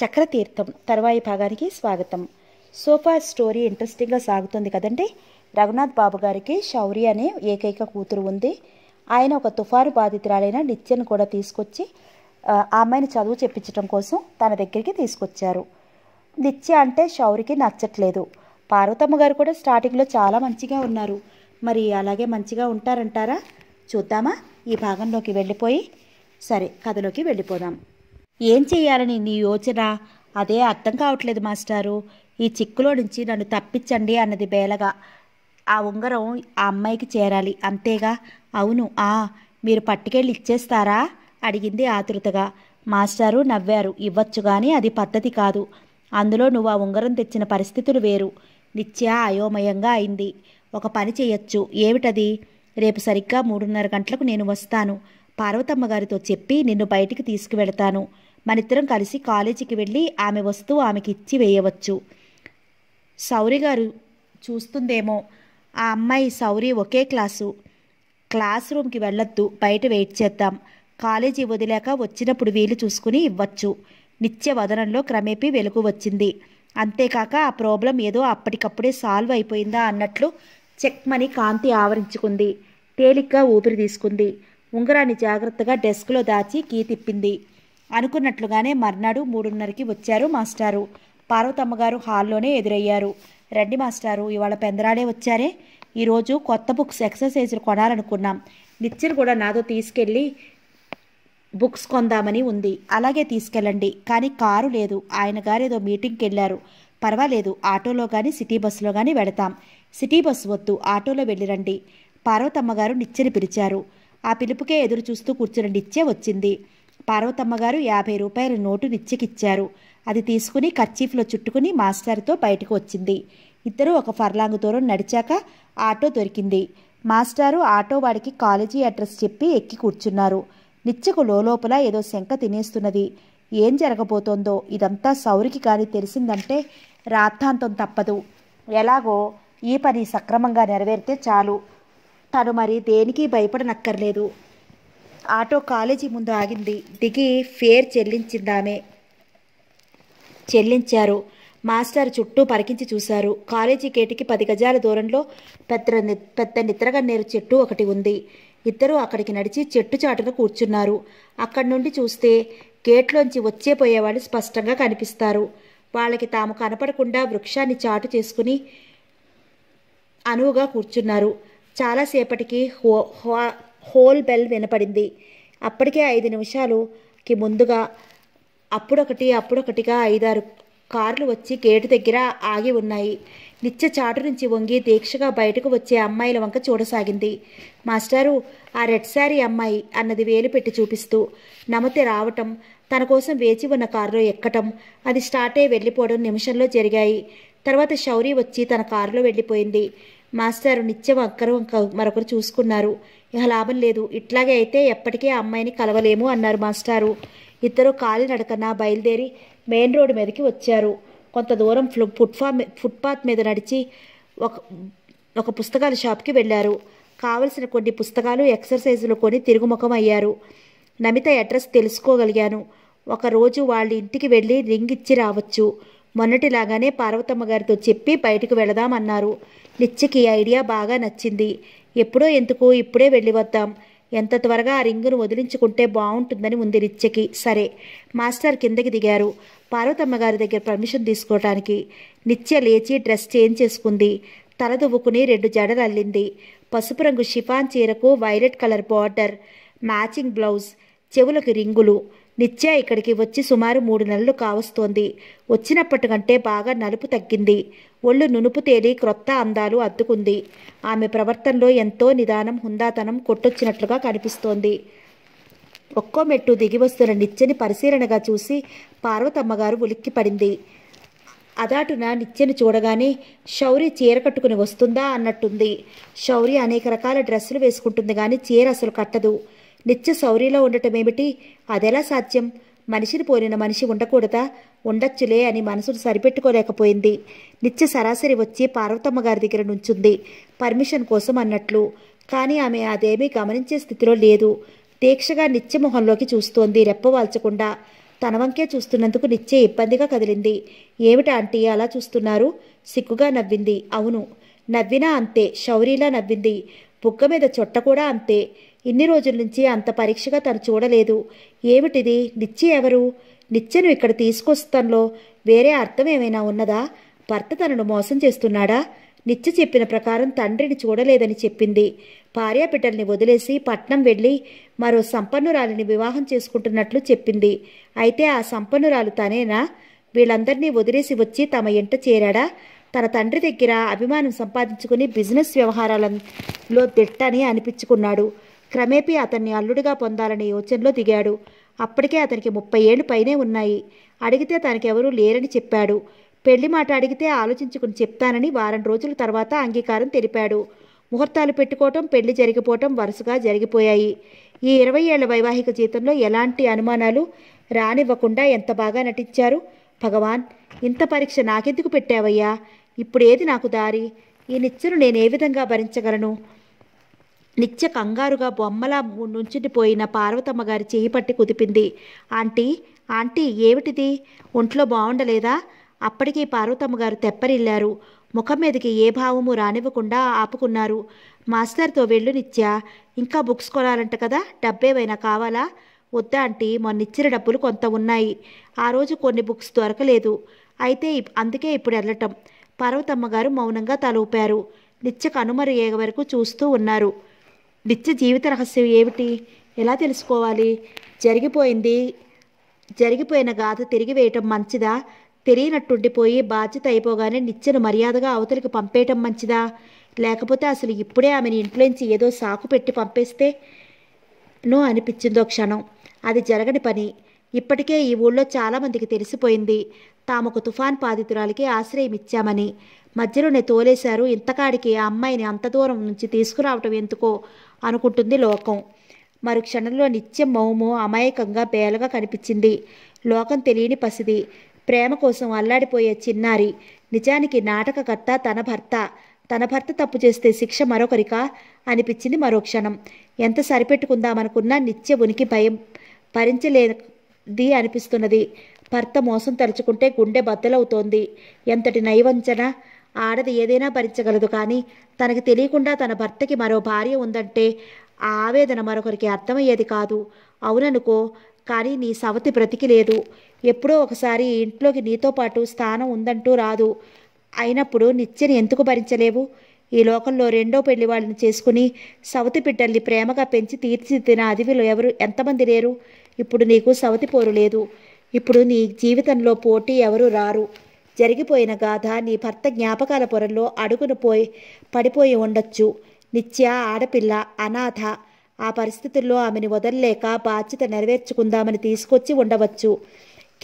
చక్రతీర్థం తర్వాయి భాగానికి స్వాగతం సోఫా స్టోరీ ఇంట్రెస్టింగ్గా సాగుతుంది కదండి రఘునాథ్ బాబు గారికి శౌరి అనే ఏకైక కూతురు ఉంది ఆయన ఒక తుఫాను బాధితురాలైన నిత్యను కూడా తీసుకొచ్చి అమ్మాయిని చదువు చెప్పించడం కోసం తన దగ్గరికి తీసుకొచ్చారు నిత్య అంటే శౌరికి నచ్చట్లేదు పార్వతమ్మ గారు కూడా స్టార్టింగ్లో చాలా మంచిగా ఉన్నారు మరి అలాగే మంచిగా ఉంటారంటారా చూద్దామా ఈ భాగంలోకి వెళ్ళిపోయి సరే కథలోకి వెళ్ళిపోదాం ఏం చేయాలని నీ యోచన అదే అర్థం కావట్లేదు మాస్టారు ఈ చిక్కులో నుంచి నన్ను తప్పించండి అన్నది బేలగా ఆ ఉంగరం ఆ అమ్మాయికి చేరాలి అంతేగా అవును ఆ మీరు పట్టుకెళ్ళి ఇచ్చేస్తారా అడిగింది ఆతృతగా మాస్టారు నవ్వారు ఇవ్వచ్చు కానీ అది పద్ధతి కాదు అందులో నువ్వు ఆ ఉంగరం తెచ్చిన పరిస్థితులు వేరు నిత్యా అయోమయంగా అయింది ఒక పని చేయొచ్చు ఏమిటది రేపు సరిగ్గా మూడున్నర గంటలకు నేను వస్తాను పార్వతమ్మ గారితో చెప్పి నిన్ను బయటికి తీసుకువెళతాను మనిద్దరం కలిసి కాలేజీకి వెళ్ళి ఆమె వస్తువు ఆమెకి ఇచ్చి వేయవచ్చు సౌరి గారు చూస్తుందేమో ఆ అమ్మాయి సౌరి ఒకే క్లాసు క్లాస్ రూమ్కి వెళ్ళొద్దు బయట వెయిట్ చేద్దాం కాలేజీ వదిలేక వచ్చినప్పుడు వీలు చూసుకుని ఇవ్వచ్చు నిత్య వదనంలో క్రమేపీ వెలుగు వచ్చింది అంతేకాక ఆ ప్రాబ్లం ఏదో అప్పటికప్పుడే సాల్వ్ అయిపోయిందా అన్నట్లు చెక్మని కాంతి ఆవరించుకుంది తేలిగ్గా ఊపిరి తీసుకుంది ఉంగరాన్ని జాగ్రత్తగా డెస్క్లో దాచి కీ తిప్పింది అనుకున్నట్లుగానే మర్నాడు మూడున్నరకి వచ్చారు మాస్టారు పార్వతమ్మగారు హాల్లోనే ఎదురయ్యారు రండి మాస్టారు ఇవాళ పెందరాడే వచ్చారే ఈరోజు కొత్త బుక్స్ ఎక్సర్సైజులు కొనాలనుకున్నాం నిత్యను కూడా నాతో తీసుకెళ్ళి బుక్స్ కొందామని ఉంది అలాగే తీసుకెళ్ళండి కానీ కారు లేదు ఆయన గారు ఏదో మీటింగ్కి వెళ్ళారు పర్వాలేదు ఆటోలో కానీ సిటీ బస్సులో కానీ వెడతాం సిటీ బస్సు వద్దు ఆటోలో వెళ్ళిరండి పార్వతమ్మగారు గారు నిచ్చెని పిలిచారు ఆ పిలుపుకే ఎదురు చూస్తూ కూర్చుని నిచ్చే వచ్చింది పార్వతమ్మ గారు యాభై రూపాయల నోటు నిత్యకిచ్చారు అది తీసుకుని కర్చీఫ్లో చుట్టుకుని మాస్టర్తో బయటకు వచ్చింది ఇద్దరు ఒక ఫర్లాంగ్ దూరం నడిచాక ఆటో దొరికింది మాస్టారు ఆటో వాడికి కాలేజీ అడ్రస్ చెప్పి ఎక్కి కూర్చున్నారు నిత్యకు లోపల ఏదో శంక తినేస్తున్నది ఏం జరగబోతోందో ఇదంతా సౌరికి కానీ తెలిసిందంటే రాద్ధాంతం తప్పదు ఎలాగో ఈ పని సక్రమంగా నెరవేరితే చాలు తను మరి దేనికి భయపడనక్కర్లేదు ఆటో కాలేజీ ముందు ఆగింది దిగి ఫేర్ చెల్లించిందామే చెల్లించారు మాస్టర్ చుట్టూ పరికించి చూశారు కాలేజీ గేటుకి పది గజాల దూరంలో పెద్ద పెద్ద నిద్రగన్నేరు చెట్టు ఒకటి ఉంది ఇద్దరు అక్కడికి నడిచి చెట్టు చాటున కూర్చున్నారు అక్కడి నుండి చూస్తే గేట్లోంచి వచ్చే పోయేవాళ్ళు స్పష్టంగా కనిపిస్తారు వాళ్ళకి తాము కనపడకుండా వృక్షాన్ని చాటు చేసుకుని అనువుగా కూర్చున్నారు చాలాసేపటికి హో హోల్ బెల్ వినపడింది అప్పటికే ఐదు నిమిషాలుకి ముందుగా అప్పుడొకటి అప్పుడొకటిగా ఐదారు కార్లు వచ్చి గేటు దగ్గర ఆగి ఉన్నాయి నిత్య చాటు నుంచి వంగి దీక్షగా బయటకు వచ్చే అమ్మాయిల వంక చూడసాగింది మాస్టారు ఆ రెడ్ శారీ అమ్మాయి అన్నది వేలు పెట్టి చూపిస్తూ నమతి రావటం తన కోసం వేచి ఉన్న కారులో ఎక్కటం అది స్టార్ట్ అయి వెళ్ళిపోవడం నిమిషంలో జరిగాయి తర్వాత శౌరి వచ్చి తన కారులో వెళ్ళిపోయింది మాస్టారు నిత్యం ఒక్కరు మరొకరు చూసుకున్నారు ఇక లాభం లేదు ఇట్లాగే అయితే ఎప్పటికీ అమ్మాయిని కలవలేము అన్నారు మాస్టారు ఇద్దరు కాలినడకన బయలుదేరి మెయిన్ రోడ్డు మీదకి వచ్చారు కొంత దూరం ఫుట్ఫా ఫుట్పాత్ మీద నడిచి ఒక ఒక పుస్తకాల షాప్కి వెళ్ళారు కావలసిన కొన్ని పుస్తకాలు ఎక్సర్సైజులు కొని తిరుగుముఖం అయ్యారు నమిత అడ్రస్ తెలుసుకోగలిగాను ఒక రోజు వాళ్ళ ఇంటికి వెళ్ళి రింగ్ ఇచ్చి రావచ్చు మొన్నటిలాగానే పార్వతమ్మ గారితో చెప్పి బయటకు వెళదామన్నారు నిత్యకి ఐడియా బాగా నచ్చింది ఎప్పుడో ఎందుకు ఇప్పుడే వెళ్ళి వద్దాం ఎంత త్వరగా ఆ రింగును వదిలించుకుంటే బాగుంటుందని ఉంది రిచ్చకి సరే మాస్టర్ కిందకి దిగారు పార్వతమ్మ గారి దగ్గర పర్మిషన్ తీసుకోవటానికి నిత్య లేచి డ్రెస్ చేంజ్ చేసుకుంది తల దువ్వుకుని రెండు జడలు అల్లింది పసుపు రంగు షిఫాన్ చీరకు violet colour border matching blouse చెవులకు రింగులు నిత్యా ఇక్కడికి వచ్చి సుమారు మూడు నెలలు కావస్తోంది వచ్చినప్పటికంటే బాగా నలుపు తగ్గింది ఒళ్ళు నునుపు తేలి క్రొత్త అందాలు అద్దుకుంది ఆమె ప్రవర్తనలో ఎంతో నిదానం హుందాతనం కొట్టొచ్చినట్లుగా కనిపిస్తోంది ఒక్కో మెట్టు దిగి వస్తున్న నిత్యని పరిశీలనగా చూసి పార్వతమ్మగారు ఉలిక్కిపడింది అదాటున నిత్యను చూడగానే శౌరి చీర కట్టుకుని వస్తుందా అన్నట్టుంది శౌరి అనేక రకాల డ్రెస్సులు వేసుకుంటుంది కానీ చీర అసలు కట్టదు నిత్య శౌర్యలో ఉండటమేమిటి అదెలా సాధ్యం మనిషిని పోలిన మనిషి ఉండకూడదా ఉండొచ్చులే అని మనసును సరిపెట్టుకోలేకపోయింది నిత్య సరాసరి వచ్చి పార్వతమ్మ గారి దగ్గర నుంచుంది పర్మిషన్ కోసం అన్నట్లు కానీ ఆమె అదేమీ గమనించే స్థితిలో లేదు దీక్షగా మొహంలోకి చూస్తోంది రెప్పవాల్చకుండా తన వంకే చూస్తున్నందుకు నిత్య ఇబ్బందిగా కదిలింది ఏమిటా ఆంటీ అలా చూస్తున్నారు సిగ్గుగా నవ్వింది అవును నవ్వినా అంతే శౌరీలా నవ్వింది బుగ్గ మీద చొట్ట కూడా అంతే ఇన్ని రోజుల నుంచి అంత పరీక్షగా తను చూడలేదు ఏమిటిది నిత్య ఎవరు నిత్యను ఇక్కడ తీసుకొస్తానులో వేరే అర్థం ఏమైనా ఉన్నదా భర్త తనను మోసం చేస్తున్నాడా నిత్య చెప్పిన ప్రకారం తండ్రిని చూడలేదని చెప్పింది భార్యాపిటల్ని వదిలేసి పట్నం వెళ్ళి మరో సంపన్నురాలిని వివాహం చేసుకుంటున్నట్లు చెప్పింది అయితే ఆ సంపన్నురాలు తనేనా వీళ్ళందరినీ వదిలేసి వచ్చి తమ ఇంట చేరాడా తన తండ్రి దగ్గర అభిమానం సంపాదించుకుని బిజినెస్ వ్యవహారాలలో దిట్టని అనిపించుకున్నాడు క్రమేపీ అతన్ని అల్లుడిగా పొందాలని యోచనలో దిగాడు అప్పటికే అతనికి ముప్పై ఏళ్ళు పైనే ఉన్నాయి అడిగితే తనకెవరూ లేరని చెప్పాడు పెళ్లి మాట అడిగితే ఆలోచించుకుని చెప్తానని వారం రోజుల తర్వాత అంగీకారం తెలిపాడు ముహూర్తాలు పెట్టుకోవటం పెళ్లి జరిగిపోవటం వరుసగా జరిగిపోయాయి ఈ ఇరవై ఏళ్ల వైవాహిక జీవితంలో ఎలాంటి అనుమానాలు రానివ్వకుండా ఎంత బాగా నటించారు భగవాన్ ఇంత పరీక్ష నాకెందుకు పెట్టావయ్యా ఇప్పుడేది నాకు దారి ఈ నిచ్చను నేను ఏ విధంగా భరించగలను నిత్య కంగారుగా బొమ్మలా నుంచిపోయిన పార్వతమ్మ గారి చేయి పట్టి కుదిపింది ఆంటీ ఆంటీ ఏమిటిది ఒంట్లో బాగుండలేదా అప్పటికీ పార్వతమ్మ గారు తెప్పరిల్లారు ముఖం మీదకి ఏ భావము రానివ్వకుండా ఆపుకున్నారు మాస్టర్తో వెళ్ళు నిత్యా ఇంకా బుక్స్ కొనాలంట కదా డబ్బేవైనా కావాలా వద్దా అంటే మొన్నిచ్చిన డబ్బులు కొంత ఉన్నాయి ఆ రోజు కొన్ని బుక్స్ దొరకలేదు అయితే అందుకే ఇప్పుడు వెళ్ళటం పార్వతమ్మ గారు మౌనంగా తలూపారు నిత్య కనుమరు వరకు చూస్తూ ఉన్నారు నిత్య జీవిత రహస్యం ఏమిటి ఎలా తెలుసుకోవాలి జరిగిపోయింది జరిగిపోయిన గాథ తిరిగి వేయటం మంచిదా తెలియనట్టుండిపోయి బాధ్యత అయిపోగానే నిత్యను మర్యాదగా అవతలికి పంపేయటం మంచిదా లేకపోతే అసలు ఇప్పుడే ఆమెను ఇన్ఫ్లుయెన్స్ ఏదో సాకు పెట్టి పంపేస్తే నో అనిపించిందో క్షణం అది జరగని పని ఇప్పటికే ఈ ఊళ్ళో చాలామందికి తెలిసిపోయింది ఒక తుఫాన్ బాధితురాలకి ఆశ్రయం ఇచ్చామని మధ్యలోనే తోలేశారు ఇంతకాడికి ఆ అమ్మాయిని అంత దూరం నుంచి తీసుకురావటం ఎందుకో అనుకుంటుంది లోకం మరు క్షణంలో నిత్యం మౌము అమాయకంగా బేలగా కనిపించింది లోకం తెలియని పసిది ప్రేమ కోసం అల్లాడిపోయే చిన్నారి నిజానికి నాటకకర్త తన భర్త తన భర్త తప్పు చేస్తే శిక్ష మరొకరికా అనిపించింది మరో క్షణం ఎంత సరిపెట్టుకుందామనుకున్నా నిత్య ఉనికి భయం భరించలేది అనిపిస్తున్నది భర్త మోసం తలుచుకుంటే గుండె బద్దలవుతోంది ఎంతటి నైవంచన ఆడది ఏదైనా భరించగలదు కానీ తనకి తెలియకుండా తన భర్తకి మరో భార్య ఉందంటే ఆ ఆవేదన మరొకరికి అర్థమయ్యేది కాదు అవుననుకో కానీ నీ సవతి బ్రతికి లేదు ఎప్పుడో ఒకసారి ఇంట్లోకి నీతో పాటు స్థానం ఉందంటూ రాదు అయినప్పుడు నిత్యని ఎందుకు భరించలేవు ఈ లోకంలో రెండో పెళ్లి వాళ్ళని చేసుకుని సవతి బిడ్డల్ని ప్రేమగా పెంచి తీర్చిదిద్దిన అదివిలో ఎవరు ఎంతమంది లేరు ఇప్పుడు నీకు సవతి పోరు లేదు ఇప్పుడు నీ జీవితంలో పోటీ ఎవరు రారు జరిగిపోయిన గాథ నీ భర్త జ్ఞాపకాల పొరల్లో అడుగును పోయి పడిపోయి ఉండొచ్చు నిత్య ఆడపిల్ల అనాథ ఆ పరిస్థితుల్లో ఆమెను వదలలేక బాధ్యత నెరవేర్చుకుందామని తీసుకొచ్చి ఉండవచ్చు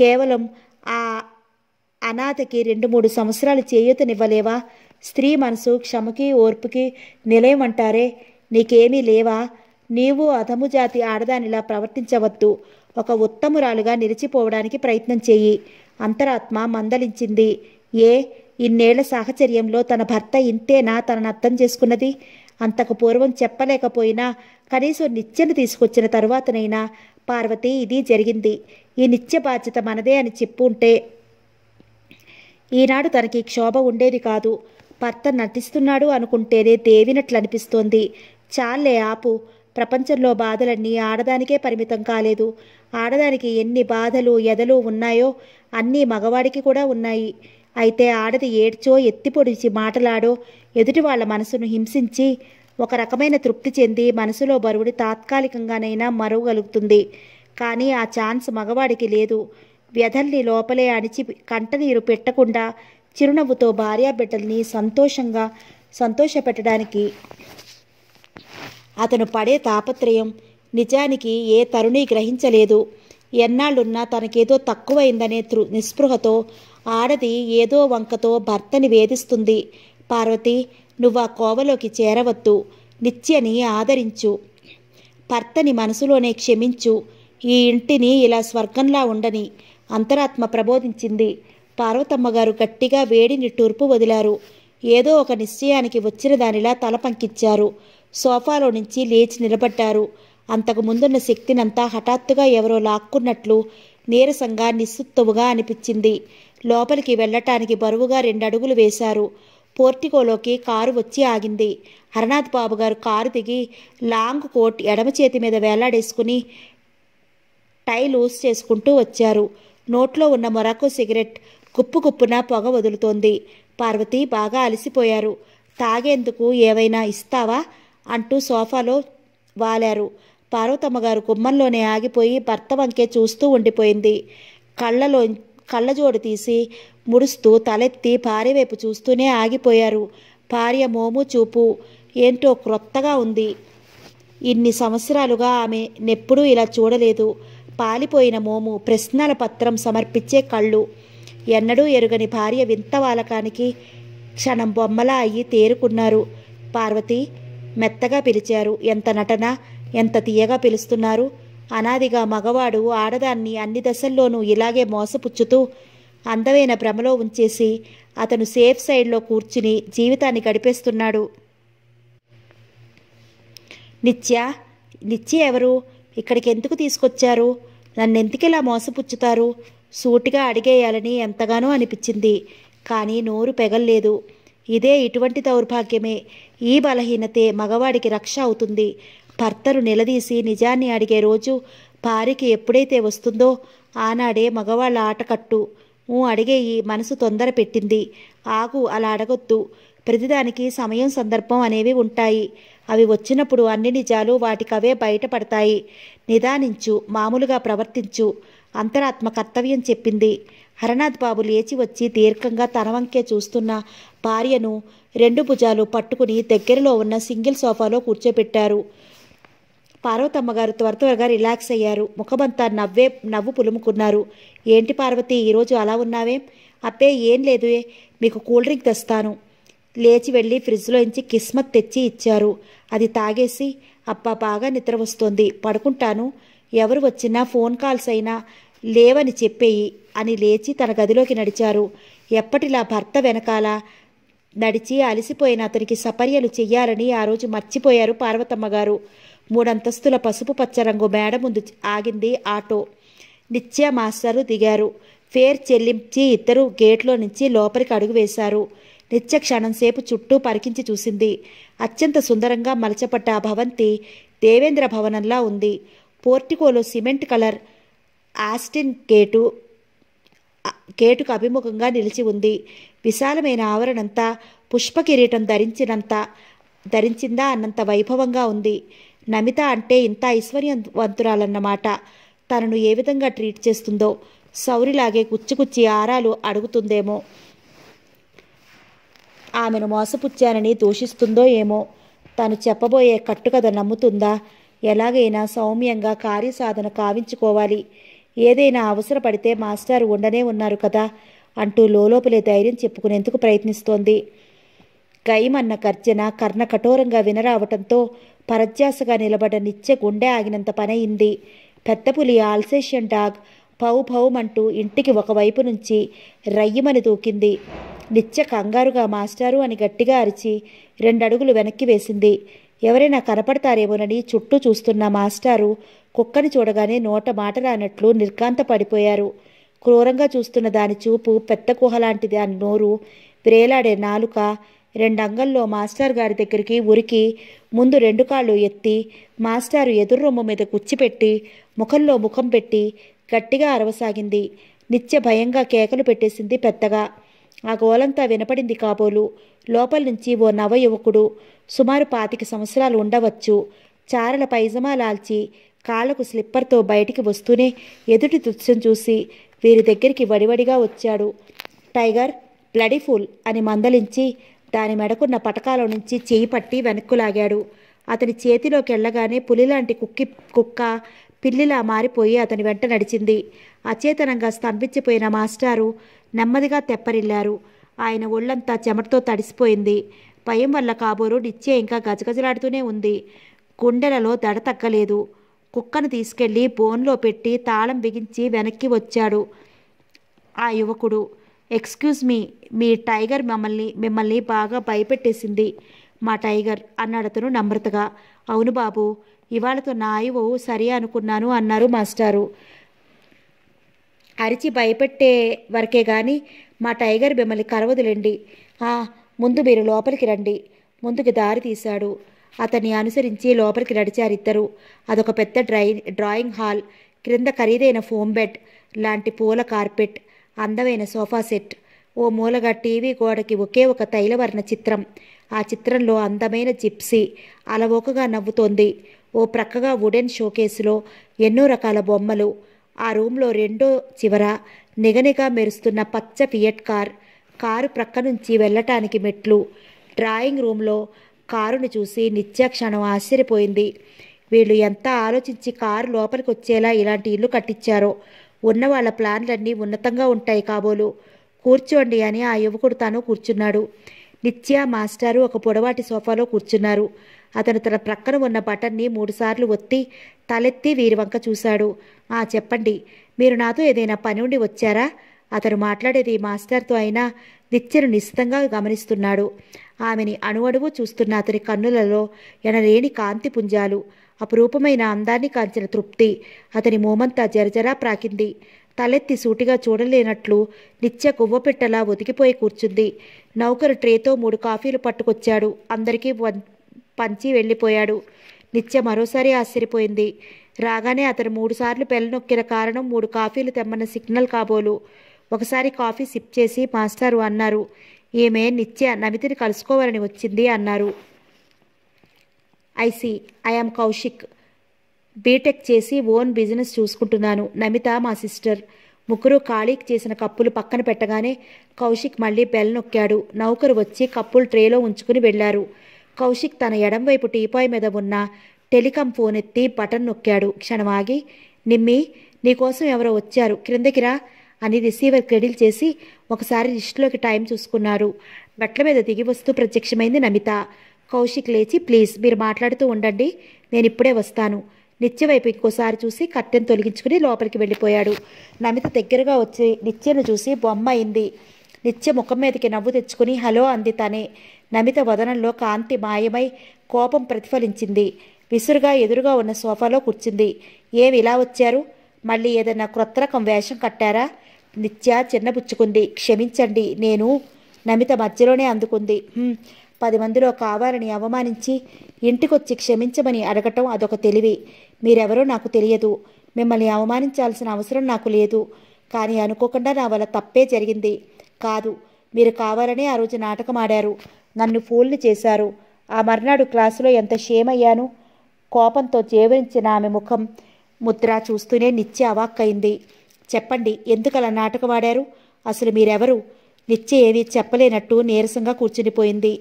కేవలం ఆ అనాథకి రెండు మూడు సంవత్సరాలు చేయూతనివ్వలేవా స్త్రీ మనసు క్షమకి ఓర్పుకి నిలయమంటారే నీకేమీ లేవా నీవు అధము జాతి ఆడదానిలా ప్రవర్తించవద్దు ఒక ఉత్తమురాలుగా నిలిచిపోవడానికి ప్రయత్నం చేయి అంతరాత్మ మందలించింది ఏ ఇన్నేళ్ల సాహచర్యంలో తన భర్త ఇంతేనా తనను అర్థం చేసుకున్నది అంతకు పూర్వం చెప్పలేకపోయినా కనీసం నిత్యను తీసుకొచ్చిన తరువాతనైనా పార్వతి ఇది జరిగింది ఈ నిత్య బాధ్యత మనదే అని చెప్పు ఉంటే ఈనాడు తనకి క్షోభ ఉండేది కాదు భర్త నటిస్తున్నాడు అనుకుంటేనే దేవినట్లు అనిపిస్తోంది చాలే ఆపు ప్రపంచంలో బాధలన్నీ ఆడదానికే పరిమితం కాలేదు ఆడదానికి ఎన్ని బాధలు ఎదలు ఉన్నాయో అన్నీ మగవాడికి కూడా ఉన్నాయి అయితే ఆడది ఏడ్చో ఎత్తి పొడిచి మాటలాడో ఎదుటి వాళ్ళ మనసును హింసించి ఒక రకమైన తృప్తి చెంది మనసులో బరువుడి తాత్కాలికంగానైనా మరువగలుగుతుంది కానీ ఆ ఛాన్స్ మగవాడికి లేదు వ్యధల్ని లోపలే అణిచి కంటనీరు పెట్టకుండా చిరునవ్వుతో భార్యాబిడ్డల్ని సంతోషంగా సంతోషపెట్టడానికి అతను పడే తాపత్రయం నిజానికి ఏ తరుణి గ్రహించలేదు ఎన్నాళ్ళున్నా తనకేదో తక్కువైందనే తృ నిస్పృహతో ఆడది ఏదో వంకతో భర్తని వేధిస్తుంది పార్వతి నువ్వు ఆ కోవలోకి చేరవద్దు నిత్యని ఆదరించు భర్తని మనసులోనే క్షమించు ఈ ఇంటిని ఇలా స్వర్గంలా ఉండని అంతరాత్మ ప్రబోధించింది పార్వతమ్మగారు గట్టిగా వేడిని టూర్పు వదిలారు ఏదో ఒక నిశ్చయానికి వచ్చిన దానిలా తల పంకిచ్చారు సోఫాలో నుంచి లేచి నిలబడ్డారు అంతకు ముందున్న శక్తినంతా హఠాత్తుగా ఎవరో లాక్కున్నట్లు నీరసంగా నిస్సుత్తువుగా అనిపించింది లోపలికి వెళ్లటానికి బరువుగా రెండు అడుగులు వేశారు పోర్టికోలోకి కారు వచ్చి ఆగింది హరనాథ్ బాబు గారు కారు దిగి లాంగ్ కోట్ ఎడమ చేతి మీద వేలాడేసుకుని టై లూజ్ చేసుకుంటూ వచ్చారు నోట్లో ఉన్న మొరాకో సిగరెట్ గుప్పు గుప్పున పొగ వదులుతోంది పార్వతి బాగా అలసిపోయారు తాగేందుకు ఏవైనా ఇస్తావా అంటూ సోఫాలో వాలారు పార్వతమ్మ గారు గుమ్మంలోనే ఆగిపోయి భర్త వంకే చూస్తూ ఉండిపోయింది కళ్ళలో కళ్ళజోడు తీసి ముడుస్తూ తలెత్తి భార్యవైపు చూస్తూనే ఆగిపోయారు భార్య మోము చూపు ఏంటో క్రొత్తగా ఉంది ఇన్ని సంవత్సరాలుగా ఆమె నెప్పుడూ ఇలా చూడలేదు పాలిపోయిన మోము ప్రశ్నల పత్రం సమర్పించే కళ్ళు ఎన్నడూ ఎరుగని భార్య వింత వాలకానికి క్షణం బొమ్మలా అయ్యి తేరుకున్నారు పార్వతి మెత్తగా పిలిచారు ఎంత నటన ఎంత తీయగా పిలుస్తున్నారు అనాదిగా మగవాడు ఆడదాన్ని అన్ని దశల్లోనూ ఇలాగే మోసపుచ్చుతూ అందమైన భ్రమలో ఉంచేసి అతను సేఫ్ సైడ్లో కూర్చుని జీవితాన్ని గడిపేస్తున్నాడు నిత్య నిత్య ఎవరు ఇక్కడికి ఎందుకు తీసుకొచ్చారు నన్నెందుకిలా మోసపుచ్చుతారు సూటిగా అడిగేయాలని ఎంతగానో అనిపించింది కానీ నోరు పెగల్లేదు ఇదే ఇటువంటి దౌర్భాగ్యమే ఈ బలహీనతే మగవాడికి రక్ష అవుతుంది భర్తను నిలదీసి నిజాన్ని అడిగే రోజు భార్యకి ఎప్పుడైతే వస్తుందో ఆనాడే మగవాళ్ళ ఆటకట్టు ఊ అడిగేయి మనసు తొందర పెట్టింది ఆగు అలా అడగొద్దు ప్రతిదానికి సమయం సందర్భం అనేవి ఉంటాయి అవి వచ్చినప్పుడు అన్ని నిజాలు వాటికవే బయటపడతాయి నిదానించు మామూలుగా ప్రవర్తించు అంతరాత్మ కర్తవ్యం చెప్పింది హరనాథ్ బాబు లేచి వచ్చి దీర్ఘంగా తన వంకే చూస్తున్న భార్యను రెండు భుజాలు పట్టుకుని దగ్గరలో ఉన్న సింగిల్ సోఫాలో కూర్చోబెట్టారు పార్వతమ్మ గారు త్వర త్వరగా రిలాక్స్ అయ్యారు ముఖమంతా నవ్వే నవ్వు పులుముకున్నారు ఏంటి పార్వతి ఈరోజు అలా ఉన్నావే అబ్బే ఏం లేదు మీకు కూల్ డ్రింక్ తెస్తాను లేచి వెళ్ళి ఫ్రిడ్జ్లోంచి కిస్మత్ తెచ్చి ఇచ్చారు అది తాగేసి అబ్బా బాగా నిద్ర వస్తుంది పడుకుంటాను ఎవరు వచ్చినా ఫోన్ కాల్స్ అయినా లేవని చెప్పేయి అని లేచి తన గదిలోకి నడిచారు ఎప్పటిలా భర్త వెనకాల నడిచి అలసిపోయిన అతనికి సపర్యలు చెయ్యాలని ఆ రోజు మర్చిపోయారు పార్వతమ్మ గారు మూడంతస్తుల పసుపు పచ్చ రంగు మేడ ముందు ఆగింది ఆటో నిత్య మాస్టరు దిగారు ఫేర్ చెల్లించి ఇద్దరు గేట్లో నుంచి లోపలికి అడుగు వేశారు నిత్య క్షణంసేపు చుట్టూ పరికించి చూసింది అత్యంత సుందరంగా మలచపడ్డ ఆ భవంతి దేవేంద్ర భవనంలా ఉంది పోర్టికోలో సిమెంట్ కలర్ ఆస్టిన్ గేటు గేటుకు అభిముఖంగా నిలిచి ఉంది విశాలమైన ఆవరణంతా పుష్పకిరీటం ధరించినంత ధరించిందా అన్నంత వైభవంగా ఉంది నమిత అంటే ఇంత ఐశ్వర్యవంతురాలన్నమాట తనను ఏ విధంగా ట్రీట్ చేస్తుందో సౌరిలాగే కుచ్చుకుచ్చి ఆరాలు అడుగుతుందేమో ఆమెను మోసపుచ్చానని దూషిస్తుందో ఏమో తను చెప్పబోయే కట్టుకథ నమ్ముతుందా ఎలాగైనా సౌమ్యంగా కార్యసాధన కావించుకోవాలి ఏదైనా అవసరపడితే మాస్టర్ ఉండనే ఉన్నారు కదా అంటూ లోపలే ధైర్యం చెప్పుకునేందుకు ప్రయత్నిస్తోంది గయమన్న కర్జన కర్ణ కఠోరంగా వినరావటంతో పరధ్యాసగా నిలబడ నిత్య గుండె ఆగినంత పనయింది పెద్దపులి ఆల్సేషియన్ డాగ్ పౌ భౌమంటూ ఇంటికి ఒకవైపు నుంచి రయ్యమని దూకింది నిత్య కంగారుగా మాస్టారు అని గట్టిగా అరిచి రెండడుగులు వెనక్కి వేసింది ఎవరైనా కనపడతారేమోనని చుట్టూ చూస్తున్న మాస్టారు కుక్కని చూడగానే నోట మాట రానట్లు నిర్కాంత పడిపోయారు క్రూరంగా చూస్తున్న దాని చూపు పెద్ద గుహలాంటి దాని నోరు వ్రేలాడే నాలుక రెండంగల్లో మాస్టర్ గారి దగ్గరికి ఉరికి ముందు రెండు కాళ్ళు ఎత్తి మాస్టారు ఎదురు రొమ్ము మీద కుచ్చిపెట్టి ముఖంలో ముఖం పెట్టి గట్టిగా అరవసాగింది నిత్య భయంగా కేకలు పెట్టేసింది పెద్దగా ఆ గోలంతా వినపడింది కాబోలు లోపల నుంచి ఓ నవ యువకుడు సుమారు పాతిక సంవత్సరాలు ఉండవచ్చు చారల పైజమా లాల్చి కాళ్లకు స్లిప్పర్తో బయటికి వస్తూనే ఎదుటి దృశ్యం చూసి వీరి దగ్గరికి వడివడిగా వచ్చాడు టైగర్ బ్లడీఫుల్ అని మందలించి దాని మెడకున్న పటకాల నుంచి చేయి పట్టి వెనక్కు లాగాడు అతని చేతిలోకి వెళ్ళగానే పులిలాంటి కుక్కి కుక్క పిల్లిలా మారిపోయి అతని వెంట నడిచింది అచేతనంగా స్తంభించిపోయిన మాస్టారు నెమ్మదిగా తెప్పరిల్లారు ఆయన ఒళ్ళంతా చెమటతో తడిసిపోయింది భయం వల్ల కాబోరు నిత్యం ఇంకా గజగజలాడుతూనే ఉంది గుండెలలో దడ తగ్గలేదు కుక్కను తీసుకెళ్లి బోన్లో పెట్టి తాళం బిగించి వెనక్కి వచ్చాడు ఆ యువకుడు ఎక్స్క్యూజ్ మీ మీ టైగర్ మమ్మల్ని మిమ్మల్ని బాగా భయపెట్టేసింది మా టైగర్ అన్నాడు అతను నమ్రతగా అవును బాబు ఇవాళతో నాయువు సరే అనుకున్నాను అన్నారు మాస్టారు అరిచి భయపెట్టే వరకే కానీ మా టైగర్ మిమ్మల్ని కరవదులండి ఆ ముందు మీరు లోపలికి రండి ముందుకు దారి తీశాడు అతన్ని అనుసరించి లోపలికి ఇద్దరు అదొక పెద్ద డ్రై డ్రాయింగ్ హాల్ క్రింద ఖరీదైన ఫోమ్ బెడ్ లాంటి పూల కార్పెట్ అందమైన సోఫా సెట్ ఓ మూలగా టీవీ గోడకి ఒకే ఒక తైలవర్ణ చిత్రం ఆ చిత్రంలో అందమైన జిప్సీ అలవోకగా నవ్వుతోంది ఓ ప్రక్కగా వుడెన్ షోకేసులో ఎన్నో రకాల బొమ్మలు ఆ రూమ్లో రెండో చివర నిగనిగా మెరుస్తున్న పచ్చ ఫియట్ కార్ కారు ప్రక్క నుంచి వెళ్ళటానికి మెట్లు డ్రాయింగ్ రూమ్లో కారును చూసి నిత్య క్షణం ఆశ్చర్యపోయింది వీళ్ళు ఎంత ఆలోచించి కారు లోపలికి వచ్చేలా ఇలాంటి ఇల్లు కట్టించారో ఉన్న వాళ్ళ ప్లాన్లన్నీ ఉన్నతంగా ఉంటాయి కాబోలు కూర్చోండి అని ఆ యువకుడు తాను కూర్చున్నాడు నిత్య మాస్టారు ఒక పొడవాటి సోఫాలో కూర్చున్నారు అతను తన ప్రక్కన ఉన్న బటన్ని మూడుసార్లు ఒత్తి తలెత్తి వీరి వంక చూశాడు ఆ చెప్పండి మీరు నాతో ఏదైనా పని ఉండి వచ్చారా అతను మాట్లాడేది మాస్టర్తో అయినా నిత్యను నిశ్చితంగా గమనిస్తున్నాడు ఆమెని అణువణువు చూస్తున్న అతని కన్నులలో ఎనలేని కాంతి పుంజాలు అపురూపమైన అందాన్ని కాంచిన తృప్తి అతని మోమంతా జరజరా ప్రాకింది తలెత్తి సూటిగా చూడలేనట్లు నిత్య కొవ్వపెట్టలా ఒతికిపోయి కూర్చుంది నౌకరు ట్రేతో మూడు కాఫీలు పట్టుకొచ్చాడు అందరికీ పంచి వెళ్ళిపోయాడు నిత్య మరోసారి ఆశ్చర్యపోయింది రాగానే అతను మూడుసార్లు నొక్కిన కారణం మూడు కాఫీలు తెమ్మన్న సిగ్నల్ కాబోలు ఒకసారి కాఫీ సిప్ చేసి మాస్టారు అన్నారు ఈమె నిత్య నమితిని కలుసుకోవాలని వచ్చింది అన్నారు ఐసి ఐఎమ్ కౌశిక్ బీటెక్ చేసి ఓన్ బిజినెస్ చూసుకుంటున్నాను నమిత మా సిస్టర్ ముగ్గురు ఖాళీకి చేసిన కప్పులు పక్కన పెట్టగానే కౌశిక్ మళ్ళీ బెల్ నొక్కాడు నౌకరు వచ్చి కప్పులు ట్రేలో ఉంచుకుని వెళ్లారు కౌశిక్ తన ఎడం వైపు టీపాయ్ మీద ఉన్న టెలికాం ఫోన్ ఎత్తి బటన్ నొక్కాడు క్షణమాగి నిమ్మి నీకోసం ఎవరో వచ్చారు రా అని రిసీవర్ క్రెడిల్ చేసి ఒకసారి లిస్టులోకి టైం చూసుకున్నారు బట్ల మీద దిగి వస్తూ ప్రత్యక్షమైంది నమిత కౌశిక్ లేచి ప్లీజ్ మీరు మాట్లాడుతూ ఉండండి నేను ఇప్పుడే వస్తాను నిత్యవైపు ఇంకోసారి చూసి కట్టెను తొలగించుకుని లోపలికి వెళ్ళిపోయాడు నమిత దగ్గరగా వచ్చి నిత్యను చూసి బొమ్మ అయింది నిత్య ముఖం మీదకి నవ్వు తెచ్చుకుని హలో అంది తనే నమిత వదనంలో కాంతి మాయమై కోపం ప్రతిఫలించింది విసురుగా ఎదురుగా ఉన్న సోఫాలో కూర్చుంది ఏమి ఇలా వచ్చారు మళ్ళీ ఏదైనా క్రొత్త రకం వేషం కట్టారా నిత్య చిన్నబుచ్చుకుంది క్షమించండి నేను నమిత మధ్యలోనే అందుకుంది పది మందిలో కావాలని అవమానించి ఇంటికొచ్చి క్షమించమని అడగటం అదొక తెలివి మీరెవరో నాకు తెలియదు మిమ్మల్ని అవమానించాల్సిన అవసరం నాకు లేదు కానీ అనుకోకుండా నా వల్ల తప్పే జరిగింది కాదు మీరు కావాలనే ఆ రోజు నాటకం ఆడారు నన్ను ఫోన్లు చేశారు ఆ మర్నాడు క్లాసులో ఎంత షేమ్ అయ్యాను కోపంతో చేవరించిన ఆమె ముఖం ముద్ర చూస్తూనే నిత్య అవాక్కయింది చెప్పండి ఎందుకలా అలా నాటకమాడారు అసలు మీరెవరు నిత్య ఏది చెప్పలేనట్టు నీరసంగా కూర్చునిపోయింది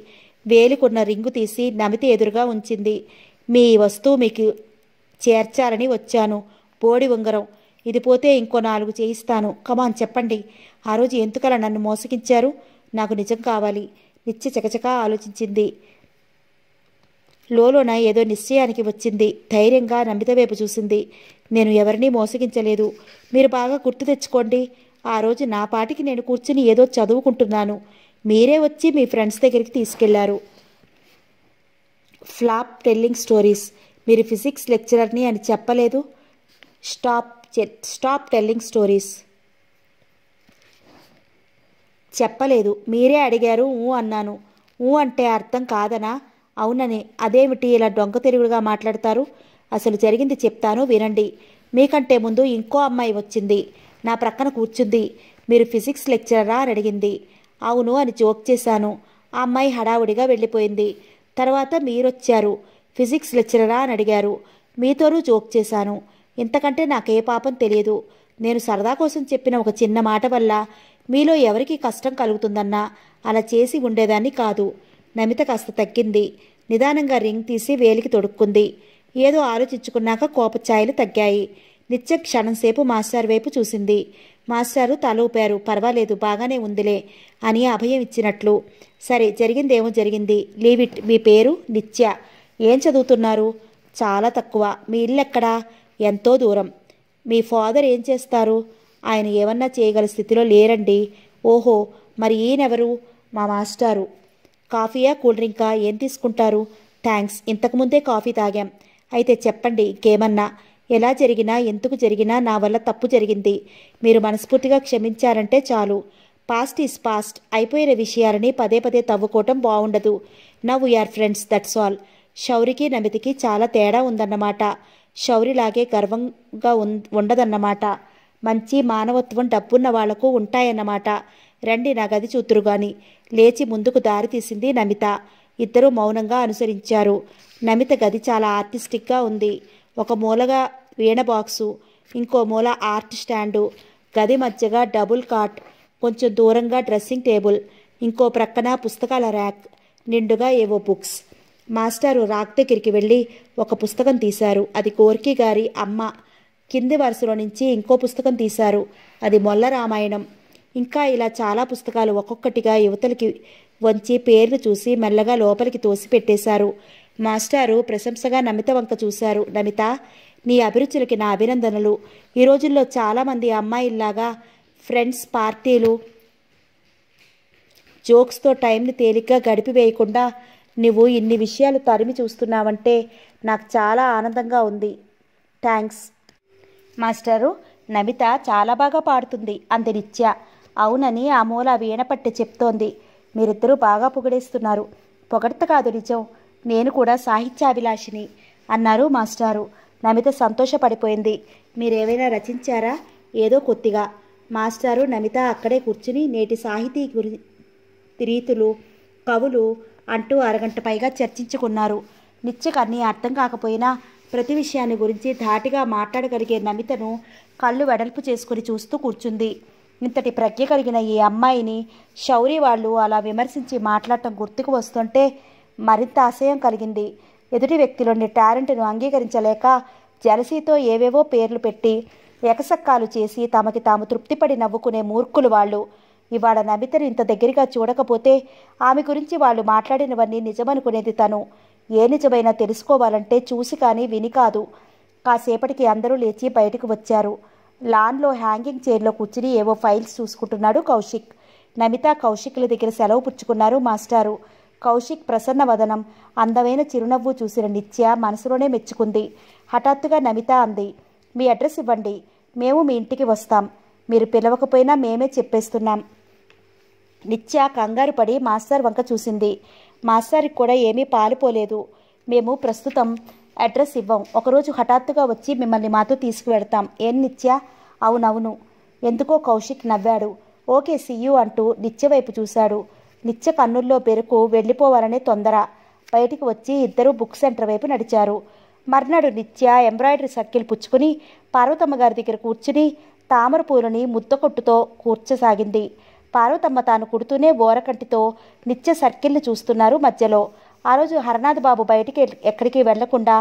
వేలికున్న రింగు తీసి నమితి ఎదురుగా ఉంచింది మీ వస్తువు మీకు చేర్చాలని వచ్చాను బోడి ఉంగరం ఇది పోతే ఇంకో నాలుగు చేయిస్తాను కమాన్ చెప్పండి ఆ రోజు ఎందుకలా నన్ను మోసగించారు నాకు నిజం కావాలి నిత్య చకచకా ఆలోచించింది లోలోన ఏదో నిశ్చయానికి వచ్చింది ధైర్యంగా నమ్మిత వైపు చూసింది నేను ఎవరినీ మోసగించలేదు మీరు బాగా గుర్తు తెచ్చుకోండి ఆ రోజు నా పాటికి నేను కూర్చుని ఏదో చదువుకుంటున్నాను మీరే వచ్చి మీ ఫ్రెండ్స్ దగ్గరికి తీసుకెళ్లారు ఫ్లాప్ టెల్లింగ్ స్టోరీస్ మీరు ఫిజిక్స్ లెక్చరర్ని అని చెప్పలేదు స్టాప్ స్టాప్ టెల్లింగ్ స్టోరీస్ చెప్పలేదు మీరే అడిగారు ఊ అన్నాను ఊ అంటే అర్థం కాదనా అవునని అదేమిటి ఇలా డొంక తిరుగుడుగా మాట్లాడతారు అసలు జరిగింది చెప్తాను వినండి మీకంటే ముందు ఇంకో అమ్మాయి వచ్చింది నా ప్రక్కన కూర్చుంది మీరు ఫిజిక్స్ లెక్చరరా అని అడిగింది అవును అని జోక్ చేశాను ఆ అమ్మాయి హడావుడిగా వెళ్ళిపోయింది తర్వాత మీరొచ్చారు ఫిజిక్స్ లెక్చరరా అని అడిగారు మీతోనూ జోక్ చేశాను ఇంతకంటే నాకే పాపం తెలియదు నేను సరదా కోసం చెప్పిన ఒక చిన్న మాట వల్ల మీలో ఎవరికి కష్టం కలుగుతుందన్నా అలా చేసి ఉండేదాన్ని కాదు నమిత కాస్త తగ్గింది నిదానంగా రింగ్ తీసి వేలికి తొడుక్కుంది ఏదో ఆలోచించుకున్నాక కోపఛాయలు తగ్గాయి నిత్య క్షణంసేపు మాస్టర్ వైపు చూసింది మాస్టారు తల ఊపారు పర్వాలేదు బాగానే ఉందిలే అని అభయం ఇచ్చినట్లు సరే జరిగిందేమో జరిగింది లీవిట్ మీ పేరు నిత్య ఏం చదువుతున్నారు చాలా తక్కువ మీ ఇల్లు ఎక్కడా ఎంతో దూరం మీ ఫాదర్ ఏం చేస్తారు ఆయన ఏమన్నా చేయగల స్థితిలో లేరండి ఓహో మరి ఈయనెవరు మా మాస్టారు కాఫీయా కూల్ డ్రింకా ఏం తీసుకుంటారు థ్యాంక్స్ ఇంతకుముందే కాఫీ తాగాం అయితే చెప్పండి ఇంకేమన్నా ఎలా జరిగినా ఎందుకు జరిగినా నా వల్ల తప్పు జరిగింది మీరు మనస్ఫూర్తిగా క్షమించారంటే చాలు పాస్ట్ ఈజ్ పాస్ట్ అయిపోయిన విషయాలని పదే పదే తవ్వుకోవటం బాగుండదు నా వీఆర్ ఫ్రెండ్స్ దట్స్ ఆల్ శౌరికి నమితికి చాలా తేడా ఉందన్నమాట శౌరిలాగే గర్వంగా ఉండదన్నమాట మంచి మానవత్వం డబ్బున్న వాళ్లకు ఉంటాయన్నమాట రండి నా గది చూతురుగాని లేచి ముందుకు దారి తీసింది నమిత ఇద్దరూ మౌనంగా అనుసరించారు నమిత గది చాలా ఆర్టిస్టిక్గా ఉంది ఒక మూలగా వీణ బాక్సు ఇంకో మూల ఆర్ట్ స్టాండు గది మధ్యగా డబుల్ కాట్ కొంచెం దూరంగా డ్రెస్సింగ్ టేబుల్ ఇంకో ప్రక్కన పుస్తకాల ర్యాక్ నిండుగా ఏవో బుక్స్ మాస్టారు రాక్ దగ్గరికి వెళ్ళి ఒక పుస్తకం తీశారు అది కోర్కి గారి అమ్మ కింది వరుసలో నుంచి ఇంకో పుస్తకం తీశారు అది మొల్ల రామాయణం ఇంకా ఇలా చాలా పుస్తకాలు ఒక్కొక్కటిగా యువతలకి వంచి పేర్లు చూసి మెల్లగా లోపలికి తోసి పెట్టేశారు మాస్టారు ప్రశంసగా నమిత వంక చూశారు నమిత నీ అభిరుచులకి నా అభినందనలు ఈ రోజుల్లో చాలామంది అమ్మాయిల్లాగా ఫ్రెండ్స్ పార్టీలు జోక్స్తో టైంని తేలిగ్గా గడిపివేయకుండా నువ్వు ఇన్ని విషయాలు తరిమి చూస్తున్నావంటే నాకు చాలా ఆనందంగా ఉంది థ్యాంక్స్ మాస్టరు నమిత చాలా బాగా పాడుతుంది అంది నిత్య అవునని ఆ మూల వీణపట్టి చెప్తోంది మీరిద్దరూ బాగా పొగిడేస్తున్నారు పొగడత కాదు నిజం నేను కూడా సాహిత్యాభిలాషిని అన్నారు మాస్టారు నమిత సంతోషపడిపోయింది మీరేమైనా రచించారా ఏదో కొద్దిగా మాస్టారు నమిత అక్కడే కూర్చుని నేటి సాహితీ గురి రీతులు కవులు అంటూ అరగంట పైగా చర్చించుకున్నారు నిత్యకన్నీ అర్థం కాకపోయినా ప్రతి విషయాన్ని గురించి ధాటిగా మాట్లాడగలిగే నమితను కళ్ళు వెడల్పు చేసుకుని చూస్తూ కూర్చుంది ఇంతటి ప్రజ్ఞ కలిగిన ఈ అమ్మాయిని శౌరి వాళ్ళు అలా విమర్శించి మాట్లాడటం గుర్తుకు వస్తుంటే మరింత ఆశయం కలిగింది ఎదుటి వ్యక్తిలోని టాలెంట్ను అంగీకరించలేక జలసీతో ఏవేవో పేర్లు పెట్టి ఎకసక్కాలు చేసి తమకి తాము తృప్తిపడి నవ్వుకునే మూర్ఖులు వాళ్ళు ఇవాళ నమితను ఇంత దగ్గరగా చూడకపోతే ఆమె గురించి వాళ్ళు మాట్లాడినవన్నీ నిజమనుకునేది తను ఏ నిజమైనా తెలుసుకోవాలంటే చూసి కానీ విని కాదు కాసేపటికి అందరూ లేచి బయటకు వచ్చారు లాన్లో హ్యాంగింగ్ చైర్లో కూర్చుని ఏవో ఫైల్స్ చూసుకుంటున్నాడు కౌశిక్ నమిత కౌశిక్ల దగ్గర సెలవు పుచ్చుకున్నారు మాస్టారు కౌశిక్ ప్రసన్న వదనం అందమైన చిరునవ్వు చూసిన నిత్య మనసులోనే మెచ్చుకుంది హఠాత్తుగా నమిత అంది మీ అడ్రస్ ఇవ్వండి మేము మీ ఇంటికి వస్తాం మీరు పిలవకపోయినా మేమే చెప్పేస్తున్నాం నిత్య కంగారు పడి మాస్టర్ వంక చూసింది మాస్టర్కి కూడా ఏమీ పాలుపోలేదు మేము ప్రస్తుతం అడ్రస్ ఇవ్వం ఒకరోజు హఠాత్తుగా వచ్చి మిమ్మల్ని మాతో తీసుకువెడతాం ఏం నిత్య అవునవును ఎందుకో కౌశిక్ నవ్వాడు ఓకే సియు అంటూ నిత్య వైపు చూశాడు నిత్య కన్నుల్లో పెరుకు వెళ్ళిపోవాలనే తొందర బయటికి వచ్చి ఇద్దరూ బుక్ సెంటర్ వైపు నడిచారు మర్నాడు నిత్య ఎంబ్రాయిడరీ సర్కిల్ పుచ్చుకుని పార్వతమ్మ గారి దగ్గర కూర్చుని తామర పూలని ముద్దకొట్టుతో కూర్చసాగింది పార్వతమ్మ తాను కుడుతూనే ఓరకంటితో నిత్య సర్కిల్ని చూస్తున్నారు మధ్యలో ఆ రోజు హరనాథ్ బాబు బయటికి ఎక్కడికి వెళ్లకుండా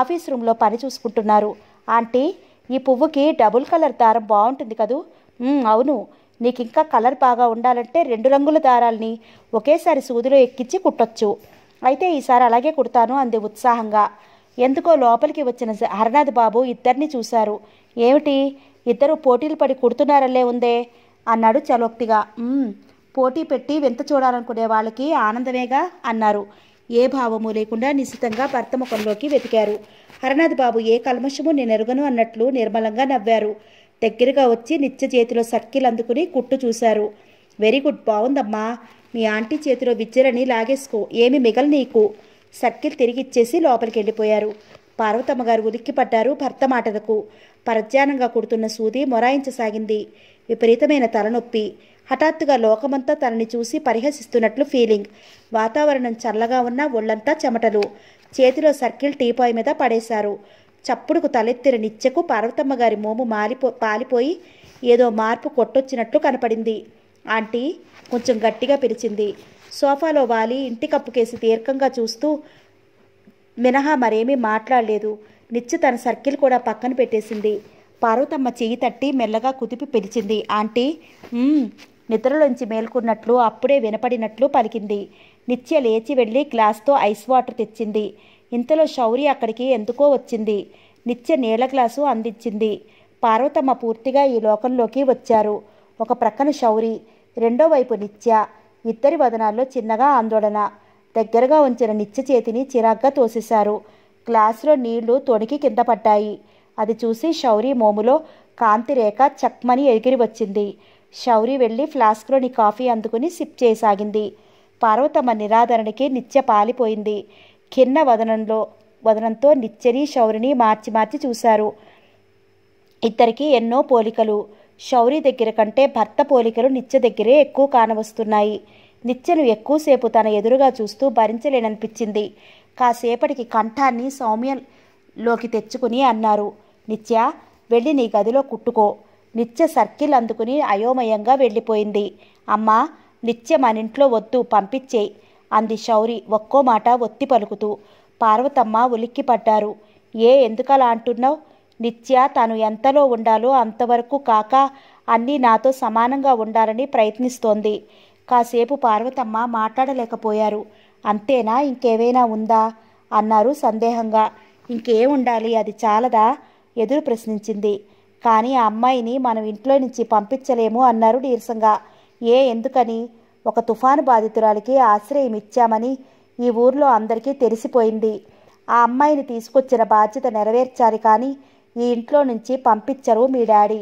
ఆఫీస్ రూమ్లో పని చూసుకుంటున్నారు ఆంటీ ఈ పువ్వుకి డబుల్ కలర్ దారం బాగుంటుంది కదూ అవును నీకు ఇంకా కలర్ బాగా ఉండాలంటే రెండు రంగుల దారాల్ని ఒకేసారి సూదిలో ఎక్కించి కుట్టొచ్చు అయితే ఈసారి అలాగే కుడతాను అంది ఉత్సాహంగా ఎందుకో లోపలికి వచ్చిన హరనాథ్ బాబు ఇద్దరిని చూశారు ఏమిటి ఇద్దరు పోటీలు పడి కుడుతున్నారల్లే ఉందే అన్నాడు చలోక్తిగా పోటీ పెట్టి వింత చూడాలనుకునే వాళ్ళకి ఆనందమేగా అన్నారు ఏ భావము లేకుండా నిశితంగా భర్త ముఖంలోకి వెతికారు హరనాథ్ బాబు ఏ కల్మషము నేనెరుగను అన్నట్లు నిర్మలంగా నవ్వారు దగ్గరగా వచ్చి నిత్య చేతిలో సర్కిల్ అందుకుని కుట్టు చూశారు వెరీ గుడ్ బాగుందమ్మా మీ ఆంటీ చేతిలో విద్యలని లాగేసుకో ఏమి మిగల్ నీకు సర్కిల్ తిరిగి ఇచ్చేసి లోపలికి వెళ్ళిపోయారు పార్వతమ్మ గారు ఉలిక్కిపడ్డారు భర్త మాటలకు పరధ్యానంగా కుడుతున్న సూది మొరాయించసాగింది విపరీతమైన తలనొప్పి హఠాత్తుగా లోకమంతా తనని చూసి పరిహసిస్తున్నట్లు ఫీలింగ్ వాతావరణం చల్లగా ఉన్న ఒళ్ళంతా చెమటలు చేతిలో సర్కిల్ టీపాయ్ మీద పడేశారు చప్పుడుకు తలెత్తిన నిత్యకు పార్వతమ్మ గారి మోము మాలిపో పాలిపోయి ఏదో మార్పు కొట్టొచ్చినట్లు కనపడింది ఆంటీ కొంచెం గట్టిగా పిలిచింది సోఫాలో వాలి ఇంటి కప్పుకేసి దీర్ఘంగా చూస్తూ మినహా మరేమీ మాట్లాడలేదు నిత్య తన సర్కిల్ కూడా పక్కన పెట్టేసింది పార్వతమ్మ చెయ్యి తట్టి మెల్లగా కుదిపి పిలిచింది ఆంటీ నిద్రలోంచి మేల్కొన్నట్లు అప్పుడే వినపడినట్లు పలికింది నిత్య లేచి వెళ్ళి గ్లాస్తో ఐస్ వాటర్ తెచ్చింది ఇంతలో శౌరి అక్కడికి ఎందుకో వచ్చింది నిత్య నీళ్ల గ్లాసు అందించింది పార్వతమ్మ పూర్తిగా ఈ లోకంలోకి వచ్చారు ఒక ప్రక్కన శౌరి రెండో వైపు నిత్య ఇద్దరి వదనాల్లో చిన్నగా ఆందోళన దగ్గరగా ఉంచిన నిత్య చేతిని చిరాగ్గా తోసేశారు గ్లాసులో నీళ్లు తొణికి కింద పడ్డాయి అది చూసి శౌరి మోములో కాంతిరేఖ చక్మని ఎగిరి వచ్చింది శౌరి వెళ్ళి ఫ్లాస్క్లోని కాఫీ అందుకుని సిప్ చేయసాగింది పార్వతమ్మ నిరాదరణకి నిత్య పాలిపోయింది కిన్న వదనంలో వదనంతో నిత్యని శౌరిని మార్చి మార్చి చూశారు ఇద్దరికి ఎన్నో పోలికలు శౌరి దగ్గర కంటే భర్త పోలికలు నిత్య దగ్గరే ఎక్కువ కానవస్తున్నాయి నిత్యను ఎక్కువసేపు తన ఎదురుగా చూస్తూ భరించలేననిపించింది కాసేపటికి కంఠాన్ని సౌమ్యంలోకి తెచ్చుకుని అన్నారు నిత్య వెళ్ళి నీ గదిలో కుట్టుకో నిత్య సర్కిల్ అందుకుని అయోమయంగా వెళ్ళిపోయింది అమ్మా నిత్య మనింట్లో వద్దు పంపించే అంది శౌరి ఒక్కో మాట ఒత్తి పలుకుతూ పార్వతమ్మ ఉలిక్కిపడ్డారు ఏ ఎందుకలా అంటున్నావు నిత్య తాను ఎంతలో ఉండాలో అంతవరకు కాక అన్నీ నాతో సమానంగా ఉండాలని ప్రయత్నిస్తోంది కాసేపు పార్వతమ్మ మాట్లాడలేకపోయారు అంతేనా ఇంకేవైనా ఉందా అన్నారు సందేహంగా ఇంకేం ఉండాలి అది చాలదా ఎదురు ప్రశ్నించింది కానీ ఆ అమ్మాయిని మనం ఇంట్లో నుంచి పంపించలేము అన్నారు నీరసంగా ఏ ఎందుకని ఒక తుఫాను బాధితురాలికి ఆశ్రయం ఇచ్చామని ఈ ఊర్లో అందరికీ తెలిసిపోయింది ఆ అమ్మాయిని తీసుకొచ్చిన బాధ్యత నెరవేర్చాలి కానీ ఈ ఇంట్లో నుంచి పంపించరు మీ డాడీ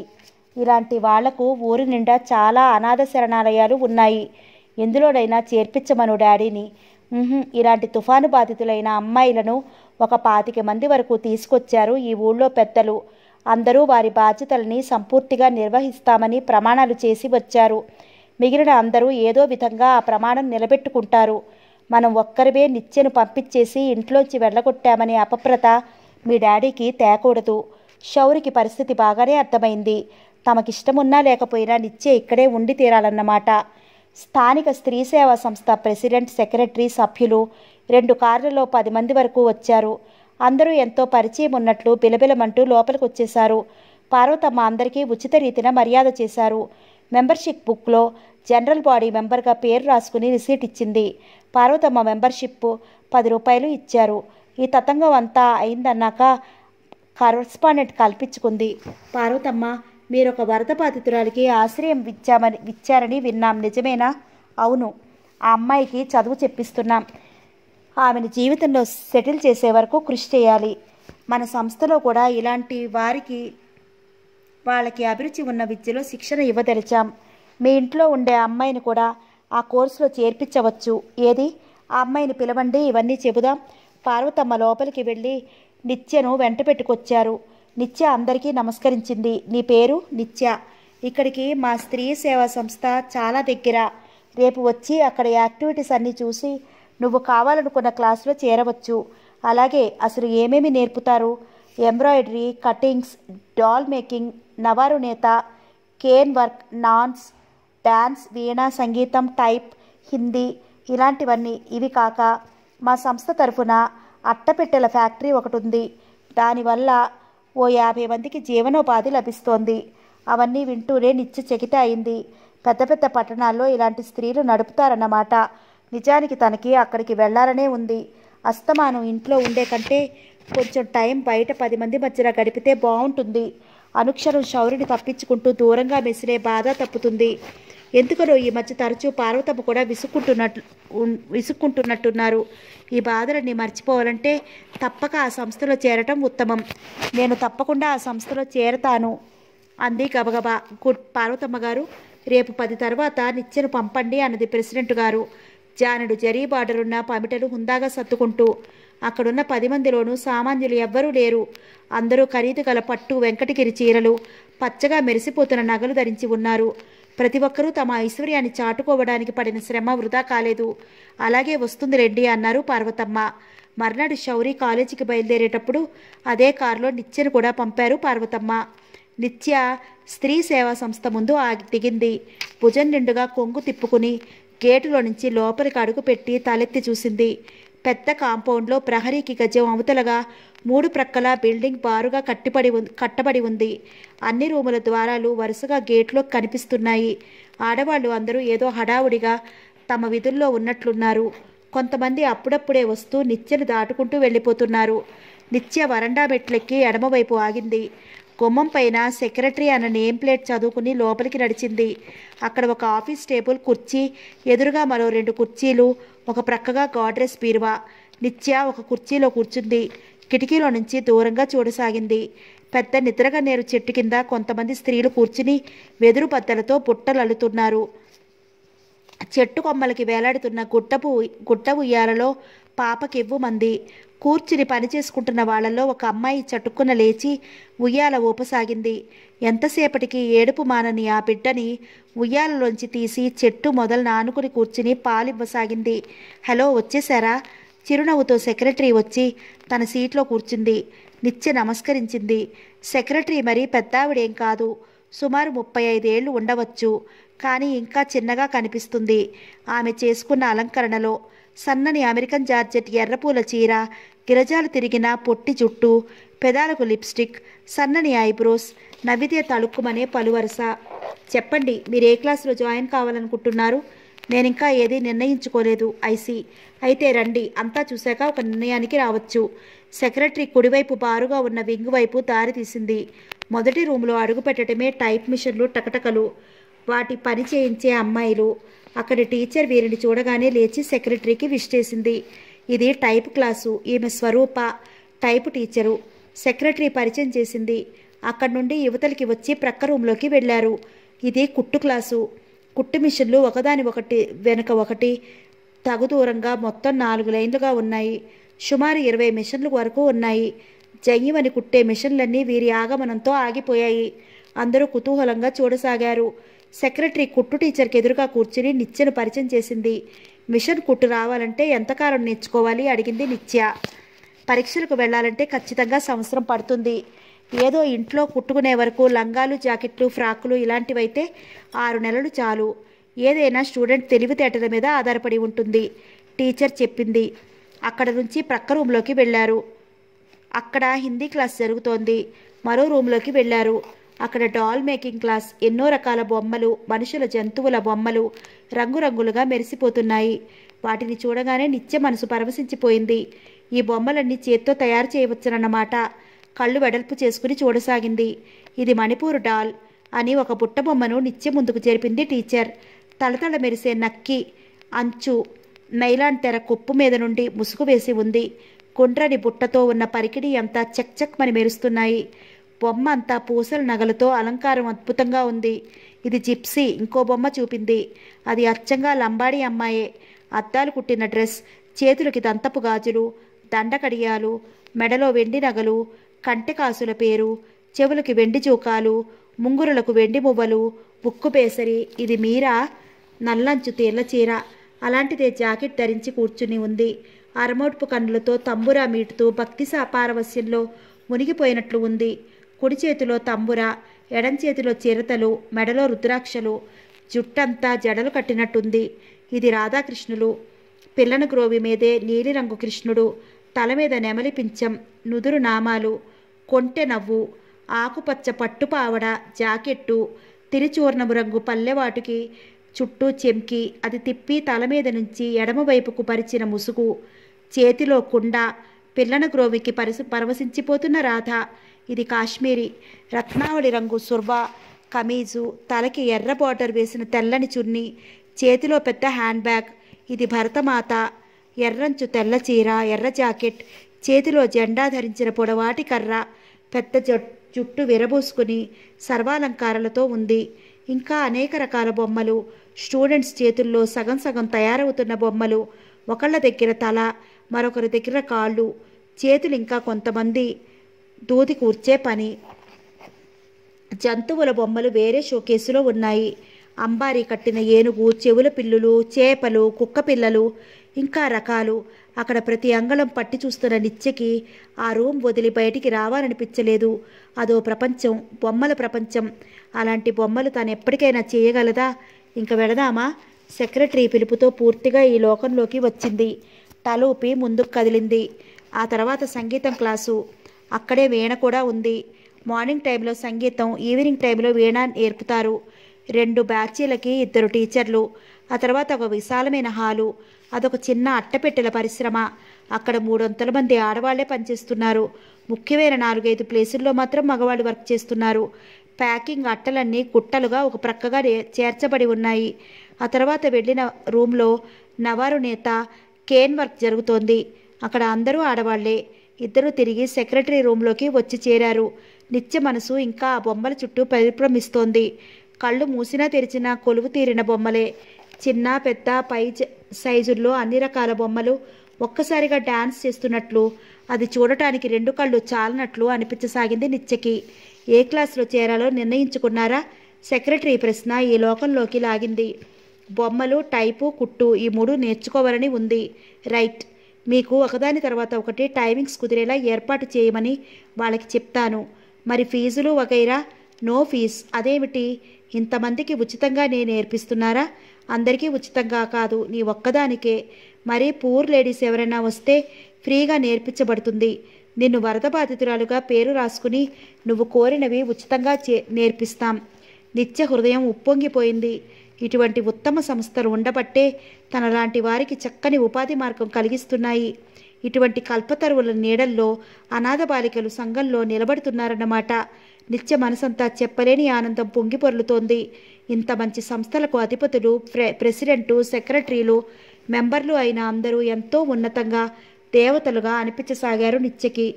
ఇలాంటి వాళ్లకు ఊరి నిండా చాలా అనాథ శరణాలయాలు ఉన్నాయి ఎందులోనైనా చేర్పించమను డాడీని ఇలాంటి తుఫాను బాధితులైన అమ్మాయిలను ఒక పాతిక మంది వరకు తీసుకొచ్చారు ఈ ఊళ్ళో పెద్దలు అందరూ వారి బాధ్యతల్ని సంపూర్తిగా నిర్వహిస్తామని ప్రమాణాలు చేసి వచ్చారు మిగిలిన అందరూ ఏదో విధంగా ఆ ప్రమాణం నిలబెట్టుకుంటారు మనం ఒక్కరివే నిత్యను పంపించేసి ఇంట్లోంచి వెళ్ళగొట్టామనే అపప్రత మీ డాడీకి తేకూడదు షౌరికి పరిస్థితి బాగానే అర్థమైంది తమకిష్టమున్నా లేకపోయినా నిత్య ఇక్కడే ఉండి తీరాలన్నమాట స్థానిక స్త్రీ సేవా సంస్థ ప్రెసిడెంట్ సెక్రటరీ సభ్యులు రెండు కార్లలో పది మంది వరకు వచ్చారు అందరూ ఎంతో పరిచయం ఉన్నట్లు బిలబిలమంటూ లోపలికి వచ్చేశారు పార్వతమ్మ అందరికీ ఉచిత రీతిన మర్యాద చేశారు మెంబర్షిప్ బుక్లో జనరల్ బాడీ మెంబర్గా పేరు రాసుకుని రిసీట్ ఇచ్చింది పార్వతమ్మ మెంబర్షిప్ పది రూపాయలు ఇచ్చారు ఈ తతంగం అంతా అయిందన్నాక కరస్పాండెంట్ కల్పించుకుంది పార్వతమ్మ మీరు ఒక వరద బాధితురాలికి ఆశ్రయం ఇచ్చామని ఇచ్చారని విన్నాం నిజమేనా అవును ఆ అమ్మాయికి చదువు చెప్పిస్తున్నాం ఆమెను జీవితంలో సెటిల్ చేసే వరకు కృషి చేయాలి మన సంస్థలో కూడా ఇలాంటి వారికి వాళ్ళకి అభిరుచి ఉన్న విద్యలో శిక్షణ ఇవ్వదలిచాం మీ ఇంట్లో ఉండే అమ్మాయిని కూడా ఆ కోర్సులో చేర్పించవచ్చు ఏది ఆ అమ్మాయిని పిలవండి ఇవన్నీ చెబుదాం పార్వతమ్మ లోపలికి వెళ్ళి నిత్యను వెంట పెట్టుకొచ్చారు నిత్య అందరికీ నమస్కరించింది నీ పేరు నిత్య ఇక్కడికి మా స్త్రీ సేవా సంస్థ చాలా దగ్గర రేపు వచ్చి అక్కడ యాక్టివిటీస్ అన్నీ చూసి నువ్వు కావాలనుకున్న క్లాసులో చేరవచ్చు అలాగే అసలు ఏమేమి నేర్పుతారు ఎంబ్రాయిడరీ కటింగ్స్ డాల్ మేకింగ్ నవారు నేత కేన్ వర్క్ నాన్స్ డ్యాన్స్ వీణా సంగీతం టైప్ హిందీ ఇలాంటివన్నీ ఇవి కాక మా సంస్థ తరఫున అట్టపెట్టెల ఫ్యాక్టరీ ఒకటి ఉంది దానివల్ల ఓ యాభై మందికి జీవనోపాధి లభిస్తోంది అవన్నీ వింటూనే నిత్య చెకిత అయింది పెద్ద పెద్ద పట్టణాల్లో ఇలాంటి స్త్రీలు నడుపుతారన్నమాట నిజానికి తనకి అక్కడికి వెళ్లాలనే ఉంది అస్తమానం ఇంట్లో ఉండే కంటే కొంచెం టైం బయట పది మంది మధ్యన గడిపితే బాగుంటుంది అనుక్షరం శౌర్యుని తప్పించుకుంటూ దూరంగా మెసిరే బాధ తప్పుతుంది ఎందుకనో ఈ మధ్య తరచూ పార్వతమ్మ కూడా విసుక్కుంటున్నట్లు విసుక్కుంటున్నట్టున్నారు ఈ బాధలని మర్చిపోవాలంటే తప్పక ఆ సంస్థలో చేరటం ఉత్తమం నేను తప్పకుండా ఆ సంస్థలో చేరతాను అంది గబగబా గుడ్ పార్వతమ్మ గారు రేపు పది తర్వాత నిత్యను పంపండి అన్నది ప్రెసిడెంట్ గారు జానుడు బార్డరున్న పమిటను హుందాగా సత్తుకుంటూ అక్కడున్న పది మందిలోనూ సామాన్యులు ఎవ్వరూ లేరు అందరూ ఖరీదు గల పట్టు వెంకటగిరి చీరలు పచ్చగా మెరిసిపోతున్న నగలు ధరించి ఉన్నారు ప్రతి ఒక్కరూ తమ ఐశ్వర్యాన్ని చాటుకోవడానికి పడిన శ్రమ వృధా కాలేదు అలాగే వస్తుంది రెడ్డి అన్నారు పార్వతమ్మ మర్నాడు శౌరి కాలేజీకి బయలుదేరేటప్పుడు అదే కారులో నిత్యను కూడా పంపారు పార్వతమ్మ నిత్య స్త్రీ సేవా సంస్థ ముందు ఆగి దిగింది భుజం నిండుగా కొంగు తిప్పుకుని గేటులో నుంచి లోపలికి అడుగుపెట్టి తలెత్తి చూసింది పెద్ద కాంపౌండ్లో ప్రహరీకి గజం అవతలగా మూడు ప్రక్కల బిల్డింగ్ బారుగా కట్టిపడి కట్టబడి ఉంది అన్ని రూముల ద్వారాలు వరుసగా గేట్లో కనిపిస్తున్నాయి ఆడవాళ్ళు అందరూ ఏదో హడావుడిగా తమ విధుల్లో ఉన్నట్లున్నారు కొంతమంది అప్పుడప్పుడే వస్తూ నిత్యను దాటుకుంటూ వెళ్ళిపోతున్నారు నిత్య వరండా మెట్లెక్కి ఎడమవైపు ఆగింది గుమ్మం పైన సెక్రటరీ అన్న నేమ్ ప్లేట్ చదువుకుని లోపలికి నడిచింది అక్కడ ఒక ఆఫీస్ టేబుల్ కుర్చీ ఎదురుగా మరో రెండు కుర్చీలు ఒక ప్రక్కగా గాడ్రెస్ బీరువా నిత్య ఒక కుర్చీలో కూర్చుంది కిటికీలో నుంచి దూరంగా చూడసాగింది పెద్ద నిద్రగా నేరు చెట్టు కింద కొంతమంది స్త్రీలు కూర్చుని వెదురు బద్దలతో బుట్టలు అల్లుతున్నారు చెట్టు కొమ్మలకి వేలాడుతున్న గుట్టపు గుట్ట ఉయ్యాలలో పాపకివ్వుమంది కూర్చుని పనిచేసుకుంటున్న వాళ్లలో ఒక అమ్మాయి చటుక్కున లేచి ఉయ్యాల ఊపసాగింది ఎంతసేపటికి ఏడుపు మానని ఆ బిడ్డని ఉయ్యాలలోంచి తీసి చెట్టు మొదలు నానుకుని కూర్చుని పాలివ్వసాగింది హలో వచ్చేసారా చిరునవ్వుతో సెక్రటరీ వచ్చి తన సీట్లో కూర్చుంది నిత్య నమస్కరించింది సెక్రటరీ మరీ పెద్దావిడేం కాదు సుమారు ముప్పై ఐదేళ్లు ఉండవచ్చు కానీ ఇంకా చిన్నగా కనిపిస్తుంది ఆమె చేసుకున్న అలంకరణలో సన్నని అమెరికన్ జార్జెట్ ఎర్రపూల చీర గిరజాలు తిరిగిన పొట్టి జుట్టు పెదాలకు లిప్స్టిక్ సన్నని ఐబ్రోస్ నవ్వితే తళుక్కుమనే పలువరుస చెప్పండి మీరు ఏ క్లాసులో జాయిన్ కావాలనుకుంటున్నారు నేను ఇంకా ఏది నిర్ణయించుకోలేదు ఐసీ అయితే రండి అంతా చూశాక ఒక నిర్ణయానికి రావచ్చు సెక్రటరీ కుడివైపు బారుగా ఉన్న వింగ్ వైపు దారి తీసింది మొదటి రూమ్లో అడుగుపెట్టడమే టైప్ మిషన్లు టకటకలు వాటి పని చేయించే అమ్మాయిలు అక్కడి టీచర్ వీరిని చూడగానే లేచి సెక్రటరీకి విష్ చేసింది ఇది టైప్ క్లాసు ఈమె స్వరూప టైప్ టీచరు సెక్రటరీ పరిచయం చేసింది అక్కడి నుండి యువతలకి వచ్చి ప్రక్క రూమ్లోకి వెళ్ళారు ఇది కుట్టు క్లాసు కుట్టు మిషన్లు ఒకదాని ఒకటి వెనుక ఒకటి తగుదూరంగా మొత్తం నాలుగు లైన్లుగా ఉన్నాయి సుమారు ఇరవై మిషన్లు వరకు ఉన్నాయి జయ్యమని కుట్టే మిషన్లన్నీ వీరి ఆగమనంతో ఆగిపోయాయి అందరూ కుతూహలంగా చూడసాగారు సెక్రటరీ కుట్టు టీచర్కి ఎదురుగా కూర్చుని నిత్యను పరిచయం చేసింది మిషన్ కుట్టు రావాలంటే ఎంతకాలం నేర్చుకోవాలి అడిగింది నిత్య పరీక్షలకు వెళ్ళాలంటే ఖచ్చితంగా సంవత్సరం పడుతుంది ఏదో ఇంట్లో కుట్టుకునే వరకు లంగాలు జాకెట్లు ఫ్రాకులు ఇలాంటివైతే ఆరు నెలలు చాలు ఏదైనా స్టూడెంట్ తెలివితేటల మీద ఆధారపడి ఉంటుంది టీచర్ చెప్పింది అక్కడ నుంచి ప్రక్క రూమ్లోకి వెళ్ళారు అక్కడ హిందీ క్లాస్ జరుగుతోంది మరో రూమ్లోకి వెళ్ళారు అక్కడ డాల్ మేకింగ్ క్లాస్ ఎన్నో రకాల బొమ్మలు మనుషుల జంతువుల బొమ్మలు రంగురంగులుగా మెరిసిపోతున్నాయి వాటిని చూడగానే నిత్య మనసు పరవశించిపోయింది ఈ బొమ్మలన్నీ చేత్తో తయారు చేయవచ్చునన్నమాట కళ్ళు వెడల్పు చేసుకుని చూడసాగింది ఇది మణిపూర్ డాల్ అని ఒక బుట్ట బొమ్మను నిత్య ముందుకు జరిపింది టీచర్ తలతళ మెరిసే నక్కి అంచు నైలాన్ తెర కుప్పు మీద నుండి ముసుగు వేసి ఉంది కుండ్రని బుట్టతో ఉన్న పరికిడి అంతా మని మెరుస్తున్నాయి బొమ్మ అంతా పూసల నగలతో అలంకారం అద్భుతంగా ఉంది ఇది జిప్సీ ఇంకో బొమ్మ చూపింది అది అచ్చంగా లంబాడి అమ్మాయే అద్దాలు కుట్టిన డ్రెస్ చేతులకి దంతపు గాజులు దండకడియాలు మెడలో వెండి నగలు కంటెకాసుల పేరు చెవులకి వెండి చూకాలు ముంగురులకు వెండి మువ్వలు ఉక్కు పేసరి ఇది మీరా నల్లంచు తీర్ల చీర అలాంటిదే జాకెట్ ధరించి కూర్చుని ఉంది అరమోడ్పు కన్నులతో తంబురా మీటుతూ భక్తి సాపారవస్యంలో మునిగిపోయినట్లు ఉంది కుడి చేతిలో తంబుర ఎడం చేతిలో చిరతలు మెడలో రుద్రాక్షలు జుట్టంతా జడలు కట్టినట్టుంది ఇది రాధాకృష్ణులు పిల్లన గ్రోవి మీదే నీలిరంగు కృష్ణుడు తల మీద నెమలి పించం నుదురు నామాలు కొంటె నవ్వు ఆకుపచ్చ పట్టుపావడ జాకెట్టు తిరిచూర్ణము రంగు పల్లెవాటుకి చుట్టూ చెంకి అది తిప్పి తల మీద నుంచి ఎడమవైపుకు పరిచిన ముసుగు చేతిలో కుండ పిల్లన గ్రోవికి పరిసు పరవశించిపోతున్న రాధ ఇది కాశ్మీరీ రత్నావళి రంగు సుర్వా కమీజు తలకి ఎర్ర బార్డర్ వేసిన తెల్లని చున్నీ చేతిలో పెద్ద హ్యాండ్ బ్యాగ్ ఇది భరతమాత ఎర్రంచు తెల్ల చీర ఎర్ర జాకెట్ చేతిలో జెండా ధరించిన పొడవాటి కర్ర పెద్ద జుట్టు విరబోసుకుని సర్వాలంకారాలతో ఉంది ఇంకా అనేక రకాల బొమ్మలు స్టూడెంట్స్ చేతుల్లో సగం సగం తయారవుతున్న బొమ్మలు ఒకళ్ళ దగ్గర తల మరొకరి దగ్గర కాళ్ళు చేతులు ఇంకా కొంతమంది దూది కూర్చే పని జంతువుల బొమ్మలు వేరే షోకేసులో ఉన్నాయి అంబారి కట్టిన ఏనుగు చెవుల పిల్లులు చేపలు కుక్క పిల్లలు ఇంకా రకాలు అక్కడ ప్రతి అంగళం పట్టి చూస్తున్న నిత్యకి ఆ రూమ్ వదిలి బయటికి రావాలనిపించలేదు అదో ప్రపంచం బొమ్మల ప్రపంచం అలాంటి బొమ్మలు తాను ఎప్పటికైనా చేయగలదా ఇంక వెళదామా సెక్రటరీ పిలుపుతో పూర్తిగా ఈ లోకంలోకి వచ్చింది తలూపి ముందుకు కదిలింది ఆ తర్వాత సంగీతం క్లాసు అక్కడే వీణ కూడా ఉంది మార్నింగ్ టైంలో సంగీతం ఈవినింగ్ టైంలో వీణ నేర్పుతారు రెండు బ్యాచీలకి ఇద్దరు టీచర్లు ఆ తర్వాత ఒక విశాలమైన హాలు అదొక చిన్న అట్టపెట్టెల పరిశ్రమ అక్కడ మూడు వందల మంది ఆడవాళ్లే పనిచేస్తున్నారు ముఖ్యమైన నాలుగైదు ప్లేసుల్లో మాత్రం మగవాళ్ళు వర్క్ చేస్తున్నారు ప్యాకింగ్ అట్టలన్నీ కుట్టలుగా ఒక ప్రక్కగా చేర్చబడి ఉన్నాయి ఆ తర్వాత వెళ్ళిన రూమ్లో నవారు నేత కేన్ వర్క్ జరుగుతోంది అక్కడ అందరూ ఆడవాళ్లే ఇద్దరు తిరిగి సెక్రటరీ రూంలోకి వచ్చి చేరారు నిత్య మనసు ఇంకా ఆ బొమ్మల చుట్టూ పరిభ్రమిస్తోంది కళ్ళు మూసినా తెరిచినా కొలువు తీరిన బొమ్మలే చిన్న పెద్ద పై సైజుల్లో అన్ని రకాల బొమ్మలు ఒక్కసారిగా డాన్స్ చేస్తున్నట్లు అది చూడటానికి రెండు కళ్ళు చాలనట్లు అనిపించసాగింది నిత్యకి ఏ క్లాస్లో చేరాలో నిర్ణయించుకున్నారా సెక్రటరీ ప్రశ్న ఈ లోకంలోకి లాగింది బొమ్మలు టైపు కుట్టు ఈ మూడు నేర్చుకోవాలని ఉంది రైట్ మీకు ఒకదాని తర్వాత ఒకటి టైమింగ్స్ కుదిరేలా ఏర్పాటు చేయమని వాళ్ళకి చెప్తాను మరి ఫీజులు వగైరా నో ఫీజ్ అదేమిటి ఇంతమందికి ఉచితంగా నేను నేర్పిస్తున్నారా అందరికీ ఉచితంగా కాదు నీ ఒక్కదానికే మరి పూర్ లేడీస్ ఎవరైనా వస్తే ఫ్రీగా నేర్పించబడుతుంది నిన్ను వరద బాధితురాలుగా పేరు రాసుకుని నువ్వు కోరినవి ఉచితంగా చే నేర్పిస్తాం నిత్య హృదయం ఉప్పొంగిపోయింది ఇటువంటి ఉత్తమ సంస్థలు ఉండబట్టే తనలాంటి వారికి చక్కని ఉపాధి మార్గం కలిగిస్తున్నాయి ఇటువంటి కల్పతరువుల నీడల్లో అనాథ బాలికలు సంఘంలో నిలబడుతున్నారన్నమాట నిత్య మనసంతా చెప్పలేని ఆనందం పొంగిపొర్లుతోంది ఇంత మంచి సంస్థలకు అధిపతులు ప్రె ప్రెసిడెంటు సెక్రటరీలు మెంబర్లు అయిన అందరూ ఎంతో ఉన్నతంగా దేవతలుగా అనిపించసాగారు నిత్యకి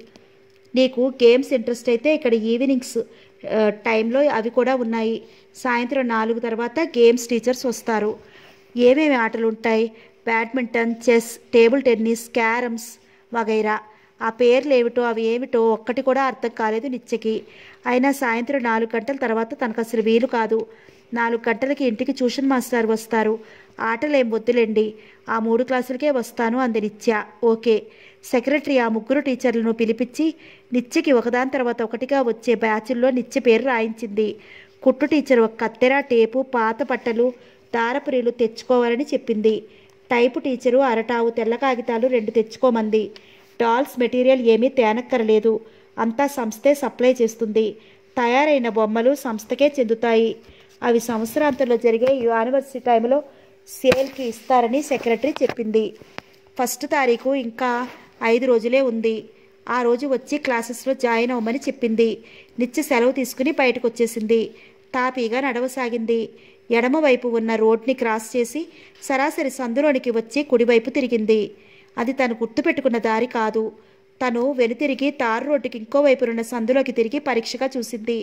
నీకు గేమ్స్ ఇంట్రెస్ట్ అయితే ఇక్కడ ఈవినింగ్స్ టైంలో అవి కూడా ఉన్నాయి సాయంత్రం నాలుగు తర్వాత గేమ్స్ టీచర్స్ వస్తారు ఏమేమి ఆటలు ఉంటాయి badminton chess table tennis carroms వగైరా ఆ పేర్లు ఏమిటో అవి ఏమిటో ఒక్కటి కూడా అర్థం కాలేదు నిత్యకి అయినా సాయంత్రం నాలుగు గంటల తర్వాత తనకు అసలు వీలు కాదు నాలుగు గంటలకి ఇంటికి ట్యూషన్ మాస్టర్ వస్తారు ఆటలేం వద్దులేండి ఆ మూడు క్లాసులకే వస్తాను అంది నిత్య ఓకే సెక్రటరీ ఆ ముగ్గురు టీచర్లను పిలిపించి నిత్యకి ఒకదాని తర్వాత ఒకటిగా వచ్చే బ్యాచ్ల్లో నిత్య పేరు రాయించింది కుట్టు టీచర్ ఒక కత్తెర టేపు పాత బట్టలు తారపురీలు తెచ్చుకోవాలని చెప్పింది టైపు టీచరు అరటావు తెల్ల కాగితాలు రెండు తెచ్చుకోమంది డాల్స్ మెటీరియల్ ఏమీ తేనక్కరలేదు అంతా సంస్థే సప్లై చేస్తుంది తయారైన బొమ్మలు సంస్థకే చెందుతాయి అవి సంవత్సరాంతంలో జరిగే యూనివర్సిటీ టైంలో సేల్కి ఇస్తారని సెక్రటరీ చెప్పింది ఫస్ట్ తారీఖు ఇంకా ఐదు రోజులే ఉంది ఆ రోజు వచ్చి క్లాసెస్లో జాయిన్ అవ్వమని చెప్పింది నిత్య సెలవు తీసుకుని బయటకు వచ్చేసింది తాపీగా నడవసాగింది ఎడమవైపు ఉన్న రోడ్ని క్రాస్ చేసి సరాసరి సందులోనికి వచ్చి కుడివైపు తిరిగింది అది తను గుర్తుపెట్టుకున్న దారి కాదు తను వెనుతిరిగి తారు రోడ్డుకి ఇంకోవైపునున్న సందులోకి తిరిగి పరీక్షగా చూసింది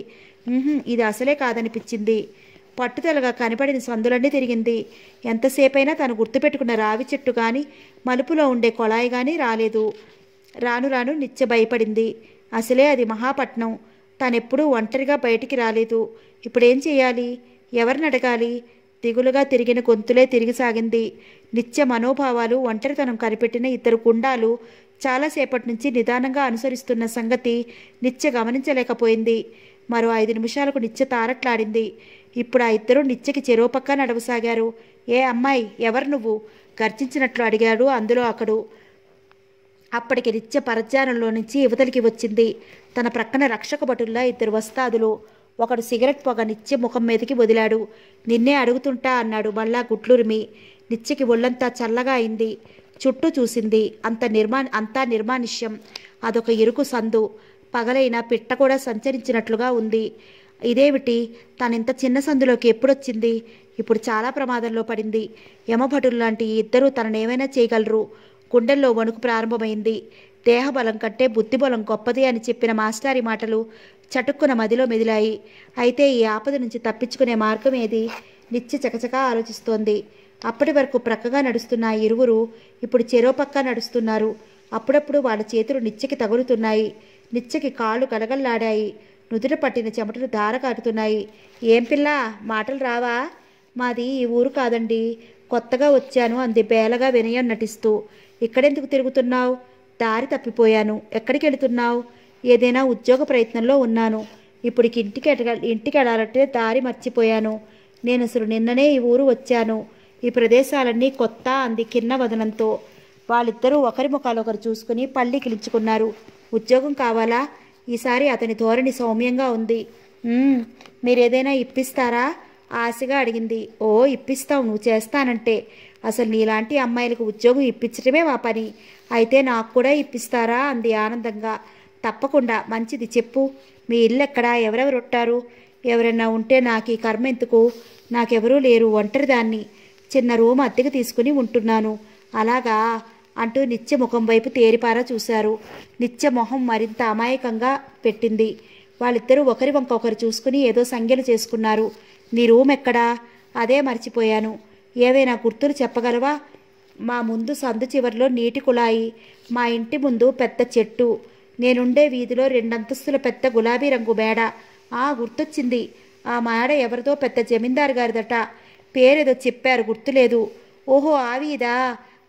ఇది అసలే కాదనిపించింది పట్టుదలగా కనపడిన సందులన్నీ తిరిగింది ఎంతసేపైనా తను గుర్తుపెట్టుకున్న రావి చెట్టు కానీ మలుపులో ఉండే కొళాయి కానీ రాలేదు రాను రాను నిత్య భయపడింది అసలే అది మహాపట్నం తానెప్పుడూ ఒంటరిగా బయటికి రాలేదు ఇప్పుడేం చేయాలి ఎవరిని అడగాలి దిగులుగా తిరిగిన గొంతులే తిరిగి సాగింది నిత్య మనోభావాలు ఒంటరితనం కనిపెట్టిన ఇద్దరు గుండాలు చాలాసేపటి నుంచి నిదానంగా అనుసరిస్తున్న సంగతి నిత్య గమనించలేకపోయింది మరో ఐదు నిమిషాలకు నిత్య తారట్లాడింది ఇప్పుడు ఆ ఇద్దరు నిత్యకి పక్క నడవసాగారు ఏ అమ్మాయి ఎవరు నువ్వు గర్జించినట్లు అడిగాడు అందులో అక్కడు అప్పటికి నిత్య పరధ్యానంలో నుంచి యువతలికి వచ్చింది తన ప్రక్కన రక్షక భటుల్లో ఇద్దరు వస్తాదులు ఒకడు సిగరెట్ పొగ నిత్య ముఖం మీదకి వదిలాడు నిన్నే అడుగుతుంటా అన్నాడు మళ్ళా గుట్లూరిమి నిత్యకి ఒళ్ళంతా చల్లగా అయింది చుట్టూ చూసింది అంత నిర్మా అంతా నిర్మానుష్యం అదొక ఇరుకు సందు పగలైన పిట్ట కూడా సంచరించినట్లుగా ఉంది ఇదేమిటి తనింత చిన్న సందులోకి ఎప్పుడొచ్చింది ఇప్పుడు చాలా ప్రమాదంలో పడింది యమభటులు లాంటి ఇద్దరూ తననేమైనా చేయగలరు గుండెల్లో వణుకు ప్రారంభమైంది దేహబలం కంటే బుద్ధిబలం గొప్పది అని చెప్పిన మాస్టారి మాటలు చటుక్కున మదిలో మెదిలాయి అయితే ఈ ఆపద నుంచి తప్పించుకునే మార్గం ఏది నిత్య చకచకా ఆలోచిస్తోంది అప్పటి వరకు ప్రక్కగా నడుస్తున్న ఇరువురు ఇప్పుడు చెరో పక్క నడుస్తున్నారు అప్పుడప్పుడు వాళ్ళ చేతులు నిత్యకి తగులుతున్నాయి నిత్యకి కాళ్ళు గలగల్లాడాయి నుదుట పట్టిన చెమటలు కాటుతున్నాయి ఏం పిల్ల మాటలు రావా మాది ఈ ఊరు కాదండి కొత్తగా వచ్చాను అంది బేలగా వినయం నటిస్తూ ఇక్కడెందుకు తిరుగుతున్నావు దారి తప్పిపోయాను ఎక్కడికి వెళుతున్నావు ఏదైనా ఉద్యోగ ప్రయత్నంలో ఉన్నాను ఇప్పుడు ఇంటికి ఇంటికి వెళ్ళాలంటే దారి మర్చిపోయాను నేను అసలు నిన్ననే ఈ ఊరు వచ్చాను ఈ ప్రదేశాలన్నీ కొత్త అంది కిన్న వదనంతో వాళ్ళిద్దరూ ఒకరి ముఖాలొకరు చూసుకుని పల్లి కిలించుకున్నారు ఉద్యోగం కావాలా ఈసారి అతని ధోరణి సౌమ్యంగా ఉంది మీరేదైనా ఇప్పిస్తారా ఆశగా అడిగింది ఓ ఇప్పిస్తావు నువ్వు చేస్తానంటే అసలు నీలాంటి అమ్మాయిలకు ఉద్యోగం ఇప్పించడమే మా పని అయితే నాకు కూడా ఇప్పిస్తారా అంది ఆనందంగా తప్పకుండా మంచిది చెప్పు మీ ఇల్లు ఎక్కడ ఎవరెవరు ఉంటారు ఎవరైనా ఉంటే నాకు ఈ కర్మ ఎందుకు నాకెవరూ లేరు ఒంటరి దాన్ని చిన్న రూమ్ అద్దెకు తీసుకుని ఉంటున్నాను అలాగా అంటూ నిత్య ముఖం వైపు తేరిపారా చూశారు నిత్య మొహం మరింత అమాయకంగా పెట్టింది వాళ్ళిద్దరూ ఒకరి వంకొకరు చూసుకుని ఏదో సంజ్ఞలు చేసుకున్నారు నీ రూమ్ ఎక్కడా అదే మర్చిపోయాను ఏవైనా గుర్తులు చెప్పగలవా మా ముందు సందు చివరిలో నీటి కుళాయి మా ఇంటి ముందు పెద్ద చెట్టు నేనుండే వీధిలో రెండంతస్తుల పెద్ద గులాబీ రంగు బేడ ఆ గుర్తొచ్చింది ఆ మేడ ఎవరిదో పెద్ద జమీందారు గారిదట పేరేదో చెప్పారు గుర్తులేదు ఓహో ఆవీదా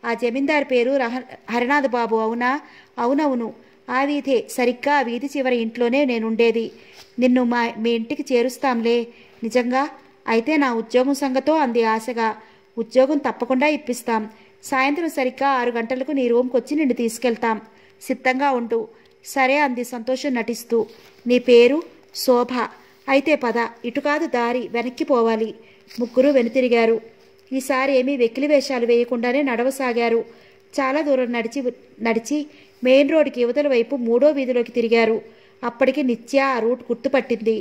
ఆ జమీందారు పేరు రహ హరినాథ్ బాబు అవునా అవునవును ఆ వీధే సరిగ్గా ఆ వీధి చివరి ఇంట్లోనే నేనుండేది నిన్ను మా మీ ఇంటికి చేరుస్తాంలే నిజంగా అయితే నా ఉద్యోగం సంగతో అంది ఆశగా ఉద్యోగం తప్పకుండా ఇప్పిస్తాం సాయంత్రం సరిగ్గా ఆరు గంటలకు నీ రూమ్కి వచ్చి నిన్ను తీసుకెళ్తాం సిద్ధంగా ఉండు సరే అంది సంతోషం నటిస్తూ నీ పేరు శోభ అయితే పద ఇటు కాదు దారి వెనక్కి పోవాలి ముగ్గురు వెనుతిరిగారు ఈసారి ఏమీ వెకిలి వేషాలు వేయకుండానే నడవసాగారు చాలా దూరం నడిచి నడిచి మెయిన్ రోడ్డుకి యువతల వైపు మూడో వీధిలోకి తిరిగారు అప్పటికి నిత్య ఆ రూట్ గుర్తుపట్టింది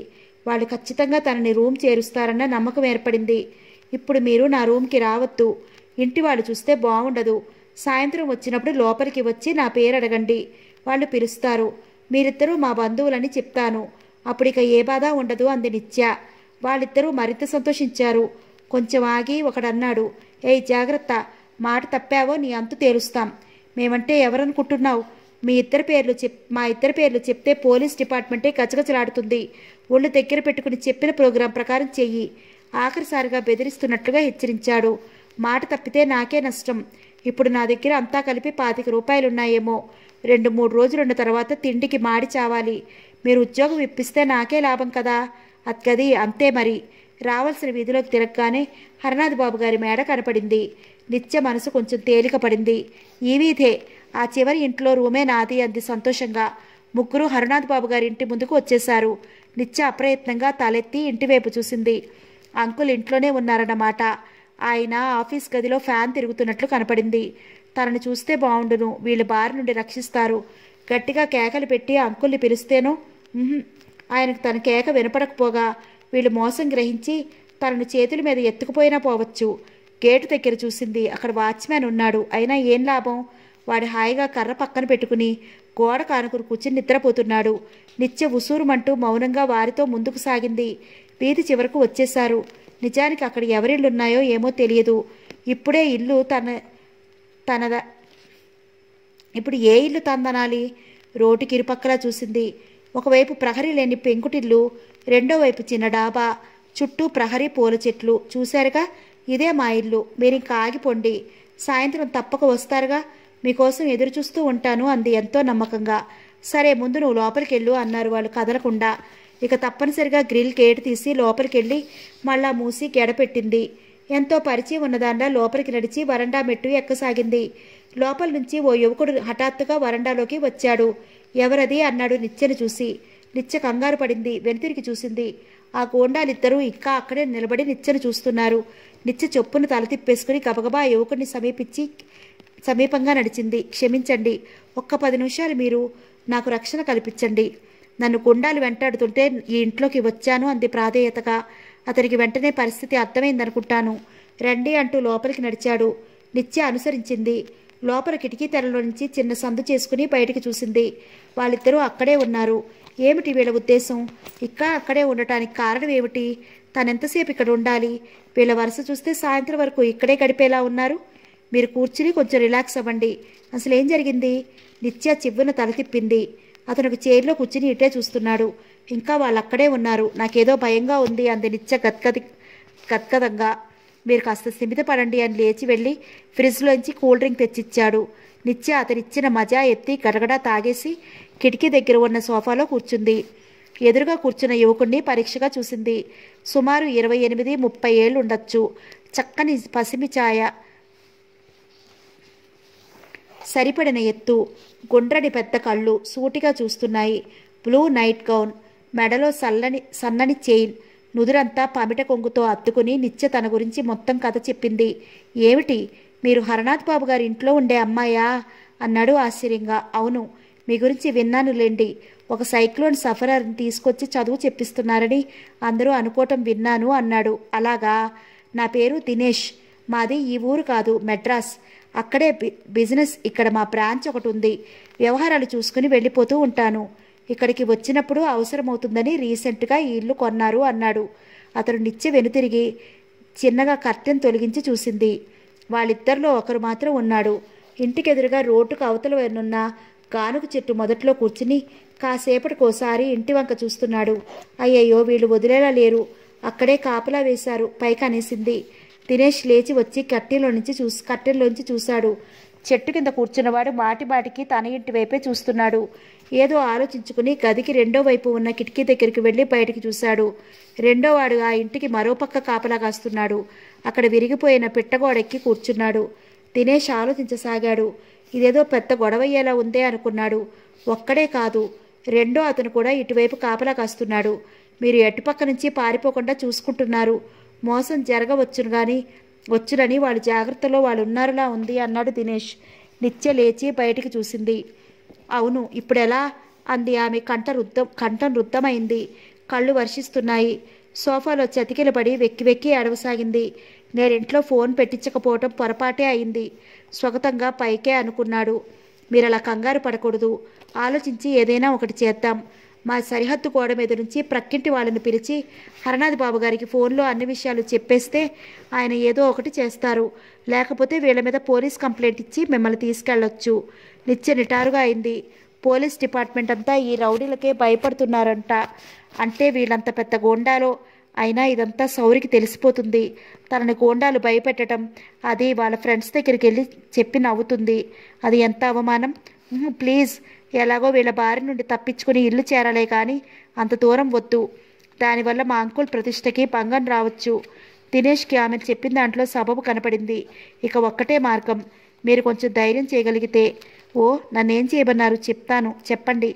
వాళ్ళు ఖచ్చితంగా తనని రూమ్ చేరుస్తారన్న నమ్మకం ఏర్పడింది ఇప్పుడు మీరు నా రూమ్కి రావద్దు ఇంటి వాళ్ళు చూస్తే బాగుండదు సాయంత్రం వచ్చినప్పుడు లోపలికి వచ్చి నా పేరు అడగండి వాళ్ళు పిలుస్తారు మీరిద్దరూ మా బంధువులని చెప్తాను అప్పుడు ఇక ఏ బాధ ఉండదు అంది నిత్య వాళ్ళిద్దరూ మరింత సంతోషించారు కొంచెం ఆగి ఒకడన్నాడు ఏ జాగ్రత్త మాట తప్పావో నీ అంతు తేలుస్తాం మేమంటే ఎవరనుకుంటున్నావు మీ ఇద్దరి పేర్లు చెప్ మా ఇద్దరి పేర్లు చెప్తే పోలీస్ డిపార్ట్మెంటే గచగచలాడుతుంది ఒళ్ళు దగ్గర పెట్టుకుని చెప్పిన ప్రోగ్రాం ప్రకారం చెయ్యి ఆఖరిసారిగా బెదిరిస్తున్నట్లుగా హెచ్చరించాడు మాట తప్పితే నాకే నష్టం ఇప్పుడు నా దగ్గర అంతా కలిపి పాతిక రూపాయలున్నాయేమో రెండు మూడు రోజులున్న తర్వాత తిండికి మాడి చావాలి మీరు ఉద్యోగం ఇప్పిస్తే నాకే లాభం కదా అత్కది అంతే మరి రావాల్సిన వీధిలోకి తిరగగానే హరనాథ్ బాబు గారి మేడ కనపడింది నిత్య మనసు కొంచెం తేలిక పడింది ఈ వీధే ఆ చివరి ఇంట్లో రూమే నాది అంది సంతోషంగా ముగ్గురు హరనాథ్ బాబు గారి ఇంటి ముందుకు వచ్చేశారు నిత్య అప్రయత్నంగా తలెత్తి ఇంటివైపు చూసింది అంకుల్ ఇంట్లోనే ఉన్నారన్నమాట ఆయన ఆఫీస్ గదిలో ఫ్యాన్ తిరుగుతున్నట్లు కనపడింది తనను చూస్తే బాగుండును వీళ్ళు బారి నుండి రక్షిస్తారు గట్టిగా కేకలు పెట్టి అంకుల్ని పిలిస్తేను ఆయనకు తన కేక వినపడకపోగా వీళ్ళు మోసం గ్రహించి తనను చేతుల మీద ఎత్తుకుపోయినా పోవచ్చు గేటు దగ్గర చూసింది అక్కడ వాచ్మ్యాన్ ఉన్నాడు అయినా ఏం లాభం వాడు హాయిగా కర్ర పక్కన పెట్టుకుని గోడ కానుకుని కూర్చుని నిద్రపోతున్నాడు నిత్య ఉసూరుమంటూ మౌనంగా వారితో ముందుకు సాగింది వీధి చివరకు వచ్చేశారు నిజానికి అక్కడ ఎవరిళ్ళున్నాయో ఏమో తెలియదు ఇప్పుడే ఇల్లు తన తనద ఇప్పుడు ఏ ఇల్లు తందనాలి రోడ్డుకి ఇరుపక్కలా చూసింది ఒకవైపు ప్రహరీ లేని పెంకుటిల్లు రెండో వైపు చిన్న డాబా చుట్టూ ప్రహరీ పూల చెట్లు చూశారుగా ఇదే మా ఇల్లు మీరు ఇంకా ఆగిపోండి సాయంత్రం తప్పక వస్తారుగా మీకోసం ఎదురు చూస్తూ ఉంటాను అంది ఎంతో నమ్మకంగా సరే ముందు నువ్వు లోపలికెళ్ళు అన్నారు వాళ్ళు కదలకుండా ఇక తప్పనిసరిగా గ్రిల్ గేట్ తీసి లోపలికి వెళ్ళి మళ్ళా మూసి గెడపెట్టింది ఎంతో పరిచయం ఉన్నదానిలా లోపలికి నడిచి వరండా మెట్టు ఎక్కసాగింది లోపల నుంచి ఓ యువకుడు హఠాత్తుగా వరండాలోకి వచ్చాడు ఎవరది అన్నాడు నిచ్చెను చూసి నిత్య కంగారు పడింది వెనుతిరిగి చూసింది ఆ గోండాలిద్దరూ ఇంకా అక్కడే నిలబడి నిచ్చెను చూస్తున్నారు నిత్య చొప్పును తల తిప్పేసుకుని గబగబా యువకుడిని సమీపించి సమీపంగా నడిచింది క్షమించండి ఒక్క పది నిమిషాలు మీరు నాకు రక్షణ కల్పించండి నన్ను గుండాలు వెంటాడుతుంటే ఈ ఇంట్లోకి వచ్చాను అంది ప్రాధేయతగా అతనికి వెంటనే పరిస్థితి అర్థమైందనుకుంటాను రండి అంటూ లోపలికి నడిచాడు నిత్య అనుసరించింది లోపల కిటికీ తెరలో నుంచి చిన్న సందు చేసుకుని బయటికి చూసింది వాళ్ళిద్దరూ అక్కడే ఉన్నారు ఏమిటి వీళ్ళ ఉద్దేశం ఇక్కడ అక్కడే ఉండటానికి కారణం ఏమిటి తనెంతసేపు ఇక్కడ ఉండాలి వీళ్ళ వరుస చూస్తే సాయంత్రం వరకు ఇక్కడే గడిపేలా ఉన్నారు మీరు కూర్చుని కొంచెం రిలాక్స్ అవ్వండి అసలు ఏం జరిగింది నిత్య చివ్వున తల తిప్పింది అతనికి చైర్లో కూర్చుని ఇటే చూస్తున్నాడు ఇంకా వాళ్ళక్కడే ఉన్నారు నాకేదో భయంగా ఉంది అంది నిత్య గద్గది గద్గదంగా మీరు కాస్త పడండి అని లేచి వెళ్ళి ఫ్రిడ్జ్లోంచి కూల్ డ్రింక్ తెచ్చిచ్చాడు నిత్య అతనిచ్చిన మజా ఎత్తి గడగడా తాగేసి కిటికీ దగ్గర ఉన్న సోఫాలో కూర్చుంది ఎదురుగా కూర్చున్న యువకుణ్ణి పరీక్షగా చూసింది సుమారు ఇరవై ఎనిమిది ముప్పై ఏళ్ళు ఉండొచ్చు చక్కని పసిమి ఛాయ సరిపడిన ఎత్తు గుండ్రని పెద్ద కళ్ళు సూటిగా చూస్తున్నాయి బ్లూ నైట్ గౌన్ మెడలో సల్లని సన్నని చైన్ నుదురంతా పమిట కొంగుతో అత్తుకుని నిత్య తన గురించి మొత్తం కథ చెప్పింది ఏమిటి మీరు హరనాథ్ బాబు గారి ఇంట్లో ఉండే అమ్మాయా అన్నాడు ఆశ్చర్యంగా అవును మీ గురించి విన్నాను లేండి ఒక సైక్లోన్ సఫరర్ని తీసుకొచ్చి చదువు చెప్పిస్తున్నారని అందరూ అనుకోవటం విన్నాను అన్నాడు అలాగా నా పేరు దినేష్ మాది ఈ ఊరు కాదు మెడ్రాస్ అక్కడే బిజినెస్ ఇక్కడ మా బ్రాంచ్ ఒకటి ఉంది వ్యవహారాలు చూసుకుని వెళ్ళిపోతూ ఉంటాను ఇక్కడికి వచ్చినప్పుడు అవసరమవుతుందని రీసెంట్గా ఈ ఇల్లు కొన్నారు అన్నాడు అతను నిత్య వెనుతిరిగి చిన్నగా కర్టెన్ తొలగించి చూసింది వాళ్ళిద్దరిలో ఒకరు మాత్రం ఉన్నాడు ఇంటికెదురుగా రోడ్డుకు అవతల వెనున్న కానుక చెట్టు మొదట్లో కూర్చుని కాసేపటికోసారి ఇంటి వంక చూస్తున్నాడు అయ్యయ్యో వీళ్ళు వదిలేలా లేరు అక్కడే కాపలా వేశారు పైకి అనేసింది దినేష్ లేచి వచ్చి నుంచి చూసి కట్టెల్లోంచి చూశాడు చెట్టు కింద కూర్చున్నవాడు మాటి మాటికి తన ఇంటి వైపే చూస్తున్నాడు ఏదో ఆలోచించుకుని గదికి రెండో వైపు ఉన్న కిటికీ దగ్గరికి వెళ్ళి బయటికి చూశాడు రెండోవాడు ఆ ఇంటికి మరోపక్క కాపలా కాస్తున్నాడు అక్కడ విరిగిపోయిన పిట్టగోడెక్కి కూర్చున్నాడు దినేష్ ఆలోచించసాగాడు ఇదేదో పెద్ద గొడవయ్యేలా ఉందే అనుకున్నాడు ఒక్కడే కాదు రెండో అతను కూడా ఇటువైపు కాపలా కాస్తున్నాడు మీరు ఎటుపక్క నుంచి పారిపోకుండా చూసుకుంటున్నారు మోసం జరగవచ్చును కానీ వచ్చునని వాళ్ళు జాగ్రత్తలో వాళ్ళు ఉన్నారులా ఉంది అన్నాడు దినేష్ నిత్య లేచి బయటికి చూసింది అవును ఇప్పుడెలా అంది ఆమె కంట రుద్ధం కంఠం రుద్ధమైంది కళ్ళు వర్షిస్తున్నాయి సోఫాలో పడి వెక్కి వెక్కి అడవసాగింది ఇంట్లో ఫోన్ పెట్టించకపోవటం పొరపాటే అయింది స్వగతంగా పైకే అనుకున్నాడు మీరు అలా కంగారు పడకూడదు ఆలోచించి ఏదైనా ఒకటి చేద్దాం మా సరిహద్దు గోడ మీద నుంచి ప్రక్కింటి వాళ్ళని పిలిచి హరనాథ్ బాబు గారికి ఫోన్లో అన్ని విషయాలు చెప్పేస్తే ఆయన ఏదో ఒకటి చేస్తారు లేకపోతే వీళ్ళ మీద పోలీస్ కంప్లైంట్ ఇచ్చి మిమ్మల్ని తీసుకెళ్ళొచ్చు నిత్య నిటారుగా అయింది పోలీస్ డిపార్ట్మెంట్ అంతా ఈ రౌడీలకే భయపడుతున్నారంట అంటే వీళ్ళంత పెద్ద గోండాలో అయినా ఇదంతా సౌరికి తెలిసిపోతుంది తనని గోండాలు భయపెట్టడం అది వాళ్ళ ఫ్రెండ్స్ దగ్గరికి వెళ్ళి చెప్పి నవ్వుతుంది అది ఎంత అవమానం ప్లీజ్ ఎలాగో వీళ్ళ బారి నుండి తప్పించుకుని ఇల్లు చేరాలే కానీ అంత దూరం వద్దు దానివల్ల మా అంకుల్ ప్రతిష్టకి భంగం రావచ్చు దినేష్కి ఆమె చెప్పిన దాంట్లో సబబు కనపడింది ఇక ఒక్కటే మార్గం మీరు కొంచెం ధైర్యం చేయగలిగితే ఓ నన్నేం చేయమన్నారు చెప్తాను చెప్పండి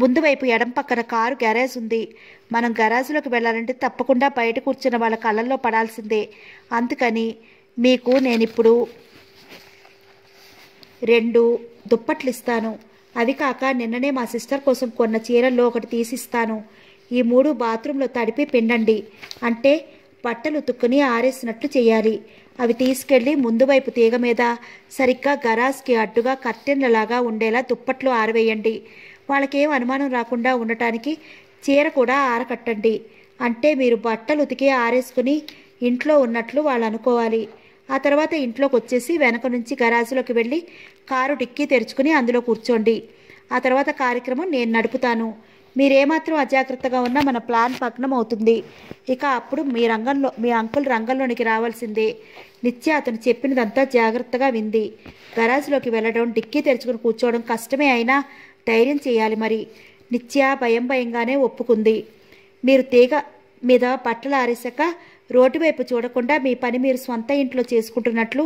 ముందు వైపు ఎడం పక్కన కారు గ్యారేజ్ ఉంది మనం గరాజులోకి వెళ్ళాలంటే తప్పకుండా బయట కూర్చున్న వాళ్ళ కళ్ళల్లో పడాల్సిందే అందుకని మీకు నేనిప్పుడు రెండు దుప్పట్లు ఇస్తాను అవి కాక నిన్ననే మా సిస్టర్ కోసం కొన్న చీరల్లో ఒకటి తీసిస్తాను ఈ మూడు బాత్రూంలో తడిపి పిండండి అంటే బట్టలు ఉతుక్కుని ఆరేసినట్లు చేయాలి అవి తీసుకెళ్లి ముందు వైపు తీగ మీద సరిగ్గా గరాజ్కి అడ్డుగా కర్టెన్లలాగా ఉండేలా దుప్పట్లు ఆరవేయండి వాళ్ళకేం అనుమానం రాకుండా ఉండటానికి చీర కూడా ఆరకట్టండి అంటే మీరు బట్టలు ఉతికి ఆరేసుకుని ఇంట్లో ఉన్నట్లు వాళ్ళు అనుకోవాలి ఆ తర్వాత ఇంట్లోకి వచ్చేసి వెనక నుంచి గరాజులోకి వెళ్ళి కారు డిక్కీ తెరుచుకుని అందులో కూర్చోండి ఆ తర్వాత కార్యక్రమం నేను నడుపుతాను మీరేమాత్రం అజాగ్రత్తగా ఉన్నా మన ప్లాన్ పగ్నం అవుతుంది ఇక అప్పుడు మీ రంగంలో మీ అంకుల్ రంగంలోనికి రావాల్సిందే నిత్య అతను చెప్పినదంతా జాగ్రత్తగా వింది గరాజులోకి వెళ్ళడం డిక్కీ తెరుచుకుని కూర్చోవడం కష్టమే అయినా ధైర్యం చేయాలి మరి నిత్య భయం భయంగానే ఒప్పుకుంది మీరు తీగ మీద బట్టలు ఆరేశాక రోడ్డు వైపు చూడకుండా మీ పని మీరు సొంత ఇంట్లో చేసుకుంటున్నట్లు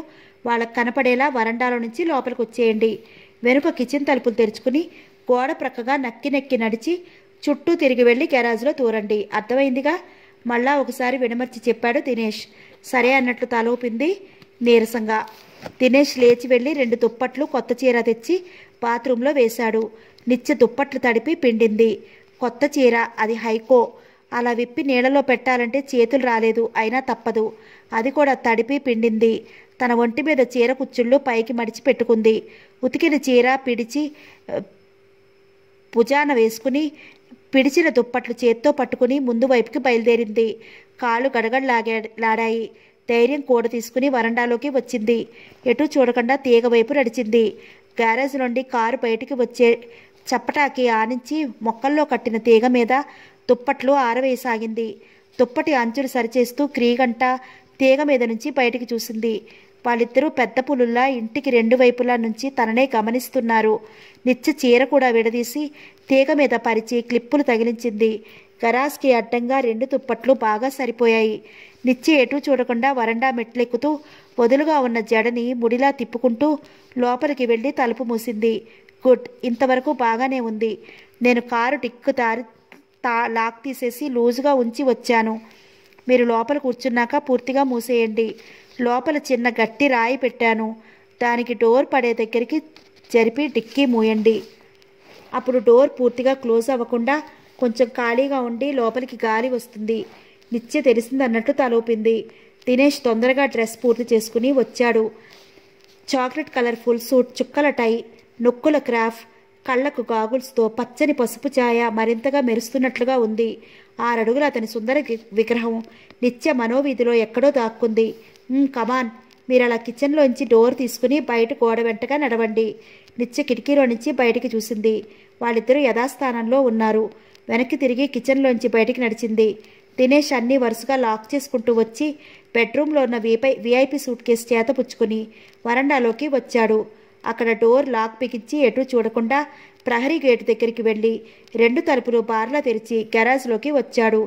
వాళ్ళకు కనపడేలా వరండాలో నుంచి లోపలికి వచ్చేయండి వెనుక కిచెన్ తలుపులు తెరుచుకుని గోడ ప్రక్కగా నక్కి నక్కి నడిచి చుట్టూ తిరిగి వెళ్ళి గ్యారాజ్లో తూరండి అర్థమైందిగా మళ్ళా ఒకసారి వినమర్చి చెప్పాడు దినేష్ సరే అన్నట్లు తలూపింది నీరసంగా దినేష్ లేచి వెళ్ళి రెండు దుప్పట్లు కొత్త చీర తెచ్చి బాత్రూంలో వేశాడు నిత్య దుప్పట్లు తడిపి పిండింది కొత్త చీర అది హైకో అలా విప్పి నీళ్ళలో పెట్టాలంటే చేతులు రాలేదు అయినా తప్పదు అది కూడా తడిపి పిండింది తన ఒంటి మీద చీర కుచ్చుళ్ళు పైకి మడిచి పెట్టుకుంది ఉతికిన చీర పిడిచి భుజాన వేసుకుని పిడిచిన దుప్పట్లు చేత్తో పట్టుకుని ముందు వైపుకి బయలుదేరింది కాళ్ళు గడగడలాగా లాడాయి ధైర్యం కూడ తీసుకుని వరండాలోకి వచ్చింది ఎటు చూడకుండా తీగ వైపు నడిచింది గ్యారేజ్ నుండి కారు బయటికి వచ్చే చప్పటాకి ఆనించి మొక్కల్లో కట్టిన తీగ మీద దుప్పట్లు ఆరవేయసాగింది దుప్పటి అంచులు సరిచేస్తూ క్రీగంట తీగ మీద నుంచి బయటికి చూసింది వాళ్ళిద్దరూ పెద్ద పులుల్లా ఇంటికి రెండు వైపులా నుంచి తననే గమనిస్తున్నారు నిత్య చీర కూడా విడదీసి తీగ మీద పరిచి క్లిప్పులు తగిలించింది గరాజ్కి అడ్డంగా రెండు దుప్పట్లు బాగా సరిపోయాయి నిత్య ఎటు చూడకుండా వరండా మెట్లెక్కుతూ వదులుగా ఉన్న జడని ముడిలా తిప్పుకుంటూ లోపలికి వెళ్ళి తలుపు మూసింది గుడ్ ఇంతవరకు బాగానే ఉంది నేను కారు టిక్కు తారి తా లాక్ తీసేసి లూజుగా ఉంచి వచ్చాను మీరు లోపల కూర్చున్నాక పూర్తిగా మూసేయండి లోపల చిన్న గట్టి రాయి పెట్టాను దానికి డోర్ పడే దగ్గరికి జరిపి డిక్కీ మూయండి అప్పుడు డోర్ పూర్తిగా క్లోజ్ అవ్వకుండా కొంచెం ఖాళీగా ఉండి లోపలికి గాలి వస్తుంది నిత్య తెలిసిందన్నట్టు తలూపింది దినేష్ తొందరగా డ్రెస్ పూర్తి చేసుకుని వచ్చాడు చాక్లెట్ కలర్ఫుల్ సూట్ చుక్కల టై నొక్కుల క్రాఫ్ట్ కళ్లకు గాగుల్స్తో పచ్చని పసుపు ఛాయ మరింతగా మెరుస్తున్నట్లుగా ఉంది ఆరడుగుల అతని సుందర విగ్రహం నిత్య మనోవీధిలో ఎక్కడో దాక్కుంది కమాన్ మీరు అలా కిచెన్లోంచి డోర్ తీసుకుని బయట గోడ వెంటగా నడవండి నిత్య కిటికీలో నుంచి బయటికి చూసింది వాళ్ళిద్దరూ యథాస్థానంలో ఉన్నారు వెనక్కి తిరిగి కిచెన్లోంచి బయటికి నడిచింది దినేష్ అన్ని వరుసగా లాక్ చేసుకుంటూ వచ్చి బెడ్రూమ్లో ఉన్న వీపై వీఐపీ సూట్ కేసు చేత పుచ్చుకుని వరండాలోకి వచ్చాడు అక్కడ డోర్ లాక్ పిగించి ఎటు చూడకుండా ప్రహరీ గేటు దగ్గరికి వెళ్ళి రెండు తలుపులు బార్లా తెరిచి గ్యారాజ్లోకి వచ్చాడు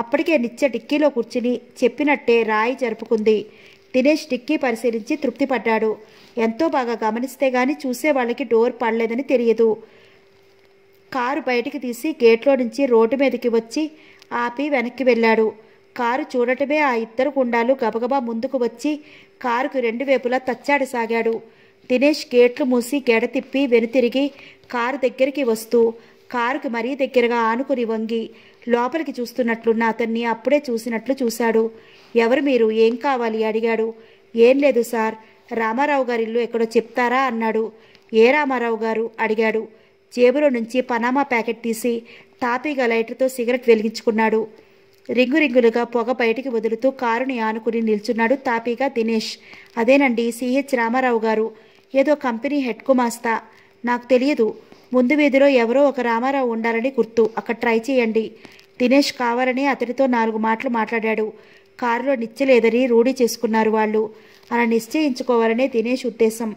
అప్పటికే నిత్య డిక్కీలో కూర్చుని చెప్పినట్టే రాయి జరుపుకుంది దినేష్ డిక్కీ పరిశీలించి తృప్తిపడ్డాడు ఎంతో బాగా గమనిస్తే గాని చూసే వాళ్ళకి డోర్ పడలేదని తెలియదు కారు బయటికి తీసి గేట్లో నుంచి రోడ్డు మీదకి వచ్చి ఆపి వెనక్కి వెళ్ళాడు కారు చూడటమే ఆ ఇద్దరు గుండాలు గబగబా ముందుకు వచ్చి కారుకు రెండు వైపులా సాగాడు దినేష్ గేట్లు మూసి గెడ తిప్పి వెనుతిరిగి కారు దగ్గరికి వస్తూ కారుకి మరీ దగ్గరగా ఆనుకుని వంగి లోపలికి చూస్తున్నట్లున్న అతన్ని అప్పుడే చూసినట్లు చూశాడు ఎవరు మీరు ఏం కావాలి అడిగాడు ఏం లేదు సార్ రామారావు గారి ఇల్లు ఎక్కడో చెప్తారా అన్నాడు ఏ రామారావు గారు అడిగాడు జేబులో నుంచి పనామా ప్యాకెట్ తీసి తాపీగా లైటర్తో సిగరెట్ వెలిగించుకున్నాడు రింగు రింగులుగా పొగ బయటికి వదులుతూ కారుని ఆనుకుని నిల్చున్నాడు తాపీగా దినేష్ అదేనండి సిహెచ్ రామారావు గారు ఏదో కంపెనీ హెడ్ కుమాస్తా నాకు తెలియదు ముందు వీధిలో ఎవరో ఒక రామారావు ఉండాలని గుర్తు అక్కడ ట్రై చేయండి దినేష్ కావాలని అతడితో నాలుగు మాటలు మాట్లాడాడు కారులో నిచ్చలేదని రూఢీ చేసుకున్నారు వాళ్ళు అలా నిశ్చయించుకోవాలనే దినేష్ ఉద్దేశం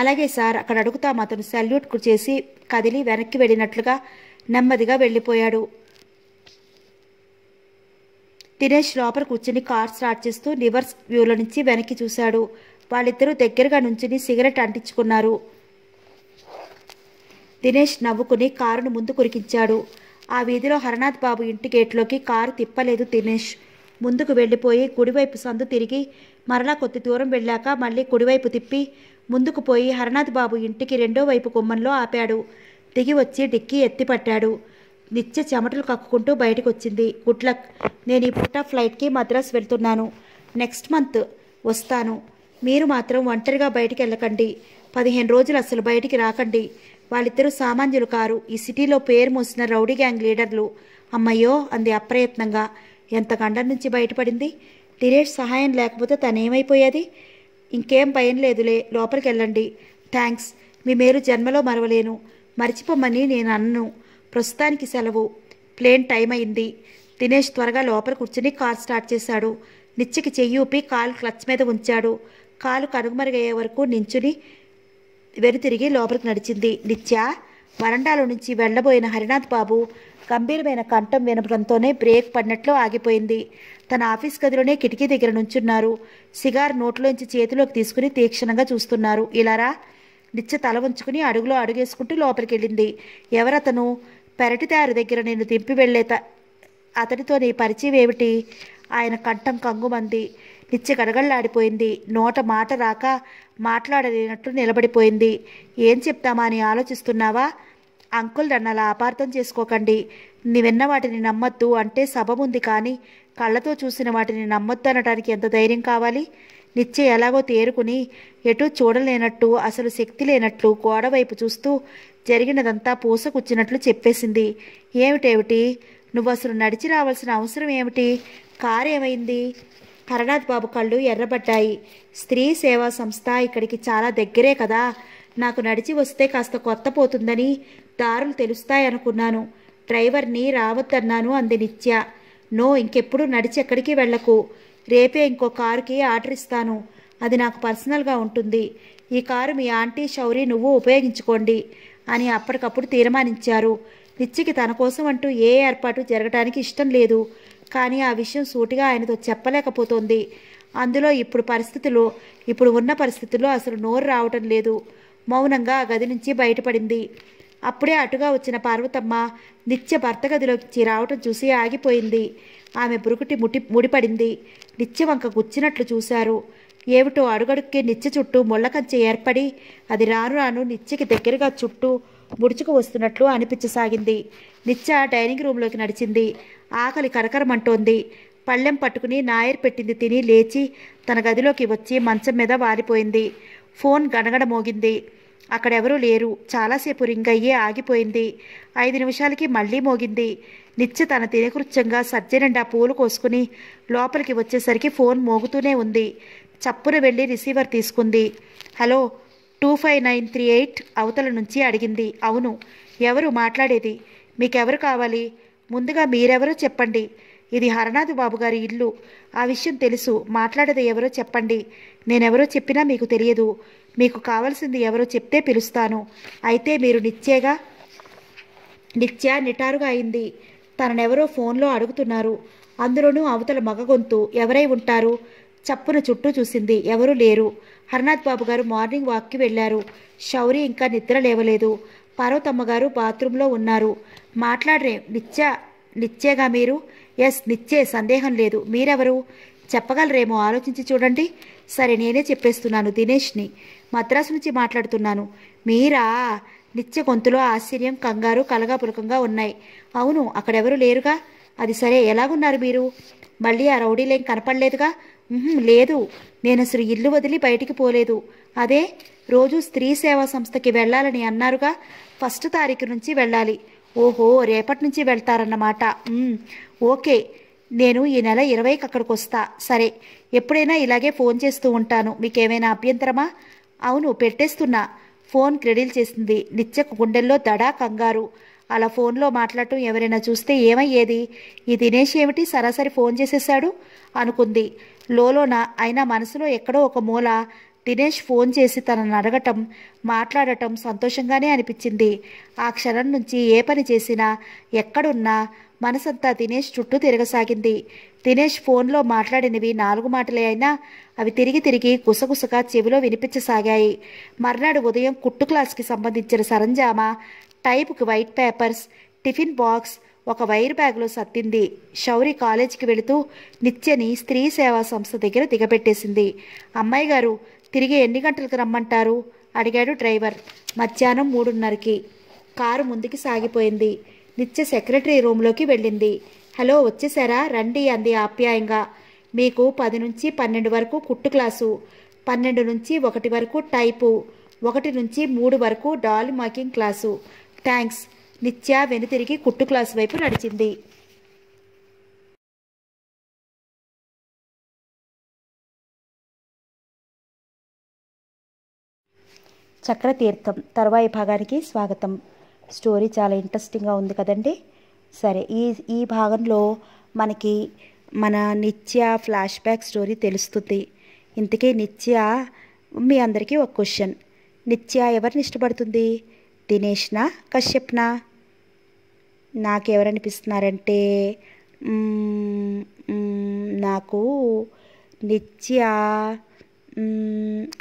అలాగే సార్ అక్కడ అడుగుతాం అతను సల్యూట్ చేసి కదిలి వెనక్కి వెళ్ళినట్లుగా నెమ్మదిగా వెళ్ళిపోయాడు దినేష్ లోపల కూర్చుని కార్ స్టార్ట్ చేస్తూ రివర్స్ వ్యూలో నుంచి వెనక్కి చూశాడు వాళ్ళిద్దరూ దగ్గరగా నుంచుని సిగరెట్ అంటించుకున్నారు దినేష్ నవ్వుకుని కారును ముందు కురికించాడు ఆ వీధిలో హరనాథ్ బాబు ఇంటి గేట్లోకి కారు తిప్పలేదు దినేష్ ముందుకు వెళ్ళిపోయి కుడివైపు సందు తిరిగి మరలా కొద్ది దూరం వెళ్ళాక మళ్ళీ కుడివైపు తిప్పి ముందుకు పోయి హరనాథ్ బాబు ఇంటికి రెండో వైపు కొమ్మంలో ఆపాడు దిగి వచ్చి డిక్కీ ఎత్తిపట్టాడు నిత్య చెమటలు కక్కుకుంటూ బయటకు వచ్చింది గుడ్ లక్ నేను ఈ పుట్ట ఫ్లైట్కి మద్రాస్ వెళ్తున్నాను నెక్స్ట్ మంత్ వస్తాను మీరు మాత్రం ఒంటరిగా బయటికి వెళ్ళకండి పదిహేను రోజులు అసలు బయటికి రాకండి వాళ్ళిద్దరూ సామాన్యులు కారు ఈ సిటీలో పేరు మోసిన రౌడీ గ్యాంగ్ లీడర్లు అమ్మయ్యో అంది అప్రయత్నంగా ఎంత గండం నుంచి బయటపడింది దినేష్ సహాయం లేకపోతే తనేమైపోయేది ఇంకేం భయం లేదులే లోపలికి వెళ్ళండి థ్యాంక్స్ మీ మేలు జన్మలో మరవలేను మర్చిపోమని నేను అన్ను ప్రస్తుతానికి సెలవు ప్లేన్ టైం అయింది దినేష్ త్వరగా లోపల కూర్చుని కార్ స్టార్ట్ చేశాడు నిచ్చికి చెయ్యూపి కాల్ క్లచ్ మీద ఉంచాడు కాలు కనుమరుగయ్యే వరకు నించుని వెనుతిరిగి లోపలికి నడిచింది నిత్య వరండాలో నుంచి వెళ్లబోయిన హరినాథ్ బాబు గంభీరమైన కంఠం వినపడంతోనే బ్రేక్ పడినట్లు ఆగిపోయింది తన ఆఫీస్ గదిలోనే కిటికీ దగ్గర నుంచున్నారు సిగార్ నోట్లోంచి చేతిలోకి తీసుకుని తీక్షణంగా చూస్తున్నారు ఇలారా నిత్య తల వంచుకుని అడుగులో అడుగేసుకుంటూ లోపలికి వెళ్ళింది ఎవరతను పెరటిదారు దగ్గర నేను దింపి వెళ్ళే అతడితో నీ పరిచయం ఏమిటి ఆయన కంఠం కంగుమంది పిచ్చి గడగళ్ళాడిపోయింది నోట మాట రాక మాట్లాడలేనట్టు నిలబడిపోయింది ఏం చెప్తామా అని ఆలోచిస్తున్నావా అంకుల్ నన్ను అలా అపార్థం చేసుకోకండి నీ విన్న వాటిని నమ్మొద్దు అంటే ఉంది కానీ కళ్ళతో చూసిన వాటిని నమ్మొద్దు అనడానికి ఎంత ధైర్యం కావాలి నిత్య ఎలాగో తేరుకుని ఎటు చూడలేనట్టు అసలు శక్తి లేనట్లు గోడవైపు చూస్తూ జరిగినదంతా పూసకుచ్చినట్లు చెప్పేసింది ఏమిటేమిటి నువ్వు అసలు నడిచి రావాల్సిన అవసరం ఏమిటి కారు ఏమైంది కరణాథ్ బాబు కళ్ళు ఎర్రబడ్డాయి స్త్రీ సేవా సంస్థ ఇక్కడికి చాలా దగ్గరే కదా నాకు నడిచి వస్తే కాస్త కొత్త పోతుందని దారులు తెలుస్తాయనుకున్నాను డ్రైవర్ని రావద్దన్నాను అంది నిత్య నో ఇంకెప్పుడు నడిచి ఎక్కడికి వెళ్ళకు రేపే ఇంకో కారుకి ఆర్డర్ ఇస్తాను అది నాకు పర్సనల్గా ఉంటుంది ఈ కారు మీ ఆంటీ షౌరి నువ్వు ఉపయోగించుకోండి అని అప్పటికప్పుడు తీర్మానించారు నిత్యకి తన కోసం అంటూ ఏ ఏర్పాటు జరగడానికి ఇష్టం లేదు కానీ ఆ విషయం సూటిగా ఆయనతో చెప్పలేకపోతోంది అందులో ఇప్పుడు పరిస్థితులు ఇప్పుడు ఉన్న పరిస్థితుల్లో అసలు నోరు రావటం లేదు మౌనంగా ఆ గది నుంచి బయటపడింది అప్పుడే అటుగా వచ్చిన పార్వతమ్మ నిత్య భర్త గదిలోకి రావటం చూసి ఆగిపోయింది ఆమె బురుకుటి ముటి ముడిపడింది నిత్య వంక గుచ్చినట్లు చూశారు ఏమిటో అడుగడుక్కి నిత్య చుట్టూ ముళ్ళకంచె ఏర్పడి అది రాను రాను నిత్యకి దగ్గరగా చుట్టూ ముడుచుకు వస్తున్నట్లు అనిపించసాగింది నిత్య డైనింగ్ రూమ్లోకి నడిచింది ఆకలి కరకరమంటోంది పళ్ళెం పట్టుకుని నాయర్ పెట్టింది తిని లేచి తన గదిలోకి వచ్చి మంచం మీద వారిపోయింది ఫోన్ గణగణ మోగింది అక్కడెవరూ లేరు చాలాసేపు రింగ్ అయ్యే ఆగిపోయింది ఐదు నిమిషాలకి మళ్ళీ మోగింది నిత్య తన తినకృత్యంగా సజ్జనండి పూలు కోసుకుని లోపలికి వచ్చేసరికి ఫోన్ మోగుతూనే ఉంది చప్పున వెళ్ళి రిసీవర్ తీసుకుంది hello two five nine three eight అవతల నుంచి అడిగింది అవును ఎవరు మాట్లాడేది మీకెవరు కావాలి ముందుగా మీరెవరో చెప్పండి ఇది హరనాథ్ బాబు గారి ఇల్లు ఆ విషయం తెలుసు మాట్లాడేది ఎవరో చెప్పండి నేనెవరో చెప్పినా మీకు తెలియదు మీకు కావాల్సింది ఎవరో చెప్తే పిలుస్తాను అయితే మీరు నిత్యేగా నిత్య నిటారుగా అయింది తననెవరో ఫోన్లో అడుగుతున్నారు అందులోనూ అవతల మగగొంతు ఎవరై ఉంటారు చప్పున చుట్టూ చూసింది ఎవరూ లేరు హరినాథ్ బాబు గారు మార్నింగ్ వాక్కి వెళ్ళారు శౌరి ఇంకా నిద్ర లేవలేదు పార్వతమ్మ గారు బాత్రూంలో ఉన్నారు మాట్లాడరే నిత్య నిత్యగా మీరు ఎస్ నిత్యే సందేహం లేదు మీరెవరు చెప్పగలరేమో ఆలోచించి చూడండి సరే నేనే చెప్పేస్తున్నాను దినేష్ని మద్రాసు నుంచి మాట్లాడుతున్నాను మీరా నిత్య గొంతులో ఆశ్చర్యం కంగారు కలగాపులకంగా ఉన్నాయి అవును అక్కడెవరు లేరుగా అది సరే ఎలాగున్నారు మీరు మళ్ళీ ఆ రౌడీలేం కనపడలేదుగా లేదు నేను అసలు ఇల్లు వదిలి బయటికి పోలేదు అదే రోజు స్త్రీ సేవా సంస్థకి వెళ్ళాలని అన్నారుగా ఫస్ట్ తారీఖు నుంచి వెళ్ళాలి ఓహో రేపటి నుంచి వెళ్తారన్నమాట ఓకే నేను ఈ నెల ఇరవైకి అక్కడికి వస్తా సరే ఎప్పుడైనా ఇలాగే ఫోన్ చేస్తూ ఉంటాను మీకేమైనా అభ్యంతరమా అవును పెట్టేస్తున్నా ఫోన్ క్రెడిల్ చేసింది నిత్యకు గుండెల్లో దడా కంగారు అలా ఫోన్లో మాట్లాడటం ఎవరైనా చూస్తే ఏమయ్యేది ఈ దినేష్ ఏమిటి సరాసరి ఫోన్ చేసేసాడు అనుకుంది లోలోన అయినా మనసులో ఎక్కడో ఒక మూల దినేష్ ఫోన్ చేసి తనను అడగటం మాట్లాడటం సంతోషంగానే అనిపించింది ఆ క్షణం నుంచి ఏ పని చేసినా ఎక్కడున్నా మనసంతా దినేష్ చుట్టూ తిరగసాగింది దినేష్ ఫోన్లో మాట్లాడినవి నాలుగు మాటలే అయినా అవి తిరిగి తిరిగి గుసగుసగా చెవిలో వినిపించసాగాయి మర్నాడు ఉదయం కుట్టు క్లాస్కి సంబంధించిన సరంజామా టైప్కి వైట్ పేపర్స్ టిఫిన్ బాక్స్ ఒక వైర్ బ్యాగ్లో సత్తింది శౌరి కాలేజీకి వెళుతూ నిత్యని స్త్రీ సేవా సంస్థ దగ్గర దిగబెట్టేసింది అమ్మాయి గారు తిరిగి ఎన్ని గంటలకు రమ్మంటారు అడిగాడు డ్రైవర్ మధ్యాహ్నం మూడున్నరకి కారు ముందుకి సాగిపోయింది నిత్య సెక్రటరీ రూమ్లోకి వెళ్ళింది హలో వచ్చేసారా రండి అంది ఆప్యాయంగా మీకు పది నుంచి పన్నెండు వరకు కుట్టు క్లాసు పన్నెండు నుంచి ఒకటి వరకు టైపు ఒకటి నుంచి మూడు వరకు డాల్ మార్కింగ్ క్లాసు థ్యాంక్స్ నిత్య వెనుతిరిగి కుట్టు క్లాస్ వైపు నడిచింది చక్రతీర్థం తర్వాత భాగానికి స్వాగతం స్టోరీ చాలా ఇంట్రెస్టింగ్గా ఉంది కదండి సరే ఈ ఈ భాగంలో మనకి మన నిత్య ఫ్లాష్ బ్యాక్ స్టోరీ తెలుస్తుంది ఇంతకీ నిత్య మీ అందరికీ ఒక క్వశ్చన్ నిత్య ఎవరిని ఇష్టపడుతుంది దినేష్నా కశ్యప్నా నాకు ఎవరు అనిపిస్తున్నారంటే నాకు నిత్య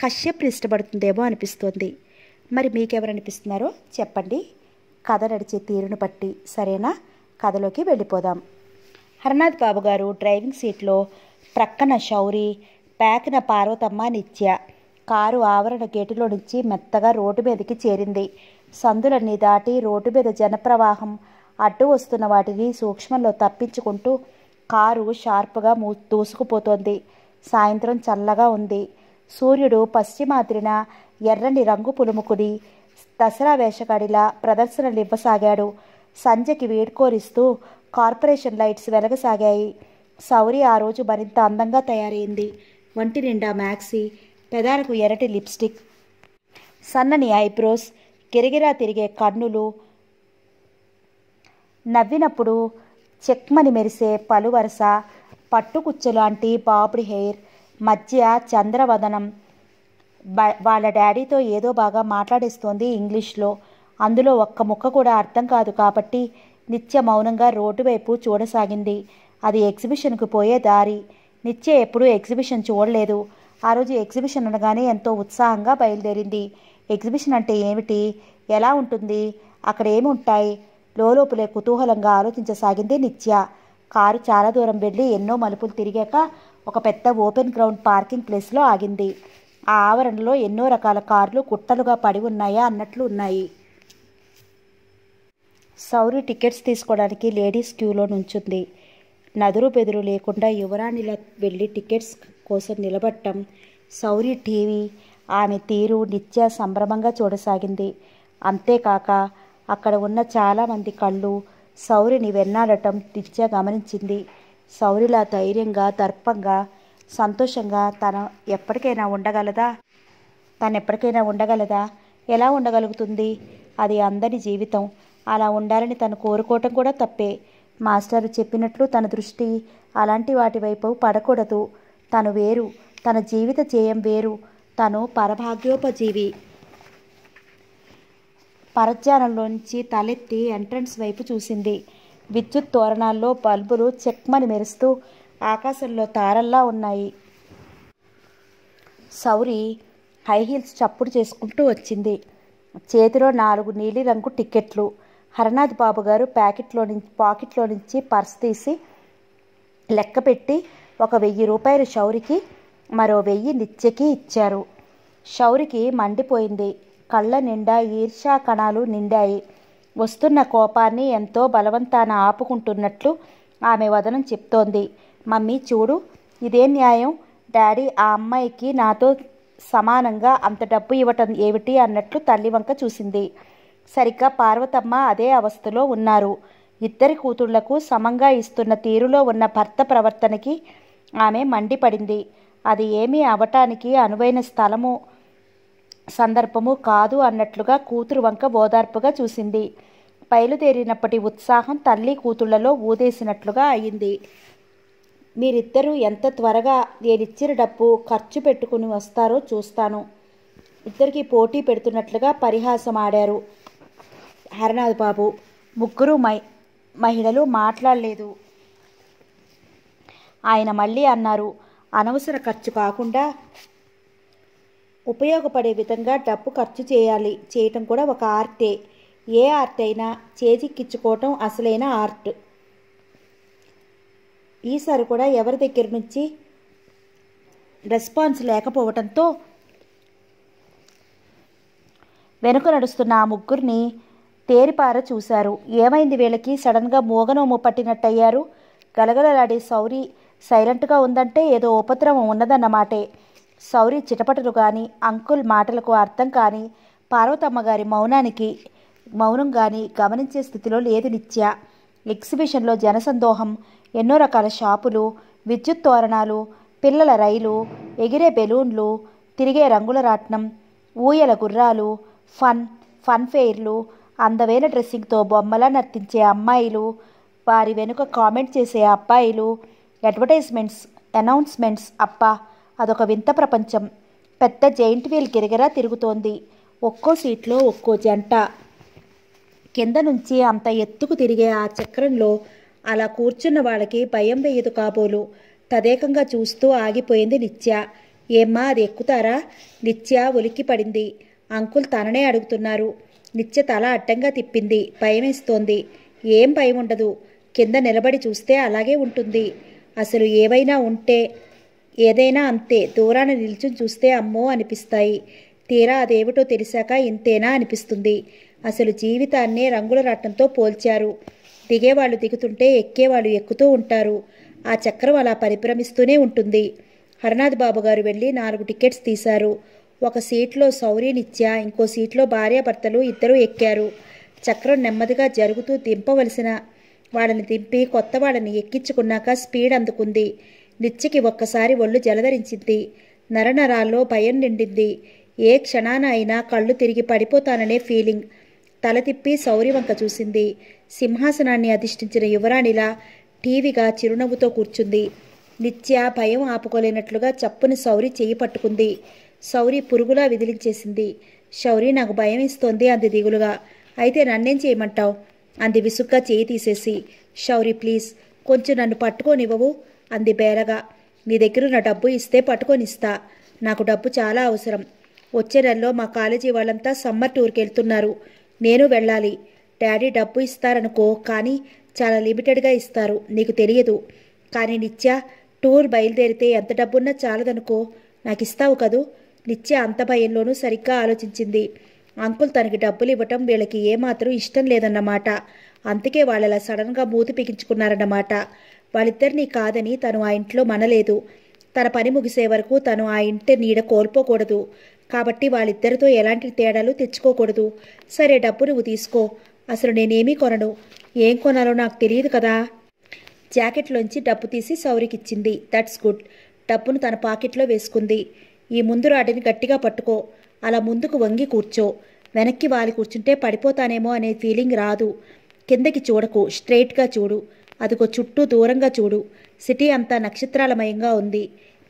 కశ్యప్ని ఇష్టపడుతుందేమో అనిపిస్తుంది మరి మీకెవరు అనిపిస్తున్నారో చెప్పండి కథ నడిచే తీరును బట్టి సరేనా కథలోకి వెళ్ళిపోదాం హరనాథ్ బాబు గారు డ్రైవింగ్ సీట్లో ప్రక్కన శౌరి ప్యాకిన పార్వతమ్మ నిత్య కారు ఆవరణ గేటులో నుంచి మెత్తగా రోడ్డు మీదకి చేరింది సందులన్నీ దాటి రోడ్డు మీద జనప్రవాహం అడ్డు వస్తున్న వాటిని సూక్ష్మంలో తప్పించుకుంటూ కారు షార్ప్గా మూ దూసుకుపోతోంది సాయంత్రం చల్లగా ఉంది సూర్యుడు పశ్చిమాద్రిన ఎర్రని రంగు పులుముకుని దసరా వేషగాడిలా ప్రదర్శనలు ఇవ్వసాగాడు సంజకి వేడుకోరిస్తూ కార్పొరేషన్ లైట్స్ వెలగసాగాయి సౌరి ఆ రోజు మరింత అందంగా తయారైంది ఒంటి నిండా మ్యాక్సీ పెదాలకు ఎరటి లిప్స్టిక్ సన్నని ఐబ్రోస్ గిరిగిరా తిరిగే కన్నులు నవ్వినప్పుడు చెక్మని మెరిసే పలువరస పట్టుకుచ్చలాంటి లాంటి బాబుడి హెయిర్ మధ్య చంద్రవదనం వాళ్ళ డాడీతో ఏదో బాగా మాట్లాడేస్తోంది ఇంగ్లీష్లో అందులో ఒక్క ముక్క కూడా అర్థం కాదు కాబట్టి నిత్య మౌనంగా రోడ్డు వైపు చూడసాగింది అది ఎగ్జిబిషన్కు పోయే దారి నిత్య ఎప్పుడూ ఎగ్జిబిషన్ చూడలేదు ఆ రోజు ఎగ్జిబిషన్ అనగానే ఎంతో ఉత్సాహంగా బయలుదేరింది ఎగ్జిబిషన్ అంటే ఏమిటి ఎలా ఉంటుంది అక్కడ ఏమి ఉంటాయి లోపలే కుతూహలంగా ఆలోచించసాగింది నిత్య కారు చాలా దూరం వెళ్ళి ఎన్నో మలుపులు తిరిగాక ఒక పెద్ద ఓపెన్ గ్రౌండ్ పార్కింగ్ ప్లేస్లో ఆగింది ఆ ఆవరణలో ఎన్నో రకాల కార్లు కుట్టలుగా పడి ఉన్నాయా అన్నట్లు ఉన్నాయి సౌరి టికెట్స్ తీసుకోవడానికి లేడీస్ క్యూలో నుంచుంది నదురు బెదురు లేకుండా యువరాణిలా వెళ్ళి టికెట్స్ కోసం నిలబట్టం సౌరి టీవీ ఆమె తీరు నిత్య సంభ్రమంగా చూడసాగింది అంతేకాక అక్కడ ఉన్న చాలామంది కళ్ళు సౌరిని వెన్నాడటం దిత్య గమనించింది సౌరిలా ధైర్యంగా దర్పంగా సంతోషంగా తను ఎప్పటికైనా ఉండగలదా తను ఎప్పటికైనా ఉండగలదా ఎలా ఉండగలుగుతుంది అది అందరి జీవితం అలా ఉండాలని తను కోరుకోవటం కూడా తప్పే మాస్టారు చెప్పినట్లు తన దృష్టి అలాంటి వాటి వైపు పడకూడదు తను వేరు తన జీవిత జయం వేరు తను పరభాగ్యోపజీవి పరధ్యానంలోంచి తలెత్తి ఎంట్రన్స్ వైపు చూసింది విద్యుత్ తోరణాల్లో బల్బులు చెక్మని మెరుస్తూ ఆకాశంలో తారల్లా ఉన్నాయి సౌరి హై హీల్స్ చప్పుడు చేసుకుంటూ వచ్చింది చేతిలో నాలుగు నీలిరంగు టిక్కెట్లు హరనాథ్ బాబు గారు ప్యాకెట్లో నుంచి పాకెట్లో నుంచి పర్స్ తీసి లెక్క పెట్టి ఒక వెయ్యి రూపాయలు షౌరికి మరో వెయ్యి నిత్యకి ఇచ్చారు షౌరికి మండిపోయింది కళ్ళ నిండా ఈర్ష్యా కణాలు నిండాయి వస్తున్న కోపాన్ని ఎంతో బలవంతాన ఆపుకుంటున్నట్లు ఆమె వదనం చెప్తోంది మమ్మీ చూడు ఇదే న్యాయం డాడీ ఆ అమ్మాయికి నాతో సమానంగా అంత డబ్బు ఇవ్వటం ఏమిటి అన్నట్లు తల్లి వంక చూసింది సరిగ్గా పార్వతమ్మ అదే అవస్థలో ఉన్నారు ఇద్దరి కూతుళ్లకు సమంగా ఇస్తున్న తీరులో ఉన్న భర్త ప్రవర్తనకి ఆమె మండిపడింది అది ఏమీ అవటానికి అనువైన స్థలము సందర్భము కాదు అన్నట్లుగా కూతురు వంక ఓదార్పుగా చూసింది బయలుదేరినప్పటి ఉత్సాహం తల్లి కూతుళ్లలో ఊదేసినట్లుగా అయింది మీరిద్దరూ ఎంత త్వరగా నేనిచ్చిన డబ్బు ఖర్చు పెట్టుకుని వస్తారో చూస్తాను ఇద్దరికి పోటీ పెడుతున్నట్లుగా పరిహాసం ఆడారు హరనాథ్ బాబు ముగ్గురు మై మహిళలు మాట్లాడలేదు ఆయన మళ్ళీ అన్నారు అనవసర ఖర్చు కాకుండా ఉపయోగపడే విధంగా డబ్బు ఖర్చు చేయాలి చేయటం కూడా ఒక ఆర్టే ఏ ఆర్ట్ అయినా చేజిక్కించుకోవటం అసలైన ఆర్ట్ ఈసారి కూడా ఎవరి దగ్గర నుంచి రెస్పాన్స్ లేకపోవడంతో వెనుక నడుస్తున్న ఆ ముగ్గురిని తేరిపార చూశారు ఏమైంది వీళ్ళకి సడన్గా మూగనోము పట్టినట్టయ్యారు గలగలలాడే సౌరి సైలెంట్గా ఉందంటే ఏదో ఉపద్రవం ఉన్నదన్నమాటే సౌరి చిటపటలు కానీ అంకుల్ మాటలకు అర్థం కానీ పార్వతమ్మ గారి మౌనానికి మౌనం కానీ గమనించే స్థితిలో లేదు నిత్య ఎగ్జిబిషన్లో జనసందోహం ఎన్నో రకాల షాపులు విద్యుత్ తోరణాలు పిల్లల రైలు ఎగిరే బెలూన్లు తిరిగే రంగుల రాట్నం ఊయల గుర్రాలు ఫన్ ఫన్ ఫెయిర్లు అందమైన డ్రెస్సింగ్తో బొమ్మలా నర్తించే అమ్మాయిలు వారి వెనుక కామెంట్ చేసే అబ్బాయిలు అడ్వర్టైజ్మెంట్స్ అనౌన్స్మెంట్స్ అప్పా అదొక వింత ప్రపంచం పెద్ద జైంట్ వీల్ గిరగిరా తిరుగుతోంది ఒక్కో సీట్లో ఒక్కో జంట కింద నుంచి అంత ఎత్తుకు తిరిగే ఆ చక్రంలో అలా కూర్చున్న వాళ్ళకి భయం వేయదు కాబోలు తదేకంగా చూస్తూ ఆగిపోయింది నిత్య ఏమ్మా అది ఎక్కుతారా నిత్య ఉలిక్కి పడింది అంకుల్ తననే అడుగుతున్నారు నిత్య తల అడ్డంగా తిప్పింది భయమేస్తోంది ఏం భయం ఉండదు కింద నిలబడి చూస్తే అలాగే ఉంటుంది అసలు ఏవైనా ఉంటే ఏదైనా అంతే దూరాన నిల్చుని చూస్తే అమ్మో అనిపిస్తాయి తీరా అదేమిటో తెలిసాక ఇంతేనా అనిపిస్తుంది అసలు జీవితాన్నే రంగుల రాటంతో పోల్చారు దిగేవాళ్ళు దిగుతుంటే ఎక్కేవాళ్ళు ఎక్కుతూ ఉంటారు ఆ చక్రం అలా పరిభ్రమిస్తూనే ఉంటుంది హరనాథ్ బాబు గారు వెళ్ళి నాలుగు టికెట్స్ తీశారు ఒక సీట్లో నిత్య ఇంకో సీట్లో భార్యాభర్తలు ఇద్దరు ఎక్కారు చక్రం నెమ్మదిగా జరుగుతూ దింపవలసిన వాళ్ళని దింపి కొత్త వాళ్ళని ఎక్కించుకున్నాక స్పీడ్ అందుకుంది నిచ్చికి ఒక్కసారి ఒళ్ళు జలధరించింది నరనరాల్లో భయం నిండింది ఏ క్షణాన అయినా కళ్ళు తిరిగి పడిపోతాననే ఫీలింగ్ తల తిప్పి సౌర్యవంక చూసింది సింహాసనాన్ని అధిష్ఠించిన యువరాణిలా టీవీగా చిరునవ్వుతో కూర్చుంది నిత్య భయం ఆపుకోలేనట్లుగా చప్పుని సౌరి చేయి పట్టుకుంది సౌరి పురుగులా విదిలించేసింది శౌరి నాకు భయం ఇస్తోంది అంది దిగులుగా అయితే నన్నేం చేయమంటావు అంది విసుగ్గా చేయి తీసేసి శౌరి ప్లీజ్ కొంచెం నన్ను పట్టుకోనివ్వవు అంది బేరగా నీ దగ్గర నా డబ్బు ఇస్తే పట్టుకొనిస్తా నాకు డబ్బు చాలా అవసరం వచ్చే నెలలో మా కాలేజీ వాళ్ళంతా సమ్మర్ టూర్కి వెళ్తున్నారు నేను వెళ్ళాలి డాడీ డబ్బు ఇస్తారనుకో కానీ చాలా లిమిటెడ్గా ఇస్తారు నీకు తెలియదు కానీ నిత్య టూర్ బయలుదేరితే ఎంత డబ్బున్నా చాలదనుకో నాకు ఇస్తావు కదూ నిత్య అంత భయంలోనూ సరిగ్గా ఆలోచించింది అంకుల్ తనకి డబ్బులు ఇవ్వటం వీళ్ళకి ఏమాత్రం ఇష్టం లేదన్నమాట అందుకే వాళ్ళలా సడన్గా మూతి పిగించుకున్నారన్నమాట వాళ్ళిద్దరినీ కాదని తను ఆ ఇంట్లో మనలేదు తన పని ముగిసే వరకు తను ఆ ఇంటి నీడ కోల్పోకూడదు కాబట్టి వాళ్ళిద్దరితో ఎలాంటి తేడాలు తెచ్చుకోకూడదు సరే డబ్బు నువ్వు తీసుకో అసలు నేనేమీ కొనను ఏం కొనాలో నాకు తెలియదు కదా జాకెట్లోంచి డబ్బు తీసి సౌరికిచ్చింది దట్స్ గుడ్ డబ్బును తన పాకెట్లో వేసుకుంది ఈ ముందు రాటిని గట్టిగా పట్టుకో అలా ముందుకు వంగి కూర్చో వెనక్కి వాలి కూర్చుంటే పడిపోతానేమో అనే ఫీలింగ్ రాదు కిందకి చూడకు స్ట్రైట్గా చూడు అదిగో చుట్టూ దూరంగా చూడు సిటీ అంతా నక్షత్రాలమయంగా ఉంది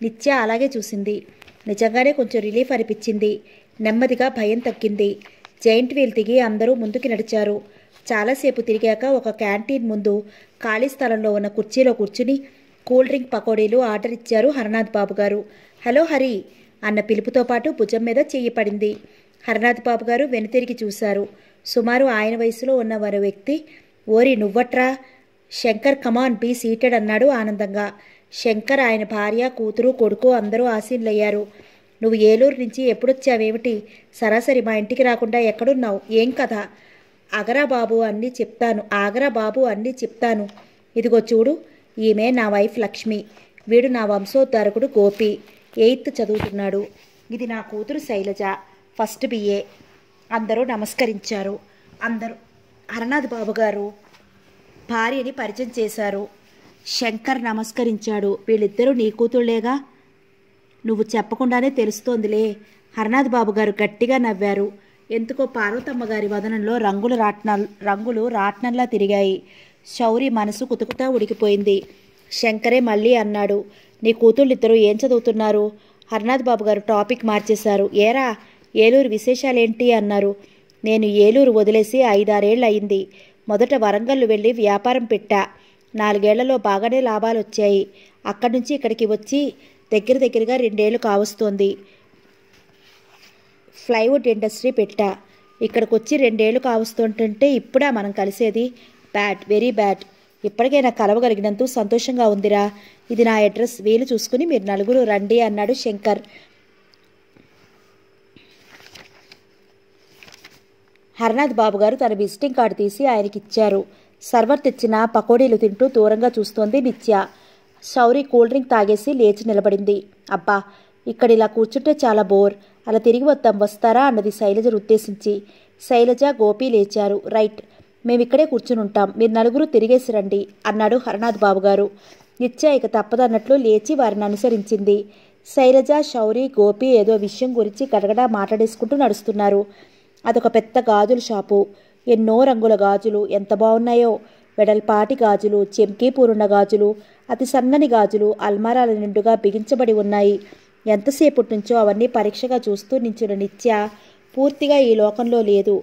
నిత్య అలాగే చూసింది నిజంగానే కొంచెం రిలీఫ్ అనిపించింది నెమ్మదిగా భయం తగ్గింది జైంట్ వీల్ దిగి అందరూ ముందుకి నడిచారు చాలాసేపు తిరిగాక ఒక క్యాంటీన్ ముందు ఖాళీ స్థలంలో ఉన్న కుర్చీలో కూర్చుని కూల్ డ్రింక్ పకోడీలు ఆర్డర్ ఇచ్చారు హరనాథ్ బాబు గారు హలో హరి అన్న పిలుపుతో పాటు భుజం మీద చెయ్యి పడింది హరనాథ్ బాబు గారు వెనుతిరిగి చూశారు సుమారు ఆయన వయసులో ఉన్న మరో వ్యక్తి ఓరి నువ్వట్రా శంకర్ కమాన్ బీ సీటెడ్ అన్నాడు ఆనందంగా శంకర్ ఆయన భార్య కూతురు కొడుకు అందరూ ఆసీనులయ్యారు నువ్వు ఏలూరు నుంచి ఎప్పుడొచ్చావేమిటి సరాసరి మా ఇంటికి రాకుండా ఎక్కడున్నావు ఏం కథ అగరా బాబు అన్నీ చెప్తాను ఆగరా బాబు అన్నీ చెప్తాను ఇదిగో చూడు ఈమె నా వైఫ్ లక్ష్మి వీడు నా వంశోద్ధారకుడు గోపి ఎయిత్ చదువుతున్నాడు ఇది నా కూతురు శైలజ ఫస్ట్ బిఏ అందరూ నమస్కరించారు అందరూ హరనాథ్ బాబు గారు భార్యని పరిచయం చేశారు శంకర్ నమస్కరించాడు వీళ్ళిద్దరూ నీ కూతుళ్ళేగా నువ్వు చెప్పకుండానే తెలుస్తోందిలే హర్నాథ్ బాబు గారు గట్టిగా నవ్వారు ఎందుకో పార్వతమ్మ గారి వదనంలో రంగులు రాట్న రంగులు రాట్నంలా తిరిగాయి శౌరి మనసు కుతుకుతా ఉడికిపోయింది శంకరే మళ్ళీ అన్నాడు నీ కూతుళ్ళిద్దరూ ఏం చదువుతున్నారు హర్నాథ్ బాబు గారు టాపిక్ మార్చేశారు ఏరా ఏలూరు విశేషాలేంటి అన్నారు నేను ఏలూరు వదిలేసి ఐదారేళ్ళు అయింది మొదట వరంగల్ వెళ్ళి వ్యాపారం పెట్టా నాలుగేళ్లలో బాగానే లాభాలు వచ్చాయి అక్కడి నుంచి ఇక్కడికి వచ్చి దగ్గర దగ్గరగా రెండేళ్లు కావస్తోంది ఫ్లైవుడ్ ఇండస్ట్రీ పెట్టా ఇక్కడికి వచ్చి రెండేళ్లు కావస్తుంటుంటే ఇప్పుడా మనం కలిసేది బ్యాడ్ వెరీ బ్యాడ్ ఇప్పటికే నాకు కలవగలిగినంత సంతోషంగా ఉందిరా ఇది నా అడ్రస్ వీలు చూసుకుని మీరు నలుగురు రండి అన్నాడు శంకర్ హర్నాథ్ బాబు గారు తన విజిటింగ్ కార్డు తీసి ఆయనకిచ్చారు సర్వర్ తెచ్చిన పకోడీలు తింటూ దూరంగా చూస్తోంది నిత్య శౌరి కూల్ డ్రింక్ తాగేసి లేచి నిలబడింది అబ్బా ఇక్కడ ఇలా కూర్చుంటే చాలా బోర్ అలా తిరిగి వద్దాం వస్తారా అన్నది శైలజను ఉద్దేశించి శైలజ గోపి లేచారు రైట్ మేమిక్కడే కూర్చునుంటాం మీరు నలుగురు తిరిగేసి రండి అన్నాడు హరనాథ్ బాబు గారు నిత్య ఇక తప్పదన్నట్లు లేచి వారిని అనుసరించింది శైలజ శౌరి గోపి ఏదో విషయం గురించి గడగడా మాట్లాడేసుకుంటూ నడుస్తున్నారు అదొక పెద్ద గాజుల షాపు ఎన్నో రంగుల గాజులు ఎంత బాగున్నాయో వెడల్పాటి గాజులు చెంకీ పూరున్న గాజులు అతి సన్నని గాజులు అల్మారాల నిండుగా బిగించబడి ఉన్నాయి ఎంతసేపటి నుంచో అవన్నీ పరీక్షగా చూస్తూ నించున్న నిత్య పూర్తిగా ఈ లోకంలో లేదు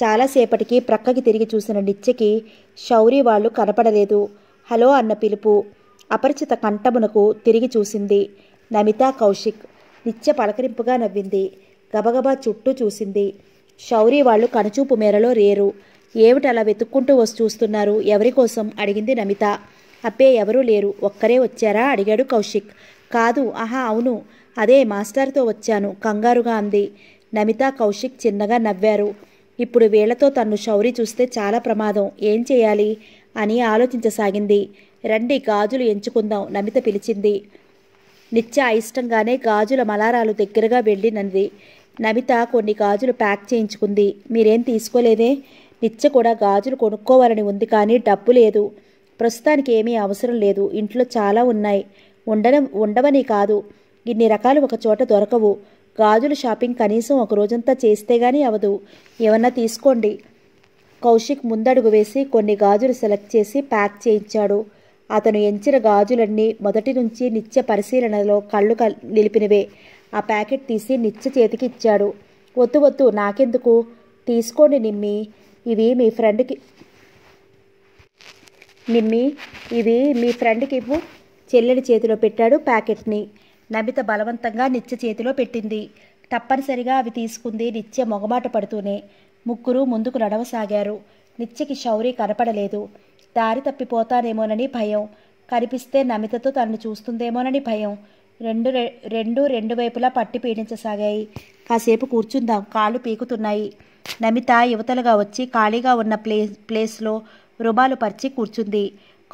చాలాసేపటికి ప్రక్కకి తిరిగి చూసిన నిత్యకి శౌరి వాళ్ళు కనపడలేదు హలో అన్న పిలుపు అపరిచిత కంఠమునకు తిరిగి చూసింది నమితా కౌశిక్ నిత్య పలకరింపుగా నవ్వింది గబగబా చుట్టూ చూసింది శౌరి వాళ్ళు కనుచూపు మేరలో రేరు ఏమిటలా వెతుక్కుంటూ వస్తూ చూస్తున్నారు ఎవరి కోసం అడిగింది నమిత అప్పే ఎవరూ లేరు ఒక్కరే వచ్చారా అడిగాడు కౌశిక్ కాదు ఆహా అవును అదే మాస్టర్తో వచ్చాను కంగారుగా అంది నమిత కౌశిక్ చిన్నగా నవ్వారు ఇప్పుడు వీళ్లతో తన్ను శౌరి చూస్తే చాలా ప్రమాదం ఏం చేయాలి అని ఆలోచించసాగింది రండి గాజులు ఎంచుకుందాం నమిత పిలిచింది నిత్య అయిష్టంగానే గాజుల మలారాలు దగ్గరగా నంది నమిత కొన్ని గాజులు ప్యాక్ చేయించుకుంది మీరేం తీసుకోలేదే నిత్య కూడా గాజులు కొనుక్కోవాలని ఉంది కానీ డబ్బు లేదు ప్రస్తుతానికి ఏమీ అవసరం లేదు ఇంట్లో చాలా ఉన్నాయి ఉండడం ఉండవని కాదు ఇన్ని రకాలు ఒక చోట దొరకవు గాజుల షాపింగ్ కనీసం ఒక రోజంతా చేస్తే గానీ అవదు ఏమన్నా తీసుకోండి కౌశిక్ ముందడుగు వేసి కొన్ని గాజులు సెలెక్ట్ చేసి ప్యాక్ చేయించాడు అతను ఎంచిన గాజులన్నీ మొదటి నుంచి నిత్య పరిశీలనలో కళ్ళు నిలిపినవే ఆ ప్యాకెట్ తీసి నిత్య చేతికి ఇచ్చాడు వద్దు వద్దు నాకెందుకు తీసుకోండి నిమ్మి ఇది మీ ఫ్రెండ్కి నిమ్మి ఇది మీ ఫ్రెండ్కి ఇవ్వు చెల్లెడి చేతిలో పెట్టాడు ప్యాకెట్ని నమిత బలవంతంగా నిత్య చేతిలో పెట్టింది తప్పనిసరిగా అవి తీసుకుంది నిత్య మొగమాట పడుతూనే ముగ్గురు ముందుకు నడవసాగారు నిత్యకి శౌరి కనపడలేదు దారి తప్పిపోతానేమోనని భయం కనిపిస్తే నమితతో తనను చూస్తుందేమోనని భయం రెండు రెండు రెండు వైపులా పట్టి పీడించసాగాయి కాసేపు కూర్చుందాం కాలు పీకుతున్నాయి నమిత యువతలుగా వచ్చి ఖాళీగా ఉన్న ప్లే ప్లేస్లో రుబాలు పరిచి కూర్చుంది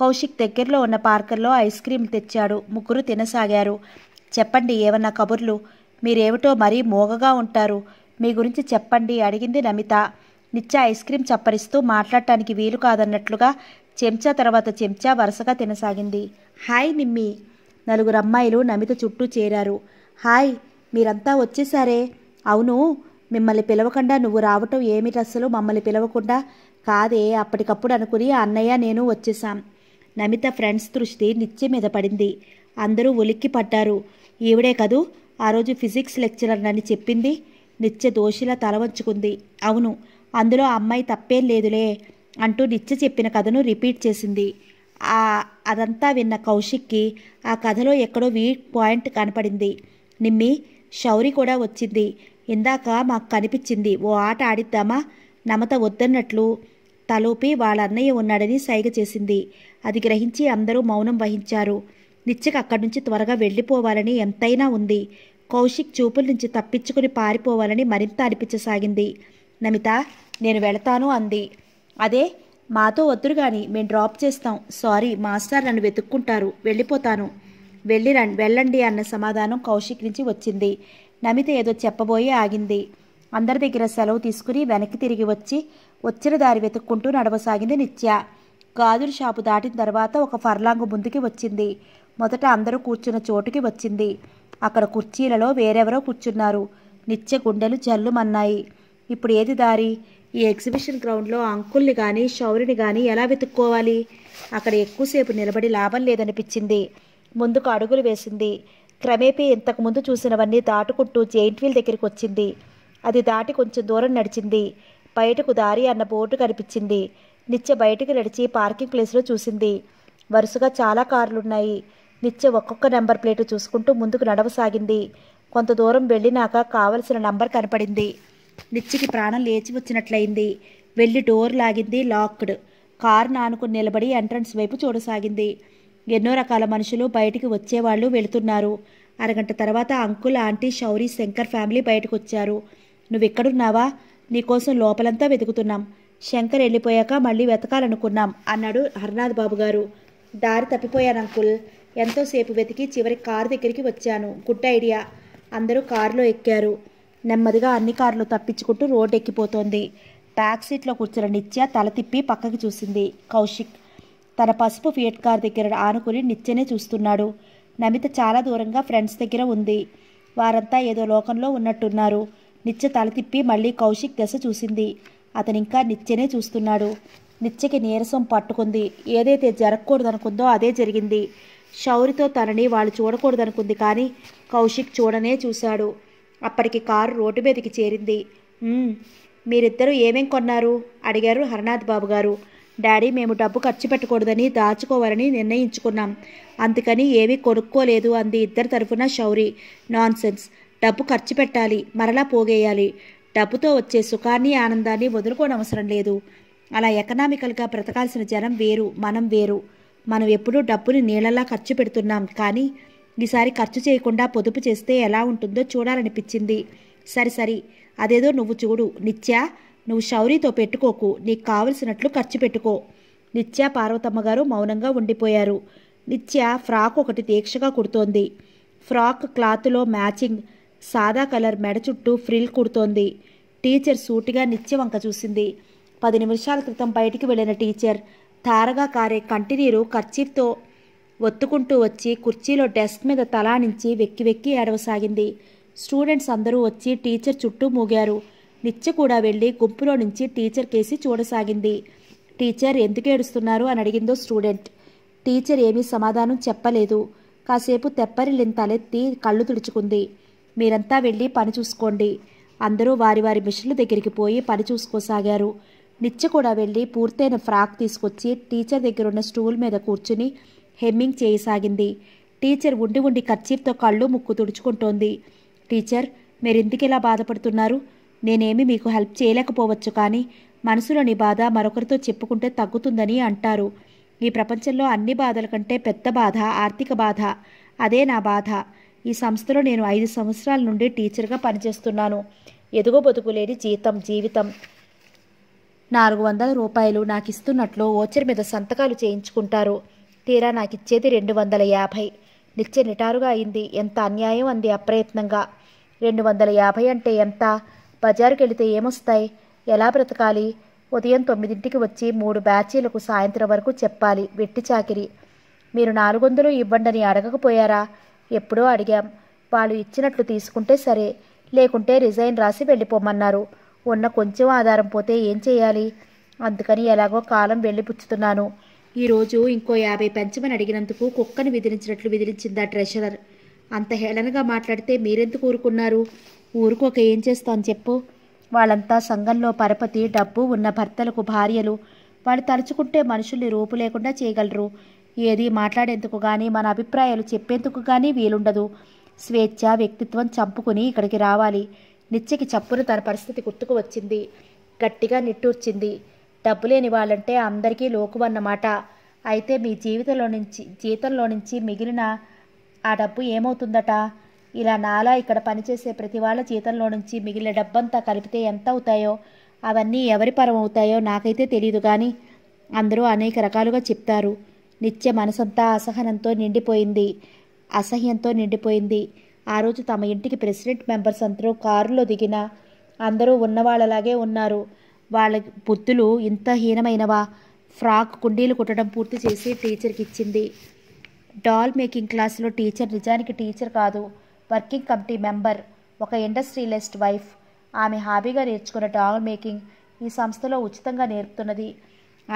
కౌశిక్ దగ్గరలో ఉన్న పార్కర్లో ఐస్ క్రీమ్ తెచ్చాడు ముగ్గురు తినసాగారు చెప్పండి ఏమన్నా కబుర్లు మీరేమిటో మరీ మోగగా ఉంటారు మీ గురించి చెప్పండి అడిగింది నమిత నిత్య ఐస్ క్రీమ్ చప్పరిస్తూ మాట్లాడటానికి వీలు కాదన్నట్లుగా చెంచా తర్వాత చెంచా వరుసగా తినసాగింది హాయ్ నిమ్మి నలుగురు అమ్మాయిలు నమిత చుట్టూ చేరారు హాయ్ మీరంతా వచ్చేసారే అవును మిమ్మల్ని పిలవకుండా నువ్వు రావటం ఏమిటి అస్సలు మమ్మల్ని పిలవకుండా కాదే అప్పటికప్పుడు అనుకుని అన్నయ్య నేను వచ్చేసాం నమిత ఫ్రెండ్స్ దృష్టి నిత్యం మీద పడింది అందరూ ఉలిక్కి పడ్డారు ఈవిడే కదూ ఆ రోజు ఫిజిక్స్ లెక్చరర్ నని చెప్పింది నిత్య దోషిలా తలవంచుకుంది అవును అందులో అమ్మాయి తప్పేం లేదులే అంటూ నిత్య చెప్పిన కథను రిపీట్ చేసింది అదంతా విన్న కౌశిక్కి ఆ కథలో ఎక్కడో వీక్ పాయింట్ కనపడింది నిమ్మి శౌరి కూడా వచ్చింది ఇందాక మాకు కనిపించింది ఓ ఆట ఆడిద్దామా నమత వద్దన్నట్లు తలూపి వాళ్ళ అన్నయ్య ఉన్నాడని సైగ చేసింది అది గ్రహించి అందరూ మౌనం వహించారు నిత్యకు అక్కడి నుంచి త్వరగా వెళ్ళిపోవాలని ఎంతైనా ఉంది కౌశిక్ చూపుల నుంచి తప్పించుకుని పారిపోవాలని మరింత అనిపించసాగింది నమిత నేను వెళతాను అంది అదే మాతో వద్దురు కానీ మేము డ్రాప్ చేస్తాం సారీ మాస్టర్ నన్ను వెతుక్కుంటారు వెళ్ళిపోతాను వెళ్ళి వెళ్ళండి అన్న సమాధానం కౌశిక్ నుంచి వచ్చింది నమిత ఏదో చెప్పబోయి ఆగింది అందరి దగ్గర సెలవు తీసుకుని వెనక్కి తిరిగి వచ్చి వచ్చిన దారి వెతుక్కుంటూ నడవసాగింది నిత్య గాజుల షాపు దాటిన తర్వాత ఒక ఫర్లాంగు ముందుకి వచ్చింది మొదట అందరూ కూర్చున్న చోటుకి వచ్చింది అక్కడ కుర్చీలలో వేరెవరో కూర్చున్నారు నిత్య గుండెలు జల్లుమన్నాయి ఇప్పుడు ఏది దారి ఈ ఎగ్జిబిషన్ గ్రౌండ్లో అంకుల్ని కానీ శౌరిని కానీ ఎలా వెతుక్కోవాలి అక్కడ ఎక్కువసేపు నిలబడి లాభం లేదనిపించింది ముందుకు అడుగులు వేసింది క్రమేపీ ఇంతకుముందు చూసినవన్నీ దాటుకుంటూ జెయింట్ వీల్ దగ్గరికి వచ్చింది అది దాటి కొంచెం దూరం నడిచింది బయటకు దారి అన్న బోర్డు కనిపించింది నిత్య బయటకు నడిచి పార్కింగ్ ప్లేస్లో చూసింది వరుసగా చాలా కార్లున్నాయి నిత్య ఒక్కొక్క నెంబర్ ప్లేటు చూసుకుంటూ ముందుకు నడవసాగింది కొంత దూరం వెళ్ళినాక కావలసిన నంబర్ కనపడింది నిచ్చికి ప్రాణం లేచి వచ్చినట్లయింది వెళ్ళి డోర్ లాగింది లాక్డ్ కారు నానుకుని నిలబడి ఎంట్రన్స్ వైపు చూడసాగింది ఎన్నో రకాల మనుషులు బయటికి వచ్చేవాళ్ళు వెళుతున్నారు అరగంట తర్వాత uncle aunty Shauri Shankar family బయటకు వచ్చారు నువ్వు ఎక్కడున్నావా నీకోసం లోపలంతా వెతుకుతున్నాం శంకర్ వెళ్ళిపోయాక మళ్ళీ వెతకాలనుకున్నాం అన్నాడు హర్నాథ్ బాబు గారు దారి తప్పిపోయాను అంకుల్ ఎంతోసేపు వెతికి చివరి కారు దగ్గరికి వచ్చాను గుడ్ ఐడియా అందరూ కారులో ఎక్కారు నెమ్మదిగా అన్ని కార్లు తప్పించుకుంటూ రోడ్ ఎక్కిపోతోంది బ్యాక్ సీట్లో కూర్చున్న నిత్య తల తిప్పి పక్కకి చూసింది కౌశిక్ తన పసుపు ఫియట్ కార్ దగ్గర ఆనుకుని నిత్యనే చూస్తున్నాడు నమిత చాలా దూరంగా ఫ్రెండ్స్ దగ్గర ఉంది వారంతా ఏదో లోకంలో ఉన్నట్టున్నారు నిత్య తల తిప్పి మళ్ళీ కౌశిక్ దశ చూసింది అతనింకా నిత్యనే చూస్తున్నాడు నిత్యకి నీరసం పట్టుకుంది ఏదైతే జరగకూడదనుకుందో అదే జరిగింది శౌరితో తనని వాళ్ళు చూడకూడదనుకుంది కానీ కౌశిక్ చూడనే చూశాడు అప్పటికి కారు రోడ్డు మీదకి చేరింది మీరిద్దరూ ఏమేం కొన్నారు అడిగారు హరనాథ్ బాబు గారు డాడీ మేము డబ్బు ఖర్చు పెట్టకూడదని దాచుకోవాలని నిర్ణయించుకున్నాం అందుకని ఏమీ కొనుక్కోలేదు అంది ఇద్దరి తరఫున శౌరి నాన్సెన్స్ డబ్బు ఖర్చు పెట్టాలి మరలా పోగేయాలి డబ్బుతో వచ్చే సుఖాన్ని ఆనందాన్ని వదులుకోనవసరం లేదు అలా ఎకనామికల్గా బ్రతకాల్సిన జనం వేరు మనం వేరు మనం ఎప్పుడూ డబ్బుని నీళ్ళలా ఖర్చు పెడుతున్నాం కానీ ఈసారి ఖర్చు చేయకుండా పొదుపు చేస్తే ఎలా ఉంటుందో చూడాలనిపించింది సరి సరి అదేదో నువ్వు చూడు నిత్యా నువ్వు శౌరితో పెట్టుకోకు నీకు కావలసినట్లు ఖర్చు పెట్టుకో నిత్య పార్వతమ్మ గారు మౌనంగా ఉండిపోయారు నిత్య ఫ్రాక్ ఒకటి తీక్షగా కుడుతోంది ఫ్రాక్ క్లాత్లో మ్యాచింగ్ సాదా కలర్ మెడ చుట్టూ ఫ్రిల్ కుడుతోంది టీచర్ సూటిగా నిత్య వంక చూసింది పది నిమిషాల క్రితం బయటికి వెళ్ళిన టీచర్ తారగా కారే కంటినీరు ఖర్చీతో ఒత్తుకుంటూ వచ్చి కుర్చీలో డెస్క్ మీద నుంచి వెక్కి వెక్కి ఏడవసాగింది స్టూడెంట్స్ అందరూ వచ్చి టీచర్ చుట్టూ మూగారు నిత్య కూడా వెళ్ళి గుంపులో నుంచి టీచర్ కేసి చూడసాగింది టీచర్ ఎందుకు ఏడుస్తున్నారు అని అడిగిందో స్టూడెంట్ టీచర్ ఏమీ సమాధానం చెప్పలేదు కాసేపు తెప్పరిల్లిన తలెత్తి కళ్ళు తుడుచుకుంది మీరంతా వెళ్ళి పని చూసుకోండి అందరూ వారి వారి మిషన్ల దగ్గరికి పోయి పని చూసుకోసాగారు నిత్య కూడా వెళ్ళి పూర్తయిన ఫ్రాక్ తీసుకొచ్చి టీచర్ దగ్గరున్న స్టూల్ మీద కూర్చుని హెమ్మింగ్ చేయసాగింది టీచర్ ఉండి ఉండి కర్చీఫ్తో కళ్ళు ముక్కు తుడుచుకుంటోంది టీచర్ ఎందుకు ఇలా బాధపడుతున్నారు నేనేమి మీకు హెల్ప్ చేయలేకపోవచ్చు కానీ మనసులోని బాధ మరొకరితో చెప్పుకుంటే తగ్గుతుందని అంటారు ఈ ప్రపంచంలో అన్ని బాధల కంటే పెద్ద బాధ ఆర్థిక బాధ అదే నా బాధ ఈ సంస్థలో నేను ఐదు సంవత్సరాల నుండి టీచర్గా పనిచేస్తున్నాను ఎదుగు బొదుగులేని జీతం జీవితం నాలుగు వందల రూపాయలు నాకు ఇస్తున్నట్లు ఓచర్ మీద సంతకాలు చేయించుకుంటారు తీరా నాకిచ్చేది రెండు వందల యాభై నిత్య నిటారుగా అయింది ఎంత అన్యాయం అంది అప్రయత్నంగా రెండు వందల యాభై అంటే ఎంత బజారుకి వెళితే ఏమొస్తాయి ఎలా బ్రతకాలి ఉదయం తొమ్మిదింటికి వచ్చి మూడు బ్యాచీలకు సాయంత్రం వరకు చెప్పాలి వెట్టి చాకిరి మీరు నాలుగొందలు ఇవ్వండని అడగకపోయారా ఎప్పుడో అడిగాం వాళ్ళు ఇచ్చినట్లు తీసుకుంటే సరే లేకుంటే రిజైన్ రాసి వెళ్ళిపోమన్నారు ఉన్న కొంచెం ఆధారం పోతే ఏం చేయాలి అందుకని ఎలాగో కాలం వెళ్ళిపుచ్చుతున్నాను ఈరోజు ఇంకో యాభై పెంచమని అడిగినందుకు కుక్కని విదిలించినట్లు ఆ ట్రెషరర్ అంత హేళనగా మాట్లాడితే మీరెందుకు ఊరుకున్నారు ఒక ఏం చేస్తాను చెప్పు వాళ్ళంతా సంఘంలో పరపతి డబ్బు ఉన్న భర్తలకు భార్యలు వాళ్ళు తలుచుకుంటే మనుషుల్ని రూపు లేకుండా చేయగలరు ఏది మాట్లాడేందుకు కానీ మన అభిప్రాయాలు చెప్పేందుకు కానీ వీలుండదు స్వేచ్ఛ వ్యక్తిత్వం చంపుకుని ఇక్కడికి రావాలి నిత్యకి చప్పున తన పరిస్థితి గుర్తుకు వచ్చింది గట్టిగా నిట్టూర్చింది డబ్బు లేని వాళ్ళంటే అందరికీ లోకు అన్నమాట అయితే మీ జీవితంలో నుంచి జీతంలో నుంచి మిగిలిన ఆ డబ్బు ఏమవుతుందట ఇలా నాలా ఇక్కడ పనిచేసే ప్రతి వాళ్ళ జీతంలో నుంచి మిగిలిన డబ్బంతా కలిపితే ఎంత అవుతాయో అవన్నీ ఎవరి పరం అవుతాయో నాకైతే తెలియదు కానీ అందరూ అనేక రకాలుగా చెప్తారు నిత్య మనసంతా అసహనంతో నిండిపోయింది అసహ్యంతో నిండిపోయింది ఆ రోజు తమ ఇంటికి ప్రెసిడెంట్ మెంబర్స్ అందరూ కారులో దిగిన అందరూ ఉన్నవాళ్ళలాగే ఉన్నారు వాళ్ళ బుద్ధులు ఇంత హీనమైనవా ఫ్రాక్ కుండీలు కుట్టడం పూర్తి చేసి టీచర్కి ఇచ్చింది డాల్ మేకింగ్ క్లాస్లో టీచర్ నిజానికి టీచర్ కాదు వర్కింగ్ కమిటీ మెంబర్ ఒక ఇండస్ట్రియలిస్ట్ వైఫ్ ఆమె హాబీగా నేర్చుకున్న డాల్ మేకింగ్ ఈ సంస్థలో ఉచితంగా నేర్పుతున్నది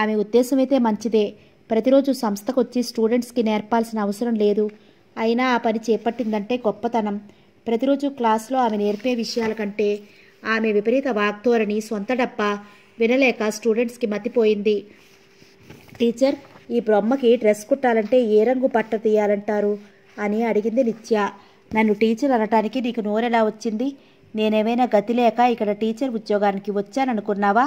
ఆమె ఉద్దేశం అయితే మంచిదే ప్రతిరోజు సంస్థకు వచ్చి స్టూడెంట్స్కి నేర్పాల్సిన అవసరం లేదు అయినా ఆ పని చేపట్టిందంటే గొప్పతనం ప్రతిరోజు క్లాస్లో ఆమె నేర్పే విషయాల కంటే ఆమె విపరీత వాక్తోరణి సొంత డప్ప వినలేక స్టూడెంట్స్కి మతిపోయింది టీచర్ ఈ బొమ్మకి డ్రెస్ కుట్టాలంటే ఏ రంగు పట్ట తీయాలంటారు అని అడిగింది నిత్య నన్ను టీచర్ అనటానికి నీకు నోరెలా వచ్చింది నేనేమైనా గతి లేక ఇక్కడ టీచర్ ఉద్యోగానికి వచ్చాననుకున్నావా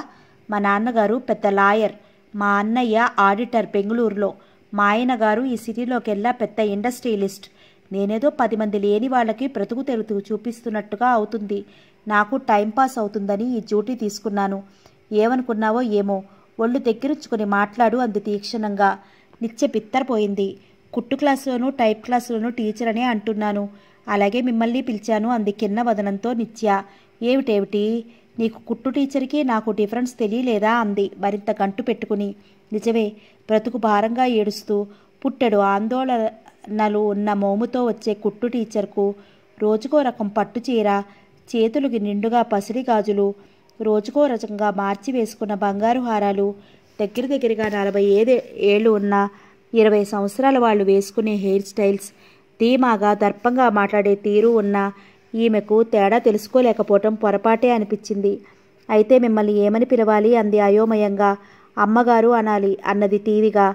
మా నాన్నగారు పెద్ద లాయర్ మా అన్నయ్య ఆడిటర్ బెంగళూరులో మా ఆయన గారు ఈ సిటీలోకెల్లా పెద్ద ఇండస్ట్రియలిస్ట్ నేనేదో పది మంది లేని వాళ్ళకి బ్రతుకు తెరుతు చూపిస్తున్నట్టుగా అవుతుంది నాకు టైంపాస్ అవుతుందని ఈ డ్యూటీ తీసుకున్నాను ఏమనుకున్నావో ఏమో ఒళ్ళు దగ్గరుంచుకుని మాట్లాడు అంది తీక్షణంగా నిత్య పిత్తరపోయింది కుట్టు క్లాసులోనూ టైప్ క్లాసులోనూ టీచర్ అనే అంటున్నాను అలాగే మిమ్మల్ని పిలిచాను అంది కిన్న వదనంతో నిత్య ఏమిటేమిటి నీకు కుట్టు టీచర్కి నాకు డిఫరెన్స్ తెలియలేదా అంది మరింత గంటు పెట్టుకుని నిజమే బ్రతుకు భారంగా ఏడుస్తూ పుట్టెడు ఆందోళనలు ఉన్న మోముతో వచ్చే కుట్టు టీచర్కు రోజుకో రకం పట్టు చీర చేతులకి నిండుగా పసిడి గాజులు రోజుకో రకంగా మార్చి వేసుకున్న బంగారు హారాలు దగ్గర దగ్గరగా నలభై ఏదే ఏళ్ళు ఉన్న ఇరవై సంవత్సరాల వాళ్ళు వేసుకునే హెయిర్ స్టైల్స్ ధీమాగా దర్పంగా మాట్లాడే తీరు ఉన్న ఈమెకు తేడా తెలుసుకోలేకపోవటం పొరపాటే అనిపించింది అయితే మిమ్మల్ని ఏమని పిలవాలి అంది అయోమయంగా అమ్మగారు అనాలి అన్నది టీవీగా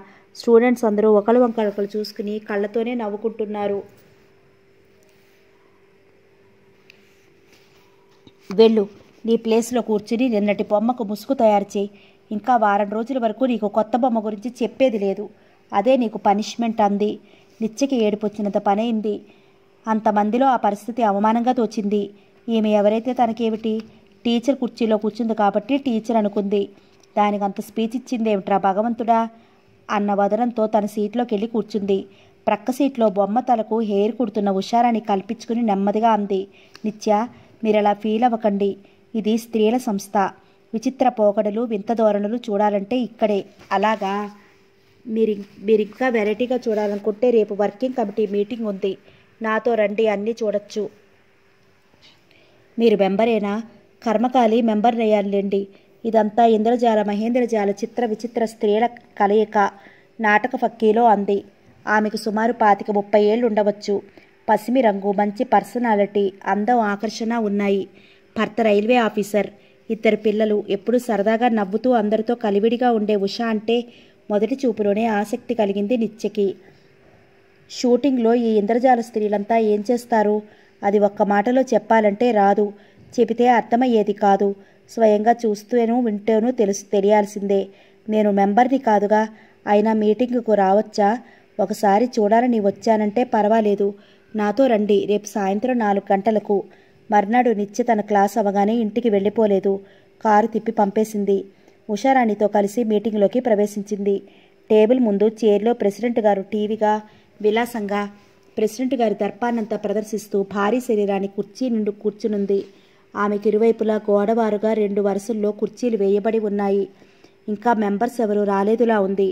స్టూడెంట్స్ అందరూ ఒకరు ఒకరు చూసుకుని కళ్ళతోనే నవ్వుకుంటున్నారు వెళ్ళు నీ ప్లేస్లో కూర్చుని నిన్నటి బొమ్మకు ముసుగు తయారు చేయి ఇంకా వారం రోజుల వరకు నీకు కొత్త బొమ్మ గురించి చెప్పేది లేదు అదే నీకు పనిష్మెంట్ అంది నిత్యకి ఏడుపొచ్చినంత పనైంది అంతమందిలో ఆ పరిస్థితి అవమానంగా తోచింది ఈమె ఎవరైతే తనకేమిటి టీచర్ కుర్చీలో కూర్చుంది కాబట్టి టీచర్ అనుకుంది దానికి అంత స్పీచ్ ఏమిట్రా భగవంతుడా అన్న వదనంతో తన సీట్లోకి వెళ్ళి కూర్చుంది ప్రక్క సీట్లో బొమ్మ తలకు హెయిర్ కుడుతున్న హుషారాన్ని కల్పించుకుని నెమ్మదిగా అంది నిత్య మీరు అలా ఫీల్ అవ్వకండి ఇది స్త్రీల సంస్థ విచిత్ర పోకడలు వింత ధోరణులు చూడాలంటే ఇక్కడే అలాగా మీరు మీరు ఇంకా వెరైటీగా చూడాలనుకుంటే రేపు వర్కింగ్ కమిటీ మీటింగ్ ఉంది నాతో రండి అన్నీ చూడొచ్చు మీరు మెంబరేనా కర్మకాలి మెంబర్ అయ్యాలండి ఇదంతా ఇంద్రజాల మహేంద్రజాల చిత్ర విచిత్ర స్త్రీల కలయిక నాటక ఫక్కీలో అంది ఆమెకు సుమారు పాతిక ముప్పై ఏళ్ళు ఉండవచ్చు పసిమి రంగు మంచి పర్సనాలిటీ అందం ఆకర్షణ ఉన్నాయి భర్త రైల్వే ఆఫీసర్ ఇద్దరు పిల్లలు ఎప్పుడూ సరదాగా నవ్వుతూ అందరితో కలివిడిగా ఉండే ఉష అంటే మొదటి చూపులోనే ఆసక్తి కలిగింది నిత్యకి షూటింగ్లో ఈ ఇంద్రజాల స్త్రీలంతా ఏం చేస్తారు అది ఒక్క మాటలో చెప్పాలంటే రాదు చెబితే అర్థమయ్యేది కాదు స్వయంగా చూస్తూనూ వింటేనూ తెలుసు తెలియాల్సిందే నేను మెంబర్ని కాదుగా అయినా మీటింగ్కు రావచ్చా ఒకసారి చూడాలని వచ్చానంటే పర్వాలేదు నాతో రండి రేపు సాయంత్రం నాలుగు గంటలకు మర్నాడు నిత్య తన క్లాస్ అవగానే ఇంటికి వెళ్ళిపోలేదు కారు తిప్పి పంపేసింది ఉషారాణితో కలిసి మీటింగ్లోకి ప్రవేశించింది టేబుల్ ముందు చైర్లో ప్రెసిడెంట్ గారు టీవీగా విలాసంగా ప్రెసిడెంట్ గారి దర్పాన్నంతా ప్రదర్శిస్తూ భారీ శరీరాన్ని కుర్చీ నుండి కూర్చునుంది ఆమెకి ఇరువైపులా గోడవారుగా రెండు వరుసల్లో కుర్చీలు వేయబడి ఉన్నాయి ఇంకా మెంబర్స్ ఎవరు రాలేదులా ఉంది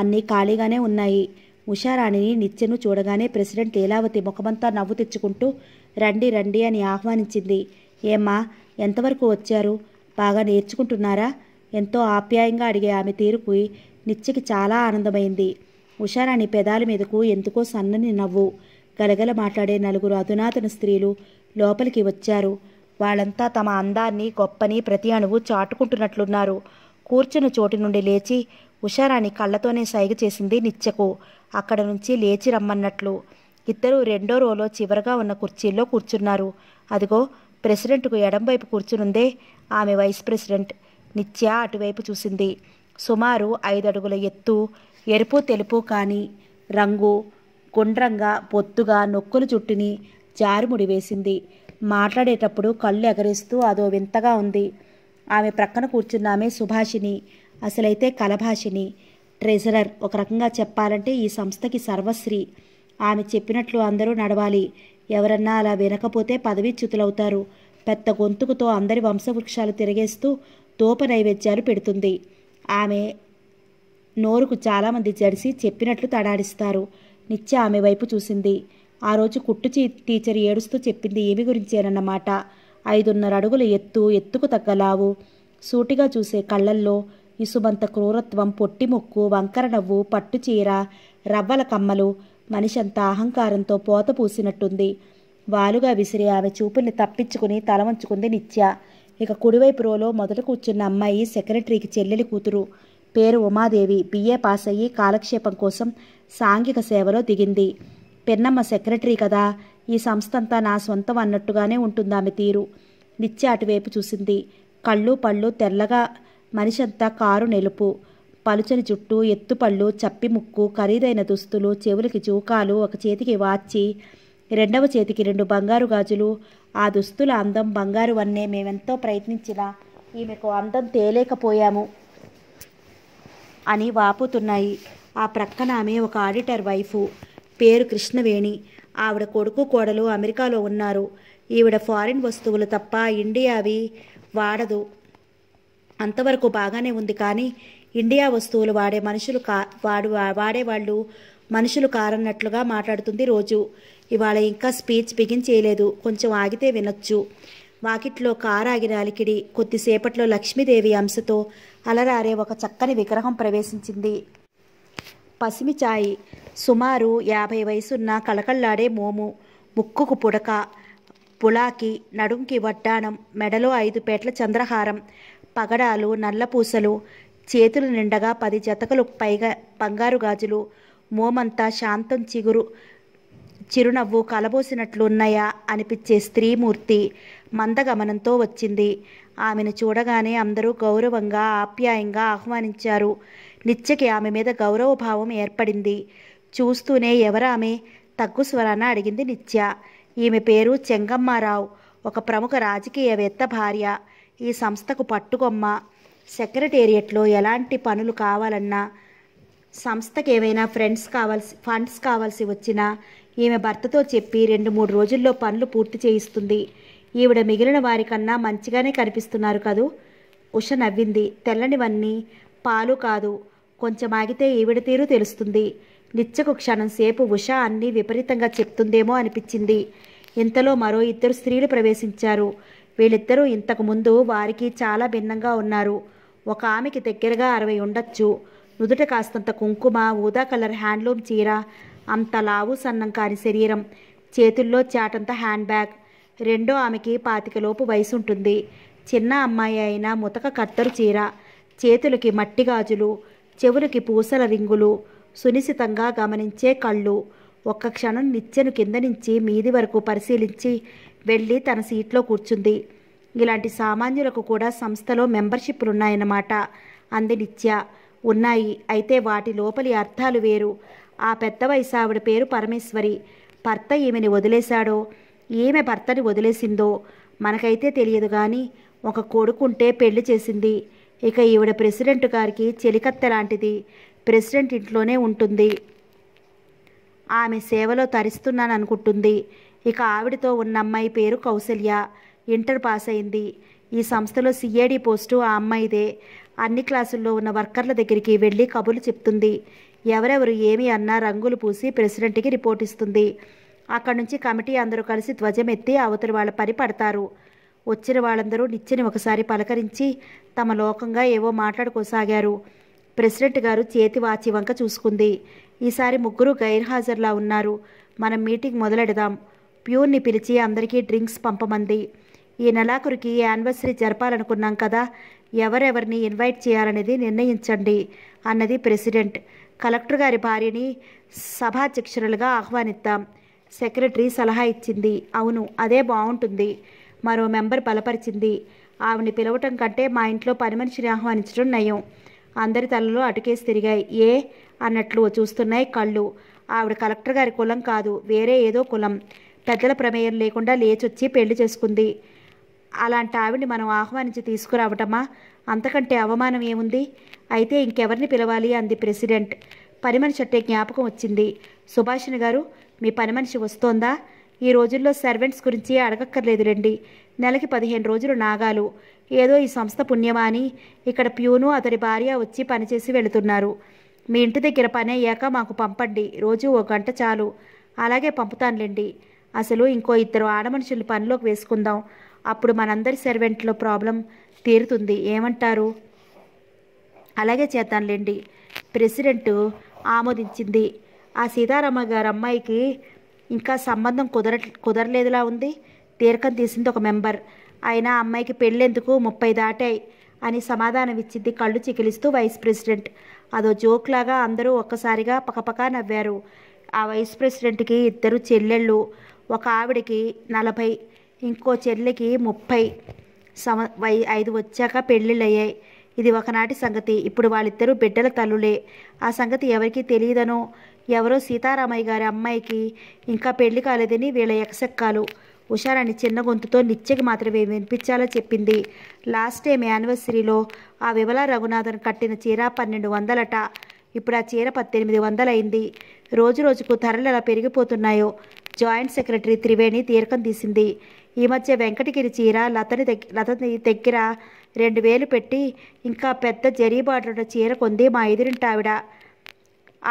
అన్నీ ఖాళీగానే ఉన్నాయి ఉషారాణిని నిత్యను చూడగానే ప్రెసిడెంట్ లీలావతి ముఖమంతా నవ్వు తెచ్చుకుంటూ రండి రండి అని ఆహ్వానించింది ఏమ్మా ఎంతవరకు వచ్చారు బాగా నేర్చుకుంటున్నారా ఎంతో ఆప్యాయంగా అడిగే ఆమె తీరుకు నిత్యకి చాలా ఆనందమైంది ఉషారాణి పెదాల మీదకు ఎందుకో సన్నని నవ్వు గలగల మాట్లాడే నలుగురు అధునాతన స్త్రీలు లోపలికి వచ్చారు వాళ్ళంతా తమ అందాన్ని గొప్పని ప్రతి అణువు చాటుకుంటున్నట్లున్నారు కూర్చున్న చోటు నుండి లేచి ఉషారాణి కళ్ళతోనే సైగ చేసింది నిత్యకు అక్కడ నుంచి లేచి రమ్మన్నట్లు ఇద్దరు రెండో రోలో చివరగా ఉన్న కుర్చీల్లో కూర్చున్నారు అదిగో ప్రెసిడెంట్కు ఎడంవైపు కూర్చునుందే ఆమె వైస్ ప్రెసిడెంట్ నిత్య అటువైపు చూసింది సుమారు ఐదడుగుల ఎత్తు ఎరుపు తెలుపు కాని రంగు గుండ్రంగా పొత్తుగా నొక్కులు చుట్టిని జారుముడి వేసింది మాట్లాడేటప్పుడు కళ్ళు ఎగరేస్తూ అదో వింతగా ఉంది ఆమె ప్రక్కన కూర్చున్నామే సుభాషిణి అసలైతే కలభాషిని ట్రెజరర్ ఒక రకంగా చెప్పాలంటే ఈ సంస్థకి సర్వశ్రీ ఆమె చెప్పినట్లు అందరూ నడవాలి ఎవరన్నా అలా వినకపోతే పదవీచ్యుతులవుతారు పెద్ద గొంతుకుతో అందరి వంశవృక్షాలు తిరిగేస్తూ తోప నైవేద్యాలు పెడుతుంది ఆమె నోరుకు చాలామంది జడిసి చెప్పినట్లు తడాడిస్తారు నిత్య ఆమె వైపు చూసింది ఆ రోజు కుట్టు టీచర్ ఏడుస్తూ చెప్పింది ఏమి గురించేనన్నమాట ఐదున్నర అడుగుల ఎత్తు ఎత్తుకు తగ్గలావు సూటిగా చూసే కళ్ళల్లో ఇసుబంత క్రూరత్వం ముక్కు వంకర నవ్వు పట్టుచీర రవ్వల కమ్మలు మనిషంతా అహంకారంతో పోత పూసినట్టుంది వాలుగా విసిరి ఆమె చూపుల్ని తప్పించుకుని తలవంచుకుంది నిత్య ఇక కుడివైపు రోలో మొదట కూర్చున్న అమ్మాయి సెక్రటరీకి చెల్లెలి కూతురు పేరు ఉమాదేవి బిఏ పాస్ అయ్యి కాలక్షేపం కోసం సాంఘిక సేవలో దిగింది పెన్నమ్మ సెక్రటరీ కదా ఈ సంస్థంతా నా సొంతం అన్నట్టుగానే ఉంటుంది ఆమె తీరు నిత్య అటువైపు చూసింది కళ్ళు పళ్ళు తెల్లగా మనిషంతా కారు నిలుపు పలుచని జుట్టు ఎత్తుపళ్ళు చప్పి ముక్కు ఖరీదైన దుస్తులు చెవులకి జూకాలు ఒక చేతికి వాచి రెండవ చేతికి రెండు బంగారు గాజులు ఆ దుస్తుల అందం బంగారు వన్నే మేమెంతో ప్రయత్నించినా ఈమెకు అందం తేలేకపోయాము అని వాపుతున్నాయి ఆ ప్రక్కన ఆమె ఒక ఆడిటర్ వైఫు పేరు కృష్ణవేణి ఆవిడ కొడుకు కోడలు అమెరికాలో ఉన్నారు ఈవిడ ఫారిన్ వస్తువులు తప్ప ఇండియావి వాడదు అంతవరకు బాగానే ఉంది కానీ ఇండియా వస్తువులు వాడే మనుషులు కా వాడు వాడేవాళ్ళు మనుషులు కారన్నట్లుగా మాట్లాడుతుంది రోజు ఇవాళ ఇంకా స్పీచ్ బిగిన్ చేయలేదు కొంచెం ఆగితే వినొచ్చు వాకిట్లో కారాగిన అలికిడి కొద్దిసేపట్లో లక్ష్మీదేవి అంశతో అలరారే ఒక చక్కని విగ్రహం ప్రవేశించింది పసిమి ఛాయి సుమారు యాభై వయసున్న కళకళ్లాడే మోము ముక్కుకు పుడక పులాకి నడుంకి వడ్డాణం మెడలో ఐదు పేట్ల చంద్రహారం పగడాలు నల్లపూసలు చేతులు నిండగా పది జతకలు పైగా బంగారు గాజులు మోమంతా శాంతం చిగురు చిరునవ్వు కలబోసినట్లున్నాయా అనిపించే స్త్రీమూర్తి మందగమనంతో వచ్చింది ఆమెను చూడగానే అందరూ గౌరవంగా ఆప్యాయంగా ఆహ్వానించారు నిత్యకి ఆమె మీద గౌరవభావం ఏర్పడింది చూస్తూనే ఎవరామె తగ్గు స్వరాన అడిగింది నిత్య ఈమె పేరు చెంగమ్మారావు ఒక ప్రముఖ రాజకీయవేత్త భార్య ఈ సంస్థకు పట్టుకొమ్మ సెక్రటేరియట్లో ఎలాంటి పనులు కావాలన్నా సంస్థకి ఏవైనా ఫ్రెండ్స్ కావాల్సి ఫండ్స్ కావాల్సి వచ్చినా ఈమె భర్తతో చెప్పి రెండు మూడు రోజుల్లో పనులు పూర్తి చేయిస్తుంది ఈవిడ మిగిలిన వారికన్నా మంచిగానే కనిపిస్తున్నారు కదూ ఉష నవ్వింది తెల్లనివన్నీ పాలు కాదు కొంచెం ఆగితే ఈవిడ తీరు తెలుస్తుంది నిత్యకు క్షణం సేపు ఉష అన్నీ విపరీతంగా చెప్తుందేమో అనిపించింది ఇంతలో మరో ఇద్దరు స్త్రీలు ప్రవేశించారు వీళ్ళిద్దరూ ఇంతకుముందు వారికి చాలా భిన్నంగా ఉన్నారు ఒక ఆమెకి దగ్గరగా అరవై ఉండొచ్చు నుదుట కాస్తంత కుంకుమ ఊదా కలర్ హ్యాండ్లూమ్ చీర అంత లావు సన్నం కాని శరీరం చేతుల్లో చాటంత హ్యాండ్ బ్యాగ్ రెండో ఆమెకి పాతికలోపు వయసు ఉంటుంది చిన్న అమ్మాయి అయిన ముతక కత్తరు చీర చేతులకి మట్టి గాజులు చెవులకి పూసల రింగులు సునిశితంగా గమనించే కళ్ళు ఒక్క క్షణం నిచ్చెను కింద నుంచి మీది వరకు పరిశీలించి వెళ్ళి తన సీట్లో కూర్చుంది ఇలాంటి సామాన్యులకు కూడా సంస్థలో మెంబర్షిప్లున్నాయన్నమాట అంది నిత్య ఉన్నాయి అయితే వాటి లోపలి అర్థాలు వేరు ఆ పెద్ద వయసు ఆవిడ పేరు పరమేశ్వరి భర్త ఈమెని వదిలేశాడో ఈమె భర్తని వదిలేసిందో మనకైతే తెలియదు కానీ ఒక కొడుకుంటే పెళ్లి చేసింది ఇక ఈవిడ ప్రెసిడెంట్ గారికి చెలికత్తె లాంటిది ప్రెసిడెంట్ ఇంట్లోనే ఉంటుంది ఆమె సేవలో తరిస్తున్నాననుకుంటుంది ఇక ఆవిడతో ఉన్న అమ్మాయి పేరు కౌసల్య ఇంటర్ పాస్ అయింది ఈ సంస్థలో సిఏడి పోస్టు ఆ అమ్మాయిదే అన్ని క్లాసుల్లో ఉన్న వర్కర్ల దగ్గరికి వెళ్ళి కబుర్లు చెప్తుంది ఎవరెవరు ఏమి అన్నా రంగులు పూసి ప్రెసిడెంట్కి రిపోర్ట్ ఇస్తుంది అక్కడి నుంచి కమిటీ అందరూ కలిసి ధ్వజమెత్తి అవతలి వాళ్ళ పని పడతారు వచ్చిన వాళ్ళందరూ నిచ్చిని ఒకసారి పలకరించి తమ లోకంగా ఏవో మాట్లాడుకోసాగారు ప్రెసిడెంట్ గారు చేతి వాచి వంక చూసుకుంది ఈసారి ముగ్గురు గైర్హాజర్లా ఉన్నారు మనం మీటింగ్ మొదలెడదాం ప్యూర్ని పిలిచి అందరికీ డ్రింక్స్ పంపమంది ఈ నెలాఖరుకి యానివర్సరీ జరపాలనుకున్నాం కదా ఎవరెవరిని ఇన్వైట్ చేయాలనేది నిర్ణయించండి అన్నది ప్రెసిడెంట్ కలెక్టర్ గారి భార్యని సభాధ్యక్షురాలుగా ఆహ్వానిద్దాం సెక్రటరీ సలహా ఇచ్చింది అవును అదే బాగుంటుంది మరో మెంబర్ బలపరిచింది ఆవిని పిలవటం కంటే మా ఇంట్లో పని మనిషిని ఆహ్వానించడం నయం అందరి తలలో అటుకేసి తిరిగాయి ఏ అన్నట్లు చూస్తున్నాయి కళ్ళు ఆవిడ కలెక్టర్ గారి కులం కాదు వేరే ఏదో కులం పెద్దల ప్రమేయం లేకుండా లేచొచ్చి పెళ్లి చేసుకుంది అలాంటి ఆవిడ్ని మనం ఆహ్వానించి తీసుకురావటమా అంతకంటే అవమానం ఏముంది అయితే ఇంకెవరిని పిలవాలి అంది ప్రెసిడెంట్ పని మనిషి అంటే జ్ఞాపకం వచ్చింది సుభాషిణి గారు మీ పని మనిషి వస్తోందా ఈ రోజుల్లో సర్వెంట్స్ గురించి అడగక్కర్లేదు రండి నెలకి పదిహేను రోజులు నాగాలు ఏదో ఈ సంస్థ పుణ్యమా అని ఇక్కడ ప్యూను అతడి భార్య వచ్చి పనిచేసి వెళుతున్నారు మీ ఇంటి దగ్గర పని అయ్యాక మాకు పంపండి రోజు ఓ గంట చాలు అలాగే పంపుతానులేండి అసలు ఇంకో ఇద్దరు ఆడమనుషులు పనిలోకి వేసుకుందాం అప్పుడు మనందరి సర్వెంట్లో ప్రాబ్లం తీరుతుంది ఏమంటారు అలాగే చేద్దాంలేండి ప్రెసిడెంట్ ఆమోదించింది ఆ సీతారామ గారు అమ్మాయికి ఇంకా సంబంధం కుదర కుదరలేదులా ఉంది తీరకం తీసింది ఒక మెంబర్ అయినా అమ్మాయికి పెళ్ళెందుకు ముప్పై దాటాయి అని సమాధానం ఇచ్చింది కళ్ళు చికిలిస్తూ వైస్ ప్రెసిడెంట్ అదో జోక్లాగా అందరూ ఒక్కసారిగా పకపకా నవ్వారు ఆ వైస్ ప్రెసిడెంట్కి ఇద్దరు చెల్లెళ్ళు ఒక ఆవిడకి నలభై ఇంకో చెల్లికి ముప్పై సమ వై ఐదు వచ్చాక పెళ్ళిళ్ళయ్యాయి ఇది ఒకనాటి సంగతి ఇప్పుడు వాళ్ళిద్దరూ బిడ్డల తల్లులే ఆ సంగతి ఎవరికీ తెలియదనో ఎవరో సీతారామయ్య గారి అమ్మాయికి ఇంకా పెళ్లి కాలేదని వీళ్ళ ఎక్సెక్కాలు ఉషారాణి చిన్న గొంతుతో నిత్యకి మాత్రమే వినిపించాలో చెప్పింది లాస్ట్ టైం యానివర్సరీలో ఆ విమలా రఘునాథన్ కట్టిన చీర పన్నెండు వందలట ఇప్పుడు ఆ చీర పద్దెనిమిది వందలైంది రోజు రోజుకు ధరలు ఎలా పెరిగిపోతున్నాయో జాయింట్ సెక్రటరీ త్రివేణి తీర్కం తీసింది ఈ మధ్య వెంకటగిరి చీర లతని దగ్గర లతని దగ్గర రెండు వేలు పెట్టి ఇంకా పెద్ద జరీబాటు చీర కొంది మా ఎదురింట ఆవిడ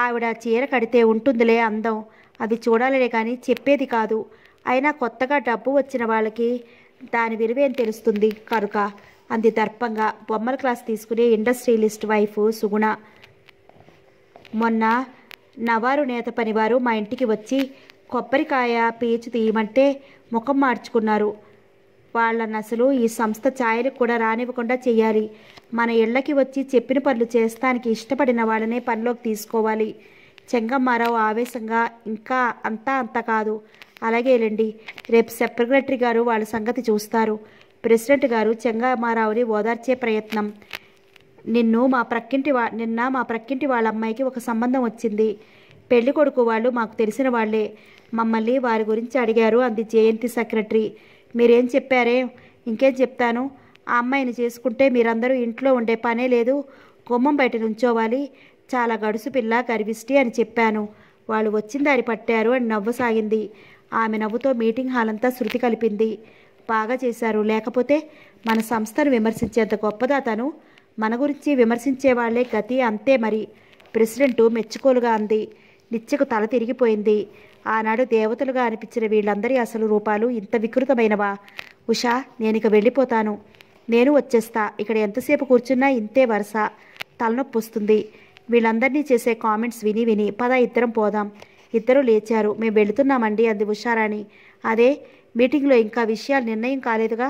ఆవిడ చీర కడితే ఉంటుందిలే అందం అది చూడాలనే కానీ చెప్పేది కాదు అయినా కొత్తగా డబ్బు వచ్చిన వాళ్ళకి దాని విలువేం తెలుస్తుంది కనుక అంది దర్పంగా బొమ్మల క్లాస్ తీసుకునే ఇండస్ట్రియలిస్ట్ వైఫ్ సుగుణ మొన్న నవారు నేత పనివారు మా ఇంటికి వచ్చి కొబ్బరికాయ పీచు తీయమంటే ముఖం మార్చుకున్నారు వాళ్ళ నసలు ఈ సంస్థ ఛాయలు కూడా రానివ్వకుండా చేయాలి మన ఇళ్ళకి వచ్చి చెప్పిన పనులు చేస్తానికి ఇష్టపడిన వాళ్ళనే పనిలోకి తీసుకోవాలి చెంగమ్మారావు ఆవేశంగా ఇంకా అంతా అంత కాదు అలాగేలండి రేపు సెక్రటరీ గారు వాళ్ళ సంగతి చూస్తారు ప్రెసిడెంట్ గారు చెంగమ్మారావుని ఓదార్చే ప్రయత్నం నిన్ను మా ప్రక్కింటి వా నిన్న మా ప్రక్కింటి వాళ్ళ అమ్మాయికి ఒక సంబంధం వచ్చింది పెళ్లి కొడుకు వాళ్ళు మాకు తెలిసిన వాళ్లే మమ్మల్ని వారి గురించి అడిగారు అంది జయంతి సెక్రటరీ మీరేం చెప్పారే ఇంకేం చెప్తాను ఆ అమ్మాయిని చేసుకుంటే మీరందరూ ఇంట్లో ఉండే పనే లేదు కొమ్మం బయట నుంచోవాలి చాలా గడుసు పిల్ల గర్విష్టి అని చెప్పాను వాళ్ళు వచ్చిందారి పట్టారు అని నవ్వసాగింది ఆమె నవ్వుతో మీటింగ్ హాల్ అంతా శృతి కలిపింది బాగా చేశారు లేకపోతే మన సంస్థను విమర్శించేంత గొప్పదా తను మన గురించి విమర్శించే వాళ్ళే గతి అంతే మరి ప్రెసిడెంట్ మెచ్చుకోలుగా అంది నిత్యకు తల తిరిగిపోయింది ఆనాడు దేవతలుగా అనిపించిన వీళ్ళందరి అసలు రూపాలు ఇంత వికృతమైనవా ఉషా నేను ఇక వెళ్ళిపోతాను నేను వచ్చేస్తా ఇక్కడ ఎంతసేపు కూర్చున్నా ఇంతే వరుస తలనొప్పి వస్తుంది వీళ్ళందరినీ చేసే కామెంట్స్ విని విని పద ఇద్దరం పోదాం ఇద్దరు లేచారు మేము వెళుతున్నామండి అంది ఉషారాణి అదే మీటింగ్లో ఇంకా విషయాలు నిర్ణయం కాలేదుగా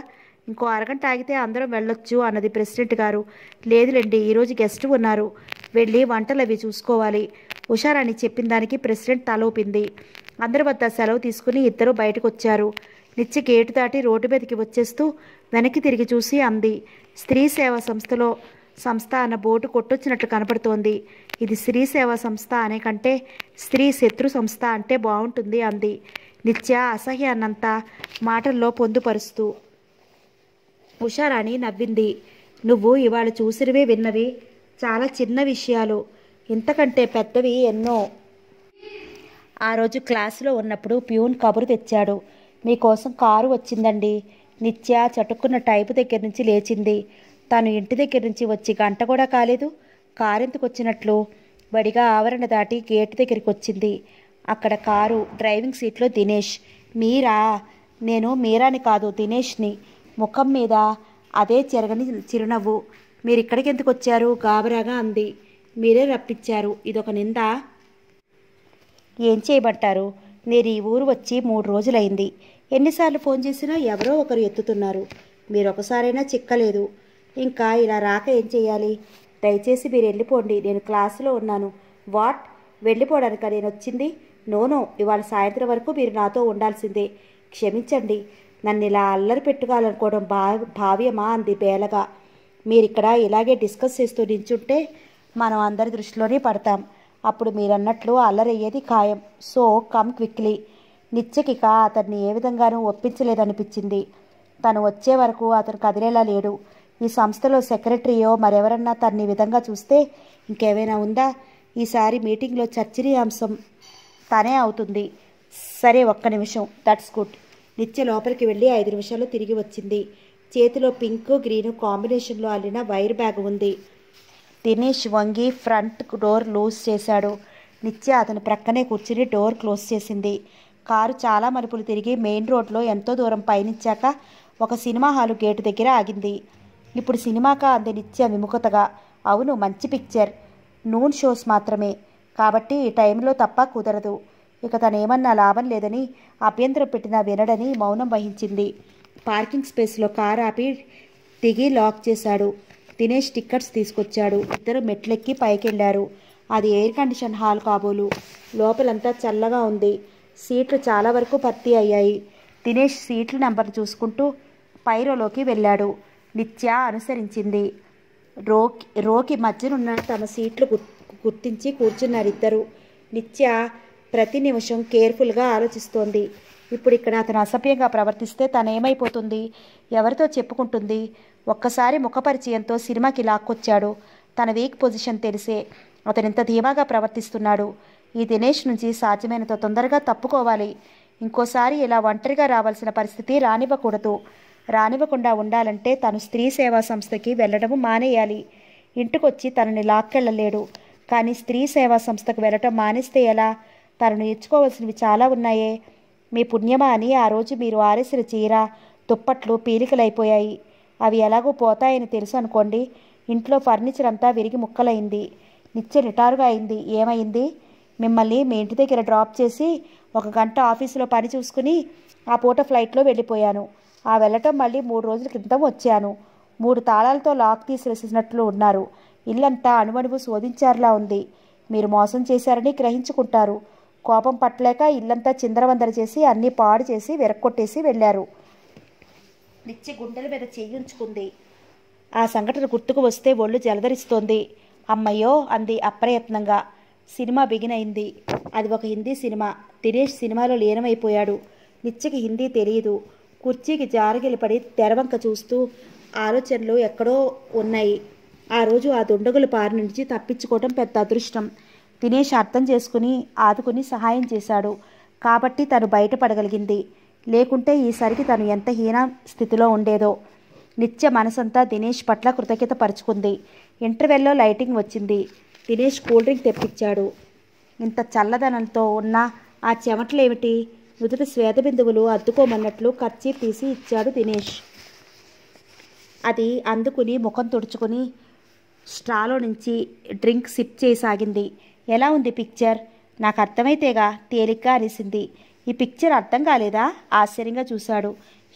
ఇంకో అరగంట ఆగితే అందరం వెళ్ళొచ్చు అన్నది ప్రెసిడెంట్ గారు లేదులేండి ఈరోజు గెస్ట్ ఉన్నారు వెళ్ళి వంటలు అవి చూసుకోవాలి హుషారని చెప్పిన దానికి ప్రెసిడెంట్ తలూపింది అందరి వద్ద సెలవు తీసుకుని ఇద్దరు బయటకు వచ్చారు నిత్య గేటు దాటి రోడ్డు మీదకి వచ్చేస్తూ వెనక్కి తిరిగి చూసి అంది స్త్రీ సేవా సంస్థలో సంస్థ అన్న బోర్డు కొట్టొచ్చినట్లు కనపడుతోంది ఇది స్త్రీ సేవా సంస్థ అనే కంటే స్త్రీ శత్రు సంస్థ అంటే బాగుంటుంది అంది నిత్య అసహ్యాన్నంతా మాటల్లో పొందుపరుస్తూ పుషారాణి నవ్వింది నువ్వు ఇవాళ చూసినవే విన్నవి చాలా చిన్న విషయాలు ఇంతకంటే పెద్దవి ఎన్నో ఆ రోజు క్లాసులో ఉన్నప్పుడు ప్యూన్ కబురు తెచ్చాడు మీకోసం కారు వచ్చిందండి నిత్య చటుక్కున్న టైపు దగ్గర నుంచి లేచింది తను ఇంటి దగ్గర నుంచి వచ్చి గంట కూడా కాలేదు కారెందుకు వచ్చినట్లు వడిగా ఆవరణ దాటి గేటు దగ్గరికి వచ్చింది అక్కడ కారు డ్రైవింగ్ సీట్లో దినేష్ మీరా నేను మీరాని కాదు దినేష్ని ముఖం మీద అదే చెరగని చిరునవ్వు మీరు ఇక్కడికి ఎందుకు వచ్చారు గాబరాగా అంది మీరే రప్పించారు ఇదొక నింద ఏం చేయబట్టారు నేను ఈ ఊరు వచ్చి మూడు రోజులైంది ఎన్నిసార్లు ఫోన్ చేసినా ఎవరో ఒకరు ఎత్తుతున్నారు మీరు ఒకసారైనా చిక్కలేదు ఇంకా ఇలా రాక ఏం చేయాలి దయచేసి మీరు వెళ్ళిపోండి నేను క్లాసులో ఉన్నాను వాట్ వెళ్ళిపోవడానిక నేను వచ్చింది నోనో ఇవాళ సాయంత్రం వరకు మీరు నాతో ఉండాల్సిందే క్షమించండి నన్ను ఇలా అల్లరి పెట్టుకోవాలనుకోవడం భా భావ్యమా అంది బేలగా మీరిక్కడ ఇలాగే డిస్కస్ చేస్తూ నించుంటే మనం అందరి దృష్టిలోనే పడతాం అప్పుడు మీరన్నట్లు అల్లరయ్యేది ఖాయం సో కమ్ క్విక్లీ నిత్యకిక అతన్ని ఏ విధంగానూ ఒప్పించలేదనిపించింది తను వచ్చే వరకు అతను కదిలేలా లేడు ఈ సంస్థలో సెక్రటరీయో మరెవరన్నా తన్ని విధంగా చూస్తే ఇంకేమైనా ఉందా ఈసారి మీటింగ్లో చర్చనీయాంశం తనే అవుతుంది సరే ఒక్క నిమిషం దట్స్ గుడ్ నిత్య లోపలికి వెళ్ళి ఐదు నిమిషాల్లో తిరిగి వచ్చింది చేతిలో పింక్ గ్రీన్ కాంబినేషన్లో అల్లిన వైర్ బ్యాగ్ ఉంది దినేష్ వంగి ఫ్రంట్ డోర్ లూజ్ చేశాడు నిత్య అతని ప్రక్కనే కూర్చుని డోర్ క్లోజ్ చేసింది కారు చాలా మలుపులు తిరిగి మెయిన్ రోడ్లో ఎంతో దూరం పయనించాక ఒక సినిమా హాలు గేటు దగ్గర ఆగింది ఇప్పుడు సినిమాకా అంది నిత్య విముఖతగా అవును మంచి పిక్చర్ నూన్ షోస్ మాత్రమే కాబట్టి ఈ టైంలో తప్ప కుదరదు ఇక తనేమన్నా లాభం లేదని అభ్యంతరం పెట్టినా వినడని మౌనం వహించింది పార్కింగ్ స్పేస్లో కార్ ఆపి దిగి లాక్ చేశాడు దినేష్ టిక్కెట్స్ తీసుకొచ్చాడు ఇద్దరు మెట్లెక్కి పైకెళ్లారు అది ఎయిర్ కండిషన్ హాల్ కాబోలు లోపలంతా చల్లగా ఉంది సీట్లు చాలా వరకు భర్తీ అయ్యాయి దినేష్ సీట్ల నెంబర్ చూసుకుంటూ పైరోలోకి వెళ్ళాడు నిత్య అనుసరించింది రోకి రోకి మధ్యనున్న తమ సీట్లు గుర్తించి కూర్చున్నారు ఇద్దరు నిత్య ప్రతి నిమిషం కేర్ఫుల్గా ఆలోచిస్తోంది ఇప్పుడు ఇక్కడ అతను అసభ్యంగా ప్రవర్తిస్తే తను ఏమైపోతుంది ఎవరితో చెప్పుకుంటుంది ఒక్కసారి ముఖపరిచయంతో సినిమాకి లాక్కొచ్చాడు తన వీక్ పొజిషన్ తెలిసే అతనింత ధీమాగా ప్రవర్తిస్తున్నాడు ఈ దినేష్ నుంచి సాధ్యమైనంత తొందరగా తప్పుకోవాలి ఇంకోసారి ఇలా ఒంటరిగా రావాల్సిన పరిస్థితి రానివ్వకూడదు రానివ్వకుండా ఉండాలంటే తను స్త్రీ సేవా సంస్థకి వెళ్ళడం మానేయాలి ఇంటికొచ్చి తనని లాక్కెళ్ళలేడు కానీ స్త్రీ సేవా సంస్థకు వెళ్ళటం మానేస్తే ఎలా తనను ఇచ్చుకోవలసినవి చాలా ఉన్నాయే మీ పుణ్యమా అని ఆ రోజు మీరు ఆరేసిన చీర దుప్పట్లు పీలికలైపోయాయి అవి ఎలాగో పోతాయని తెలుసు అనుకోండి ఇంట్లో ఫర్నిచర్ అంతా విరిగి ముక్కలైంది నిత్య రిటారుగా అయింది ఏమైంది మిమ్మల్ని మీ ఇంటి దగ్గర డ్రాప్ చేసి ఒక గంట ఆఫీసులో పని చూసుకుని ఆ పూట ఫ్లైట్లో వెళ్ళిపోయాను ఆ వెళ్ళటం మళ్ళీ మూడు రోజుల క్రితం వచ్చాను మూడు తాళాలతో లాక్ తీసిరేసినట్లు ఉన్నారు ఇల్లంతా అణువణువు శోధించారులా ఉంది మీరు మోసం చేశారని గ్రహించుకుంటారు కోపం పట్టలేక ఇల్లంతా చిందరవందర చేసి అన్నీ పాడు చేసి వెరక్కొట్టేసి వెళ్ళారు నిచ్చి గుండెల మీద చేయించుకుంది ఆ సంఘటన గుర్తుకు వస్తే ఒళ్ళు జలధరిస్తోంది అమ్మయ్యో అంది అప్రయత్నంగా సినిమా బిగిన్ అయింది అది ఒక హిందీ సినిమా దినేష్ సినిమాలో లీనమైపోయాడు నిత్యకి హిందీ తెలియదు కుర్చీకి జారగిలిపడి తెరవంక చూస్తూ ఆలోచనలు ఎక్కడో ఉన్నాయి ఆ రోజు ఆ దుండగుల పారి నుంచి తప్పించుకోవటం పెద్ద అదృష్టం దినేష్ అర్థం చేసుకుని ఆదుకుని సహాయం చేశాడు కాబట్టి తను బయటపడగలిగింది లేకుంటే ఈసరికి తను ఎంత హీన స్థితిలో ఉండేదో నిత్య మనసంతా దినేష్ పట్ల కృతజ్ఞత పరుచుకుంది ఇంటర్వెల్లో లైటింగ్ వచ్చింది దినేష్ కూల్ డ్రింక్ తెప్పించాడు ఇంత చల్లదనంతో ఉన్న ఆ చెమటలేమిటి నుదుటి శ్వేత బిందువులు అద్దుకోమన్నట్లు కర్చి తీసి ఇచ్చాడు దినేష్ అది అందుకుని ముఖం తుడుచుకుని స్ట్రాలో నుంచి డ్రింక్ సిప్ చేయసాగింది ఎలా ఉంది పిక్చర్ నాకు అర్థమైతేగా తేలిగ్గా అనేసింది ఈ పిక్చర్ అర్థం కాలేదా ఆశ్చర్యంగా చూశాడు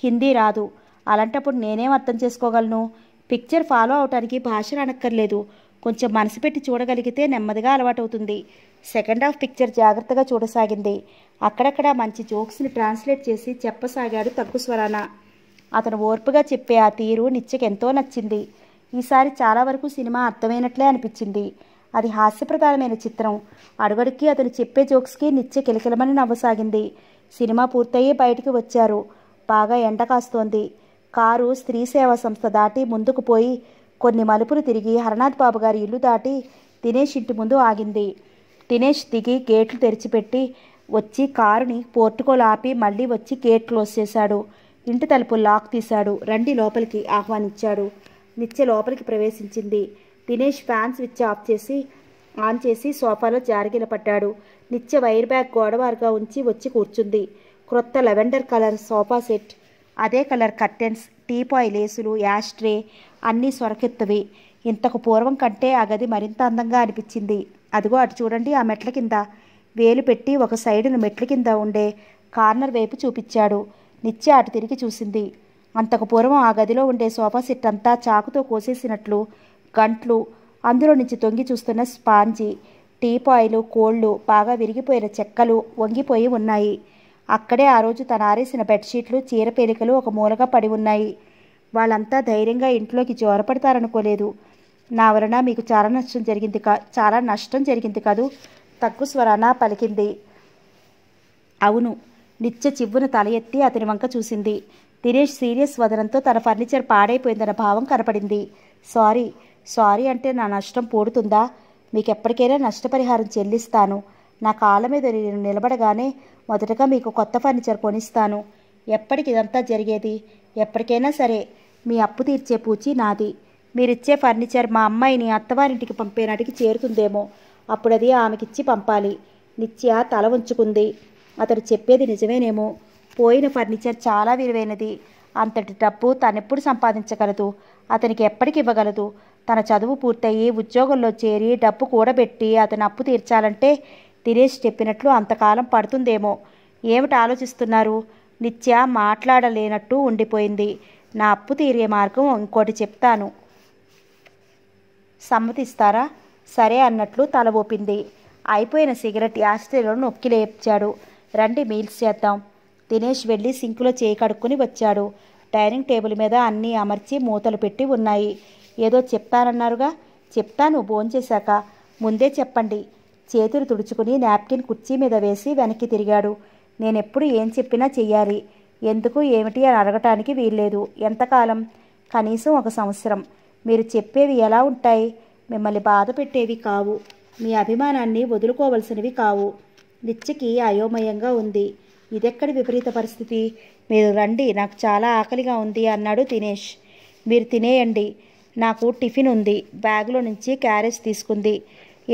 హిందీ రాదు అలాంటప్పుడు నేనేం అర్థం చేసుకోగలను పిక్చర్ ఫాలో అవటానికి భాషను అనక్కర్లేదు కొంచెం మనసు పెట్టి చూడగలిగితే నెమ్మదిగా అలవాటు అవుతుంది సెకండ్ హాఫ్ పిక్చర్ జాగ్రత్తగా చూడసాగింది అక్కడక్కడ మంచి జోక్స్ని ట్రాన్స్లేట్ చేసి చెప్పసాగాడు తగ్గు స్వరాన అతను ఓర్పుగా చెప్పే ఆ తీరు నిత్యకెంతో నచ్చింది ఈసారి చాలా వరకు సినిమా అర్థమైనట్లే అనిపించింది అది హాస్యప్రకారమైన చిత్రం అడుగడికి అతను చెప్పే జోక్స్కి నిత్య కిలకిలమని నవ్వసాగింది సినిమా పూర్తయ్యే బయటికి వచ్చారు బాగా ఎండ కాస్తోంది కారు స్త్రీ సేవా సంస్థ దాటి ముందుకు పోయి కొన్ని మలుపులు తిరిగి హరనాథ్ బాబు గారి ఇల్లు దాటి దినేష్ ఇంటి ముందు ఆగింది దినేష్ దిగి గేట్లు తెరిచిపెట్టి వచ్చి కారుని పోర్టుకోలు ఆపి మళ్ళీ వచ్చి గేట్ క్లోజ్ చేశాడు ఇంటి తలుపు లాక్ తీశాడు రండి లోపలికి ఆహ్వానించాడు నిత్య లోపలికి ప్రవేశించింది దినేష్ ఫ్యాన్ స్విచ్ ఆఫ్ చేసి ఆన్ చేసి సోఫాలో జారిగిల పడ్డాడు నిత్య వైర్ బ్యాగ్ గోడవారుగా ఉంచి వచ్చి కూర్చుంది క్రొత్త లెవెండర్ కలర్ సోఫా సెట్ అదే కలర్ కర్టెన్స్ టీపాయ్ లేసులు యాష్ ట్రే అన్నీ సొరకెత్తవి ఇంతకు పూర్వం కంటే ఆ గది మరింత అందంగా అనిపించింది అదిగో అటు చూడండి ఆ మెట్ల కింద వేలు పెట్టి ఒక సైడును మెట్ల కింద ఉండే కార్నర్ వైపు చూపించాడు నిత్య అటు తిరిగి చూసింది అంతకు పూర్వం ఆ గదిలో ఉండే సోఫా సెట్ అంతా చాకుతో కోసేసినట్లు గంట్లు అందులో నుంచి తొంగి చూస్తున్న స్పాంజీ టీపాయిలు కోళ్ళు బాగా విరిగిపోయిన చెక్కలు వంగిపోయి ఉన్నాయి అక్కడే ఆ రోజు తను ఆరేసిన బెడ్షీట్లు పేలికలు ఒక మూలగా పడి ఉన్నాయి వాళ్ళంతా ధైర్యంగా ఇంట్లోకి జోరపడతారనుకోలేదు నా వలన మీకు చాలా నష్టం జరిగింది కా చాలా నష్టం జరిగింది కాదు తక్కువ స్వరాన పలికింది అవును నిత్య చివ్వున తల ఎత్తి అతని వంక చూసింది దినేష్ సీరియస్ వదనంతో తన ఫర్నిచర్ పాడైపోయిందన్న భావం కనపడింది సారీ సారీ అంటే నా నష్టం పూడుతుందా మీకు ఎప్పటికైనా నష్టపరిహారం చెల్లిస్తాను నా కాళ్ళ మీద నేను నిలబడగానే మొదటగా మీకు కొత్త ఫర్నిచర్ కొనిస్తాను ఎప్పటికి ఇదంతా జరిగేది ఎప్పటికైనా సరే మీ అప్పు తీర్చే పూచి నాది మీరిచ్చే ఫర్నిచర్ మా అమ్మాయిని అత్తవారింటికి పంపే నాటికి చేరుతుందేమో అప్పుడది ఆమెకిచ్చి పంపాలి నిత్య తల ఉంచుకుంది అతడు చెప్పేది నిజమేనేమో పోయిన ఫర్నిచర్ చాలా విలువైనది అంతటి డబ్బు తనెప్పుడు సంపాదించగలదు అతనికి ఎప్పటికి ఇవ్వగలదు తన చదువు పూర్తయ్యి ఉద్యోగంలో చేరి డబ్బు కూడబెట్టి అతను అప్పు తీర్చాలంటే దినేష్ చెప్పినట్లు అంతకాలం పడుతుందేమో ఏమిటి ఆలోచిస్తున్నారు నిత్య మాట్లాడలేనట్టు ఉండిపోయింది నా అప్పు తీరే మార్గం ఇంకోటి చెప్తాను సమ్మతిస్తారా సరే అన్నట్లు తల ఊపింది అయిపోయిన సిగరెట్ యాస్ట్రీలో నొక్కి లేపించాడు రండి మీల్స్ చేద్దాం దినేష్ వెళ్ళి సింకులో చేయి కడుక్కుని వచ్చాడు డైనింగ్ టేబుల్ మీద అన్నీ అమర్చి మూతలు పెట్టి ఉన్నాయి ఏదో చెప్తానన్నారుగా చెప్తాను భోంచేశాక ముందే చెప్పండి చేతులు తుడుచుకుని నాప్కిన్ కుర్చీ మీద వేసి వెనక్కి తిరిగాడు నేనెప్పుడు ఏం చెప్పినా చెయ్యాలి ఎందుకు ఏమిటి అని అడగటానికి వీల్లేదు ఎంతకాలం కనీసం ఒక సంవత్సరం మీరు చెప్పేవి ఎలా ఉంటాయి మిమ్మల్ని బాధ పెట్టేవి కావు మీ అభిమానాన్ని వదులుకోవలసినవి కావు నిత్యకి అయోమయంగా ఉంది ఇదెక్కడి విపరీత పరిస్థితి మీరు రండి నాకు చాలా ఆకలిగా ఉంది అన్నాడు దినేష్ మీరు తినేయండి నాకు టిఫిన్ ఉంది బ్యాగ్లో నుంచి క్యారేజ్ తీసుకుంది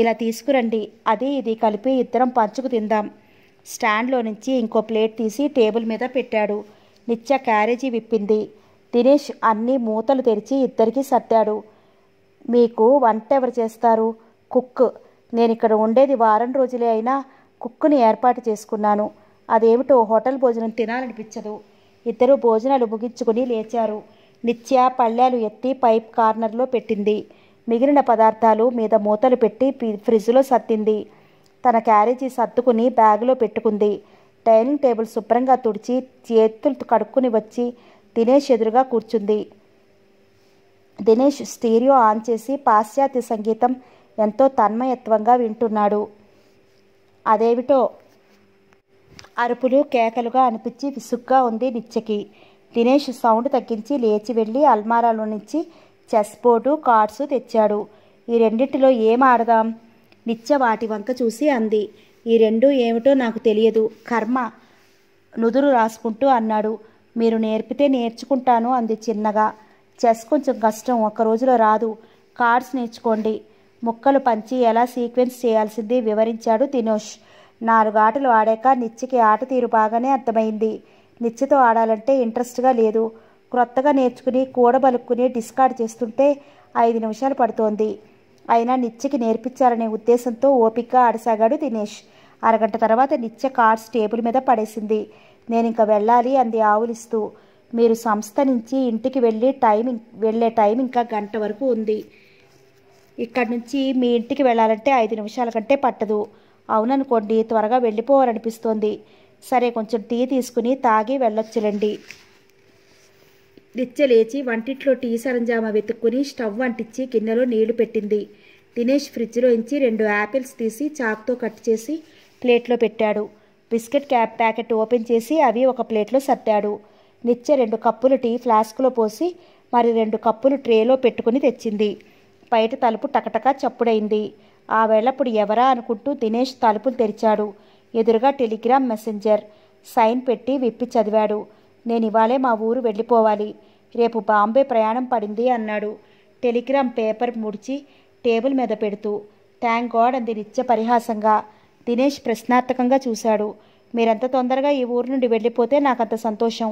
ఇలా తీసుకురండి అది ఇది కలిపి ఇద్దరం పంచుకు తిందాం స్టాండ్లో నుంచి ఇంకో ప్లేట్ తీసి టేబుల్ మీద పెట్టాడు నిత్య క్యారేజీ విప్పింది దినేష్ అన్ని మూతలు తెరిచి ఇద్దరికీ సర్దాడు మీకు వంట ఎవరు చేస్తారు కుక్ నేను ఇక్కడ ఉండేది వారం రోజులే అయినా కుక్కుని ఏర్పాటు చేసుకున్నాను అదేమిటో హోటల్ భోజనం తినాలనిపించదు ఇద్దరు భోజనాలు ముగించుకుని లేచారు నిత్య పళ్ళాలు ఎత్తి పైప్ కార్నర్లో పెట్టింది మిగిలిన పదార్థాలు మీద మూతలు పెట్టి ఫ్రిడ్జ్లో సర్దింది తన క్యారేజీ సర్దుకుని బ్యాగులో పెట్టుకుంది డైనింగ్ టేబుల్ శుభ్రంగా తుడిచి చేతులు కడుక్కుని వచ్చి దినేష్ ఎదురుగా కూర్చుంది దినేష్ స్టీరియో ఆన్ చేసి పాశ్చాత్య సంగీతం ఎంతో తన్మయత్వంగా వింటున్నాడు అదేమిటో అరుపులు కేకలుగా అనిపించి విసుగ్గా ఉంది నిత్యకి దినేష్ సౌండ్ తగ్గించి లేచి వెళ్ళి అల్మారాలో నుంచి చెస్ బోర్డు కార్డ్స్ తెచ్చాడు ఈ రెండింటిలో ఏం ఆడదాం నిత్య వాటి వంక చూసి అంది ఈ రెండు ఏమిటో నాకు తెలియదు కర్మ నుదురు రాసుకుంటూ అన్నాడు మీరు నేర్పితే నేర్చుకుంటాను అంది చిన్నగా చెస్ కొంచెం కష్టం ఒక రోజులో రాదు కార్డ్స్ నేర్చుకోండి ముక్కలు పంచి ఎలా సీక్వెన్స్ చేయాల్సింది వివరించాడు దినోష్ నాలుగు ఆటలు ఆడాక నిత్యకి ఆట తీరు బాగానే అర్థమైంది నిత్యతో ఆడాలంటే ఇంట్రెస్ట్గా లేదు క్రొత్తగా నేర్చుకుని కూడబలుక్కుని డిస్కార్డ్ చేస్తుంటే ఐదు నిమిషాలు పడుతోంది అయినా నిత్యకి నేర్పించాలనే ఉద్దేశంతో ఓపికగా ఆడసాగాడు దినేష్ అరగంట తర్వాత నిత్య కార్డ్స్ టేబుల్ మీద పడేసింది నేను ఇంకా వెళ్ళాలి అంది ఆవులిస్తూ మీరు సంస్థ నుంచి ఇంటికి వెళ్ళి టైం వెళ్ళే టైం ఇంకా గంట వరకు ఉంది ఇక్కడి నుంచి మీ ఇంటికి వెళ్ళాలంటే ఐదు నిమిషాల కంటే పట్టదు అవుననుకోండి త్వరగా వెళ్ళిపోవాలనిపిస్తోంది సరే కొంచెం టీ తీసుకుని తాగి వెళ్ళొచ్చులండి నిత్య లేచి వంటిట్లో టీ సరంజామా వెతుక్కుని స్టవ్ అంటించి గిన్నెలో నీళ్లు పెట్టింది దినేష్ ఫ్రిడ్జ్లో ఇంచి రెండు యాపిల్స్ తీసి చాక్తో కట్ చేసి ప్లేట్లో పెట్టాడు బిస్కెట్ క్యాప్ ప్యాకెట్ ఓపెన్ చేసి అవి ఒక ప్లేట్లో సర్దాడు నిత్య రెండు కప్పులు టీ ఫ్లాస్క్లో పోసి మరి రెండు కప్పులు ట్రేలో పెట్టుకుని తెచ్చింది బయట తలుపు టకటకా చప్పుడైంది ఆ వేళప్పుడు ఎవరా అనుకుంటూ దినేష్ తలుపులు తెరిచాడు ఎదురుగా టెలిగ్రామ్ మెసెంజర్ సైన్ పెట్టి విప్పి చదివాడు నేను ఇవాళే మా ఊరు వెళ్ళిపోవాలి రేపు బాంబే ప్రయాణం పడింది అన్నాడు టెలిగ్రామ్ పేపర్ ముడిచి టేబుల్ మీద పెడుతూ థ్యాంక్ గాడ్ అంది నిత్య పరిహాసంగా దినేష్ ప్రశ్నార్థకంగా చూశాడు మీరంత తొందరగా ఈ ఊరు నుండి వెళ్ళిపోతే నాకంత సంతోషం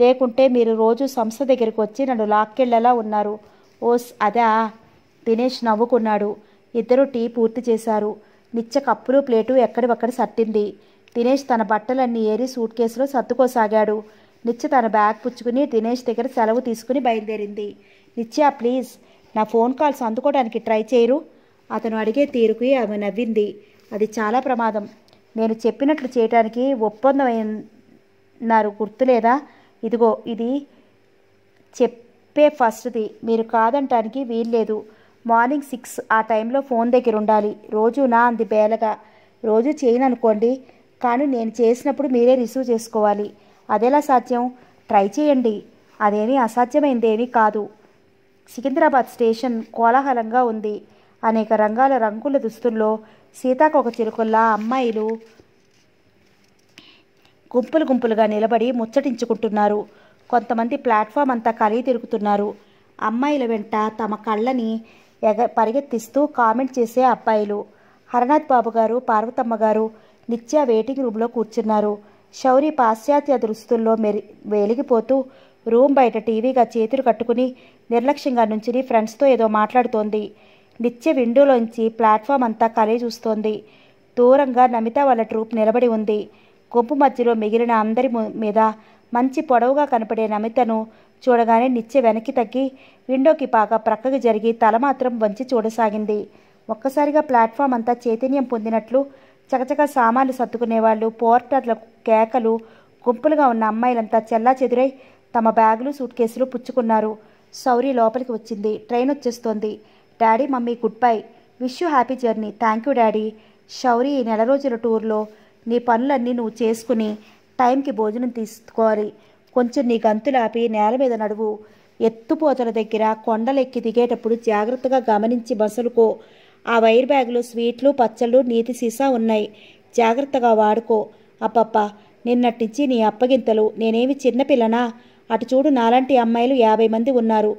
లేకుంటే మీరు రోజు సంస్థ దగ్గరికి వచ్చి నన్ను లాక్కెళ్లేలా ఉన్నారు ఓస్ అదా దినేష్ నవ్వుకున్నాడు ఇద్దరు టీ పూర్తి చేశారు నిత్య కప్పులు ప్లేటు ఎక్కడివక్కడ సట్టింది దినేష్ తన బట్టలన్నీ ఏరి సూట్ కేసులో సర్దుకోసాగాడు నిత్య తన బ్యాగ్ పుచ్చుకుని దినేష్ దగ్గర సెలవు తీసుకుని బయలుదేరింది నిత్య ప్లీజ్ నా ఫోన్ కాల్స్ అందుకోవడానికి ట్రై చేయరు అతను అడిగే తీరుకి ఆమె నవ్వింది అది చాలా ప్రమాదం నేను చెప్పినట్లు చేయటానికి ఒప్పందమైనారు గుర్తులేదా ఇదిగో ఇది చెప్పే ఫస్ట్ది మీరు కాదంటానికి వీల్లేదు మార్నింగ్ సిక్స్ ఆ టైంలో ఫోన్ దగ్గర ఉండాలి రోజు నా అంది బేలగా రోజు చేయను అనుకోండి కానీ నేను చేసినప్పుడు మీరే రిసీవ్ చేసుకోవాలి అదేలా సాధ్యం ట్రై చేయండి అదేమీ అసాధ్యమైందేమీ కాదు సికింద్రాబాద్ స్టేషన్ కోలాహలంగా ఉంది అనేక రంగాల రంగుల దుస్తుల్లో ఒక చిరుకుల్లా అమ్మాయిలు గుంపులు గుంపులుగా నిలబడి ముచ్చటించుకుంటున్నారు కొంతమంది ప్లాట్ఫామ్ అంతా కలిగి తిరుగుతున్నారు అమ్మాయిల వెంట తమ కళ్ళని ఎగ పరిగెత్తిస్తూ కామెంట్ చేసే అబ్బాయిలు హరనాథ్ బాబు గారు పార్వతమ్మ గారు నిత్య వెయిటింగ్ రూమ్లో కూర్చున్నారు శౌరి పాశ్చాత్య దృస్తుల్లో మెరి వెలిగిపోతూ రూమ్ బయట టీవీగా చేతులు కట్టుకుని నిర్లక్ష్యంగా నుంచుని ఫ్రెండ్స్తో ఏదో మాట్లాడుతోంది నిత్య విండోలోంచి ప్లాట్ఫామ్ అంతా కలే చూస్తోంది దూరంగా నమిత వాళ్ళ ట్రూప్ నిలబడి ఉంది గుంపు మధ్యలో మిగిలిన అందరి మీద మంచి పొడవుగా కనపడే నమితను చూడగానే నిత్య వెనక్కి తగ్గి విండోకి పాక ప్రక్కకి జరిగి తల మాత్రం వంచి చూడసాగింది ఒక్కసారిగా ప్లాట్ఫామ్ అంతా చైతన్యం పొందినట్లు చకచక సామాన్లు సర్దుకునేవాళ్ళు పోర్టర్ల కేకలు గుంపులుగా ఉన్న అమ్మాయిలంతా చెల్లా చెదురై తమ బ్యాగులు సూట్ కేసులు పుచ్చుకున్నారు సౌరి లోపలికి వచ్చింది ట్రైన్ వచ్చేస్తోంది daddy mummy goodbye wish you happy journey thank you daddy Shauri ఈ నెల రోజుల టూర్లో నీ పనులన్నీ నువ్వు చేసుకుని టైంకి భోజనం తీసుకోవాలి కొంచెం నీ గంతులాపి నేల మీద నడువు ఎత్తుపోతల దగ్గర కొండలెక్కి దిగేటప్పుడు జాగ్రత్తగా గమనించి బస్సులుకో ఆ వైర్ బ్యాగులో స్వీట్లు పచ్చళ్ళు నీతి సీసా ఉన్నాయి జాగ్రత్తగా వాడుకో అప్పప్ప నిన్నట్టించి నీ అప్పగింతలు నేనేమి చిన్నపిల్లనా అటు చూడు నాలాంటి అమ్మాయిలు యాభై మంది ఉన్నారు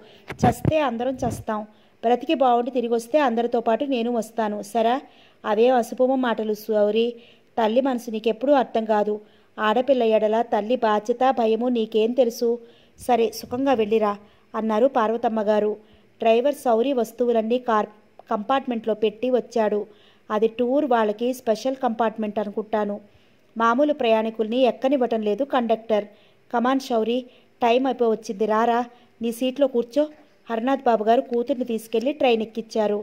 చస్తే అందరం చస్తాం బ్రతికి బాగుండి తిరిగి వస్తే అందరితో పాటు నేను వస్తాను సరే అవే అశుభమ మాటలు సౌరి తల్లి మనసు నీకెప్పుడూ అర్థం కాదు ఆడపిల్ల ఎడల తల్లి బాధ్యత భయము నీకేం తెలుసు సరే సుఖంగా వెళ్ళిరా అన్నారు పార్వతమ్మ గారు డ్రైవర్ సౌరి వస్తువులన్నీ కార్ కంపార్ట్మెంట్లో పెట్టి వచ్చాడు అది టూర్ వాళ్ళకి స్పెషల్ కంపార్ట్మెంట్ అనుకుంటాను మామూలు ప్రయాణికుల్ని ఎక్కనివ్వటం లేదు కండక్టర్ కమాన్ శౌరి టైం అయిపోయి వచ్చింది రారా నీ సీట్లో కూర్చో హరినాథ్ బాబు గారు కూతుర్ని తీసుకెళ్లి ట్రైన్ ఎక్కిచ్చారు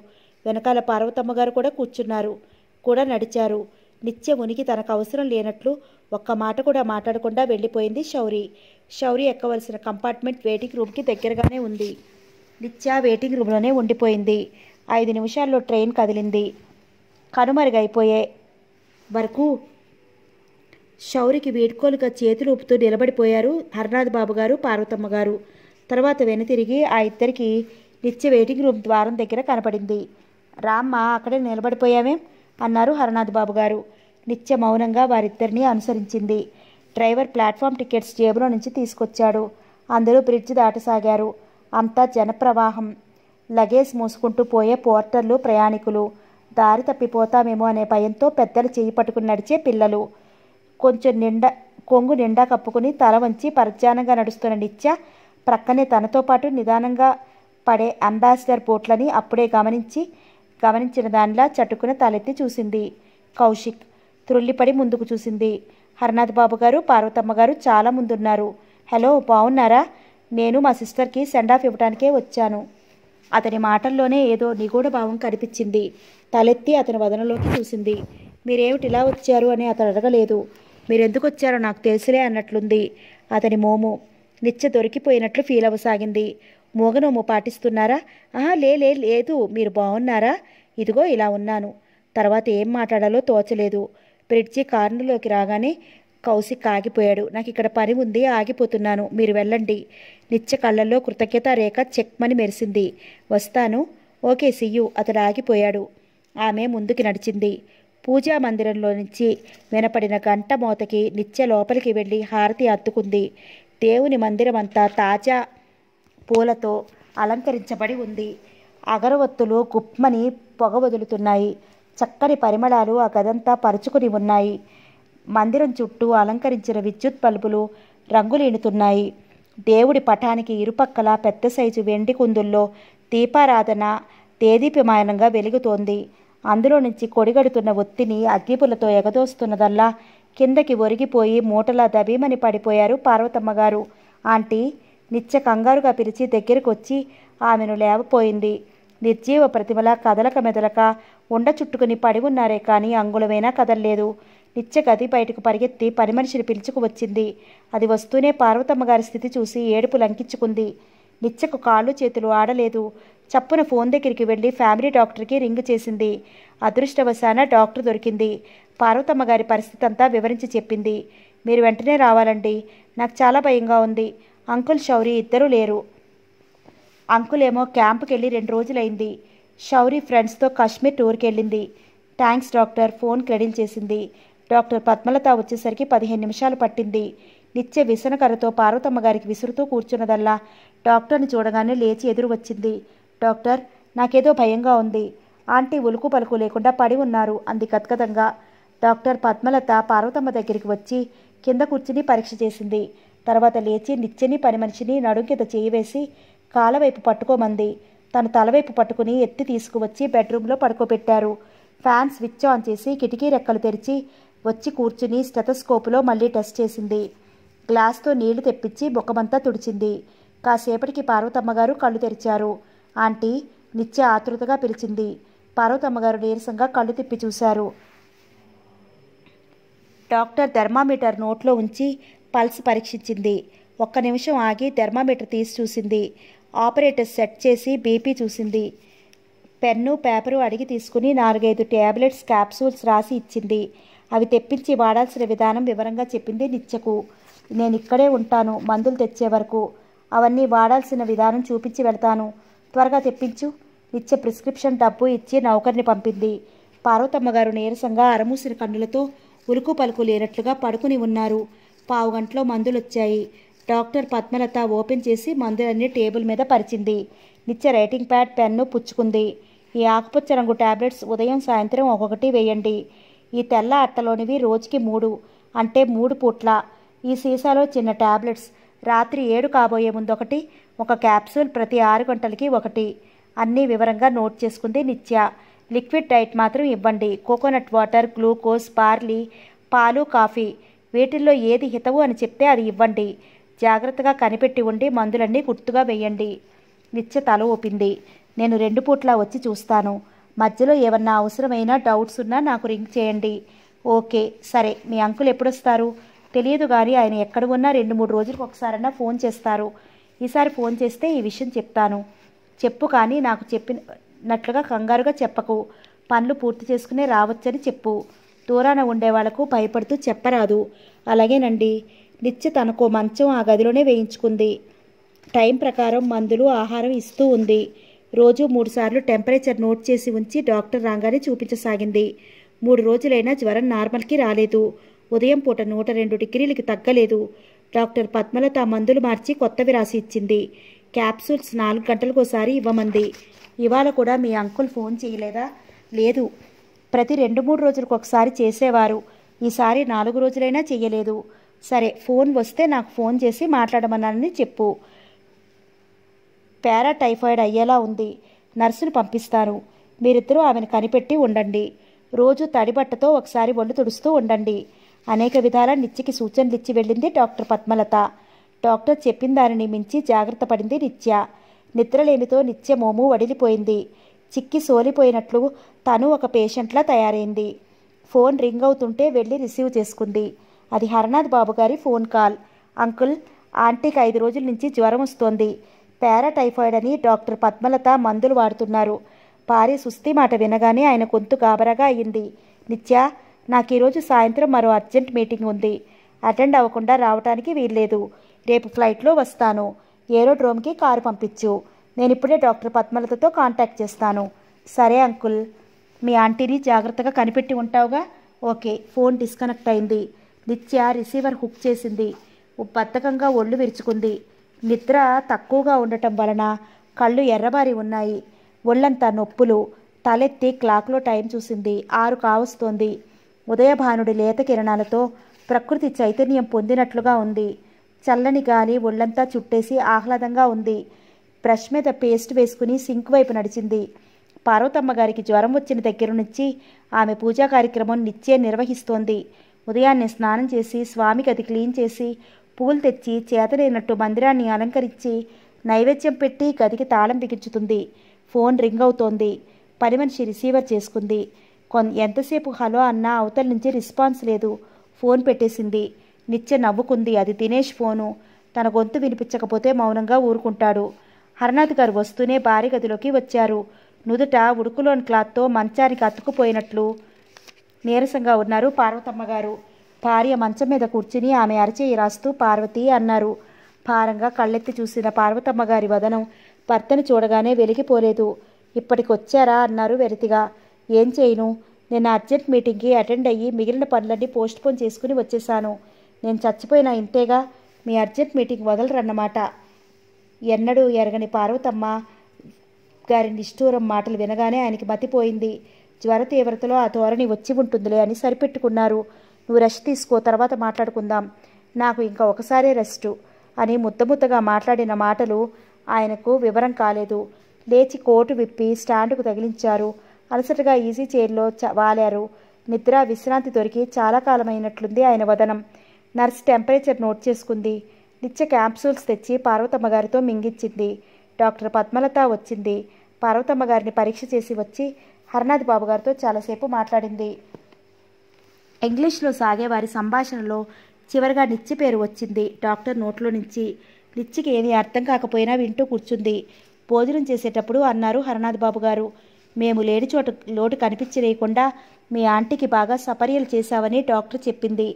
వెనకాల పార్వతమ్మ గారు కూడా కూర్చున్నారు కూడా నడిచారు నిత్య ఉనికి తనకు అవసరం లేనట్లు ఒక్క మాట కూడా మాట్లాడకుండా వెళ్ళిపోయింది శౌరి శౌరి ఎక్కవలసిన కంపార్ట్మెంట్ వెయిటింగ్ రూమ్కి దగ్గరగానే ఉంది నిత్య వెయిటింగ్ రూమ్లోనే ఉండిపోయింది ఐదు నిమిషాల్లో ట్రైన్ కదిలింది కనుమరుగైపోయే వరకు శౌరికి వీడ్కోలుగా చేతులు ఊపుతూ నిలబడిపోయారు హర్నాథ్ బాబు గారు పార్వతమ్మ గారు తర్వాత వెనుతిరిగి ఆ ఇద్దరికి నిత్య వెయిటింగ్ రూమ్ ద్వారం దగ్గర కనపడింది రామ్మ అక్కడే నిలబడిపోయామేం అన్నారు హరనాథ్ బాబు గారు నిత్య మౌనంగా వారిద్దరినీ అనుసరించింది డ్రైవర్ ప్లాట్ఫామ్ టికెట్స్ జేబులో నుంచి తీసుకొచ్చాడు అందరూ బ్రిడ్జ్ దాటసాగారు అంతా జనప్రవాహం లగేజ్ మూసుకుంటూ పోయే పోర్టర్లు ప్రయాణికులు దారి తప్పిపోతామేమో అనే భయంతో పెద్దలు చేయి పట్టుకుని నడిచే పిల్లలు కొంచెం నిండా కొంగు నిండా కప్పుకుని తల వంచి పరధ్యానంగా నడుస్తున్న నిత్య ప్రక్కనే తనతో పాటు నిదానంగా పడే అంబాసిడర్ బోట్లని అప్పుడే గమనించి గమనించిన దానిలా చటుకున తలెత్తి చూసింది కౌశిక్ త్రుల్లిపడి ముందుకు చూసింది హరినాథ్ బాబు గారు పార్వతమ్మ గారు చాలా ముందున్నారు హలో బాగున్నారా నేను మా సిస్టర్కి సెండ్ ఆఫ్ ఇవ్వడానికే వచ్చాను అతని మాటల్లోనే ఏదో నిగూఢ భావం కనిపించింది తలెత్తి అతని వదనలోకి చూసింది ఇలా వచ్చారు అని అతను అడగలేదు మీరెందుకు వచ్చారో నాకు తెలుసులే అన్నట్లుంది అతని మోము నిత్య దొరికిపోయినట్లు ఫీల్ అవ్వసాగింది మూగనోము పాటిస్తున్నారా ఆహా లే లేదు మీరు బాగున్నారా ఇదిగో ఇలా ఉన్నాను తర్వాత ఏం మాట్లాడాలో తోచలేదు బ్రిడ్జి కార్నర్లోకి రాగానే కౌశిక్ ఆగిపోయాడు నాకు ఇక్కడ పని ఉంది ఆగిపోతున్నాను మీరు వెళ్ళండి నిత్య కళ్ళల్లో కృతజ్ఞత రేఖ చెక్మని మెరిసింది వస్తాను ఓకే సియు అతడు ఆగిపోయాడు ఆమె ముందుకి నడిచింది పూజా మందిరంలో నుంచి వినపడిన గంట మోతకి నిత్య లోపలికి వెళ్ళి హారతి అత్తుకుంది దేవుని మందిరమంతా తాజా పూలతో అలంకరించబడి ఉంది అగరవత్తులు గుప్మని పొగ వదులుతున్నాయి చక్కని పరిమళాలు ఆ గదంతా పరుచుకుని ఉన్నాయి మందిరం చుట్టూ అలంకరించిన విద్యుత్ బల్బులు రంగులేనుతున్నాయి దేవుడి పటానికి ఇరుపక్కల పెద్ద సైజు వెండి కుందుల్లో దీపారాధన తేదీప్యమాయనంగా వెలుగుతోంది అందులో నుంచి కొడిగడుతున్న ఒత్తిని అగ్గిపులతో ఎగదోస్తున్నదల్లా కిందకి ఒరిగిపోయి మూటలా దబీమని పడిపోయారు పార్వతమ్మ గారు ఆంటీ నిత్య కంగారుగా పిలిచి దగ్గరకొచ్చి ఆమెను లేవపోయింది నిర్జీవ ప్రతిమలా కదలక మెదలక ఉండ చుట్టుకుని పడి ఉన్నారే కానీ అంగుళమైనా కదల్లేదు నిత్య గది బయటకు పరిగెత్తి పని మనిషిని పిలుచుకు వచ్చింది అది వస్తూనే పార్వతమ్మ గారి స్థితి చూసి ఏడుపు లంకించుకుంది నిత్యకు కాళ్ళు చేతులు ఆడలేదు చప్పున ఫోన్ దగ్గరికి వెళ్ళి ఫ్యామిలీ డాక్టర్కి రింగ్ చేసింది అదృష్టవశాన డాక్టర్ దొరికింది పార్వతమ్మ గారి పరిస్థితి అంతా వివరించి చెప్పింది మీరు వెంటనే రావాలండి నాకు చాలా భయంగా ఉంది అంకుల్ శౌరి ఇద్దరూ లేరు అంకుల్ ఏమో క్యాంప్కి వెళ్ళి రెండు రోజులైంది షౌరి ఫ్రెండ్స్తో కాశ్మీర్ టూర్కి వెళ్ళింది థ్యాంక్స్ డాక్టర్ ఫోన్ క్రెడిల్ చేసింది డాక్టర్ పద్మలత వచ్చేసరికి పదిహేను నిమిషాలు పట్టింది నిత్య విసనకరతో పార్వతమ్మ గారికి విసురుతూ కూర్చున్నదల్లా డాక్టర్ని చూడగానే లేచి ఎదురు వచ్చింది డాక్టర్ నాకేదో భయంగా ఉంది ఆంటీ ఉలుకు పలుకు లేకుండా పడి ఉన్నారు అంది గద్గదంగా డాక్టర్ పద్మలత పార్వతమ్మ దగ్గరికి వచ్చి కింద కూర్చుని పరీక్ష చేసింది తర్వాత లేచి నిచ్చెని పని మనిషిని నడుంకిత చేయివేసి కాలవైపు పట్టుకోమంది తను తలవైపు పట్టుకుని ఎత్తి తీసుకువచ్చి బెడ్రూమ్లో పడుకోబెట్టారు ఫ్యాన్ స్విచ్ ఆన్ చేసి కిటికీ రెక్కలు తెరిచి వచ్చి కూర్చుని స్టెథస్కోపులో మళ్ళీ టెస్ట్ చేసింది గ్లాస్తో నీళ్లు తెప్పించి ముఖమంతా తుడిచింది కాసేపటికి పార్వతమ్మగారు కళ్ళు తెరిచారు ఆంటీ నిత్య ఆతృతగా పిలిచింది పార్వతమ్మగారు నీరసంగా కళ్ళు తిప్పి చూశారు డాక్టర్ థర్మామీటర్ నోట్లో ఉంచి పల్స్ పరీక్షించింది ఒక్క నిమిషం ఆగి థెర్మామీటర్ తీసి చూసింది ఆపరేటర్ సెట్ చేసి బీపీ చూసింది పెన్ను పేపరు అడిగి తీసుకుని నాలుగైదు ట్యాబ్లెట్స్ క్యాప్సూల్స్ రాసి ఇచ్చింది అవి తెప్పించి వాడాల్సిన విధానం వివరంగా చెప్పింది నిత్యకు నేను ఇక్కడే ఉంటాను మందులు తెచ్చే వరకు అవన్నీ వాడాల్సిన విధానం చూపించి వెళ్తాను త్వరగా తెప్పించు నిత్య ప్రిస్క్రిప్షన్ డబ్బు ఇచ్చి నౌకర్ని పంపింది పార్వతమ్మ గారు నీరసంగా అరమూసిన కన్నులతో ఉలుకు పలుకు లేనట్లుగా పడుకుని ఉన్నారు పావు గంటలో మందులు వచ్చాయి డాక్టర్ పద్మలత ఓపెన్ చేసి మందులన్నీ టేబుల్ మీద పరిచింది నిత్య రైటింగ్ ప్యాడ్ పెన్ను పుచ్చుకుంది ఈ ఆకుపచ్చ రంగు టాబ్లెట్స్ ఉదయం సాయంత్రం ఒక్కొక్కటి వేయండి ఈ తెల్ల అట్టలోనివి రోజుకి మూడు అంటే మూడు పూట్ల ఈ సీసాలో చిన్న టాబ్లెట్స్ రాత్రి ఏడు కాబోయే ముందు ఒకటి ఒక క్యాప్సూల్ ప్రతి ఆరు గంటలకి ఒకటి అన్నీ వివరంగా నోట్ చేసుకుంది నిత్య లిక్విడ్ డైట్ మాత్రం ఇవ్వండి కోకోనట్ వాటర్ గ్లూకోజ్ బార్లీ పాలు కాఫీ వీటిల్లో ఏది హితవు అని చెప్తే అది ఇవ్వండి జాగ్రత్తగా కనిపెట్టి ఉండి మందులన్నీ గుర్తుగా వేయండి నిత్య తల ఊపింది నేను రెండు పూట్లా వచ్చి చూస్తాను మధ్యలో ఏమన్నా అవసరమైన డౌట్స్ ఉన్నా నాకు రింగ్ చేయండి ఓకే సరే మీ అంకులు ఎప్పుడొస్తారు తెలియదు కానీ ఆయన ఎక్కడ ఉన్నా రెండు మూడు రోజులకు ఒకసారన్నా ఫోన్ చేస్తారు ఈసారి ఫోన్ చేస్తే ఈ విషయం చెప్తాను చెప్పు కానీ నాకు చెప్పినట్లుగా కంగారుగా చెప్పకు పనులు పూర్తి చేసుకునే రావచ్చని చెప్పు దూరాన ఉండే వాళ్లకు భయపడుతూ చెప్పరాదు అలాగేనండి నిత్య తనకు మంచం ఆ గదిలోనే వేయించుకుంది టైం ప్రకారం మందులు ఆహారం ఇస్తూ ఉంది రోజు మూడుసార్లు టెంపరేచర్ నోట్ చేసి ఉంచి డాక్టర్ రాగానే చూపించసాగింది మూడు రోజులైనా జ్వరం నార్మల్కి రాలేదు ఉదయం పూట నూట రెండు డిగ్రీలకి తగ్గలేదు డాక్టర్ పద్మలత మందులు మార్చి కొత్తవి రాసి ఇచ్చింది క్యాప్సూల్స్ నాలుగు గంటలకోసారి ఇవ్వమంది ఇవాళ కూడా మీ అంకుల్ ఫోన్ చేయలేదా లేదు ప్రతి రెండు మూడు రోజులకు ఒకసారి చేసేవారు ఈసారి నాలుగు రోజులైనా చెయ్యలేదు సరే ఫోన్ వస్తే నాకు ఫోన్ చేసి మాట్లాడమన్నానని చెప్పు పారాటైఫాయిడ్ అయ్యేలా ఉంది నర్సును పంపిస్తాను మీరిద్దరూ ఆమెను కనిపెట్టి ఉండండి రోజు తడిబట్టతో ఒకసారి ఒళ్ళు తుడుస్తూ ఉండండి అనేక విధాల నిత్యకి సూచనలు ఇచ్చి వెళ్ళింది డాక్టర్ పద్మలత డాక్టర్ చెప్పిన దానిని మించి జాగ్రత్త పడింది నిత్య నిద్రలేమితో నిత్య మోము వడిలిపోయింది చిక్కి సోలిపోయినట్లు తను ఒక పేషెంట్లా తయారైంది ఫోన్ రింగ్ అవుతుంటే వెళ్ళి రిసీవ్ చేసుకుంది అది హరనాథ్ బాబు గారి ఫోన్ కాల్ అంకుల్ ఆంటీకి ఐదు రోజుల నుంచి జ్వరం వస్తోంది పారాటైఫాయిడ్ అని డాక్టర్ పద్మలత మందులు వాడుతున్నారు భార్య సుస్థి మాట వినగానే ఆయన గొంతు గాబరాగా అయింది నిత్య నాకు ఈరోజు సాయంత్రం మరో అర్జెంట్ మీటింగ్ ఉంది అటెండ్ అవ్వకుండా రావటానికి వీల్లేదు రేపు ఫ్లైట్లో వస్తాను ఏరోడ్రోమ్కి కారు పంపించు నేను ఇప్పుడే డాక్టర్ పద్మలతతో కాంటాక్ట్ చేస్తాను సరే అంకుల్ మీ ఆంటీని జాగ్రత్తగా కనిపెట్టి ఉంటావుగా ఓకే ఫోన్ డిస్కనెక్ట్ అయింది నిత్య రిసీవర్ హుక్ చేసింది బద్ధకంగా ఒళ్ళు విరుచుకుంది నిద్ర తక్కువగా ఉండటం వలన కళ్ళు ఎర్రబారి ఉన్నాయి ఒళ్ళంతా నొప్పులు తలెత్తి క్లాక్లో టైం చూసింది ఆరు కావస్తోంది ఉదయభానుడి లేత కిరణాలతో ప్రకృతి చైతన్యం పొందినట్లుగా ఉంది చల్లని గాలి ఒళ్ళంతా చుట్టేసి ఆహ్లాదంగా ఉంది బ్రష్ మీద పేస్ట్ వేసుకుని సింక్ వైపు నడిచింది పార్వతమ్మ గారికి జ్వరం వచ్చిన దగ్గర నుంచి ఆమె పూజా కార్యక్రమం నిత్యం నిర్వహిస్తోంది ఉదయాన్నే స్నానం చేసి స్వామికి అది క్లీన్ చేసి పూలు తెచ్చి చేతనైనట్టు మందిరాన్ని అలంకరించి నైవేద్యం పెట్టి గదికి తాళం బిగించుతుంది ఫోన్ రింగ్ అవుతోంది పని మనిషి రిసీవర్ చేసుకుంది కొ ఎంతసేపు హలో అన్న అవతల నుంచి రెస్పాన్స్ లేదు ఫోన్ పెట్టేసింది నిత్య నవ్వుకుంది అది దినేష్ ఫోను తన గొంతు వినిపించకపోతే మౌనంగా ఊరుకుంటాడు హరినాథ్ గారు వస్తూనే భారీ గదిలోకి వచ్చారు నుదుట ఉడుకులోని క్లాత్తో మంచానికి అతుకుపోయినట్లు నీరసంగా ఉన్నారు పార్వతమ్మ గారు భార్య మంచం మీద కూర్చుని ఆమె అరచేయి రాస్తూ పార్వతి అన్నారు భారంగా కళ్ళెత్తి చూసిన పార్వతమ్మ గారి వదనం భర్తను చూడగానే వెలిగిపోలేదు ఇప్పటికొచ్చారా అన్నారు వెరితిగా ఏం చేయను నేను అర్జెంట్ మీటింగ్కి అటెండ్ అయ్యి మిగిలిన పనులన్నీ పోస్ట్పోన్ చేసుకుని వచ్చేశాను నేను చచ్చిపోయిన ఇంతేగా మీ అర్జెంట్ మీటింగ్ వదలరన్నమాట ఎన్నడూ ఎరగని పార్వతమ్మ గారి నిష్ఠూరం మాటలు వినగానే ఆయనకి మతిపోయింది జ్వర తీవ్రతలో ఆ ధోరణి వచ్చి ఉంటుందిలే అని సరిపెట్టుకున్నారు నువ్వు రెస్ట్ తీసుకో తర్వాత మాట్లాడుకుందాం నాకు ఇంకా ఒకసారే రెస్ట్ అని ముద్దముద్దగా మాట్లాడిన మాటలు ఆయనకు వివరం కాలేదు లేచి కోటు విప్పి స్టాండ్కు తగిలించారు అలసటగా ఈజీ చైర్లో చ వాలారు నిద్ర విశ్రాంతి దొరికి చాలా కాలమైనట్లుంది ఆయన వదనం నర్స్ టెంపరేచర్ నోట్ చేసుకుంది నిత్య క్యాప్సూల్స్ తెచ్చి పార్వతమ్మ గారితో మింగించింది డాక్టర్ పద్మలత వచ్చింది పార్వతమ్మ గారిని పరీక్ష చేసి వచ్చి హరనాథ్ బాబు గారితో చాలాసేపు మాట్లాడింది ఇంగ్లీష్లో సాగే వారి సంభాషణలో చివరిగా నిత్య పేరు వచ్చింది డాక్టర్ నోట్లో నుంచి నిత్యకి ఏమీ అర్థం కాకపోయినా వింటూ కూర్చుంది భోజనం చేసేటప్పుడు అన్నారు హరనాథ్ బాబు గారు మేము లేని చోట లోటు కనిపించలేకుండా మీ ఆంటీకి బాగా సపర్యలు చేశావని డాక్టర్ చెప్పింది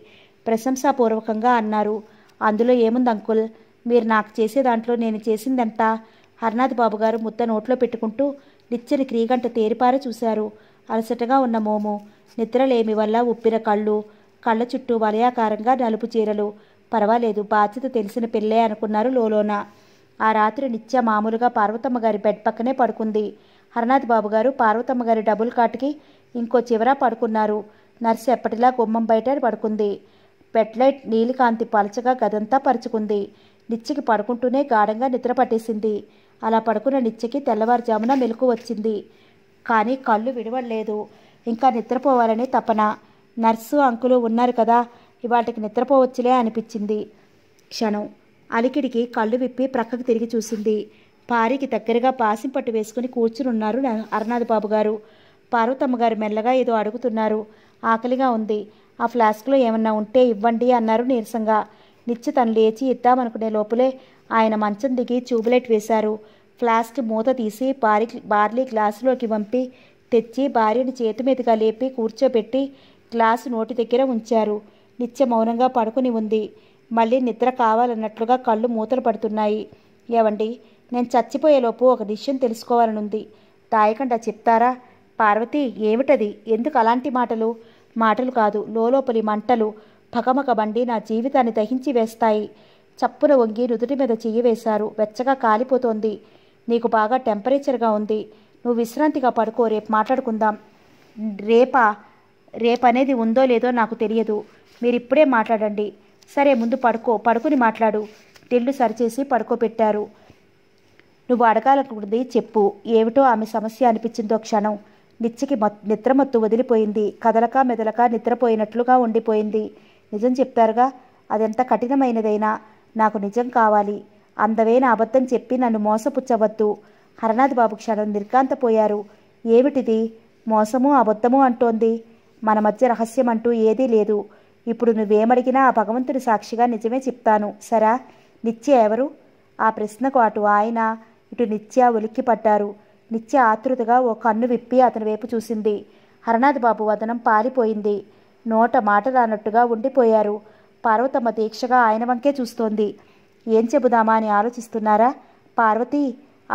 ప్రశంసాపూర్వకంగా అన్నారు అందులో ఏముంది అంకుల్ మీరు నాకు చేసే దాంట్లో నేను చేసిందంతా హర్నాథ్ బాబు గారు ముద్ద నోట్లో పెట్టుకుంటూ నిచ్చని క్రీగంట తేరిపార చూశారు అలసటగా ఉన్న మోము నిద్రలేమి వల్ల ఉప్పిన కళ్ళు కళ్ళ చుట్టూ వలయాకారంగా నలుపు చీరలు పర్వాలేదు బాధ్యత తెలిసిన పిల్లే అనుకున్నారు లోలోన ఆ రాత్రి నిత్య మామూలుగా పార్వతమ్మ గారి బెడ్ పక్కనే పడుకుంది హరనాథ్ బాబు గారు పార్వతమ్మ గారి డబుల్ కాట్కి ఇంకో చివర పడుకున్నారు నర్సు ఎప్పటిలా గుమ్మం బయట పడుకుంది బెడ్లైట్ నీలికాంతి పలచగా గదంతా పరుచుకుంది నిచ్చికి పడుకుంటూనే గాఢంగా నిద్ర పట్టేసింది అలా పడుకున్న నిచ్చకి తెల్లవారుజామున మెలకు వచ్చింది కానీ కళ్ళు విడవలేదు ఇంకా నిద్రపోవాలని తపన నర్సు అంకులు ఉన్నారు కదా ఇవాటికి నిద్రపోవచ్చులే అనిపించింది క్షణం అలికిడికి కళ్ళు విప్పి ప్రక్కకు తిరిగి చూసింది పారికి దగ్గరగా పాసిం పట్టు వేసుకుని కూర్చునున్నారు అరుణాథ్ బాబు గారు పార్వతమ్మ గారు మెల్లగా ఏదో అడుగుతున్నారు ఆకలిగా ఉంది ఆ ఫ్లాస్క్లో ఏమన్నా ఉంటే ఇవ్వండి అన్నారు నీరసంగా నిత్య తను లేచి ఇద్దామనుకునే లోపలే ఆయన మంచం దిగి ట్యూబ్లైట్ వేశారు ఫ్లాస్క్ మూత తీసి బారి బార్లీ గ్లాసులోకి పంపి తెచ్చి భార్యని చేతి మీదుగా లేపి కూర్చోబెట్టి గ్లాసు నోటి దగ్గర ఉంచారు నిత్య మౌనంగా పడుకుని ఉంది మళ్ళీ నిద్ర కావాలన్నట్లుగా కళ్ళు మూతలు పడుతున్నాయి ఏవండి నేను చచ్చిపోయేలోపు ఒక విషయం తెలుసుకోవాలనుంది తాయకండా చెప్తారా పార్వతి ఏమిటది ఎందుకు అలాంటి మాటలు మాటలు కాదు లోపలి మంటలు పకమక బండి నా జీవితాన్ని దహించి వేస్తాయి చప్పున వంగి నుదుటి మీద చెయ్యి వేశారు వెచ్చగా కాలిపోతోంది నీకు బాగా టెంపరేచర్గా ఉంది నువ్వు విశ్రాంతిగా పడుకో రేపు మాట్లాడుకుందాం రేపా రేపనేది ఉందో లేదో నాకు తెలియదు మీరు ఇప్పుడే మాట్లాడండి సరే ముందు పడుకో పడుకుని మాట్లాడు తిళ్ళు సరిచేసి పడుకోబెట్టారు నువ్వు అడగాలనుకుంది చెప్పు ఏమిటో ఆమె సమస్య అనిపించిందో క్షణం నిచ్చికి నిద్రమత్తు వదిలిపోయింది కదలక మెదలక నిద్రపోయినట్లుగా ఉండిపోయింది నిజం చెప్తారుగా అదెంత కఠినమైనదైనా నాకు నిజం కావాలి అందమైన అబద్ధం చెప్పి నన్ను మోసపుచ్చవద్దు హరనాథ్ బాబు క్షణం నిర్కాంతపోయారు ఏమిటిది మోసము అబద్ధము అంటోంది మన మధ్య రహస్యం అంటూ ఏదీ లేదు ఇప్పుడు నువ్వేమడిగినా ఆ భగవంతుడి సాక్షిగా నిజమే చెప్తాను సరా నిత్య ఎవరు ఆ ప్రశ్నకు అటు ఆయన ఇటు నిత్య ఉలిక్కిపడ్డారు నిత్య ఆతృతగా ఓ కన్ను విప్పి అతని వైపు చూసింది హరనాథ్ బాబు వదనం పారిపోయింది నోట మాట రానట్టుగా ఉండిపోయారు పార్వతమ్మ దీక్షగా ఆయన వంకే చూస్తోంది ఏం చెబుదామా అని ఆలోచిస్తున్నారా పార్వతి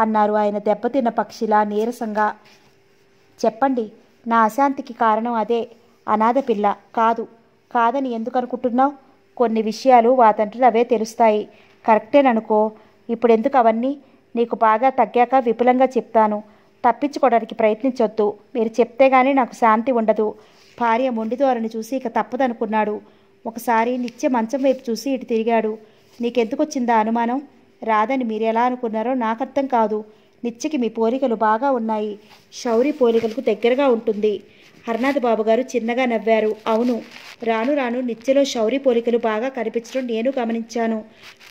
అన్నారు ఆయన దెబ్బతిన్న పక్షిలా నీరసంగా చెప్పండి నా అశాంతికి కారణం అదే అనాథ పిల్ల కాదు కాదని ఎందుకు అనుకుంటున్నావు కొన్ని విషయాలు వాతంటలు అవే తెలుస్తాయి కరెక్టేననుకో ఇప్పుడెందుకు అవన్నీ నీకు బాగా తగ్గాక విపులంగా చెప్తాను తప్పించుకోవడానికి ప్రయత్నించొద్దు మీరు చెప్తే గానీ నాకు శాంతి ఉండదు భార్య మొండిదోరని చూసి ఇక తప్పదనుకున్నాడు ఒకసారి నిత్య మంచం వైపు చూసి ఇటు తిరిగాడు నీకెందుకు వచ్చిందా అనుమానం రాదని మీరు ఎలా అనుకున్నారో నాకు అర్థం కాదు నిత్యకి మీ పోలికలు బాగా ఉన్నాయి శౌరి పోలికలకు దగ్గరగా ఉంటుంది హర్నాథ్ బాబు గారు చిన్నగా నవ్వారు అవును రాను రాను నిత్యలో శౌరి పోలికలు బాగా కనిపించడం నేను గమనించాను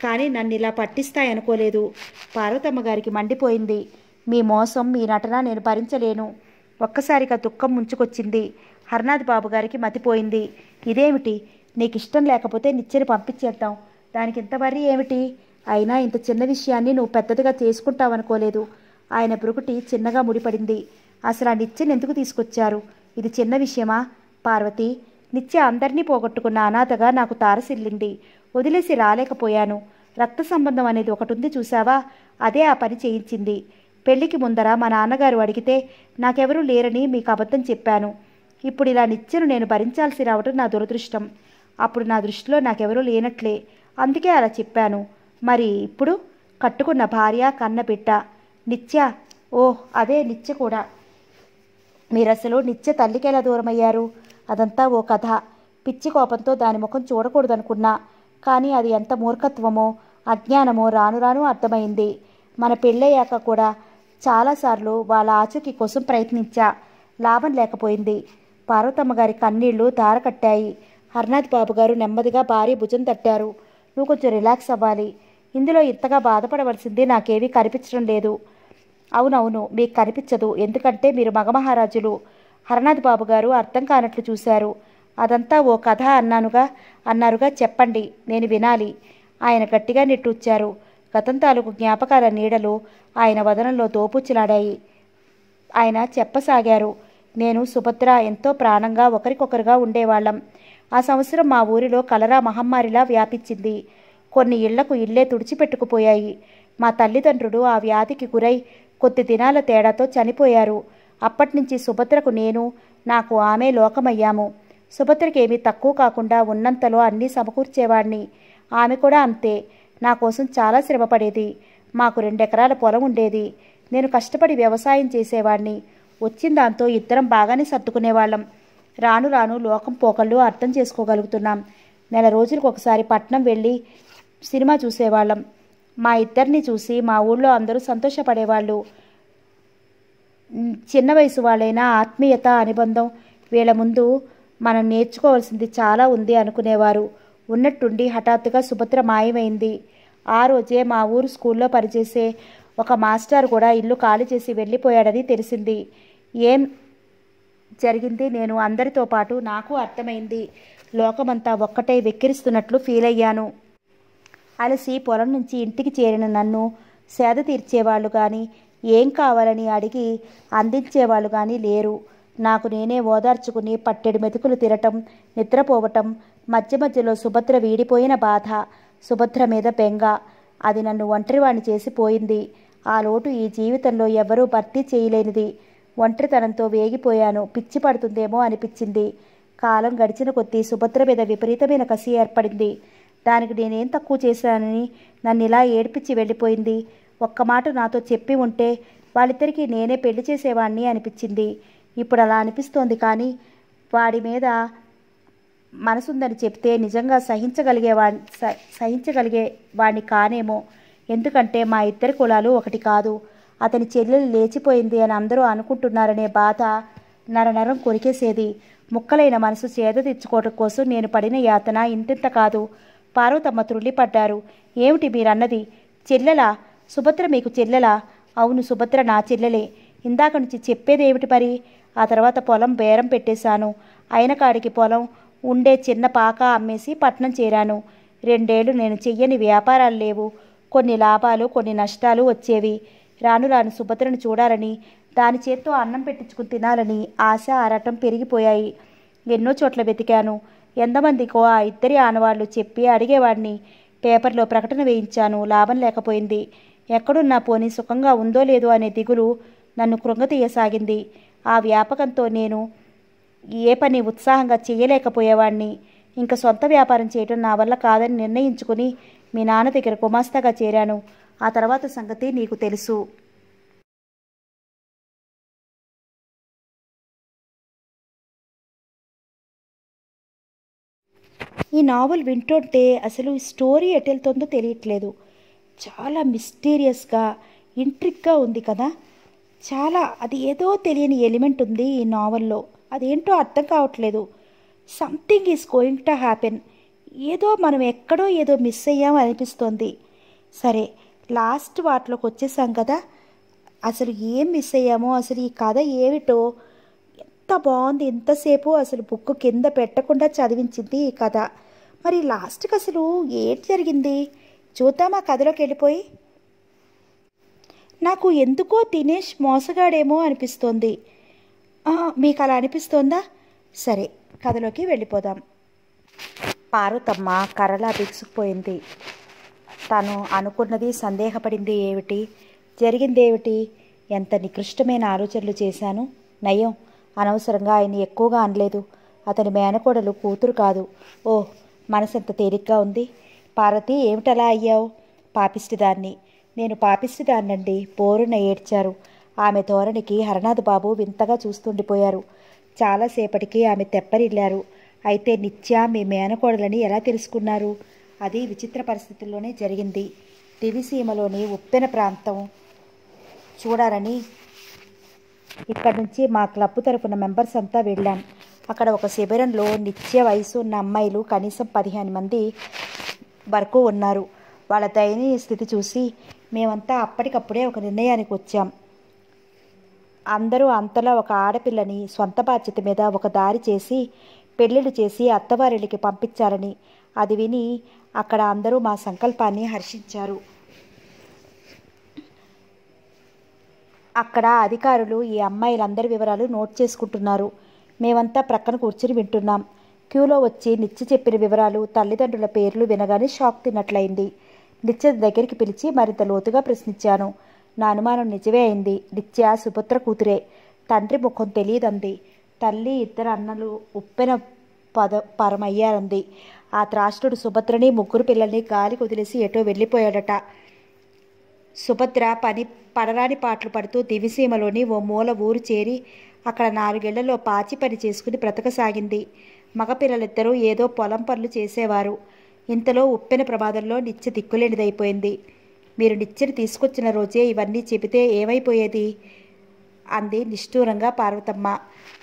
కానీ నన్ను ఇలా పట్టిస్తాయనుకోలేదు పార్వతమ్మ గారికి మండిపోయింది మీ మోసం మీ నటన నేను భరించలేను ఒక్కసారిగా దుఃఖం ముంచుకొచ్చింది హర్నాథ్ బాబు గారికి మతిపోయింది ఇదేమిటి నీకు ఇష్టం లేకపోతే నిత్యని పంపించేద్దాం దానికి ఇంత మరీ ఏమిటి అయినా ఇంత చిన్న విషయాన్ని నువ్వు పెద్దదిగా చేసుకుంటావనుకోలేదు ఆయన బ్రుకుటి చిన్నగా ముడిపడింది అసలు ఆ నిత్యని ఎందుకు తీసుకొచ్చారు ఇది చిన్న విషయమా పార్వతి నిత్య అందరినీ పోగొట్టుకున్న అనాథగా నాకు తారసిల్లింది వదిలేసి రాలేకపోయాను రక్త సంబంధం అనేది ఒకటి ఉంది చూసావా అదే ఆ పని చేయించింది పెళ్లికి ముందర మా నాన్నగారు అడిగితే నాకెవరూ లేరని మీకు అబద్ధం చెప్పాను ఇప్పుడు ఇలా నిత్యను నేను భరించాల్సి రావటం నా దురదృష్టం అప్పుడు నా దృష్టిలో నాకెవరూ లేనట్లే అందుకే అలా చెప్పాను మరి ఇప్పుడు కట్టుకున్న భార్య బిడ్డ నిత్య ఓహ్ అదే నిత్య కూడా మీరసలు నిత్య తల్లికి ఎలా దూరమయ్యారు అదంతా ఓ కథ పిచ్చి కోపంతో దాని ముఖం చూడకూడదనుకున్నా కానీ అది ఎంత మూర్ఖత్వమో అజ్ఞానమో రాను రాను అర్థమైంది మన పెళ్ళయ్యాక కూడా చాలాసార్లు వాళ్ళ ఆచూకీ కోసం ప్రయత్నించా లాభం లేకపోయింది పార్వతమ్మ గారి కన్నీళ్లు దారకట్టాయి హర్నాథ్ బాబు గారు నెమ్మదిగా భారీ భుజం తట్టారు నువ్వు కొంచెం రిలాక్స్ అవ్వాలి ఇందులో ఇంతగా బాధపడవలసింది నాకేవీ కనిపించడం లేదు అవునవును మీకు కనిపించదు ఎందుకంటే మీరు మగమహారాజులు హరనాథ్ బాబు గారు అర్థం కానట్లు చూశారు అదంతా ఓ కథ అన్నానుగా అన్నారుగా చెప్పండి నేను వినాలి ఆయన గట్టిగా నిట్టూర్చారు గతం తాలూకు జ్ఞాపకాల నీడలు ఆయన వదనంలో దోపుచ్చిలాడాయి ఆయన చెప్పసాగారు నేను సుభద్ర ఎంతో ప్రాణంగా ఒకరికొకరుగా ఉండేవాళ్ళం ఆ సంవత్సరం మా ఊరిలో కలరా మహమ్మారిలా వ్యాపించింది కొన్ని ఇళ్లకు ఇల్లే తుడిచిపెట్టుకుపోయాయి మా తల్లిదండ్రుడు ఆ వ్యాధికి గురై కొద్ది దినాల తేడాతో చనిపోయారు అప్పటినుంచి సుభద్రకు నేను నాకు ఆమె లోకమయ్యాము సుభద్రకేమీ తక్కువ కాకుండా ఉన్నంతలో అన్నీ సమకూర్చేవాడిని ఆమె కూడా అంతే నా కోసం చాలా శ్రమపడేది మాకు రెండెకరాల పొలం ఉండేది నేను కష్టపడి వ్యవసాయం చేసేవాడిని వచ్చిన దాంతో ఇద్దరం బాగానే సర్దుకునేవాళ్ళం రాను రాను లోకం పోకళ్ళు అర్థం చేసుకోగలుగుతున్నాం నెల రోజులకు ఒకసారి పట్నం వెళ్ళి సినిమా చూసేవాళ్ళం మా ఇద్దరిని చూసి మా ఊళ్ళో అందరూ సంతోషపడేవాళ్ళు చిన్న వయసు వాళ్ళైనా ఆత్మీయత అనుబంధం వీళ్ళ ముందు మనం నేర్చుకోవాల్సింది చాలా ఉంది అనుకునేవారు ఉన్నట్టుండి హఠాత్తుగా సుభద్ర మాయమైంది ఆ రోజే మా ఊరు స్కూల్లో పనిచేసే ఒక మాస్టర్ కూడా ఇల్లు ఖాళీ చేసి వెళ్ళిపోయాడని తెలిసింది ఏం జరిగింది నేను అందరితో పాటు నాకు అర్థమైంది లోకమంతా ఒక్కటే వెక్కిరిస్తున్నట్లు ఫీల్ అయ్యాను అలసి పొలం నుంచి ఇంటికి చేరిన నన్ను సేద తీర్చేవాళ్ళు కానీ ఏం కావాలని అడిగి అందించేవాళ్ళు కానీ లేరు నాకు నేనే ఓదార్చుకుని పట్టెడు మెతుకులు తిరటం నిద్రపోవటం మధ్య మధ్యలో సుభద్ర వీడిపోయిన బాధ సుభద్ర మీద బెంగ అది నన్ను చేసి చేసిపోయింది ఆ లోటు ఈ జీవితంలో ఎవరూ భర్తీ చేయలేనిది ఒంటరితనంతో వేగిపోయాను పిచ్చి పడుతుందేమో అనిపించింది కాలం గడిచిన కొద్దీ సుభద్ర మీద విపరీతమైన కసి ఏర్పడింది దానికి నేనేం తక్కువ చేశానని నన్ను ఇలా ఏడిపించి వెళ్ళిపోయింది ఒక్క మాట నాతో చెప్పి ఉంటే వాళ్ళిద్దరికీ నేనే పెళ్లి చేసేవాడిని అనిపించింది ఇప్పుడు అలా అనిపిస్తోంది కానీ వాడి మీద మనసుందని చెప్తే నిజంగా సహించగలిగేవా సహించగలిగే వాడిని కానేమో ఎందుకంటే మా ఇద్దరి కులాలు ఒకటి కాదు అతని చెల్లెలు లేచిపోయింది అని అందరూ అనుకుంటున్నారనే బాధ నరనరం కొరికేసేది ముక్కలైన మనసు చేద తెచ్చుకోవడం కోసం నేను పడిన యాతన ఇంతింత కాదు పార్వతమ్మ త్రుళ్ళిపడ్డారు ఏమిటి మీరన్నది చెల్లెలా సుభద్ర మీకు చెల్లెలా అవును సుభద్ర నా చెల్లెలే ఇందాక నుంచి చెప్పేదేమిటి మరి ఆ తర్వాత పొలం బేరం పెట్టేశాను అయిన కాడికి పొలం ఉండే చిన్న పాక అమ్మేసి పట్నం చేరాను రెండేళ్లు నేను చెయ్యని వ్యాపారాలు లేవు కొన్ని లాభాలు కొన్ని నష్టాలు వచ్చేవి రాను రాను సుభద్రను చూడాలని దాని చేత్తో అన్నం పెట్టించుకుని తినాలని ఆశ ఆరాటం పెరిగిపోయాయి ఎన్నో చోట్ల వెతికాను ఎంతమందికో ఆ ఇద్దరి ఆనవాళ్లు చెప్పి అడిగేవాడిని పేపర్లో ప్రకటన వేయించాను లాభం లేకపోయింది ఎక్కడున్నా పోని సుఖంగా ఉందో లేదో అనే దిగులు నన్ను కృంగతీయసాగింది ఆ వ్యాపకంతో నేను ఏ పని ఉత్సాహంగా చేయలేకపోయేవాడిని ఇంకా సొంత వ్యాపారం చేయటం నా వల్ల కాదని నిర్ణయించుకుని మీ నాన్న దగ్గర గుమాస్తాగా చేరాను ఆ తర్వాత సంగతి నీకు తెలుసు ఈ నావల్ వింటుంటే అసలు ఈ స్టోరీ వెళ్తుందో తెలియట్లేదు చాలా మిస్టీరియస్గా ఇంట్రిక్గా ఉంది కదా చాలా అది ఏదో తెలియని ఎలిమెంట్ ఉంది ఈ నావల్లో అదేంటో అర్థం కావట్లేదు something is going to happen ఏదో మనం ఎక్కడో ఏదో మిస్ అయ్యాం అనిపిస్తుంది సరే లాస్ట్ వాటిలోకి వచ్చేసాం కదా అసలు ఏం మిస్ అయ్యామో అసలు ఈ కథ ఏమిటో ఎంత బాగుంది ఎంతసేపు అసలు బుక్ కింద పెట్టకుండా చదివించింది ఈ కథ మరి లాస్ట్కి అసలు ఏం జరిగింది చూద్దామా కథలోకి వెళ్ళిపోయి నాకు ఎందుకో దినేష్ మోసగాడేమో అనిపిస్తోంది మీకు అలా అనిపిస్తోందా సరే కథలోకి వెళ్ళిపోదాం పార్వతమ్మ కర్రలా బిగుసుకుపోయింది తను అనుకున్నది సందేహపడింది ఏమిటి జరిగిందేమిటి ఎంత నికృష్టమైన ఆలోచనలు చేశాను నయం అనవసరంగా ఆయన్ని ఎక్కువగా అనలేదు అతని మేనకోడలు కూతురు కాదు ఓ మనసెంత తేలిగ్గా ఉంది పార్వతి ఏమిటలా అయ్యావు పాపిష్టిదాన్ని నేను పాపిష్టిదాన్నండి బోరున ఏడ్చారు ఆమె ధోరణికి హరనాథ్ బాబు వింతగా చూస్తుండిపోయారు చాలాసేపటికి ఆమె తెప్పరిల్లారు అయితే నిత్య మీ మేనకోడలని ఎలా తెలుసుకున్నారు అది విచిత్ర పరిస్థితుల్లోనే జరిగింది దివిసీమలోని ఉప్పెన ప్రాంతం చూడాలని ఇక్కడ నుంచి మా క్లబ్ తరఫున మెంబర్స్ అంతా వెళ్ళాం అక్కడ ఒక శిబిరంలో నిత్య వయసు ఉన్న అమ్మాయిలు కనీసం పదిహేను మంది వరకు ఉన్నారు వాళ్ళ దయనీయ స్థితి చూసి మేమంతా అప్పటికప్పుడే ఒక నిర్ణయానికి వచ్చాం అందరూ అంతలా ఒక ఆడపిల్లని సొంత బాధ్యత మీద ఒక దారి చేసి పెళ్ళిళ్ళు చేసి అత్తవారిళ్ళకి పంపించాలని అది విని అక్కడ అందరూ మా సంకల్పాన్ని హర్షించారు అక్కడ అధికారులు ఈ అమ్మాయిలందరి వివరాలు నోట్ చేసుకుంటున్నారు మేమంతా ప్రక్కన కూర్చుని వింటున్నాం క్యూలో వచ్చి నిత్య చెప్పిన వివరాలు తల్లిదండ్రుల పేర్లు వినగానే షాక్ తిన్నట్లయింది నిత్య దగ్గరికి పిలిచి మరింత లోతుగా ప్రశ్నించాను నా అనుమానం నిజమే అయింది నిత్య సుభద్ర కూతురే తండ్రి ముఖం తెలియదంది తల్లి ఇద్దరు అన్నలు ఉప్పెన పద పరమయ్యారంది ఆ త్రాష్టుడు సుభద్రని ముగ్గురు పిల్లల్ని గాలికి వదిలేసి ఎటో వెళ్ళిపోయాడట సుభద్ర పని పడరాని పాటలు పడుతూ దివిసీమలోని ఓ మూల ఊరు చేరి అక్కడ నాలుగేళ్లలో పాచి పని చేసుకుని బ్రతకసాగింది మగపిల్లలిద్దరూ ఏదో పొలం పనులు చేసేవారు ఇంతలో ఉప్పెన ప్రమాదంలో నిత్య దిక్కులేనిదైపోయింది మీరు నిత్యని తీసుకొచ్చిన రోజే ఇవన్నీ చెబితే ఏమైపోయేది అంది నిష్ఠూరంగా పార్వతమ్మ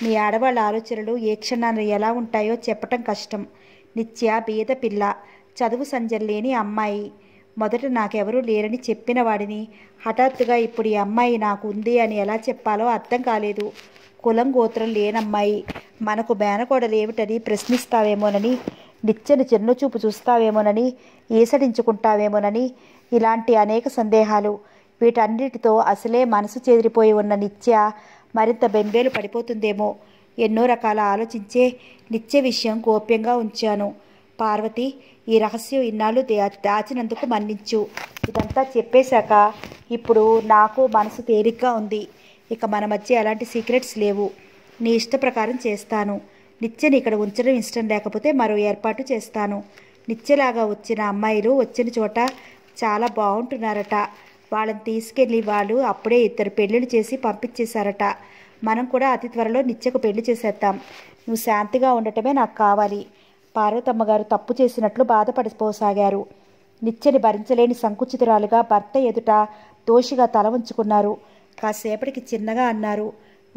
మీ ఆడవాళ్ళ ఆలోచనలు ఏ క్షణాన ఎలా ఉంటాయో చెప్పటం కష్టం నిత్య బీద పిల్ల చదువు సంజల్లేని అమ్మాయి మొదట నాకెవరూ లేరని చెప్పిన వాడిని హఠాత్తుగా ఇప్పుడు ఈ అమ్మాయి నాకు ఉంది అని ఎలా చెప్పాలో అర్థం కాలేదు కులం గోత్రం లేనమ్మాయి మనకు ఏమిటని ప్రశ్నిస్తావేమోనని నిచ్చెన చెన్ను చూపు చూస్తావేమోనని ఈసడించుకుంటావేమోనని ఇలాంటి అనేక సందేహాలు వీటన్నిటితో అసలే మనసు చెదిరిపోయి ఉన్న నిత్య మరింత బెంబేలు పడిపోతుందేమో ఎన్నో రకాల ఆలోచించే నిత్య విషయం గోప్యంగా ఉంచాను పార్వతి ఈ రహస్యం ఇన్నాళ్ళు దా దాచినందుకు మన్నించు ఇదంతా చెప్పేశాక ఇప్పుడు నాకు మనసు తేలిగ్గా ఉంది ఇక మన మధ్య ఎలాంటి సీక్రెట్స్ లేవు నీ ఇష్ట ప్రకారం చేస్తాను నిత్యని ఇక్కడ ఉంచడం ఇష్టం లేకపోతే మరో ఏర్పాటు చేస్తాను నిత్యలాగా వచ్చిన అమ్మాయిలు వచ్చిన చోట చాలా బాగుంటున్నారట వాళ్ళని తీసుకెళ్ళి వాళ్ళు అప్పుడే ఇద్దరు పెళ్ళిళ్ళు చేసి పంపించేశారట మనం కూడా అతి త్వరలో నిత్యకు పెళ్లి చేసేద్దాం నువ్వు శాంతిగా ఉండటమే నాకు కావాలి పార్వతమ్మ గారు తప్పు చేసినట్లు బాధపడిపోసాగారు నిచ్చెని భరించలేని సంకుచితురాలుగా భర్త ఎదుట దోషిగా తల ఉంచుకున్నారు కాసేపటికి చిన్నగా అన్నారు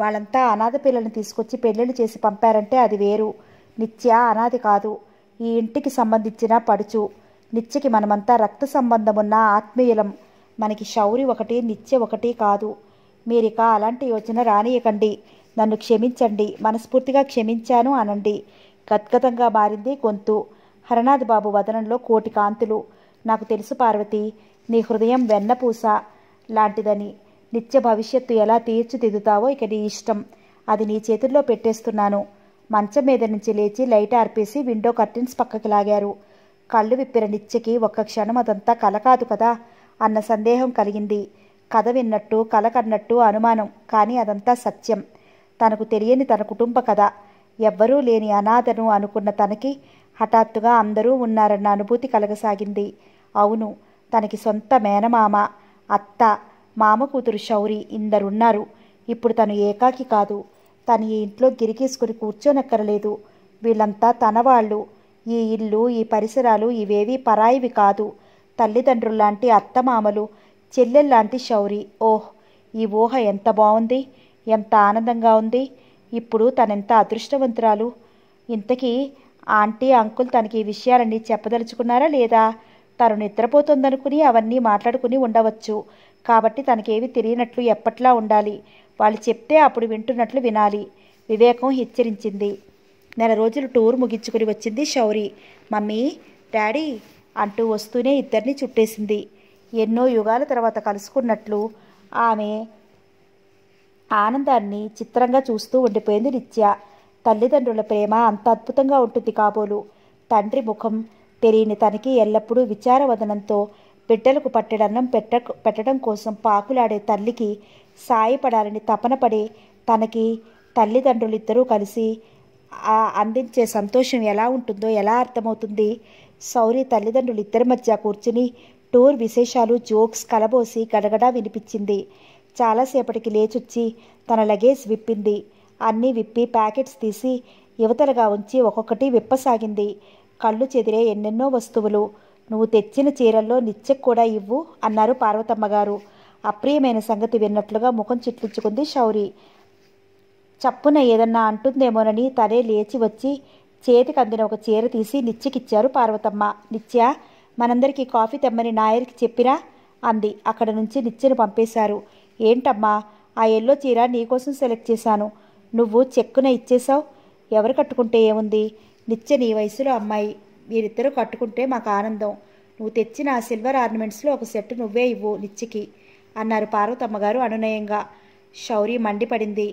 వాళ్ళంతా అనాథ పిల్లల్ని తీసుకొచ్చి పెళ్ళిళ్ళు చేసి పంపారంటే అది వేరు నిత్య అనాథి కాదు ఈ ఇంటికి సంబంధించిన పడుచు నిత్యకి మనమంతా రక్త సంబంధమున్న ఆత్మీయులం మనకి శౌరి ఒకటి నిత్య ఒకటి కాదు మీరిక అలాంటి యోచన రానియకండి నన్ను క్షమించండి మనస్ఫూర్తిగా క్షమించాను అనండి గద్గతంగా మారింది గొంతు హరనాథ్ బాబు వదనంలో కోటి కాంతులు నాకు తెలుసు పార్వతి నీ హృదయం వెన్నపూస లాంటిదని నిత్య భవిష్యత్తు ఎలా తీర్చిదిద్దుతావో ఇక నీ ఇష్టం అది నీ చేతుల్లో పెట్టేస్తున్నాను మంచం మీద నుంచి లేచి లైట్ ఆర్పేసి విండో కర్టెన్స్ పక్కకి లాగారు కళ్ళు విప్పిన నిత్యకి ఒక్క క్షణం అదంతా కల కాదు కదా అన్న సందేహం కలిగింది కథ విన్నట్టు కల కన్నట్టు అనుమానం కానీ అదంతా సత్యం తనకు తెలియని తన కుటుంబ కథ ఎవ్వరూ లేని అనాథను అనుకున్న తనకి హఠాత్తుగా అందరూ ఉన్నారన్న అనుభూతి కలగసాగింది అవును తనకి సొంత మేనమామ అత్త మామ కూతురు శౌరి ఇందరున్నారు ఇప్పుడు తను ఏకాకి కాదు తను ఈ ఇంట్లో గిరికీసుకుని కూర్చోనక్కరలేదు వీళ్ళంతా తన వాళ్ళు ఈ ఇల్లు ఈ పరిసరాలు ఇవేవి పరాయివి కాదు తల్లిదండ్రుల్లాంటి అత్తమామలు చెల్లెల్లాంటి శౌరి ఓహ్ ఈ ఊహ ఎంత బాగుంది ఎంత ఆనందంగా ఉంది ఇప్పుడు తనెంత అదృష్టవంతురాలు ఇంతకీ ఆంటీ అంకుల్ తనకి ఈ విషయాలన్నీ చెప్పదలుచుకున్నారా లేదా తను నిద్రపోతుందనుకుని అవన్నీ మాట్లాడుకుని ఉండవచ్చు కాబట్టి తనకేవి తెలియనట్లు ఎప్పట్లా ఉండాలి వాళ్ళు చెప్తే అప్పుడు వింటున్నట్లు వినాలి వివేకం హెచ్చరించింది నెల రోజులు టూర్ ముగించుకుని వచ్చింది శౌరి మమ్మీ డాడీ అంటూ వస్తూనే ఇద్దరిని చుట్టేసింది ఎన్నో యుగాల తర్వాత కలుసుకున్నట్లు ఆమె ఆనందాన్ని చిత్రంగా చూస్తూ ఉండిపోయింది నిత్య తల్లిదండ్రుల ప్రేమ అంత అద్భుతంగా ఉంటుంది కాబోలు తండ్రి ముఖం తెలియని తనకి ఎల్లప్పుడూ విచారవదనంతో బిడ్డలకు పట్టడన్నం పెట్ట పెట్టడం కోసం పాకులాడే తల్లికి సాయపడాలని తపనపడే తనకి తల్లిదండ్రులిద్దరూ కలిసి అందించే సంతోషం ఎలా ఉంటుందో ఎలా అర్థమవుతుంది సౌరి తల్లిదండ్రులు ఇద్దరి మధ్య కూర్చుని టూర్ విశేషాలు జోక్స్ కలబోసి గడగడా వినిపించింది చాలాసేపటికి లేచొచ్చి తన లగేజ్ విప్పింది అన్నీ విప్పి ప్యాకెట్స్ తీసి యువతలుగా ఉంచి ఒక్కొక్కటి విప్పసాగింది కళ్ళు చెదిరే ఎన్నెన్నో వస్తువులు నువ్వు తెచ్చిన చీరల్లో నిచ్చెక్ కూడా ఇవ్వు అన్నారు పార్వతమ్మ గారు అప్రియమైన సంగతి విన్నట్లుగా ముఖం చిట్లించుకుంది శౌరి చప్పున ఏదన్నా అంటుందేమోనని తనే లేచి వచ్చి చేతికి అందిన ఒక చీర తీసి నిత్యకిచ్చారు పార్వతమ్మ నిత్య మనందరికీ కాఫీ తెమ్మని నాయర్కి చెప్పిరా అంది అక్కడ నుంచి నిత్యను పంపేశారు ఏంటమ్మా ఆ ఎల్లో చీర నీకోసం సెలెక్ట్ చేశాను నువ్వు చెక్కున ఇచ్చేశావు ఎవరు కట్టుకుంటే ఏముంది నిత్య నీ వయసులో అమ్మాయి వీరిద్దరూ కట్టుకుంటే మాకు ఆనందం నువ్వు తెచ్చిన ఆ సిల్వర్ ఆర్నమెంట్స్లో ఒక సెట్ నువ్వే ఇవ్వు నిత్యకి అన్నారు పార్వతమ్మగారు అనునయంగా శౌరి మండిపడింది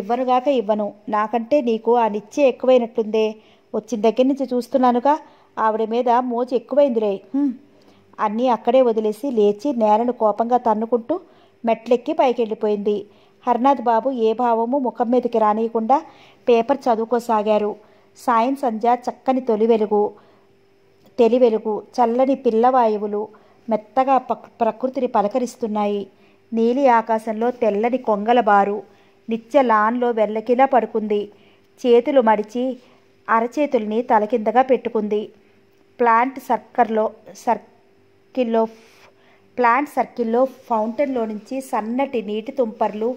ఇవ్వనుగాక ఇవ్వను నాకంటే నీకు ఆ నిత్య ఎక్కువైనట్టుందే వచ్చిన దగ్గర నుంచి చూస్తున్నానుగా ఆవిడ మీద మోజు ఎక్కువైందిరే అన్నీ అక్కడే వదిలేసి లేచి నేలను కోపంగా తన్నుకుంటూ మెట్లెక్కి పైకెళ్ళిపోయింది హర్నాథ్ బాబు ఏ భావము ముఖం మీదకి రానియకుండా పేపర్ చదువుకోసాగారు సాయం సంధ్య చక్కని తొలి వెలుగు తెలి వెలుగు చల్లని పిల్లవాయువులు మెత్తగా ప్రకృతిని పలకరిస్తున్నాయి నీలి ఆకాశంలో తెల్లని కొంగల బారు నిత్య లాన్లో వెల్లకిలా పడుకుంది చేతులు మడిచి అరచేతుల్ని తలకిందగా పెట్టుకుంది ప్లాంట్ సర్కర్లో సర్కిల్లో ప్లాంట్ సర్కిల్లో ఫౌంటైన్లో నుంచి సన్నటి నీటి తుంపర్లు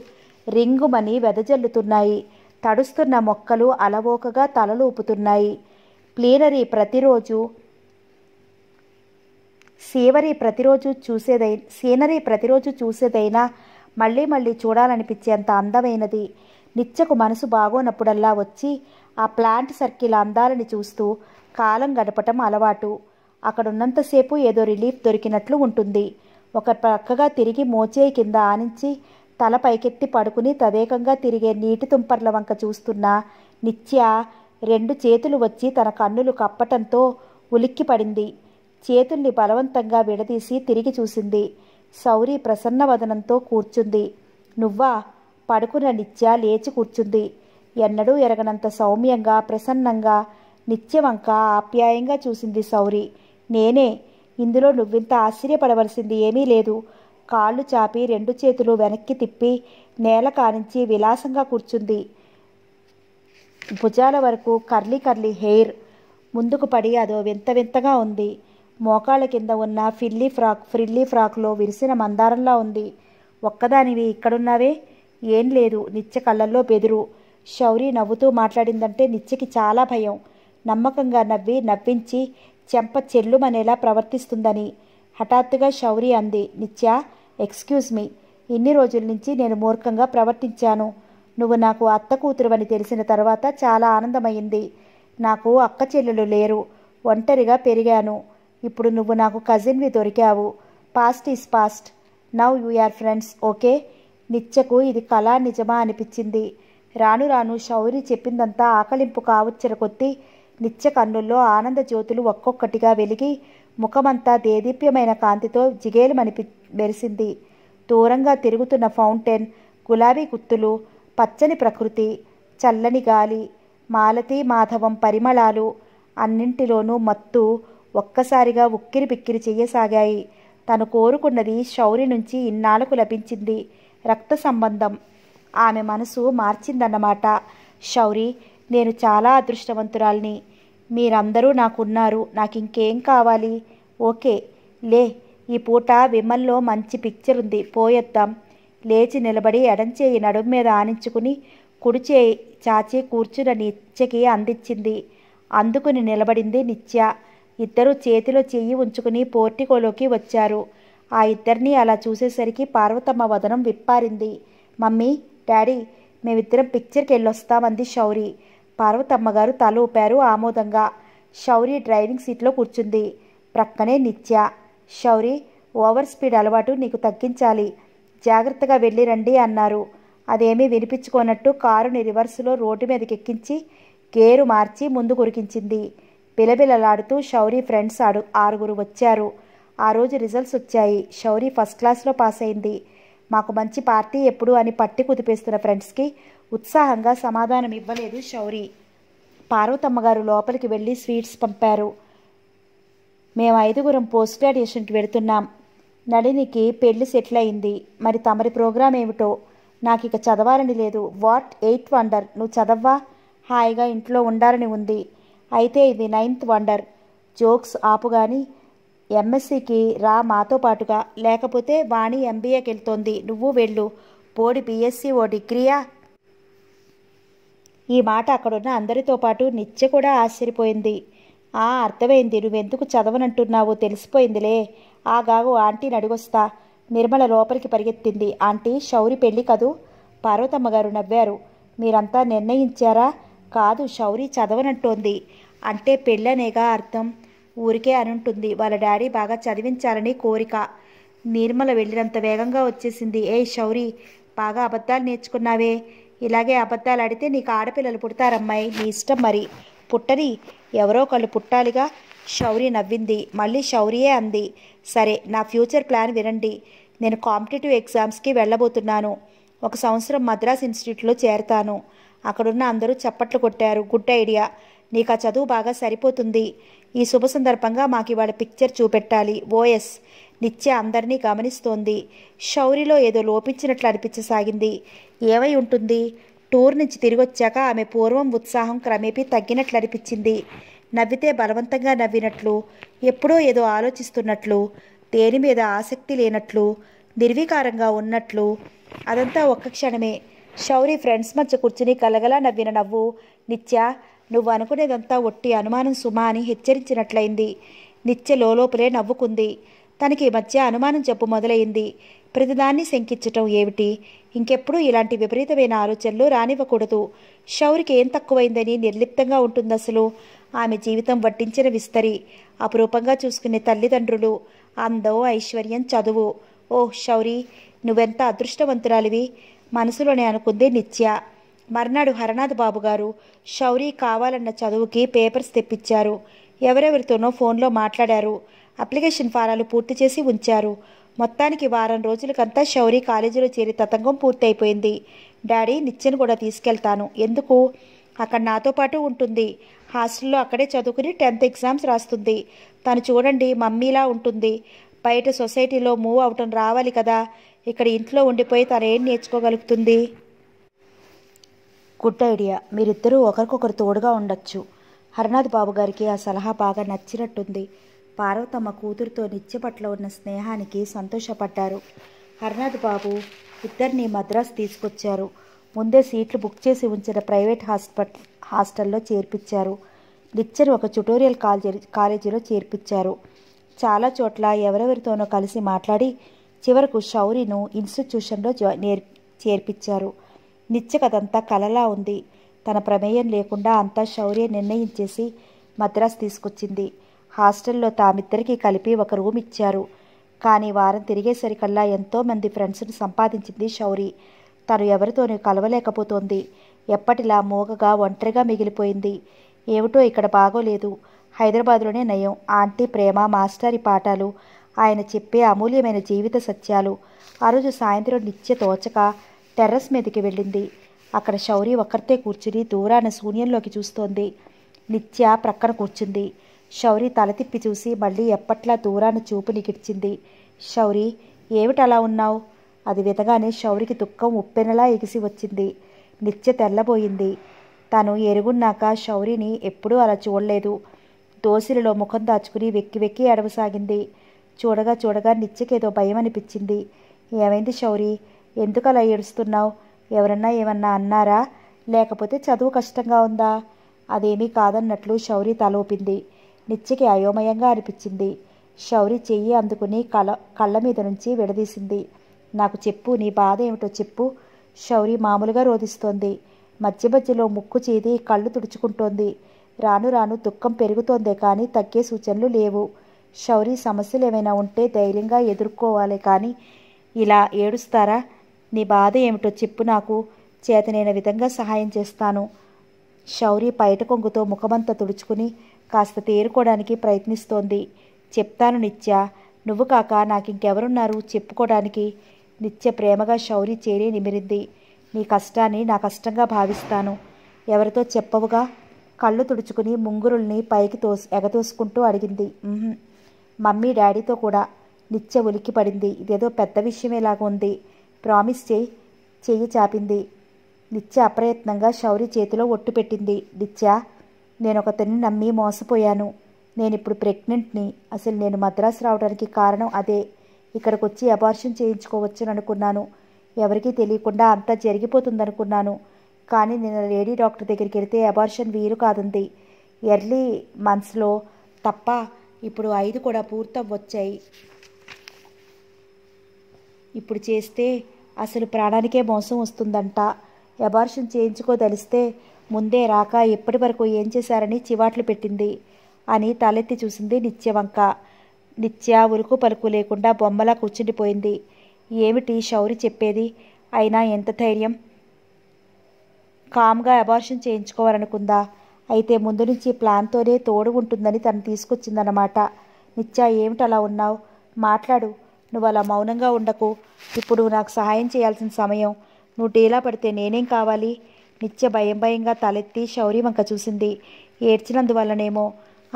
రింగుమని వెదజల్లుతున్నాయి తడుస్తున్న మొక్కలు అలవోకగా తలలు ప్లీనరీ ప్రతిరోజు సీవరీ ప్రతిరోజు చూసేదై సీనరీ ప్రతిరోజు చూసేదైనా మళ్ళీ మళ్ళీ చూడాలనిపించేంత అందమైనది నిత్యకు మనసు బాగోనప్పుడల్లా వచ్చి ఆ ప్లాంట్ సర్కిల్ అందాలని చూస్తూ కాలం గడపటం అలవాటు అక్కడున్నంతసేపు ఏదో రిలీఫ్ దొరికినట్లు ఉంటుంది ఒక పక్కగా తిరిగి మోచేయి కింద ఆనించి తల పైకెత్తి పడుకుని తదేకంగా తిరిగే నీటి తుంపర్ల వంక చూస్తున్న నిత్య రెండు చేతులు వచ్చి తన కన్నులు కప్పటంతో ఉలిక్కిపడింది చేతుల్ని బలవంతంగా విడదీసి తిరిగి చూసింది సౌరి ప్రసన్నవదనంతో కూర్చుంది నువ్వా పడుకున్న నిత్య లేచి కూర్చుంది ఎన్నడూ ఎరగనంత సౌమ్యంగా ప్రసన్నంగా నిత్యవంక ఆప్యాయంగా చూసింది సౌరి నేనే ఇందులో నువ్వింత ఆశ్చర్యపడవలసింది ఏమీ లేదు కాళ్ళు చాపి రెండు చేతులు వెనక్కి తిప్పి నేల కానించి విలాసంగా కూర్చుంది భుజాల వరకు కర్లీ కర్లీ హెయిర్ ముందుకు పడి అదో వింత వింతగా ఉంది మోకాళ్ళ కింద ఉన్న ఫిల్లీ ఫ్రాక్ ఫ్రిల్లీ ఫ్రాక్లో విరిసిన మందారంలా ఉంది ఒక్కదానివి ఇక్కడున్నావే ఏం లేదు నిత్య కళ్ళల్లో బెదురు శౌరి నవ్వుతూ మాట్లాడిందంటే నిత్యకి చాలా భయం నమ్మకంగా నవ్వి నవ్వించి చెంప చెల్లుమనేలా ప్రవర్తిస్తుందని హఠాత్తుగా శౌరి అంది నిత్య ఎక్స్క్యూజ్ మీ ఇన్ని రోజుల నుంచి నేను మూర్ఖంగా ప్రవర్తించాను నువ్వు నాకు అత్త కూతురువని తెలిసిన తర్వాత చాలా ఆనందమైంది నాకు అక్క చెల్లెలు లేరు ఒంటరిగా పెరిగాను ఇప్పుడు నువ్వు నాకు కజిన్వి దొరికావు past is past now you are friends okay నిత్యకు ఇది కళా నిజమా అనిపించింది రాను రాను శౌరి చెప్పిందంతా ఆకలింపు కావచ్చర కొద్దీ నిత్య కన్నుల్లో ఆనంద జ్యోతులు ఒక్కొక్కటిగా వెలిగి ముఖమంతా దేదీప్యమైన కాంతితో జిగేలుమనిపి మెరిసింది దూరంగా తిరుగుతున్న ఫౌంటైన్ గులాబీ గుత్తులు పచ్చని ప్రకృతి చల్లని గాలి మాలతీ మాధవం పరిమళాలు అన్నింటిలోనూ మత్తు ఒక్కసారిగా ఉక్కిరి బిక్కిరి చెయ్యసాగాయి తను కోరుకున్నది శౌరి నుంచి ఇన్నాళ్లకు లభించింది రక్త సంబంధం ఆమె మనసు మార్చిందన్నమాట శౌరి నేను చాలా అదృష్టవంతురాల్ని మీరందరూ నాకున్నారు నాకు ఇంకేం కావాలి ఓకే లే ఈ పూట విమల్లో మంచి పిక్చర్ ఉంది పోయొద్దాం లేచి నిలబడి ఎడంచేయి నడుం మీద ఆనించుకుని కుడిచేయి చాచి కూర్చున్న నిత్యకి అందించింది అందుకుని నిలబడింది నిత్య ఇద్దరు చేతిలో చెయ్యి ఉంచుకుని పోర్టికోలోకి వచ్చారు ఆ ఇద్దరిని అలా చూసేసరికి పార్వతమ్మ వదనం విప్పారింది మమ్మీ డాడీ మేమిద్దరం పిక్చర్కి వెళ్ళొస్తామంది శౌరి పార్వతమ్మగారు తల ఊపారు ఆమోదంగా శౌరి డ్రైవింగ్ సీట్లో కూర్చుంది ప్రక్కనే నిత్య శౌరి ఓవర్ స్పీడ్ అలవాటు నీకు తగ్గించాలి జాగ్రత్తగా వెళ్ళి రండి అన్నారు అదేమీ వినిపించుకోనట్టు కారుని రివర్సులో రోడ్డు మీదకి ఎక్కించి గేరు మార్చి ముందు కురికించింది పిలబిలలాడుతూ శౌరి ఫ్రెండ్స్ ఆడు ఆరుగురు వచ్చారు ఆ రోజు రిజల్ట్స్ వచ్చాయి శౌరి ఫస్ట్ క్లాస్లో పాస్ అయింది మాకు మంచి పార్టీ ఎప్పుడు అని పట్టి కుదిపేస్తున్న ఫ్రెండ్స్కి ఉత్సాహంగా సమాధానం ఇవ్వలేదు శౌరి పార్వతమ్మ గారు లోపలికి వెళ్ళి స్వీట్స్ పంపారు మేము ఐదుగురం పోస్ట్ గ్రాడ్యుయేషన్కి వెళుతున్నాం నళినికి పెళ్లి సెటిల్ అయింది మరి తమరి ప్రోగ్రాం ఏమిటో నాకు ఇక చదవాలని లేదు వాట్ ఎయిత్ వండర్ నువ్వు చదవ్వా హాయిగా ఇంట్లో ఉండాలని ఉంది అయితే ఇది నైన్త్ వండర్ జోక్స్ ఆపుగాని ఎంఎస్సికి రా మాతో పాటుగా లేకపోతే వాణి ఎంబీఏకి వెళ్తోంది నువ్వు వెళ్ళు పోడి బీఎస్సీ ఓ డిగ్రీయా ఈ మాట అక్కడున్న అందరితో పాటు నిత్య కూడా ఆశ్చర్యపోయింది ఆ అర్థమైంది నువ్వెందుకు చదవనంటున్నావో తెలిసిపోయిందిలే ఆగాగు ఆంటీని అడిగొస్తా నిర్మల లోపలికి పరిగెత్తింది ఆంటీ శౌరి పెళ్ళి కదూ పార్వతమ్మ గారు నవ్వారు మీరంతా నిర్ణయించారా కాదు శౌరి చదవనంటోంది అంటే పెళ్ళనేగా అర్థం ఊరికే అనుంటుంది వాళ్ళ డాడీ బాగా చదివించాలని కోరిక నిర్మల వెళ్ళినంత వేగంగా వచ్చేసింది ఏ శౌరి బాగా అబద్ధాలు నేర్చుకున్నావే ఇలాగే అబద్ధాలు ఆడితే నీకు ఆడపిల్లలు పుడతారమ్మాయి నీ ఇష్టం మరి పుట్టని ఎవరో ఒకళ్ళు పుట్టాలిగా శౌరి నవ్వింది మళ్ళీ శౌరియే అంది సరే నా ఫ్యూచర్ ప్లాన్ వినండి నేను కాంపిటేటివ్ ఎగ్జామ్స్కి వెళ్ళబోతున్నాను ఒక సంవత్సరం మద్రాస్ ఇన్స్టిట్యూట్లో చేరతాను అక్కడున్న అందరూ చప్పట్లు కొట్టారు గుడ్ ఐడియా నీకు ఆ చదువు బాగా సరిపోతుంది ఈ శుభ సందర్భంగా మాకు ఇవాళ పిక్చర్ చూపెట్టాలి ఓఎస్ నిత్య అందరినీ గమనిస్తోంది శౌరిలో ఏదో లోపించినట్లు అనిపించసాగింది ఏమై ఉంటుంది టూర్ నుంచి తిరిగొచ్చాక ఆమె పూర్వం ఉత్సాహం క్రమేపీ తగ్గినట్లు అనిపించింది నవ్వితే బలవంతంగా నవ్వినట్లు ఎప్పుడో ఏదో ఆలోచిస్తున్నట్లు దేని మీద ఆసక్తి లేనట్లు నిర్వికారంగా ఉన్నట్లు అదంతా ఒక్క క్షణమే శౌరి ఫ్రెండ్స్ మధ్య కూర్చుని కలగలా నవ్విన నవ్వు నిత్య నువ్వు అనుకునేదంతా ఒట్టి అనుమానం సుమా అని హెచ్చరించినట్లయింది నిత్య లోపలే నవ్వుకుంది తనకి మధ్య అనుమానం చెప్పు మొదలైంది ప్రతిదాన్ని శంకించటం ఏమిటి ఇంకెప్పుడు ఇలాంటి విపరీతమైన ఆలోచనలు రానివ్వకూడదు షౌరికి ఏం తక్కువైందని నిర్లిప్తంగా ఉంటుంది అసలు ఆమె జీవితం వడ్డించిన విస్తరి అపురూపంగా చూసుకునే తల్లిదండ్రులు అందం ఐశ్వర్యం చదువు ఓహ్ షౌరి నువ్వెంత అదృష్టవంతురాలివి మనసులోనే అనుకుంది నిత్య మర్నాడు హరనాథ్ బాబు గారు శౌరి కావాలన్న చదువుకి పేపర్స్ తెప్పించారు ఎవరెవరితోనో ఫోన్లో మాట్లాడారు అప్లికేషన్ ఫారాలు పూర్తి చేసి ఉంచారు మొత్తానికి వారం రోజులకంతా శౌరి కాలేజీలో చేరి తతంగం పూర్తయిపోయింది డాడీ నిత్యను కూడా తీసుకెళ్తాను ఎందుకు అక్కడ నాతో పాటు ఉంటుంది హాస్టల్లో అక్కడే చదువుకుని టెన్త్ ఎగ్జామ్స్ రాస్తుంది తను చూడండి మమ్మీలా ఉంటుంది బయట సొసైటీలో మూవ్ అవటం రావాలి కదా ఇక్కడ ఇంట్లో ఉండిపోయి తను ఏం నేర్చుకోగలుగుతుంది గుడ్ ఐడియా మీరిద్దరూ ఒకరికొకరు తోడుగా ఉండొచ్చు హరనాథ్ బాబు గారికి ఆ సలహా బాగా నచ్చినట్టుంది పార్వ తమ కూతురుతో నిత్య పట్ల ఉన్న స్నేహానికి సంతోషపడ్డారు హరనాథ్ బాబు ఇద్దరిని మద్రాసు తీసుకొచ్చారు ముందే సీట్లు బుక్ చేసి ఉంచిన ప్రైవేట్ హాస్పట్ హాస్టల్లో చేర్పించారు నిత్యను ఒక ట్యుటోరియల్ కాలేజీలో చేర్పించారు చాలా చోట్ల ఎవరెవరితోనో కలిసి మాట్లాడి చివరకు షౌరిను ఇన్స్టిట్యూషన్లో నేర్ చేర్పించారు నిత్యకదంతా కలలా ఉంది తన ప్రమేయం లేకుండా అంతా శౌర్య నిర్ణయించేసి మద్రాస్ తీసుకొచ్చింది హాస్టల్లో తామిద్దరికీ కలిపి ఒక రూమ్ ఇచ్చారు కానీ వారం తిరిగేసరికల్లా ఎంతోమంది ఫ్రెండ్స్ని సంపాదించింది శౌరి తను ఎవరితోనూ కలవలేకపోతోంది ఎప్పటిలా మూగగా ఒంటరిగా మిగిలిపోయింది ఏమిటో ఇక్కడ బాగోలేదు హైదరాబాద్లోనే నయం ఆంటీ ప్రేమ మాస్టరి పాఠాలు ఆయన చెప్పే అమూల్యమైన జీవిత సత్యాలు ఆ రోజు సాయంత్రం నిత్య తోచక టెర్రస్ మీదకి వెళ్ళింది అక్కడ శౌరి ఒక్కరితే కూర్చుని దూరాన శూన్యంలోకి చూస్తోంది నిత్య ప్రక్కన కూర్చుంది శౌరి తల తిప్పి చూసి మళ్ళీ ఎప్పట్లా దూరాన చూపు నిగిడ్చింది శౌరి ఏమిటలా ఉన్నావు అది విధగానే శౌరికి దుఃఖం ఉప్పెనలా ఎగిసి వచ్చింది నిత్య తెల్లబోయింది తను ఎరుగున్నాక శౌరిని ఎప్పుడూ అలా చూడలేదు దోసిలలో ముఖం దాచుకుని వెక్కి వెక్కి ఎడవసాగింది చూడగా చూడగా నిత్యకేదో భయం అనిపించింది ఏమైంది శౌరి ఎందుకు అలా ఏడుస్తున్నావు ఎవరన్నా ఏమన్నా అన్నారా లేకపోతే చదువు కష్టంగా ఉందా అదేమీ కాదన్నట్లు శౌరి తలోపింది నిత్యకి అయోమయంగా అనిపించింది శౌరి చెయ్యి అందుకుని కళ్ళ కళ్ళ మీద నుంచి విడదీసింది నాకు చెప్పు నీ బాధ ఏమిటో చెప్పు శౌరి మామూలుగా రోధిస్తోంది మధ్య మధ్యలో ముక్కు చేది కళ్ళు తుడుచుకుంటోంది రాను రాను దుఃఖం పెరుగుతోందే కానీ తగ్గే సూచనలు లేవు శౌరి సమస్యలు ఏమైనా ఉంటే ధైర్యంగా ఎదుర్కోవాలి కానీ ఇలా ఏడుస్తారా నీ బాధ ఏమిటో చెప్పు నాకు చేతనైన విధంగా సహాయం చేస్తాను శౌరి పైట కొంగుతో ముఖమంతా తుడుచుకుని కాస్త తేరుకోవడానికి ప్రయత్నిస్తోంది చెప్తాను నిత్య నువ్వు కాక నాకింకెవరున్నారు చెప్పుకోవడానికి నిత్య ప్రేమగా శౌరి చేరి నిమిరింది నీ కష్టాన్ని నా కష్టంగా భావిస్తాను ఎవరితో చెప్పవుగా కళ్ళు తుడుచుకుని ముంగురుల్ని పైకి తోసి ఎగతోసుకుంటూ అడిగింది మమ్మీ డాడీతో కూడా నిత్య ఉలిక్కిపడింది ఇదేదో పెద్ద విషయమేలాగా ఉంది ప్రామిస్ చేయి చెయ్యి చాపింది నిత్య అప్రయత్నంగా శౌరి చేతిలో ఒట్టు పెట్టింది నిత్య నేనొకతన్ని నమ్మి మోసపోయాను నేనిప్పుడు ప్రెగ్నెంట్ని అసలు నేను మద్రాసు రావడానికి కారణం అదే ఇక్కడికి వచ్చి అబార్షన్ చేయించుకోవచ్చని అనుకున్నాను ఎవరికీ తెలియకుండా అంతా జరిగిపోతుందనుకున్నాను కానీ నేను లేడీ డాక్టర్ దగ్గరికి వెళితే అబార్షన్ వీలు కాదుంది ఎర్లీ మంత్స్లో తప్ప ఇప్పుడు ఐదు కూడా పూర్తవచ్చాయి ఇప్పుడు చేస్తే అసలు ప్రాణానికే మోసం వస్తుందంట ఎబార్షన్ చేయించుకోదలిస్తే ముందే రాక ఇప్పటి వరకు ఏం చేశారని చివాట్లు పెట్టింది అని తలెత్తి చూసింది నిత్యవంక నిత్య ఉరుకు పలుకు లేకుండా బొమ్మలా కూర్చుండిపోయింది ఏమిటి శౌరి చెప్పేది అయినా ఎంత ధైర్యం కామ్గా అబార్షన్ చేయించుకోవాలనుకుందా అయితే ముందు నుంచి ప్లాన్తోనే తోడు ఉంటుందని తను తీసుకొచ్చిందన్నమాట నిత్య ఏమిటి అలా ఉన్నావు మాట్లాడు నువ్వు అలా మౌనంగా ఉండకు ఇప్పుడు నాకు సహాయం చేయాల్సిన సమయం నువ్వు డీలా పడితే నేనేం కావాలి నిత్య భయం భయంగా తలెత్తి శౌరి వంక చూసింది ఏడ్చినందువల్లనేమో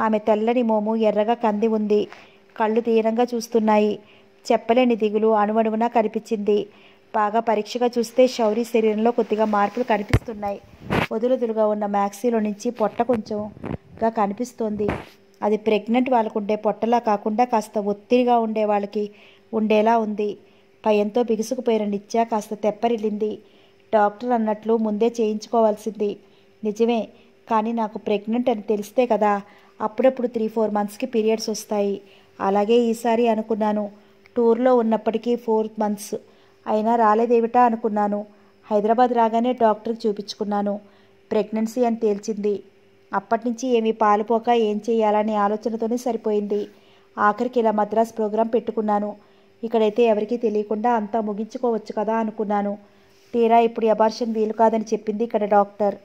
ఆమె తెల్లని మోము ఎర్రగా కంది ఉంది కళ్ళు తీరంగా చూస్తున్నాయి చెప్పలేని దిగులు అణువణువునా కనిపించింది బాగా పరీక్షగా చూస్తే శౌరి శరీరంలో కొద్దిగా మార్పులు కనిపిస్తున్నాయి వదులుదులుగా ఉన్న మ్యాక్సీలో నుంచి పొట్ట కొంచెంగా కనిపిస్తోంది అది ప్రెగ్నెంట్ వాళ్ళకుండే పొట్టలా కాకుండా కాస్త ఒత్తిడిగా ఉండే వాళ్ళకి ఉండేలా ఉంది భయంతో బిగుసుకుపోయిన నిత్య కాస్త తెప్పరిల్లింది డాక్టర్ అన్నట్లు ముందే చేయించుకోవాల్సింది నిజమే కానీ నాకు ప్రెగ్నెంట్ అని తెలిస్తే కదా అప్పుడప్పుడు త్రీ ఫోర్ మంత్స్కి పీరియడ్స్ వస్తాయి అలాగే ఈసారి అనుకున్నాను టూర్లో ఉన్నప్పటికీ ఫోర్ మంత్స్ అయినా రాలేదేమిటా అనుకున్నాను హైదరాబాద్ రాగానే డాక్టర్కి చూపించుకున్నాను ప్రెగ్నెన్సీ అని తేల్చింది అప్పటి నుంచి ఏమీ పాలుపోక ఏం చేయాలనే ఆలోచనతోనే సరిపోయింది ఆఖరికి ఇలా మద్రాస్ ప్రోగ్రాం పెట్టుకున్నాను ఇక్కడైతే ఎవరికీ తెలియకుండా అంతా ముగించుకోవచ్చు కదా అనుకున్నాను తీరా ఇప్పుడు అబార్షన్ వీలు కాదని చెప్పింది ఇక్కడ డాక్టర్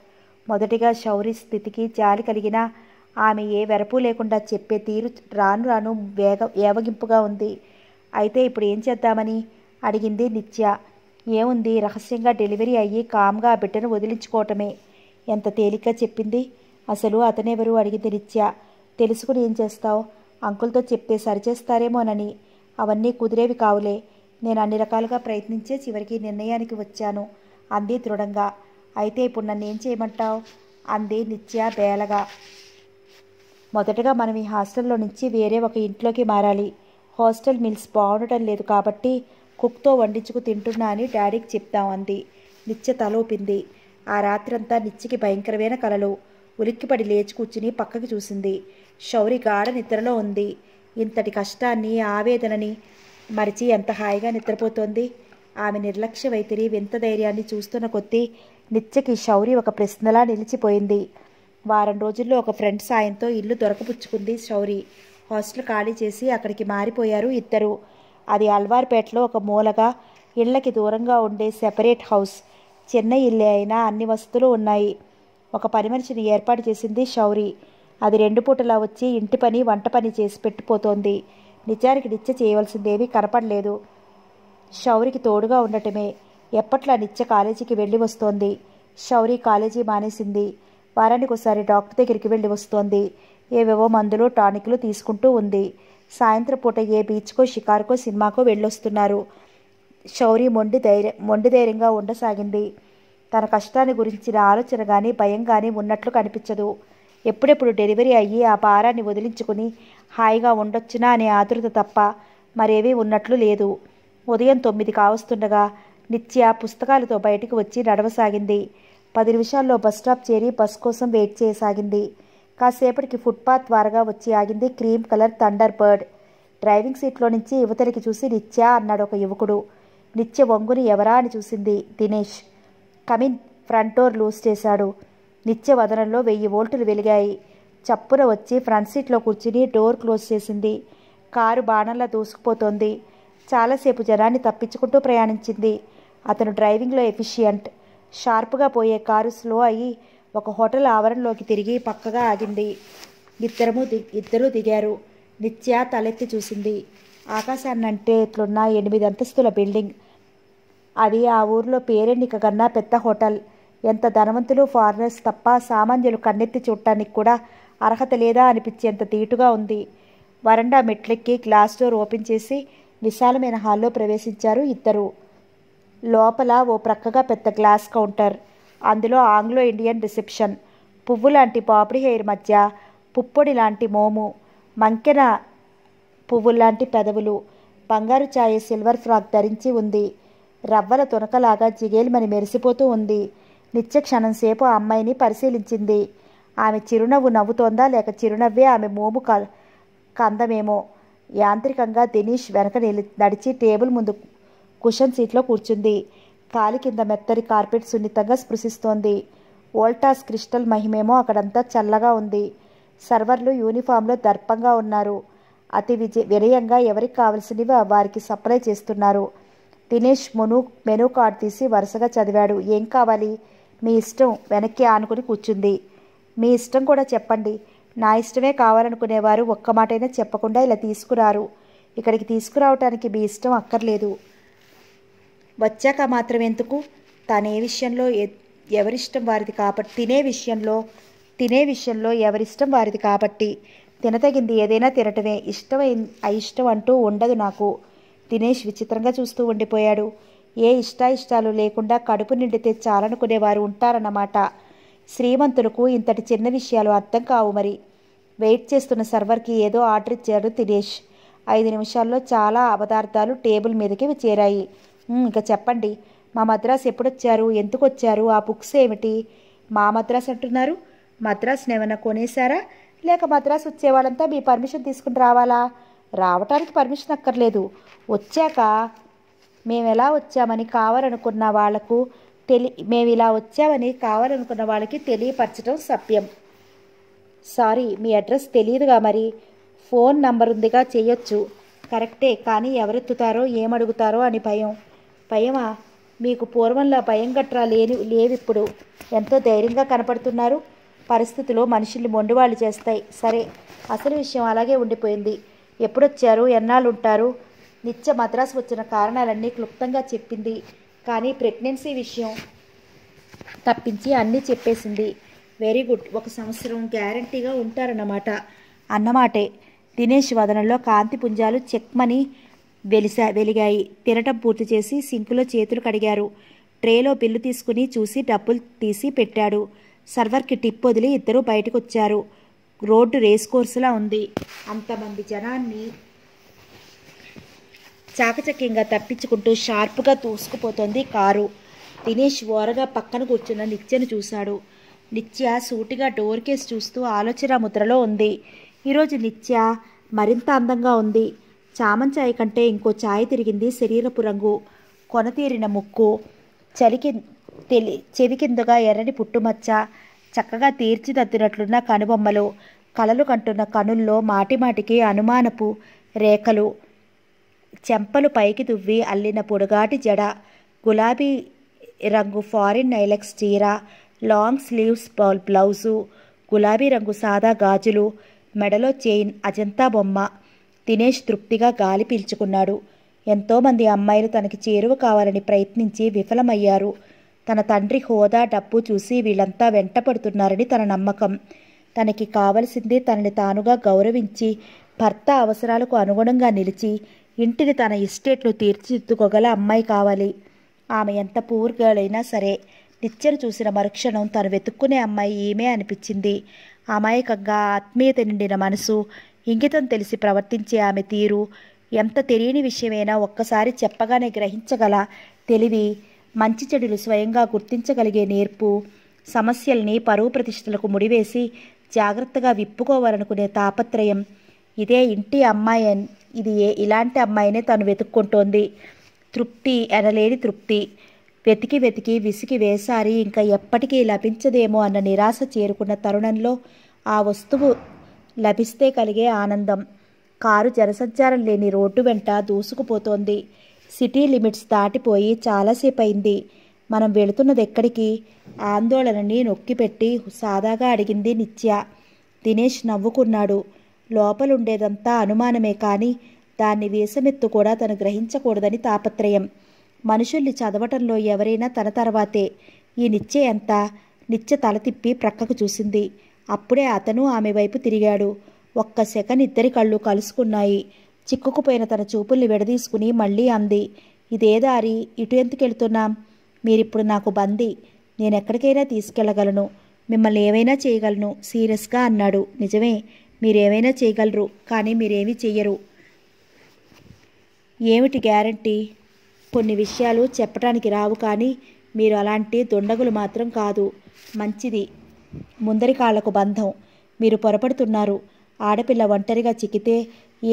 మొదటిగా శౌరి స్థితికి జాలి కలిగిన ఆమె ఏ వెరపు లేకుండా చెప్పే తీరు రాను రాను వేగ ఏవగింపుగా ఉంది అయితే ఇప్పుడు ఏం చేద్దామని అడిగింది నిత్య ఏముంది రహస్యంగా డెలివరీ అయ్యి కామ్గా ఆ బిడ్డను వదిలించుకోవటమే ఎంత తేలిక చెప్పింది అసలు అతనెవరు అడిగింది నిత్య తెలుసుకుని ఏం చేస్తావు అంకుల్తో చెప్తే సరిచేస్తారేమోనని అవన్నీ కుదిరేవి కావులే నేను అన్ని రకాలుగా ప్రయత్నించే చివరికి నిర్ణయానికి వచ్చాను అంది దృఢంగా అయితే ఇప్పుడు నన్ను ఏం చేయమంటావు అంది నిత్య బేలగా మొదటగా మనం ఈ హాస్టల్లో నుంచి వేరే ఒక ఇంట్లోకి మారాలి హాస్టల్ మిల్స్ బాగుండటం లేదు కాబట్టి కుక్తో వండించుకు తింటున్నా అని డాడీకి చెప్తాం అంది నిత్య తలోపింది ఆ రాత్రంతా నిత్యకి భయంకరమైన కలలు ఉలిక్కిపడి లేచి కూర్చుని పక్కకి చూసింది శౌరి గాఢ నిద్రలో ఉంది ఇంతటి కష్టాన్ని ఆవేదనని మరిచి ఎంత హాయిగా నిద్రపోతోంది ఆమె నిర్లక్ష్య వైతిరి వింత ధైర్యాన్ని చూస్తున్న కొద్దీ నిత్యకి శౌరి ఒక ప్రశ్నలా నిలిచిపోయింది వారం రోజుల్లో ఒక ఫ్రెండ్ సాయంతో ఇల్లు దొరకపుచ్చుకుంది శౌరి హాస్టల్ ఖాళీ చేసి అక్కడికి మారిపోయారు ఇద్దరు అది అల్వార్పేటలో ఒక మూలగా ఇళ్లకి దూరంగా ఉండే సెపరేట్ హౌస్ చిన్న ఇల్లే అయినా అన్ని వసతులు ఉన్నాయి ఒక పని మనిషిని ఏర్పాటు చేసింది శౌరి అది రెండు పూటలా వచ్చి ఇంటి పని వంట పని చేసి పెట్టిపోతోంది నిజానికి నిత్య చేయవలసిందేమీ కనపడలేదు షౌరికి తోడుగా ఉండటమే ఎప్పట్లా నిత్య కాలేజీకి వెళ్ళి వస్తోంది షౌరి కాలేజీ మానేసింది వారానికి ఒకసారి డాక్టర్ దగ్గరికి వెళ్ళి వస్తోంది ఏవేవో మందులు టానిక్లు తీసుకుంటూ ఉంది సాయంత్రం పూట ఏ బీచ్కో షికార్కో సినిమాకో వెళ్ళొస్తున్నారు షౌరి మొండి ధైర్య మొండి ధైర్యంగా ఉండసాగింది తన కష్టాన్ని గురించిన ఆలోచన కానీ భయం కానీ ఉన్నట్లు కనిపించదు ఎప్పుడెప్పుడు డెలివరీ అయ్యి ఆ భారాన్ని వదిలించుకుని హాయిగా ఉండొచ్చునా అనే ఆతురత తప్ప మరేవీ ఉన్నట్లు లేదు ఉదయం తొమ్మిది కావస్తుండగా నిత్య పుస్తకాలతో బయటికి వచ్చి నడవసాగింది పది నిమిషాల్లో బస్ స్టాప్ చేరి బస్ కోసం వెయిట్ చేయసాగింది కాసేపటికి ఫుట్పాత్ ద్వారగా వచ్చి ఆగింది cream colour Thunderbird driving సీట్లో నుంచి యువతలకి చూసి నిత్య అన్నాడు ఒక యువకుడు నిత్య వంగుని ఎవరా అని చూసింది Dinesh come in front door loose చేశాడు నిత్యవదనంలో వెయ్యి వోల్టులు వెలిగాయి చప్పున వచ్చి ఫ్రంట్ సీట్లో కూర్చుని డోర్ క్లోజ్ చేసింది కారు బాణంలా దూసుకుపోతోంది చాలాసేపు జనాన్ని తప్పించుకుంటూ ప్రయాణించింది అతను డ్రైవింగ్లో ఎఫిషియంట్ షార్ప్గా పోయే కారు స్లో అయ్యి ఒక హోటల్ ఆవరణలోకి తిరిగి పక్కగా ఆగింది ఇద్దరము ఇద్దరూ దిగారు నిత్య తలెత్తి చూసింది ఆకాశాన్నంటే ఇట్లున్న ఎనిమిది అంతస్తుల బిల్డింగ్ అది ఆ ఊర్లో పేరెన్నిక కన్నా పెద్ద హోటల్ ఎంత ధనవంతులు ఫారినర్స్ తప్ప సామాన్యులు కన్నెత్తి చూడటానికి కూడా అర్హత లేదా అనిపించేంత తీటుగా ఉంది వరండా మెట్లెక్కి గ్లాస్ డోర్ ఓపెన్ చేసి విశాలమైన హాల్లో ప్రవేశించారు ఇద్దరు లోపల ఓ ప్రక్కగా పెద్ద గ్లాస్ కౌంటర్ అందులో ఆంగ్లో ఇండియన్ రిసెప్షన్ పువ్వు లాంటి పాపిడి హెయిర్ మధ్య పుప్పొడి లాంటి మోము మంకెన లాంటి పెదవులు బంగారు ఛాయ సిల్వర్ ఫ్రాక్ ధరించి ఉంది రవ్వల తునకలాగా జిగేల్మని మెరిసిపోతూ ఉంది నిత్య సేపు ఆ అమ్మాయిని పరిశీలించింది ఆమె చిరునవ్వు నవ్వుతోందా లేక చిరునవ్వే ఆమె మోము క కందమేమో యాంత్రికంగా దినీష్ వెనక నిలి నడిచి టేబుల్ ముందు కుషన్ సీట్లో కూర్చుంది కాలి కింద మెత్తరి కార్పెట్ సున్నితంగా స్పృశిస్తోంది వోల్టాస్ క్రిస్టల్ మహిమేమో అక్కడంతా చల్లగా ఉంది సర్వర్లు యూనిఫామ్లో దర్పంగా ఉన్నారు అతి విజయ వినయంగా ఎవరికి కావలసినవి వారికి సప్లై చేస్తున్నారు దినేష్ మెను మెనూ కార్డు తీసి వరుసగా చదివాడు ఏం కావాలి మీ ఇష్టం వెనక్కి ఆనుకుని కూర్చుంది మీ ఇష్టం కూడా చెప్పండి నా ఇష్టమే కావాలనుకునేవారు ఒక్క మాటైనా చెప్పకుండా ఇలా తీసుకురారు ఇక్కడికి తీసుకురావటానికి మీ ఇష్టం అక్కర్లేదు వచ్చాక మాత్రం ఎందుకు తను ఏ విషయంలో ఎవరిష్టం వారిది కాబట్టి తినే విషయంలో తినే విషయంలో ఎవరిష్టం వారిది కాబట్టి తినతగింది ఏదైనా తినటమే ఇష్టం అయిష్టం అంటూ ఉండదు నాకు దినేష్ విచిత్రంగా చూస్తూ ఉండిపోయాడు ఏ ఇష్టాయిష్టాలు లేకుండా కడుపు నిండితే చాలనుకునేవారు ఉంటారన్నమాట శ్రీమంతులకు ఇంతటి చిన్న విషయాలు అర్థం కావు మరి వెయిట్ చేస్తున్న సర్వర్కి ఏదో ఆర్డర్ ఇచ్చాడు దినేష్ ఐదు నిమిషాల్లో చాలా పదార్థాలు టేబుల్ మీదకి చేరాయి ఇంకా చెప్పండి మా మద్రాస్ ఎప్పుడొచ్చారు ఎందుకు వచ్చారు ఆ బుక్స్ ఏమిటి మా మద్రాస్ అంటున్నారు మద్రాస్ని ఏమైనా కొనేశారా లేక మద్రాస్ వచ్చేవాళ్ళంతా మీ పర్మిషన్ తీసుకుని రావాలా రావటానికి పర్మిషన్ అక్కర్లేదు వచ్చాక మేము ఎలా వచ్చామని కావాలనుకున్న వాళ్లకు తెలి మేము ఇలా వచ్చామని కావాలనుకున్న వాళ్ళకి తెలియపరచడం సభ్యం సారీ మీ అడ్రస్ తెలియదుగా మరి ఫోన్ నంబర్ ఉందిగా చేయొచ్చు కరెక్టే కానీ ఎవరెత్తుతారో ఏమడుగుతారో అని భయం భయమా మీకు పూర్వంలో భయం గట్రా లేని ఇప్పుడు ఎంతో ధైర్యంగా కనపడుతున్నారు పరిస్థితులు మనుషుల్ని మొండివాళ్ళు చేస్తాయి సరే అసలు విషయం అలాగే ఉండిపోయింది ఎప్పుడొచ్చారు ఎన్నాళ్ళు ఉంటారు నిత్య మద్రాసు వచ్చిన కారణాలన్నీ క్లుప్తంగా చెప్పింది కానీ ప్రెగ్నెన్సీ విషయం తప్పించి అన్నీ చెప్పేసింది వెరీ గుడ్ ఒక సంవత్సరం గ్యారంటీగా ఉంటారన్నమాట అన్నమాటే దినేష్ వదనంలో కాంతి పుంజాలు చెక్మని వెలిసా వెలిగాయి తినటం పూర్తి చేసి సింకులో చేతులు కడిగారు ట్రేలో బిల్లు తీసుకుని చూసి డబ్బులు తీసి పెట్టాడు సర్వర్కి టిప్ వదిలి ఇద్దరూ బయటకు వచ్చారు రోడ్డు రేస్ కోర్సులా ఉంది అంతమంది జనాన్ని చాకచక్యంగా తప్పించుకుంటూ షార్ప్గా తూసుకుపోతోంది కారు దినేష్ ఓరగా పక్కన కూర్చున్న నిత్యను చూశాడు నిత్య సూటిగా డోర్ కేసు చూస్తూ ఆలోచన ముద్రలో ఉంది ఈరోజు నిత్య మరింత అందంగా ఉంది చామన్ కంటే ఇంకో ఛాయ్ తిరిగింది శరీరపు రంగు కొనతీరిన ముక్కు చలికి తెలి చెవి ఎర్రని పుట్టుమచ్చ చక్కగా తీర్చిదద్దినట్లున్న కనుబొమ్మలు కలలు కంటున్న కనుల్లో మాటిమాటికి అనుమానపు రేఖలు చెంపలు పైకి దువ్వి అల్లిన పొడుగాటి జడ గులాబీ రంగు ఫారిన్ నైలెక్స్ చీర లాంగ్ స్లీవ్స్ బ్లౌజు గులాబీ రంగు సాదా గాజులు మెడలో చైన్ అజంతా బొమ్మ దినేష్ తృప్తిగా గాలి పీల్చుకున్నాడు ఎంతోమంది అమ్మాయిలు తనకి చేరువ కావాలని ప్రయత్నించి విఫలమయ్యారు తన తండ్రి హోదా డబ్బు చూసి వీళ్ళంతా వెంటపడుతున్నారని తన నమ్మకం తనకి కావలసింది తనని తానుగా గౌరవించి భర్త అవసరాలకు అనుగుణంగా నిలిచి ఇంటిని తన ఎస్టేట్ను తీర్చిదిద్దుకోగల అమ్మాయి కావాలి ఆమె ఎంత పూర్ సరే నిత్యం చూసిన మరుక్షణం తను వెతుక్కునే అమ్మాయి ఏమే అనిపించింది అమాయకంగా ఆత్మీయత నిండిన మనసు ఇంగితం తెలిసి ప్రవర్తించే ఆమె తీరు ఎంత తెలియని విషయమైనా ఒక్కసారి చెప్పగానే గ్రహించగల తెలివి మంచి చెడులు స్వయంగా గుర్తించగలిగే నేర్పు సమస్యల్ని పరువు ప్రతిష్టలకు ముడివేసి జాగ్రత్తగా విప్పుకోవాలనుకునే తాపత్రయం ఇదే ఇంటి అమ్మాయి ఇది ఏ ఇలాంటి అమ్మాయినే తను వెతుక్కుంటోంది తృప్తి ఎనలేని తృప్తి వెతికి వెతికి విసికి వేసారి ఇంకా ఎప్పటికీ లభించదేమో అన్న నిరాశ చేరుకున్న తరుణంలో ఆ వస్తువు లభిస్తే కలిగే ఆనందం కారు జనసంచారం లేని రోడ్డు వెంట దూసుకుపోతోంది సిటీ లిమిట్స్ దాటిపోయి చాలాసేపు అయింది మనం వెళుతున్నది ఎక్కడికి ఆందోళనని నొక్కిపెట్టి సాదాగా అడిగింది నిత్య దినేష్ నవ్వుకున్నాడు లోపలుండేదంతా అనుమానమే కానీ దాన్ని వేసమెత్తు కూడా తను గ్రహించకూడదని తాపత్రయం మనుషుల్ని చదవటంలో ఎవరైనా తన తర్వాతే ఈ నిత్య ఎంత నిత్య తల తిప్పి ప్రక్కకు చూసింది అప్పుడే అతను ఆమె వైపు తిరిగాడు ఒక్క సెకండ్ ఇద్దరి కళ్ళు కలుసుకున్నాయి చిక్కుకుపోయిన తన చూపుల్ని విడదీసుకుని మళ్ళీ అంది ఇదే దారి ఇటు ఎందుకెళ్తున్నాం మీరిప్పుడు నాకు బందీ నేనెక్కడికైనా తీసుకెళ్ళగలను మిమ్మల్ని ఏమైనా చేయగలను సీరియస్గా అన్నాడు నిజమే మీరేమైనా చేయగలరు కానీ మీరేమీ చెయ్యరు ఏమిటి గ్యారంటీ కొన్ని విషయాలు చెప్పడానికి రావు కానీ మీరు అలాంటి దొండగులు మాత్రం కాదు మంచిది ముందరి కాళ్లకు బంధం మీరు పొరపడుతున్నారు ఆడపిల్ల ఒంటరిగా చిక్కితే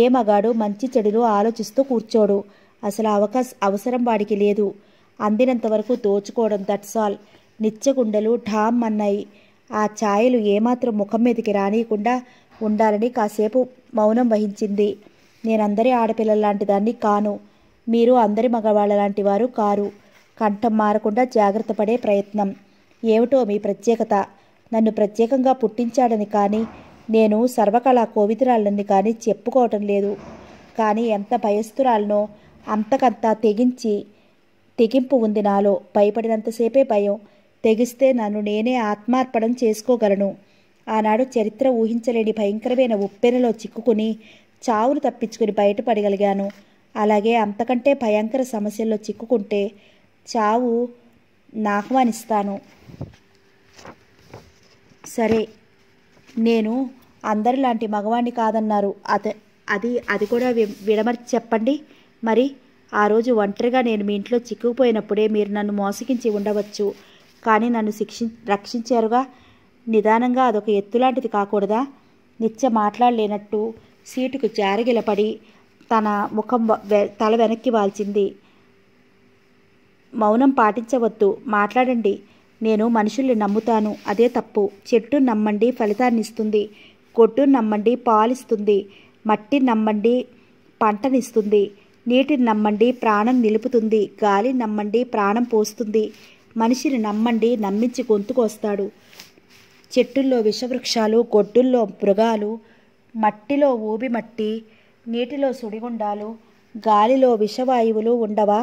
ఏ మగాడు మంచి చెడులు ఆలోచిస్తూ కూర్చోడు అసలు అవకాశ అవసరం వాడికి లేదు అందినంతవరకు దోచుకోవడం దట్స్ ఆల్ నిత్యగుండెలు ఢామ్ అన్నాయి ఆ ఛాయలు ఏమాత్రం ముఖం మీదకి రానియకుండా ఉండాలని కాసేపు మౌనం వహించింది నేనందరి ఆడపిల్లల లాంటి దాన్ని కాను మీరు అందరి మగవాళ్ళ లాంటి వారు కారు కంఠం మారకుండా జాగ్రత్త పడే ప్రయత్నం ఏమిటో మీ ప్రత్యేకత నన్ను ప్రత్యేకంగా పుట్టించాడని కానీ నేను సర్వకళా కోవితురాలని కానీ చెప్పుకోవటం లేదు కానీ ఎంత భయస్థురాలనో అంతకంతా తెగించి తెగింపు ఉంది నాలో భయపడినంతసేపే భయం తెగిస్తే నన్ను నేనే ఆత్మార్పణం చేసుకోగలను ఆనాడు చరిత్ర ఊహించలేని భయంకరమైన ఉప్పెనలో చిక్కుకుని చావును తప్పించుకుని బయటపడగలిగాను అలాగే అంతకంటే భయంకర సమస్యల్లో చిక్కుకుంటే చావు ఆహ్వానిస్తాను సరే నేను అందరిలాంటి మగవాణ్ణి కాదన్నారు అత అది అది కూడా విడమర్చి చెప్పండి మరి ఆ రోజు ఒంటరిగా నేను మీ ఇంట్లో చిక్కుకుపోయినప్పుడే మీరు నన్ను మోసగించి ఉండవచ్చు కానీ నన్ను శిక్షి రక్షించారుగా నిదానంగా అదొక ఎత్తులాంటిది కాకూడదా నిత్య మాట్లాడలేనట్టు సీటుకు జారగిలపడి తన ముఖం తల వెనక్కి వాల్చింది మౌనం పాటించవద్దు మాట్లాడండి నేను మనుషుల్ని నమ్ముతాను అదే తప్పు చెట్టు నమ్మండి ఫలితాన్ని ఇస్తుంది కొట్టు నమ్మండి పాలిస్తుంది మట్టి నమ్మండి పంటనిస్తుంది నీటిని నమ్మండి ప్రాణం నిలుపుతుంది గాలి నమ్మండి ప్రాణం పోస్తుంది మనిషిని నమ్మండి నమ్మించి గొంతుకొస్తాడు చెట్టుల్లో విషవృక్షాలు గొడ్డుల్లో మృగాలు మట్టిలో ఊబి మట్టి నీటిలో సుడిగుండాలు గాలిలో విషవాయువులు ఉండవా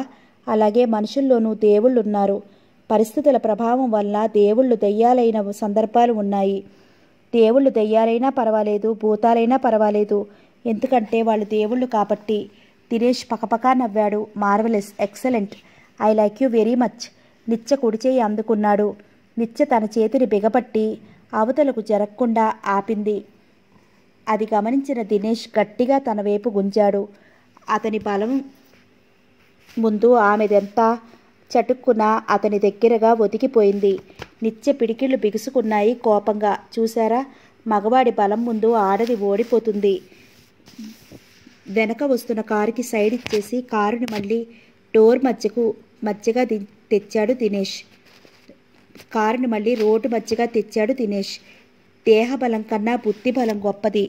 అలాగే మనుషుల్లోనూ దేవుళ్ళు ఉన్నారు పరిస్థితుల ప్రభావం వల్ల దేవుళ్ళు దెయ్యాలైన సందర్భాలు ఉన్నాయి దేవుళ్ళు దెయ్యాలైనా పర్వాలేదు భూతాలైనా పర్వాలేదు ఎందుకంటే వాళ్ళు దేవుళ్ళు కాబట్టి దినేష్ పకపకా నవ్వాడు marvellous excellent I like you very much Nitya కుడిచేయి అందుకున్నాడు నిత్య తన చేతిని బిగపట్టి అవతలకు జరగకుండా ఆపింది అది గమనించిన దినేష్ గట్టిగా తన వైపు గుంజాడు అతని బలం ముందు ఆమెదెంత చటుక్కున అతని దగ్గరగా ఒతికిపోయింది నిత్య పిడికిళ్ళు బిగుసుకున్నాయి కోపంగా చూశారా మగవాడి బలం ముందు ఆడది ఓడిపోతుంది వెనక వస్తున్న కారుకి సైడ్ ఇచ్చేసి కారుని మళ్ళీ డోర్ మధ్యకు మధ్యగా తెచ్చాడు దినేష్ కారుని మళ్ళీ రోడ్డు మధ్యగా తెచ్చాడు దినేష్ దేహబలం కన్నా బుద్ధి బలం గొప్పది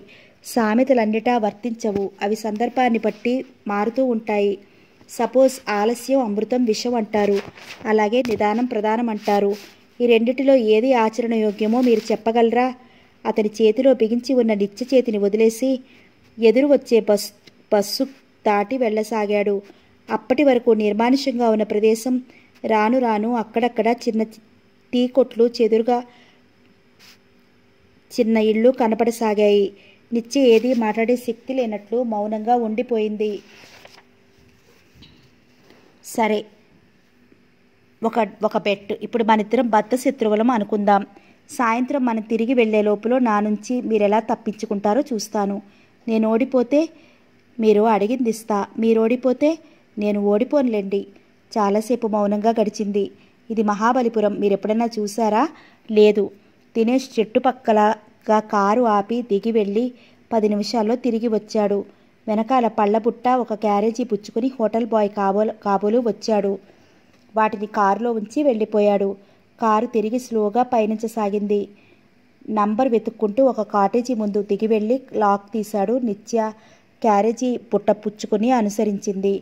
సామెతలన్నిటా వర్తించవు అవి సందర్భాన్ని బట్టి మారుతూ ఉంటాయి సపోజ్ ఆలస్యం అమృతం విషం అంటారు అలాగే నిదానం ప్రధానం అంటారు ఈ రెండిటిలో ఏది ఆచరణ యోగ్యమో మీరు చెప్పగలరా అతని చేతిలో బిగించి ఉన్న నిత్య చేతిని వదిలేసి ఎదురు వచ్చే బస్ బస్సు దాటి వెళ్ళసాగాడు అప్పటి వరకు నిర్మానుష్యంగా ఉన్న ప్రదేశం రాను రాను అక్కడక్కడ చిన్న టీ కొట్లు చెదురుగా చిన్న ఇళ్ళు కనపడసాగాయి నిత్య ఏది మాట్లాడే శక్తి లేనట్లు మౌనంగా ఉండిపోయింది సరే ఒక ఒక బెట్ ఇప్పుడు మన ఇద్దరం భర్త శత్రువులం అనుకుందాం సాయంత్రం మనం తిరిగి వెళ్లే లోపల నా నుంచి మీరు ఎలా తప్పించుకుంటారో చూస్తాను నేను ఓడిపోతే మీరు అడిగింది ఇస్తా మీరు ఓడిపోతే నేను ఓడిపోనులేండి చాలాసేపు మౌనంగా గడిచింది ఇది మహాబలిపురం మీరు ఎప్పుడైనా చూసారా లేదు దినేష్ చెట్టుపక్కలగా కారు ఆపి దిగి వెళ్ళి పది నిమిషాల్లో తిరిగి వచ్చాడు వెనకాల పళ్ళబుట్ట ఒక క్యారేజీ పుచ్చుకుని హోటల్ బాయ్ కాబోలు కాబోలు వచ్చాడు వాటిని కారులో ఉంచి వెళ్ళిపోయాడు కారు తిరిగి స్లోగా పయనించసాగింది నంబర్ వెతుక్కుంటూ ఒక కాటేజీ ముందు దిగి వెళ్ళి లాక్ తీశాడు నిత్య క్యారేజీ పుట్ట పుచ్చుకుని అనుసరించింది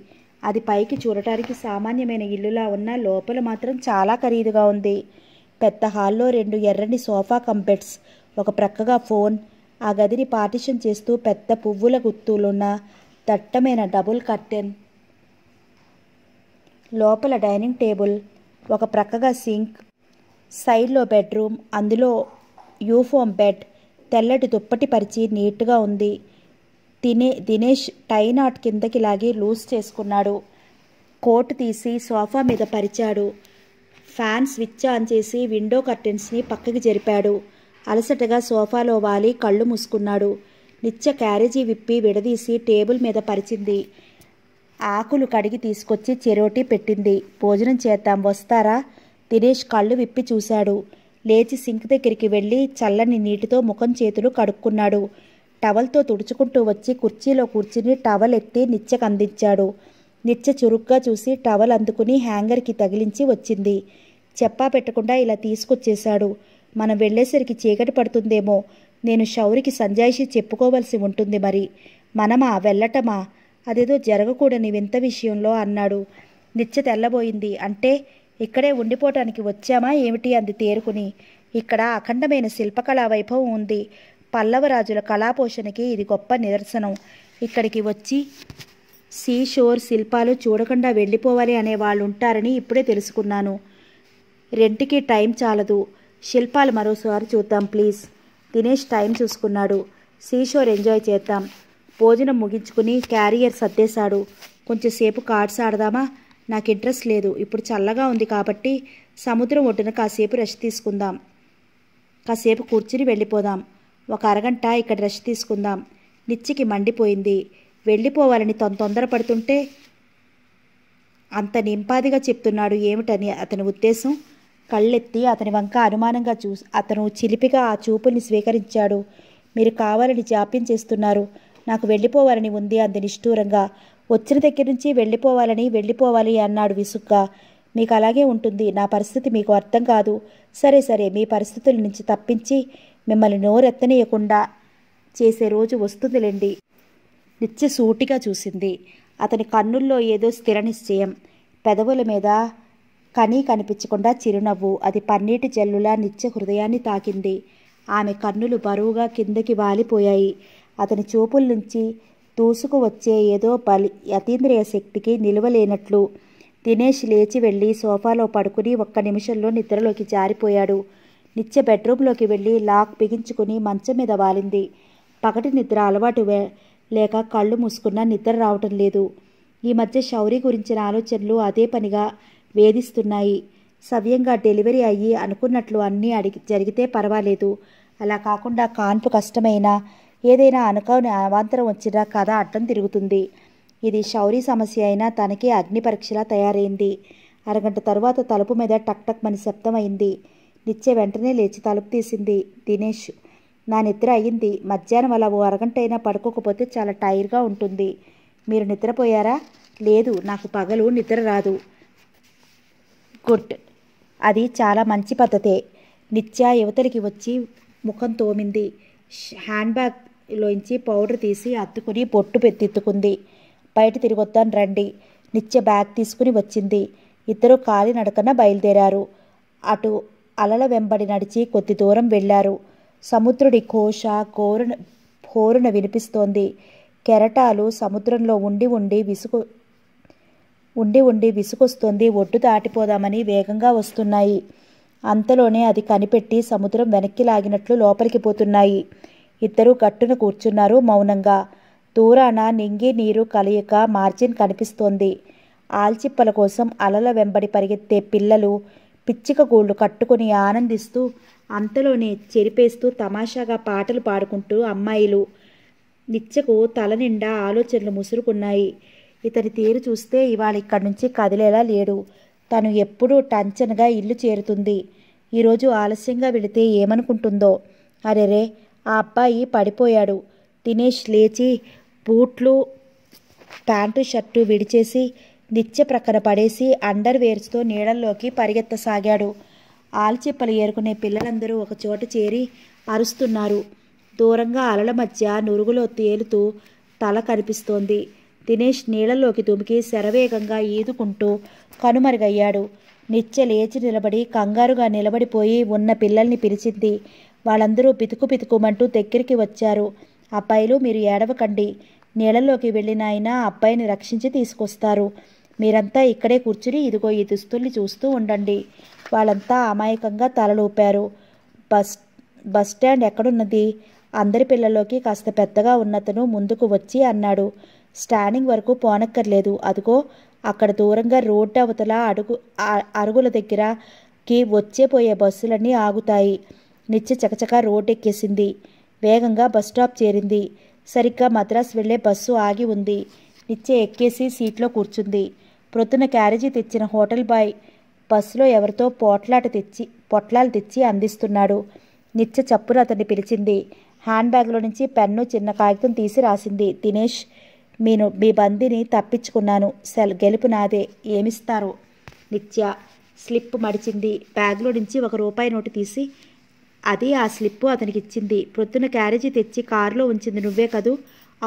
అది పైకి చూడటానికి సామాన్యమైన ఇల్లులా ఉన్నా లోపల మాత్రం చాలా ఖరీదుగా ఉంది పెద్ద హాల్లో రెండు ఎర్రని సోఫా కంపెట్స్ ఒక ప్రక్కగా ఫోన్ ఆ గదిని పార్టిషన్ చేస్తూ పెద్ద పువ్వుల గుత్తులున్న దట్టమైన డబుల్ కర్టెన్ లోపల డైనింగ్ టేబుల్ ఒక ప్రక్కగా సింక్ సైడ్లో బెడ్రూమ్ అందులో యూఫామ్ బెడ్ తెల్లటి దుప్పటి పరిచి నీట్గా ఉంది తినే దినేష్ టైనాట్ కిందకి లాగి లూజ్ చేసుకున్నాడు కోట్ తీసి సోఫా మీద పరిచాడు ఫ్యాన్ స్విచ్ ఆన్ చేసి విండో కర్టెన్స్ని పక్కకి జరిపాడు అలసటగా సోఫాలో వాలి కళ్ళు మూసుకున్నాడు నిత్య క్యారేజీ విప్పి విడదీసి టేబుల్ మీద పరిచింది ఆకులు కడిగి తీసుకొచ్చి చెరోటి పెట్టింది భోజనం చేద్దాం వస్తారా దినేష్ కళ్ళు విప్పి చూశాడు లేచి సింక్ దగ్గరికి వెళ్ళి చల్లని నీటితో ముఖం చేతులు కడుక్కున్నాడు టవల్తో తుడుచుకుంటూ వచ్చి కుర్చీలో కూర్చుని టవల్ ఎత్తి నిత్యకు అందించాడు నిత్య చురుగ్గా చూసి టవల్ అందుకుని హ్యాంగర్కి తగిలించి వచ్చింది చెప్పా పెట్టకుండా ఇలా తీసుకొచ్చేశాడు మనం వెళ్ళేసరికి చీకటి పడుతుందేమో నేను షౌరికి సంజాయిషి చెప్పుకోవలసి ఉంటుంది మరి మనమా వెళ్ళటమా అదేదో జరగకూడని వింత విషయంలో అన్నాడు నిత్య తెల్లబోయింది అంటే ఇక్కడే ఉండిపోవటానికి వచ్చామా ఏమిటి అంది తేరుకుని ఇక్కడ అఖండమైన శిల్పకళా వైభవం ఉంది పల్లవరాజుల కళాపోషణకి ఇది గొప్ప నిదర్శనం ఇక్కడికి వచ్చి సీ షోర్ శిల్పాలు చూడకుండా వెళ్ళిపోవాలి అనే వాళ్ళు ఉంటారని ఇప్పుడే తెలుసుకున్నాను రెంట్కి టైం చాలదు శిల్పాలు మరోసారి చూద్దాం ప్లీజ్ దినేష్ టైం చూసుకున్నాడు సీషోర్ ఎంజాయ్ చేద్దాం భోజనం ముగించుకుని క్యారియర్ సర్దేశాడు కొంచెంసేపు కార్డ్స్ ఆడదామా నాకు ఇంట్రెస్ట్ లేదు ఇప్పుడు చల్లగా ఉంది కాబట్టి సముద్రం ఒడ్డున కాసేపు రెస్ట్ తీసుకుందాం కాసేపు కూర్చుని వెళ్ళిపోదాం ఒక అరగంట ఇక్కడ రెస్ట్ తీసుకుందాం నిచ్చికి మండిపోయింది వెళ్ళిపోవాలని తను తొందరపడుతుంటే అంత నింపాదిగా చెప్తున్నాడు ఏమిటని అతని ఉద్దేశం కళ్ళెత్తి అతని వంక అనుమానంగా చూ అతను చిలిపిగా ఆ చూపుల్ని స్వీకరించాడు మీరు కావాలని జాప్యం చేస్తున్నారు నాకు వెళ్ళిపోవాలని ఉంది అంది నిష్ఠూరంగా వచ్చిన దగ్గర నుంచి వెళ్ళిపోవాలని వెళ్ళిపోవాలి అన్నాడు విసుగ్గా మీకు అలాగే ఉంటుంది నా పరిస్థితి మీకు అర్థం కాదు సరే సరే మీ పరిస్థితుల నుంచి తప్పించి మిమ్మల్ని నోరెత్తనీయకుండా చేసే రోజు వస్తుందిలేండి నిత్య సూటిగా చూసింది అతని కన్నుల్లో ఏదో స్థిర నిశ్చయం పెదవుల మీద కనీ కనిపించకుండా చిరునవ్వు అది పన్నీటి జల్లులా నిత్య హృదయాన్ని తాకింది ఆమె కన్నులు బరువుగా కిందకి వాలిపోయాయి అతని చూపుల నుంచి దూసుకు వచ్చే ఏదో బలి అతీంద్రియ శక్తికి నిలవలేనట్లు దినేష్ లేచి వెళ్ళి సోఫాలో పడుకుని ఒక్క నిమిషంలో నిద్రలోకి జారిపోయాడు నిత్య బెడ్రూమ్లోకి వెళ్ళి లాక్ బిగించుకుని మంచం మీద వాలింది పగటి నిద్ర అలవాటు లేక కళ్ళు మూసుకున్నా నిద్ర రావటం లేదు ఈ మధ్య శౌరి గురించిన ఆలోచనలు అదే పనిగా వేధిస్తున్నాయి సవ్యంగా డెలివరీ అయ్యి అనుకున్నట్లు అన్నీ అడిగి జరిగితే పర్వాలేదు అలా కాకుండా కాన్పు కష్టమైన ఏదైనా అనుకోని అవాంతరం వచ్చినా కథ అడ్డం తిరుగుతుంది ఇది శౌరి సమస్య అయినా తనకి అగ్ని పరీక్షలా తయారైంది అరగంట తర్వాత తలుపు మీద టక్ టక్ మని శబ్దం అయింది నిత్య వెంటనే లేచి తలుపు తీసింది దినేష్ నా నిద్ర అయ్యింది మధ్యాహ్నం అలా ఓ అరగంట అయినా పడుకోకపోతే చాలా టైర్గా ఉంటుంది మీరు నిద్రపోయారా లేదు నాకు పగలు నిద్ర రాదు గుడ్ అది చాలా మంచి పద్ధతే నిత్య యువతలకి వచ్చి ముఖం తోమింది హ్యాండ్ బ్యాగ్లోంచి పౌడర్ తీసి అత్తుకుని బొట్టు పెత్తిత్తుకుంది బయట తిరిగొద్దాను రండి నిత్య బ్యాగ్ తీసుకుని వచ్చింది ఇద్దరు కాలినడకన బయలుదేరారు అటు అలల వెంబడి నడిచి కొద్ది దూరం వెళ్లారు సముద్రుడి ఘోష కోరున హోరున వినిపిస్తోంది కెరటాలు సముద్రంలో ఉండి ఉండి విసుగు ఉండి ఉండి విసుకొస్తుంది ఒడ్డు దాటిపోదామని వేగంగా వస్తున్నాయి అంతలోనే అది కనిపెట్టి సముద్రం వెనక్కి లాగినట్లు లోపలికి పోతున్నాయి ఇద్దరు గట్టున కూర్చున్నారు మౌనంగా దూరాన నింగి నీరు కలయిక మార్జిన్ కనిపిస్తోంది ఆల్చిప్పల కోసం అలల వెంబడి పరిగెత్తే పిల్లలు పిచ్చిక గోళ్ళు కట్టుకొని ఆనందిస్తూ అంతలోనే చెరిపేస్తూ తమాషాగా పాటలు పాడుకుంటూ అమ్మాయిలు నిత్యకు తల నిండా ఆలోచనలు ముసురుకున్నాయి ఇతని తీరు చూస్తే ఇవాళ ఇక్కడి నుంచి కదిలేలా లేడు తను ఎప్పుడూ టంచనగా ఇల్లు చేరుతుంది ఈరోజు ఆలస్యంగా వెళితే ఏమనుకుంటుందో అరెరే ఆ అబ్బాయి పడిపోయాడు దినేష్ లేచి బూట్లు ప్యాంటు షర్టు విడిచేసి నిత్య ప్రక్కన పడేసి అండర్ వేర్స్తో నీడల్లోకి పరిగెత్తసాగాడు ఆల్చిప్పలు ఏరుకునే పిల్లలందరూ ఒకచోట చేరి అరుస్తున్నారు దూరంగా అలల మధ్య నురుగులో తేలుతూ తల కనిపిస్తోంది దినేష్ నీళ్ళలోకి దుమికి శరవేగంగా ఈదుకుంటూ కనుమరుగయ్యాడు నిత్య లేచి నిలబడి కంగారుగా నిలబడిపోయి ఉన్న పిల్లల్ని పిలిచింది వాళ్ళందరూ పితుకు పితుకుమంటూ దగ్గరికి వచ్చారు అబ్బాయిలు మీరు ఏడవకండి నీళ్ళల్లోకి వెళ్ళిన అబ్బాయిని రక్షించి తీసుకొస్తారు మీరంతా ఇక్కడే కూర్చుని ఇదిగో ఈ దుస్తుల్ని చూస్తూ ఉండండి వాళ్ళంతా అమాయకంగా తలలూపారు బస్ బస్ స్టాండ్ ఎక్కడున్నది అందరి పిల్లల్లోకి కాస్త పెద్దగా ఉన్నతను ముందుకు వచ్చి అన్నాడు స్టాండింగ్ వరకు పోనక్కర్లేదు అదిగో అక్కడ దూరంగా రోడ్డు అవతల అడుగు అరుగుల దగ్గరకి వచ్చే పోయే బస్సులన్నీ ఆగుతాయి నిత్య చకచక రోడ్డు ఎక్కేసింది వేగంగా బస్ స్టాప్ చేరింది సరిగ్గా మద్రాస్ వెళ్లే బస్సు ఆగి ఉంది నిత్య ఎక్కేసి సీట్లో కూర్చుంది ప్రొద్దున క్యారేజీ తెచ్చిన హోటల్ బాయ్ బస్సులో ఎవరితో పోట్లాట తెచ్చి పొట్లాలు తెచ్చి అందిస్తున్నాడు నిత్య చప్పున అతన్ని పిలిచింది హ్యాండ్ బ్యాగ్లో నుంచి పెన్ను చిన్న కాగితం తీసి రాసింది దినేష్ మీను మీ బందిని తప్పించుకున్నాను సెల్ గెలుపు నాదే ఏమిస్తారు నిత్య స్లిప్ మడిచింది బ్యాగ్లో నుంచి ఒక రూపాయి నోటు తీసి అది ఆ స్లిప్పు అతనికి ఇచ్చింది ప్రొద్దున క్యారేజీ తెచ్చి కారులో ఉంచింది నువ్వే కదూ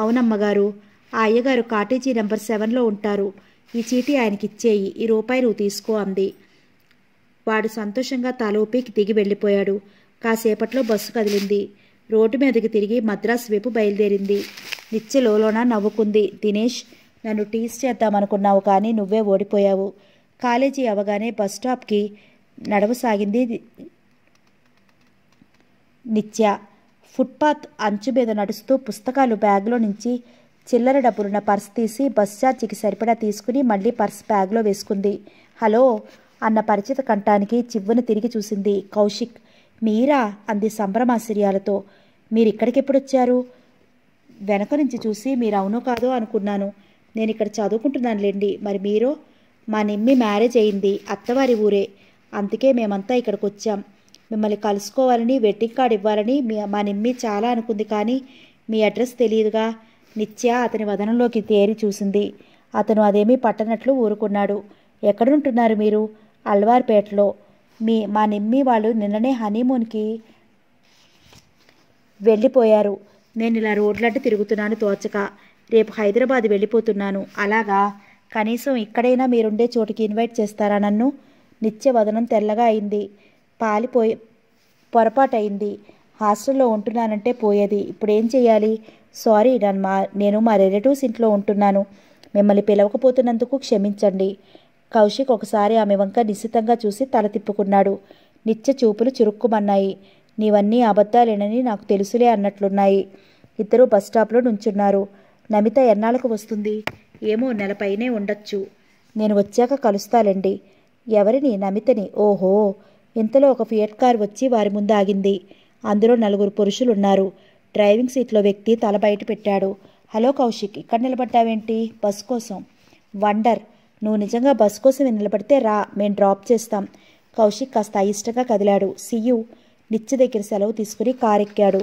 అవునమ్మగారు ఆ అయ్యగారు కాటేజీ నెంబర్ సెవెన్లో ఉంటారు ఈ చీటీ ఆయనకిచ్చేయి ఈ రూపాయి నువ్వు తీసుకో అంది వాడు సంతోషంగా తలూపికి దిగి వెళ్ళిపోయాడు కాసేపట్లో బస్సు కదిలింది రోడ్డు మీదకి తిరిగి మద్రాసు వైపు బయలుదేరింది నిత్యలోన నవ్వుకుంది దినేష్ నన్ను టీస్ చేద్దామనుకున్నావు కానీ నువ్వే ఓడిపోయావు కాలేజీ అవగానే బస్ స్టాప్కి నడవసాగింది నిత్య ఫుట్పాత్ అంచు మీద నడుస్తూ పుస్తకాలు బ్యాగ్లో నుంచి చిల్లర డబ్బులున్న పర్స్ తీసి బస్ ఛార్జీకి సరిపడా తీసుకుని మళ్ళీ పర్స్ బ్యాగ్లో వేసుకుంది హలో అన్న పరిచిత కంఠానికి చివ్వును తిరిగి చూసింది కౌశిక్ మీరా అంది సంభ్రమాశ్చర్యాలతో మీరు ఇక్కడికెప్పుడొచ్చారు వెనక నుంచి చూసి మీరు అవునో కాదో అనుకున్నాను నేను ఇక్కడ చదువుకుంటున్నానులేండి మరి మీరు మా నిమ్మి మ్యారేజ్ అయింది అత్తవారి ఊరే అందుకే మేమంతా ఇక్కడికి వచ్చాం మిమ్మల్ని కలుసుకోవాలని వెడ్డింగ్ కార్డు ఇవ్వాలని మా నిమ్మి చాలా అనుకుంది కానీ మీ అడ్రస్ తెలియదుగా నిత్య అతని వదనంలోకి తేరి చూసింది అతను అదేమీ పట్టనట్లు ఊరుకున్నాడు ఎక్కడుంటున్నారు మీరు అల్వార్పేటలో మీ మా నిమ్మి వాళ్ళు నిన్ననే హనీమూన్కి వెళ్ళిపోయారు నేను ఇలా రోడ్లంటే తిరుగుతున్నాను తోచక రేపు హైదరాబాద్ వెళ్ళిపోతున్నాను అలాగా కనీసం ఇక్కడైనా మీరుండే చోటుకి ఇన్వైట్ చేస్తారా నన్ను నిత్య వదనం తెల్లగా అయింది పాలిపోయి అయింది హాస్టల్లో ఉంటున్నానంటే పోయేది ఇప్పుడేం చేయాలి సారీ నన్ను మా నేను మా రిలేటివ్స్ ఇంట్లో ఉంటున్నాను మిమ్మల్ని పిలవకపోతున్నందుకు క్షమించండి కౌశిక్ ఒకసారి ఆమె వంక నిశ్చితంగా చూసి తల తిప్పుకున్నాడు నిత్య చూపులు చురుక్కుమన్నాయి నీవన్నీ అబద్ధాలేనని నాకు తెలుసులే అన్నట్లున్నాయి ఇద్దరు బస్టాప్లో నుంచున్నారు నమిత ఎన్నాళ్ళకు వస్తుంది ఏమో నెలపైనే ఉండొచ్చు నేను వచ్చాక కలుస్తాలండి ఎవరిని నమితని ఓహో ఇంతలో ఒక ఫియట్ కార్ వచ్చి వారి ముందు ఆగింది అందులో నలుగురు పురుషులున్నారు డ్రైవింగ్ సీట్లో వ్యక్తి తల బయట పెట్టాడు హలో కౌశిక్ ఇక్కడ నిలబడ్డావేంటి బస్ కోసం వండర్ నువ్వు నిజంగా బస్ కోసం నిలబడితే రా మేము డ్రాప్ చేస్తాం కౌశిక్ కాస్త అయిష్టంగా కదిలాడు సియు నిత్య దగ్గర సెలవు తీసుకుని కారెక్కాడు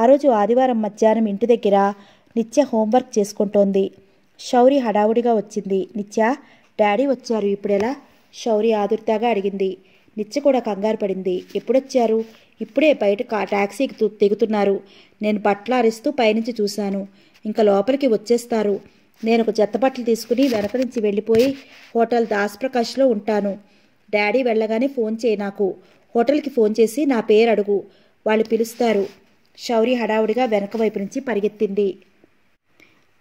ఆ రోజు ఆదివారం మధ్యాహ్నం ఇంటి దగ్గర నిత్య హోంవర్క్ చేసుకుంటోంది శౌరి హడావుడిగా వచ్చింది నిత్య డాడీ వచ్చారు ఇప్పుడెలా శౌరి ఆదుర్తగా అడిగింది నిత్య కూడా కంగారు పడింది ఎప్పుడొచ్చారు ఇప్పుడే బయట టాక్సీకి దిగుతున్నారు నేను బట్టలు అరిస్తూ పైనుంచి చూశాను ఇంకా లోపలికి వచ్చేస్తారు నేను ఒక చెత్త బట్టలు తీసుకుని వెనక నుంచి వెళ్ళిపోయి హోటల్ దాస్ప్రకాష్లో ఉంటాను డాడీ వెళ్ళగానే ఫోన్ చేయి నాకు హోటల్కి ఫోన్ చేసి నా పేరు అడుగు వాళ్ళు పిలుస్తారు శౌరి హడావుడిగా వెనక వైపు నుంచి పరిగెత్తింది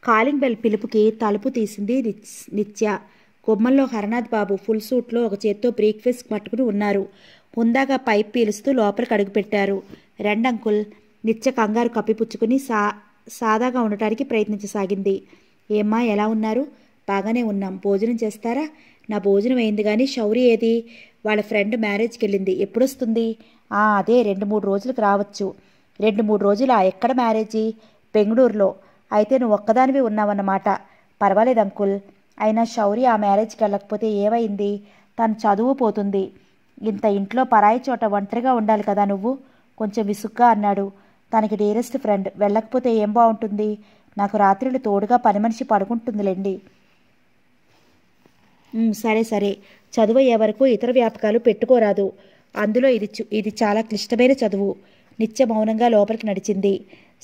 కాలింగ్ బెల్ పిలుపుకి తలుపు తీసింది నిత్య గుమ్మంలో హరనాథ్ బాబు ఫుల్ సూట్లో ఒక చేత్తో బ్రేక్ఫాస్ట్ పట్టుకుని ఉన్నారు హుందాగా పైప్ పీలుస్తూ లోపలికి అడుగుపెట్టారు రెండంకుల్ నిత్య కంగారు కప్పిపుచ్చుకుని సా సాదాగా ఉండటానికి ప్రయత్నించసాగింది ఏమ్మా ఎలా ఉన్నారు బాగానే ఉన్నాం భోజనం చేస్తారా నా భోజనం అయింది కానీ శౌరి ఏది వాళ్ళ ఫ్రెండ్ మ్యారేజ్కి వెళ్ళింది ఎప్పుడొస్తుంది అదే రెండు మూడు రోజులకు రావచ్చు రెండు మూడు రోజులు ఎక్కడ మ్యారేజీ బెంగళూరులో అయితే నువ్వు ఒక్కదానివి ఉన్నావన్నమాట పర్వాలేదు అంకుల్ అయినా శౌరి ఆ మ్యారేజ్కి వెళ్ళకపోతే ఏమైంది తను చదువు పోతుంది ఇంత ఇంట్లో పరాయి చోట ఒంటరిగా ఉండాలి కదా నువ్వు కొంచెం విసుగ్గా అన్నాడు తనకి డేరెస్ట్ ఫ్రెండ్ వెళ్ళకపోతే ఏం బాగుంటుంది నాకు రాత్రులు తోడుగా పని మనిషి పడుకుంటుందిలేండి సరే సరే చదువయ్యే వరకు ఇతర వ్యాపకాలు పెట్టుకోరాదు అందులో ఇది ఇది చాలా క్లిష్టమైన చదువు నిత్య మౌనంగా లోపలికి నడిచింది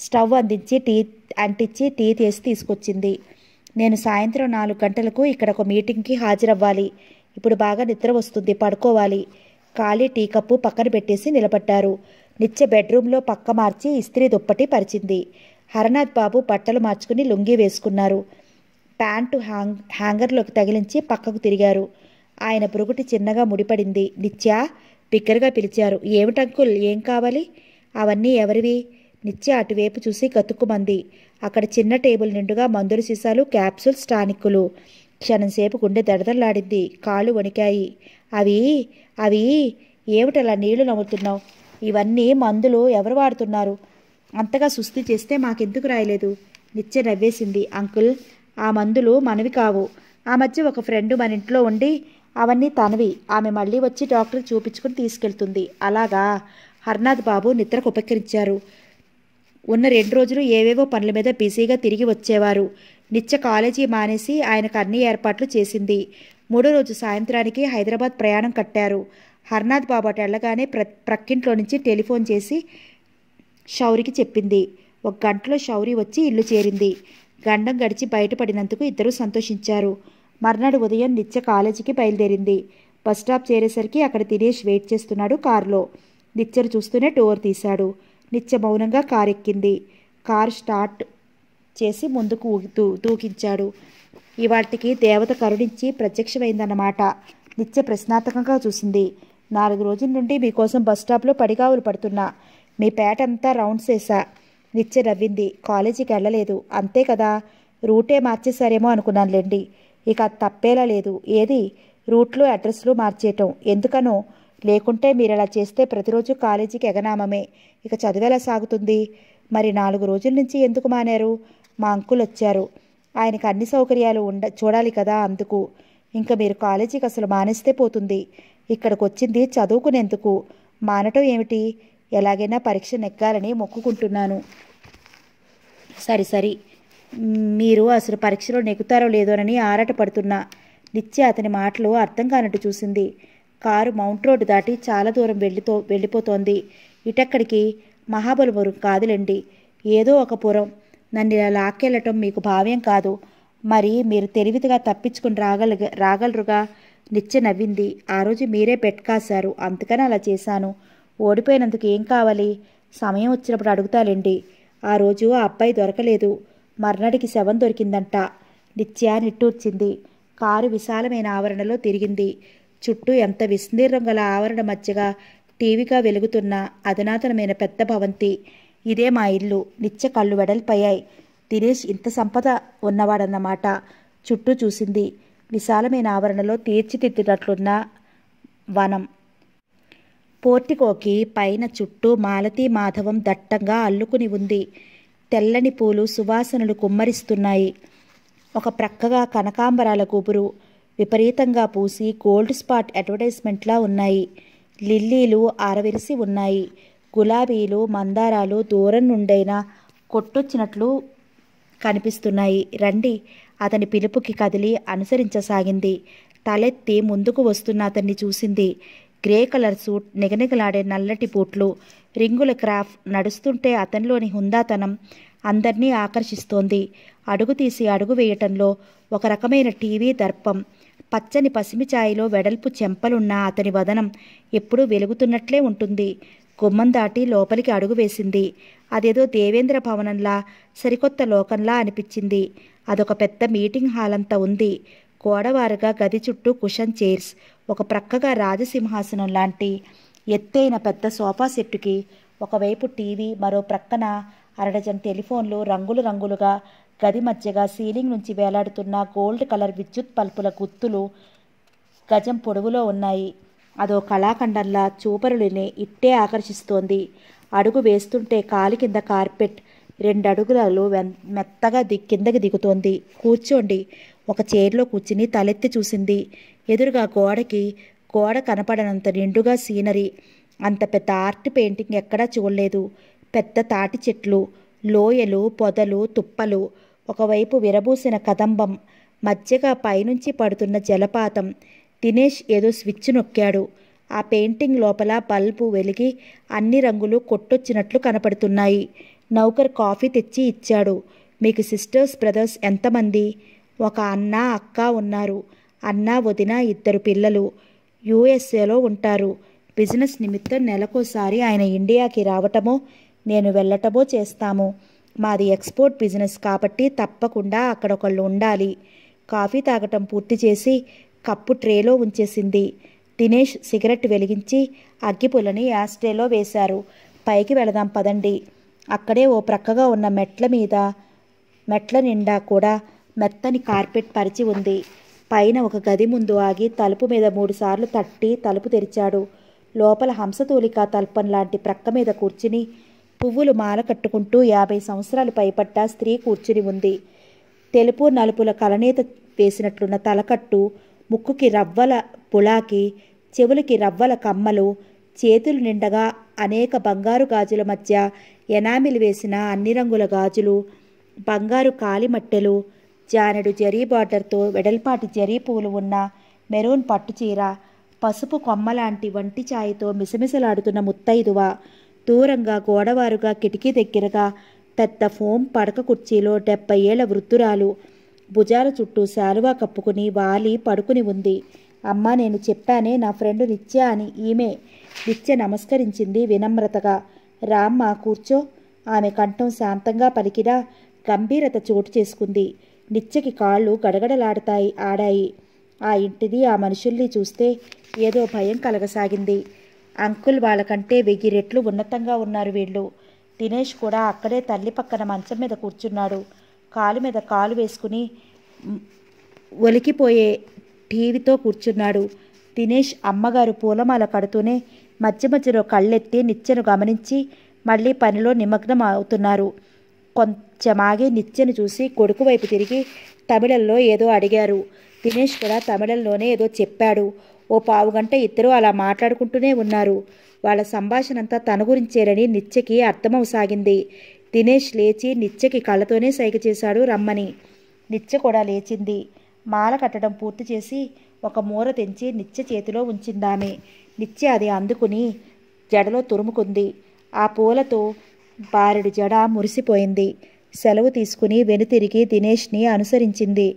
స్టవ్ అందించి టీ అంటించి టీ తీసి తీసుకొచ్చింది నేను సాయంత్రం నాలుగు గంటలకు ఇక్కడ ఒక మీటింగ్కి హాజరవ్వాలి ఇప్పుడు బాగా నిద్ర వస్తుంది పడుకోవాలి ఖాళీ టీ కప్పు పక్కన పెట్టేసి నిలబడ్డారు నిత్య బెడ్రూమ్లో పక్క మార్చి ఇస్త్రీ దుప్పటి పరిచింది హరనాథ్ బాబు బట్టలు మార్చుకుని లుంగి వేసుకున్నారు ప్యాంటు హ్యాంగ్ హ్యాంగర్లోకి తగిలించి పక్కకు తిరిగారు ఆయన పురుగుటి చిన్నగా ముడిపడింది నిత్య బిగ్గరగా పిలిచారు ఏమిటంకుల్ ఏం కావాలి అవన్నీ ఎవరివి నిత్య అటువైపు చూసి కతుక్కుమంది అక్కడ చిన్న టేబుల్ నిండుగా మందుల సీసాలు క్యాప్సూల్స్ టానిక్కులు క్షణంసేపు గుండె దడదల్లాడింది కాళ్ళు వణికాయి అవి అవి ఏమిటలా నీళ్లు నమ్ముతున్నావు ఇవన్నీ మందులు ఎవరు వాడుతున్నారు అంతగా సుస్థి చేస్తే మాకెందుకు రాయలేదు నిత్య నవ్వేసింది అంకుల్ ఆ మందులు మనవి కావు ఆ మధ్య ఒక ఫ్రెండ్ మన ఇంట్లో ఉండి అవన్నీ తనవి ఆమె మళ్ళీ వచ్చి డాక్టర్ చూపించుకుని తీసుకెళ్తుంది అలాగా హర్నాథ్ బాబు నిద్రకు ఉపకరించారు ఉన్న రెండు రోజులు ఏవేవో పనుల మీద బిజీగా తిరిగి వచ్చేవారు నిత్య కాలేజీ మానేసి ఆయనకు అన్ని ఏర్పాట్లు చేసింది మూడో రోజు సాయంత్రానికి హైదరాబాద్ ప్రయాణం కట్టారు హర్నాథ్ బాబా వెళ్ళగానే ప్ర ప్రక్కింట్లో నుంచి టెలిఫోన్ చేసి షౌరికి చెప్పింది ఒక గంటలో షౌరి వచ్చి ఇల్లు చేరింది గండం గడిచి బయటపడినందుకు ఇద్దరూ సంతోషించారు మర్నాడు ఉదయం నిత్య కాలేజీకి బయలుదేరింది బస్ స్టాప్ చేరేసరికి అక్కడ దినేష్ వెయిట్ చేస్తున్నాడు కారులో నిత్యను చూస్తూనే టోర్ తీశాడు నిత్య మౌనంగా ఎక్కింది కారు స్టార్ట్ చేసి ముందుకు దూ దూకించాడు ఇవాటికి దేవత కరుణించి ప్రత్యక్షమైందన్నమాట నిత్య ప్రశ్నార్థకంగా చూసింది నాలుగు రోజుల నుండి మీకోసం బస్టాప్లో పడిగావులు పడుతున్నా మీ పేట అంతా రౌండ్స్ వేసా నిత్య నవ్వింది కాలేజీకి వెళ్ళలేదు అంతే కదా రూటే మార్చేశారేమో లేండి ఇక తప్పేలా లేదు ఏది రూట్లు అడ్రస్లు మార్చేయటం ఎందుకనో లేకుంటే మీరు అలా చేస్తే ప్రతిరోజు కాలేజీకి ఎగనామమే ఇక చదివేలా సాగుతుంది మరి నాలుగు రోజుల నుంచి ఎందుకు మానారు మా అంకులు వచ్చారు ఆయనకు అన్ని సౌకర్యాలు ఉండ చూడాలి కదా అందుకు ఇంకా మీరు కాలేజీకి అసలు మానేస్తే పోతుంది ఇక్కడికి వచ్చింది చదువుకునేందుకు మానటం ఏమిటి ఎలాగైనా పరీక్ష నెగ్గాలని మొక్కుకుంటున్నాను సరి సరి మీరు అసలు పరీక్షలో నెగ్గుతారో లేదోనని ఆరాటపడుతున్నా నిత్య అతని మాటలు అర్థం కానట్టు చూసింది కారు మౌంట్ రోడ్డు దాటి చాలా దూరం వెళ్ళితో వెళ్ళిపోతోంది ఇటక్కడికి మహాబలిపురం కాదులండి ఏదో ఒక పురం నన్ను ఇలా లాక్కెళ్ళటం మీకు భావ్యం కాదు మరి మీరు తెలివితగా తప్పించుకుని రాగల రాగలరుగా నిత్య నవ్వింది ఆ రోజు మీరే పెట్టుకాశారు అందుకని అలా చేశాను ఓడిపోయినందుకు ఏం కావాలి సమయం వచ్చినప్పుడు అడుగుతాలండి ఆ రోజు ఆ అబ్బాయి దొరకలేదు మర్నాటికి శవం దొరికిందంట నిత్య నిట్టూర్చింది కారు విశాలమైన ఆవరణలో తిరిగింది చుట్టూ ఎంత విస్తీర్ణం గల ఆవరణ మధ్యగా టీవీగా వెలుగుతున్న అధునాతనమైన పెద్ద భవంతి ఇదే మా ఇల్లు నిత్య కళ్ళు వెడల్పోయాయి దినేష్ ఇంత సంపద ఉన్నవాడన్నమాట చుట్టూ చూసింది విశాలమైన ఆవరణలో తీర్చిదిద్దినట్లున్న వనం పోర్టికోకి పైన చుట్టూ మాలతీ మాధవం దట్టంగా అల్లుకుని ఉంది తెల్లని పూలు సువాసనలు కుమ్మరిస్తున్నాయి ఒక ప్రక్కగా కనకాంబరాల కూపురు విపరీతంగా పూసి గోల్డ్ స్పాట్ అడ్వర్టైజ్మెంట్లా ఉన్నాయి లిల్లీలు ఆరవిరిసి ఉన్నాయి గులాబీలు మందారాలు దూరం నుండైనా కొట్టొచ్చినట్లు కనిపిస్తున్నాయి రండి అతని పిలుపుకి కదిలి అనుసరించసాగింది తలెత్తి ముందుకు వస్తున్న అతన్ని చూసింది గ్రే కలర్ సూట్ నిగనిగలాడే నల్లటి బూట్లు రింగుల క్రాఫ్ నడుస్తుంటే అతనిలోని హుందాతనం అందర్నీ ఆకర్షిస్తోంది అడుగు తీసి అడుగు వేయటంలో ఒక రకమైన టీవీ దర్పం పచ్చని పసిమి పసిమిచాయిలో వెడల్పు చెంపలున్న అతని వదనం ఎప్పుడూ వెలుగుతున్నట్లే ఉంటుంది గుమ్మం దాటి లోపలికి అడుగు వేసింది అదేదో దేవేంద్ర భవనంలా సరికొత్త లోకంలా అనిపించింది అదొక పెద్ద మీటింగ్ హాల్ అంతా ఉంది గోడవారుగా గది చుట్టూ కుషన్ చైర్స్ ఒక ప్రక్కగా రాజసింహాసనం లాంటి ఎత్తైన పెద్ద సోఫా సెట్టుకి ఒకవైపు టీవీ మరో ప్రక్కన అరడజన్ టెలిఫోన్లు రంగులు రంగులుగా గది మధ్యగా సీలింగ్ నుంచి వేలాడుతున్న గోల్డ్ కలర్ విద్యుత్ పల్పుల గుత్తులు గజం పొడవులో ఉన్నాయి అదో కళాఖండంలా చూపరులని ఇట్టే ఆకర్షిస్తోంది అడుగు వేస్తుంటే కాలి కింద కార్పెట్ రెండడుగులలో మెత్తగా ది కిందకి దిగుతోంది కూర్చోండి ఒక చైర్లో కూర్చుని తలెత్తి చూసింది ఎదురుగా గోడకి గోడ కనపడనంత నిండుగా సీనరీ అంత పెద్ద ఆర్ట్ పెయింటింగ్ ఎక్కడా చూడలేదు పెద్ద తాటి చెట్లు లోయలు పొదలు తుప్పలు ఒకవైపు విరబూసిన కదంబం మధ్యగా పైనుంచి పడుతున్న జలపాతం దినేష్ ఏదో స్విచ్ నొక్కాడు ఆ పెయింటింగ్ లోపల బల్బు వెలిగి అన్ని రంగులు కొట్టొచ్చినట్లు కనపడుతున్నాయి నౌకర్ కాఫీ తెచ్చి ఇచ్చాడు మీకు సిస్టర్స్ బ్రదర్స్ ఎంతమంది ఒక అన్న అక్క ఉన్నారు అన్న వదిన ఇద్దరు పిల్లలు యూఎస్ఏలో ఉంటారు బిజినెస్ నిమిత్తం నెలకోసారి ఆయన ఇండియాకి రావటమో నేను వెళ్ళటమో చేస్తాము మాది ఎక్స్పోర్ట్ బిజినెస్ కాబట్టి తప్పకుండా అక్కడ ఒకళ్ళు ఉండాలి కాఫీ తాగటం పూర్తి చేసి కప్పు ట్రేలో ఉంచేసింది దినేష్ సిగరెట్ వెలిగించి అగ్గిపులని యాస్ట్రేలో వేశారు పైకి వెళదాం పదండి అక్కడే ఓ ప్రక్కగా ఉన్న మెట్ల మీద మెట్ల నిండా కూడా మెత్తని కార్పెట్ పరిచి ఉంది పైన ఒక గది ముందు ఆగి తలుపు మీద మూడుసార్లు తట్టి తలుపు తెరిచాడు లోపల హంసతూలిక తల్పం లాంటి ప్రక్క మీద కూర్చుని పువ్వులు మాల కట్టుకుంటూ యాభై సంవత్సరాలు పైపడ్డ స్త్రీ కూర్చుని ఉంది తెలుపు నలుపుల కలనేత వేసినట్లున్న తలకట్టు ముక్కుకి రవ్వల పులాకి చెవులకి రవ్వల కమ్మలు చేతులు నిండగా అనేక బంగారు గాజుల మధ్య ఎనామిలు వేసిన అన్ని రంగుల గాజులు బంగారు కాలిమట్టెలు జానెడు జరీ బార్డర్తో వెడల్పాటి జరీ పూలు ఉన్న మెరూన్ పట్టుచీర పసుపు కొమ్మలాంటి వంటి ఛాయతో మిసమిసలాడుతున్న ముత్తైదువ దూరంగా గోడవారుగా కిటికీ దగ్గరగా పెద్ద ఫోమ్ పడక కుర్చీలో డెబ్బై ఏళ్ల వృద్ధురాలు భుజాల చుట్టూ శాలువా కప్పుకుని వాలి పడుకుని ఉంది అమ్మ నేను చెప్పానే నా ఫ్రెండ్ నిత్య అని ఈమె నిత్య నమస్కరించింది వినమ్రతగా రామ్మ కూర్చో ఆమె కంఠం శాంతంగా పలికిరా గంభీరత చోటు చేసుకుంది నిత్యకి కాళ్ళు గడగడలాడతాయి ఆడాయి ఆ ఇంటిది ఆ మనుషుల్ని చూస్తే ఏదో భయం కలగసాగింది అంకుల్ వాళ్ళకంటే వెయ్యి రెట్లు ఉన్నతంగా ఉన్నారు వీళ్ళు దినేష్ కూడా అక్కడే తల్లి పక్కన మంచం మీద కూర్చున్నాడు కాలు మీద కాలు వేసుకుని ఒలికిపోయే టీవీతో కూర్చున్నాడు దినేష్ అమ్మగారు పూలమాల కడుతూనే మధ్య మధ్యలో కళ్ళెత్తి నిత్యను గమనించి మళ్ళీ పనిలో నిమగ్నం అవుతున్నారు కొంచెమాగి నిత్యను చూసి కొడుకు వైపు తిరిగి తమిళంలో ఏదో అడిగారు దినేష్ కూడా తమిళంలోనే ఏదో చెప్పాడు ఓ పావు గంట ఇద్దరూ అలా మాట్లాడుకుంటూనే ఉన్నారు వాళ్ళ సంభాషణ అంతా తన గురించేరని నిత్యకి అర్థమవసాగింది దినేష్ లేచి నిత్యకి కళ్ళతోనే సైగ చేశాడు రమ్మని నిత్య కూడా లేచింది మాల కట్టడం పూర్తి చేసి ఒక మూర తెంచి నిత్య చేతిలో ఉంచిందామె నిత్య అది అందుకుని జడలో తురుముకుంది ఆ పూలతో బారెడు జడ మురిసిపోయింది సెలవు తీసుకుని వెనుతిరిగి దినేష్ని అనుసరించింది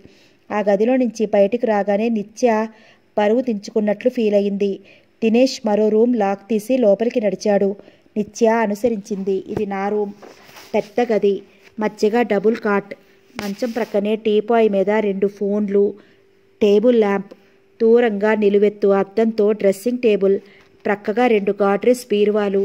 ఆ గదిలో నుంచి బయటికి రాగానే నిత్య బరువు దించుకున్నట్లు ఫీల్ అయింది దినేష్ మరో రూమ్ లాక్ తీసి లోపలికి నడిచాడు నిత్య అనుసరించింది ఇది నా రూమ్ పెద్ద గది మధ్యగా డబుల్ కాట్ మంచం ప్రక్కనే టీపాయ్ మీద రెండు ఫోన్లు టేబుల్ ల్యాంప్ దూరంగా నిలువెత్తు అద్దంతో డ్రెస్సింగ్ టేబుల్ ప్రక్కగా రెండు గాడ్రెస్ బీరువాలు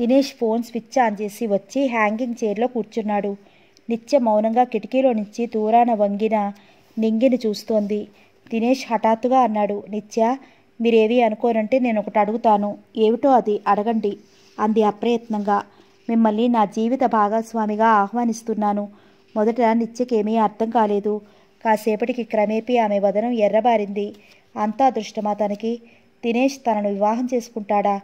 దినేష్ ఫోన్ స్విచ్ ఆన్ చేసి వచ్చి హ్యాంగింగ్ చైర్లో కూర్చున్నాడు నిత్య మౌనంగా కిటికీలో నుంచి దూరాన వంగిన నింగిని చూస్తోంది దినేష్ హఠాత్తుగా అన్నాడు నిత్య మీరేవి అనుకోనంటే నేను ఒకటి అడుగుతాను ఏమిటో అది అడగండి అంది అప్రయత్నంగా మిమ్మల్ని నా జీవిత భాగస్వామిగా ఆహ్వానిస్తున్నాను మొదట నిత్యకేమీ అర్థం కాలేదు కాసేపటికి క్రమేపీ ఆమె వదనం ఎర్రబారింది అంతా అదృష్టమా తనకి దినేష్ తనను వివాహం చేసుకుంటాడా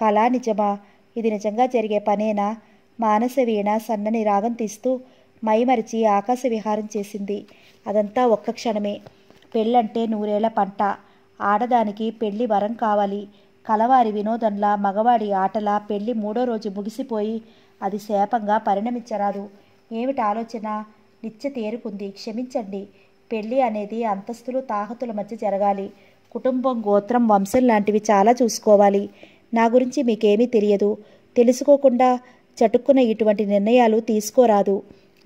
కళా నిజమా ఇది నిజంగా జరిగే పనేనా మానసవీణ సన్నని రాగం తీస్తూ మైమరిచి ఆకాశ విహారం చేసింది అదంతా ఒక్క క్షణమే పెళ్ళంటే నూరేళ్ల పంట ఆడదానికి పెళ్లి వరం కావాలి కలవారి వినోదంలా మగవాడి ఆటలా పెళ్లి మూడో రోజు ముగిసిపోయి అది శాపంగా పరిణమించరాదు ఏమిటి ఆలోచన నిత్య తేరుకుంది క్షమించండి పెళ్ళి అనేది అంతస్తులు తాహతుల మధ్య జరగాలి కుటుంబం గోత్రం వంశం లాంటివి చాలా చూసుకోవాలి నా గురించి మీకేమీ తెలియదు తెలుసుకోకుండా చటుక్కున ఇటువంటి నిర్ణయాలు తీసుకోరాదు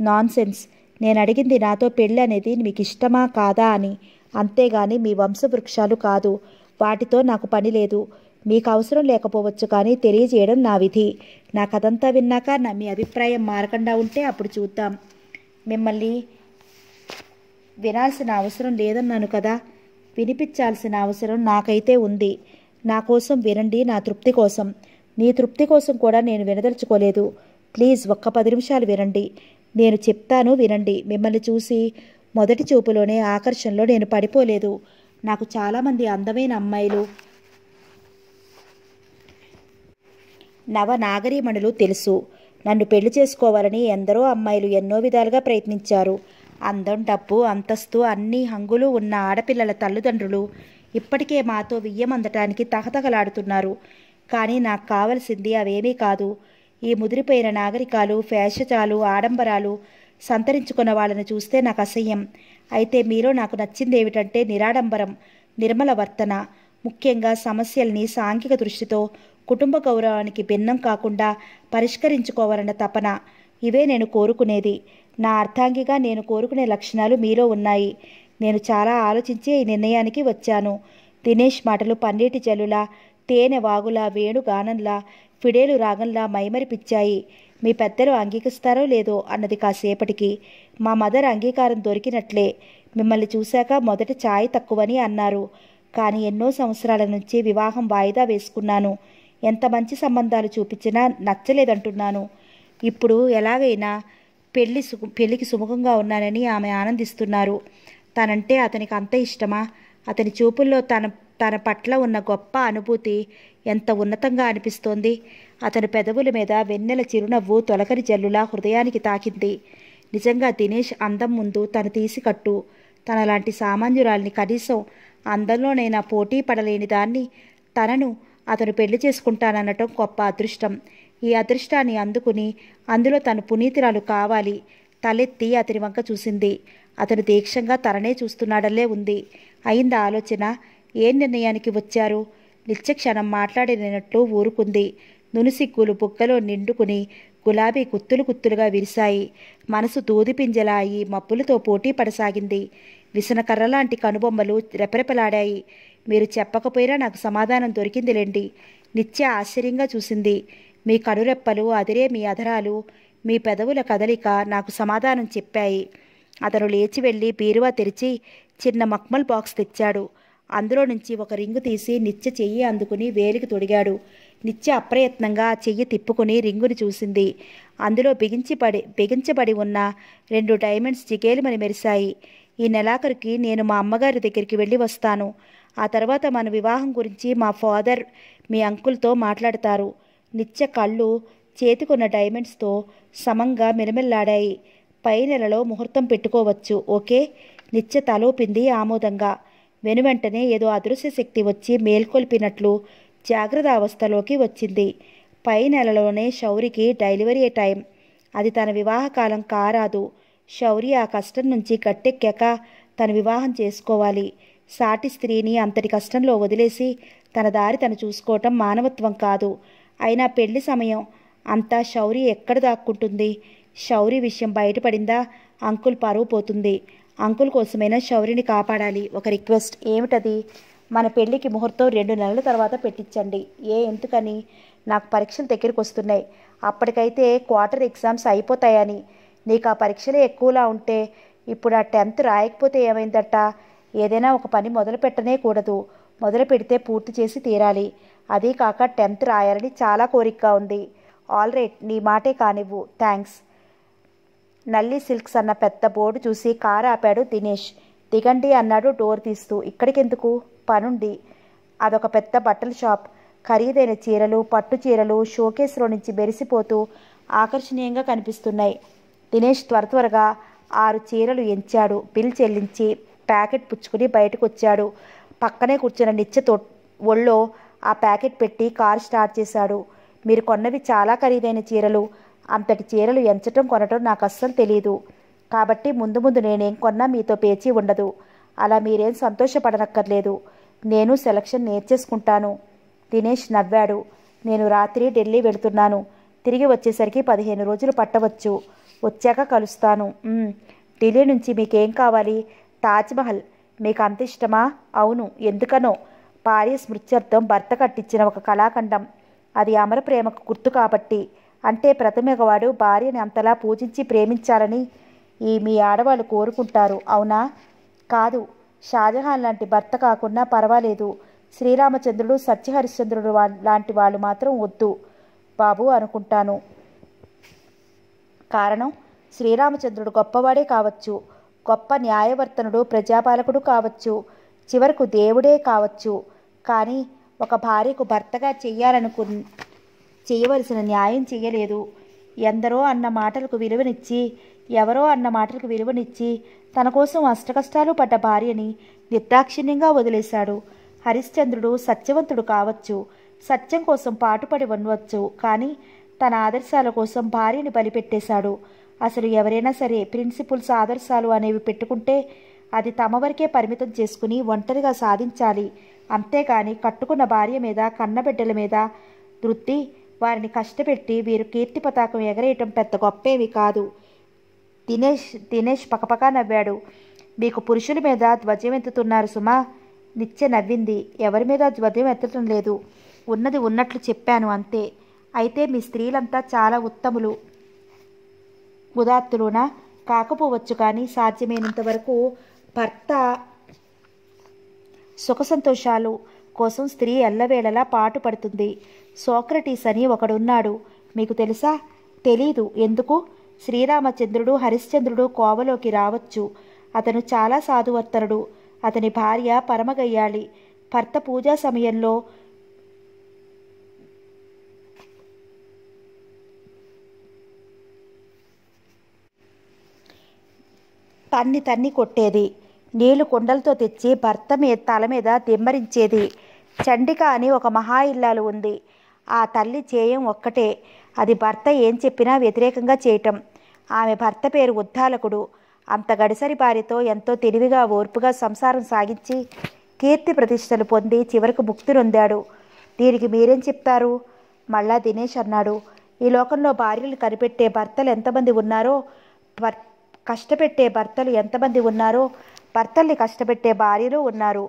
నాన్సెన్స్ నేను అడిగింది నాతో పెళ్ళి అనేది మీకు ఇష్టమా కాదా అని అంతేగాని మీ వంశవృక్షాలు కాదు వాటితో నాకు పని లేదు మీకు అవసరం లేకపోవచ్చు కానీ తెలియజేయడం నా విధి నా కథంతా విన్నాక నా మీ అభిప్రాయం మారకుండా ఉంటే అప్పుడు చూద్దాం మిమ్మల్ని వినాల్సిన అవసరం లేదన్నాను కదా వినిపించాల్సిన అవసరం నాకైతే ఉంది నా కోసం వినండి నా తృప్తి కోసం నీ తృప్తి కోసం కూడా నేను వినదలుచుకోలేదు ప్లీజ్ ఒక్క పది నిమిషాలు వినండి నేను చెప్తాను వినండి మిమ్మల్ని చూసి మొదటి చూపులోనే ఆకర్షణలో నేను పడిపోలేదు నాకు చాలామంది అందమైన అమ్మాయిలు నవ నాగరిమణులు తెలుసు నన్ను పెళ్లి చేసుకోవాలని ఎందరో అమ్మాయిలు ఎన్నో విధాలుగా ప్రయత్నించారు అందం డబ్బు అంతస్తు అన్ని హంగులు ఉన్న ఆడపిల్లల తల్లిదండ్రులు ఇప్పటికే మాతో వియ్యం అందటానికి తహతగలాడుతున్నారు కానీ నాకు కావలసింది అవేమీ కాదు ఈ ముదిరిపోయిన నాగరికాలు ఫేషజాలు ఆడంబరాలు సంతరించుకున్న వాళ్ళని చూస్తే నాకు అసహ్యం అయితే మీలో నాకు నచ్చింది ఏమిటంటే నిరాడంబరం నిర్మల వర్తన ముఖ్యంగా సమస్యల్ని సాంఘిక దృష్టితో కుటుంబ గౌరవానికి భిన్నం కాకుండా పరిష్కరించుకోవాలన్న తపన ఇవే నేను కోరుకునేది నా అర్థాంగిగా నేను కోరుకునే లక్షణాలు మీలో ఉన్నాయి నేను చాలా ఆలోచించి ఈ నిర్ణయానికి వచ్చాను దినేష్ మాటలు పన్నీటి జల్లులా తేనె వాగులా వేణు గానంలా ఫిడేలు రాగంలా మైమరిపిచ్చాయి మీ పెద్దలు అంగీకరిస్తారో లేదో అన్నది కాసేపటికి మా మదర్ అంగీకారం దొరికినట్లే మిమ్మల్ని చూశాక మొదట ఛాయ్ తక్కువని అన్నారు కానీ ఎన్నో సంవత్సరాల నుంచి వివాహం వాయిదా వేసుకున్నాను ఎంత మంచి సంబంధాలు చూపించినా నచ్చలేదంటున్నాను ఇప్పుడు ఎలాగైనా పెళ్లి సు పెళ్లికి సుముఖంగా ఉన్నానని ఆమె ఆనందిస్తున్నారు తనంటే అతనికి అంత ఇష్టమా అతని చూపుల్లో తన తన పట్ల ఉన్న గొప్ప అనుభూతి ఎంత ఉన్నతంగా అనిపిస్తోంది అతని పెదవుల మీద వెన్నెల చిరునవ్వు తొలకరి జల్లులా హృదయానికి తాకింది నిజంగా దినేష్ అందం ముందు తను తీసికట్టు తనలాంటి సామాన్యురాల్ని కనీసం అందంలోనైనా పోటీ పడలేని దాన్ని తనను అతను పెళ్లి చేసుకుంటాననటం గొప్ప అదృష్టం ఈ అదృష్టాన్ని అందుకుని అందులో తను పునీతిరాలు కావాలి తలెత్తి అతని వంక చూసింది అతను దీక్షంగా తననే చూస్తున్నాడల్లే ఉంది అయింది ఆలోచన ఏ నిర్ణయానికి వచ్చారు నిత్యక్షణం మాట్లాడినట్లు ఊరుకుంది నునుసిగ్గులు బుగ్గలో నిండుకుని గులాబీ గుత్తులు గుత్తులుగా విరిశాయి మనసు పింజలా అయి మబ్బులతో పోటీ పడసాగింది విసనకర్ర లాంటి కనుబొమ్మలు రెపరెపలాడాయి మీరు చెప్పకపోయినా నాకు సమాధానం దొరికిందిలేండి నిత్య ఆశ్చర్యంగా చూసింది మీ కనురెప్పలు అదిరే మీ అధరాలు మీ పెదవుల కదలిక నాకు సమాధానం చెప్పాయి అతను లేచి వెళ్ళి బీరువా తెరిచి చిన్న మక్మల్ బాక్స్ తెచ్చాడు అందులో నుంచి ఒక రింగు తీసి నిత్య చెయ్యి అందుకుని వేలికి తొడిగాడు నిత్య అప్రయత్నంగా చెయ్యి తిప్పుకుని రింగుని చూసింది అందులో బిగించి పడి బిగించబడి ఉన్న రెండు డైమండ్స్ జిగేలుమని మెరిశాయి ఈ నెలాఖరికి నేను మా అమ్మగారి దగ్గరికి వెళ్ళి వస్తాను ఆ తర్వాత మన వివాహం గురించి మా ఫాదర్ మీ అంకుల్తో మాట్లాడతారు నిత్య కళ్ళు చేతికున్న డైమండ్స్తో సమంగా మిరమిల్లాడాయి పై నెలలో ముహూర్తం పెట్టుకోవచ్చు ఓకే నిత్య తలోపింది ఆమోదంగా వెనువెంటనే ఏదో అదృశ్య శక్తి వచ్చి మేల్కొల్పినట్లు జాగ్రత్త అవస్థలోకి వచ్చింది పై నెలలోనే శౌరికి డెలివరీ టైం అది తన వివాహకాలం కారాదు శౌరి ఆ కష్టం నుంచి గట్టెక్కాక తను వివాహం చేసుకోవాలి సాటి స్త్రీని అంతటి కష్టంలో వదిలేసి తన దారి తను చూసుకోవటం మానవత్వం కాదు అయినా పెళ్లి సమయం అంతా శౌరి ఎక్కడ దాక్కుంటుంది శౌరి విషయం బయటపడిందా అంకుల్ పరువు పోతుంది అంకుల్ కోసమైనా శౌరిని కాపాడాలి ఒక రిక్వెస్ట్ ఏమిటది మన పెళ్లికి ముహూర్తం రెండు నెలల తర్వాత పెట్టించండి ఏ ఎందుకని నాకు పరీక్షలు దగ్గరికి వస్తున్నాయి అప్పటికైతే క్వార్టర్ ఎగ్జామ్స్ అయిపోతాయని నీకు ఆ పరీక్షలే ఎక్కువలా ఉంటే ఇప్పుడు ఆ టెన్త్ రాయకపోతే ఏమైందట ఏదైనా ఒక పని మొదలు పెట్టనే కూడదు మొదలు పెడితే పూర్తి చేసి తీరాలి అదీ కాక టెన్త్ రాయాలని చాలా కోరికగా ఉంది ఆల్ రైట్ నీ మాటే కానివ్వు థ్యాంక్స్ నల్లి సిల్క్స్ అన్న పెద్ద బోర్డు చూసి కారు ఆపాడు దినేష్ దిగండి అన్నాడు డోర్ తీస్తూ ఇక్కడికెందుకు పనుండి అదొక పెద్ద బట్టల షాప్ ఖరీదైన చీరలు పట్టు చీరలు షోకేస్లో నుంచి మెరిసిపోతూ ఆకర్షణీయంగా కనిపిస్తున్నాయి దినేష్ త్వర త్వరగా ఆరు చీరలు ఎంచాడు బిల్ చెల్లించి ప్యాకెట్ పుచ్చుకుని బయటకు వచ్చాడు పక్కనే కూర్చున్న నిత్య తో ఒళ్ళో ఆ ప్యాకెట్ పెట్టి కారు స్టార్ట్ చేశాడు మీరు కొన్నవి చాలా ఖరీదైన చీరలు అంతటి చీరలు ఎంచటం కొనటం నాకు అస్సలు తెలియదు కాబట్టి ముందు ముందు నేనేం కొన్నా మీతో పేచీ ఉండదు అలా మీరేం సంతోషపడనక్కర్లేదు నేను సెలక్షన్ నేర్చేసుకుంటాను దినేష్ నవ్వాడు నేను రాత్రి ఢిల్లీ వెళుతున్నాను తిరిగి వచ్చేసరికి పదిహేను రోజులు పట్టవచ్చు వచ్చాక కలుస్తాను ఢిల్లీ నుంచి మీకేం కావాలి తాజ్మహల్ మీకు అంత ఇష్టమా అవును ఎందుకనో భార్య స్మృత్యర్థం భర్త కట్టించిన ఒక కళాఖండం అది అమర ప్రేమకు గుర్తు కాబట్టి అంటే ప్రతిమగవాడు భార్యని అంతలా పూజించి ప్రేమించాలని ఈ మీ ఆడవాళ్ళు కోరుకుంటారు అవునా కాదు షాజహాన్ లాంటి భర్త కాకుండా పర్వాలేదు శ్రీరామచంద్రుడు సత్యహరిశ్చంద్రుడు లాంటి వాళ్ళు మాత్రం వద్దు బాబు అనుకుంటాను కారణం శ్రీరామచంద్రుడు గొప్పవాడే కావచ్చు గొప్ప న్యాయవర్తనుడు ప్రజాపాలకుడు కావచ్చు చివరకు దేవుడే కావచ్చు కానీ ఒక భార్యకు భర్తగా చెయ్యాలనుకు చేయవలసిన న్యాయం చేయలేదు ఎందరో అన్న మాటలకు విలువనిచ్చి ఎవరో అన్న మాటలకు విలువనిచ్చి తన కోసం అష్టకష్టాలు పడ్డ భార్యని నిర్దాక్షిణ్యంగా వదిలేశాడు హరిశ్చంద్రుడు సత్యవంతుడు కావచ్చు సత్యం కోసం పాటుపడి ఉండవచ్చు కానీ తన ఆదర్శాల కోసం భార్యని బలిపెట్టేశాడు అసలు ఎవరైనా సరే ప్రిన్సిపుల్స్ ఆదర్శాలు అనేవి పెట్టుకుంటే అది తమ వరకే పరిమితం చేసుకుని ఒంటరిగా సాధించాలి అంతేగాని కట్టుకున్న భార్య మీద కన్నబిడ్డల మీద వృత్తి వారిని కష్టపెట్టి వీరు కీర్తి పతాకం ఎగరేయటం పెద్ద గొప్పేవి కాదు దినేష్ దినేష్ పకపకా నవ్వాడు మీకు పురుషుల మీద ధ్వజం ఎత్తుతున్నారు సుమా నిత్య నవ్వింది ఎవరి మీద ధ్వజం ఎత్తటం లేదు ఉన్నది ఉన్నట్లు చెప్పాను అంతే అయితే మీ స్త్రీలంతా చాలా ఉత్తములు ఉదాత్తులున కాకపోవచ్చు కానీ సాధ్యమైనంత వరకు భర్త సుఖ సంతోషాలు కోసం స్త్రీ ఎల్లవేళలా పాటు పడుతుంది సోక్రటీస్ అని ఒకడున్నాడు మీకు తెలుసా తెలీదు ఎందుకు శ్రీరామచంద్రుడు హరిశ్చంద్రుడు కోవలోకి రావచ్చు అతను చాలా సాధువర్తనుడు అతని భార్య పరమగయ్యాళి భర్త పూజా సమయంలో తన్ని తన్ని కొట్టేది నీళ్లు కుండలతో తెచ్చి భర్త మీద తల మీద దిమ్మరించేది చండిక అని ఒక మహా ఇల్లాలు ఉంది ఆ తల్లి చేయం ఒక్కటే అది భర్త ఏం చెప్పినా వ్యతిరేకంగా చేయటం ఆమె భర్త పేరు ఉద్దాలకుడు అంత గడిసరి భార్యతో ఎంతో తెలివిగా ఓర్పుగా సంసారం సాగించి కీర్తి ప్రతిష్టలు పొంది చివరకు ముక్తి నొందాడు దీనికి మీరేం చెప్తారు మళ్ళా దినేష్ అన్నాడు ఈ లోకంలో భార్యలు కనిపెట్టే భర్తలు ఎంతమంది ఉన్నారో భర్ కష్టపెట్టే భర్తలు ఎంతమంది ఉన్నారో భర్తల్ని కష్టపెట్టే భార్యలు ఉన్నారు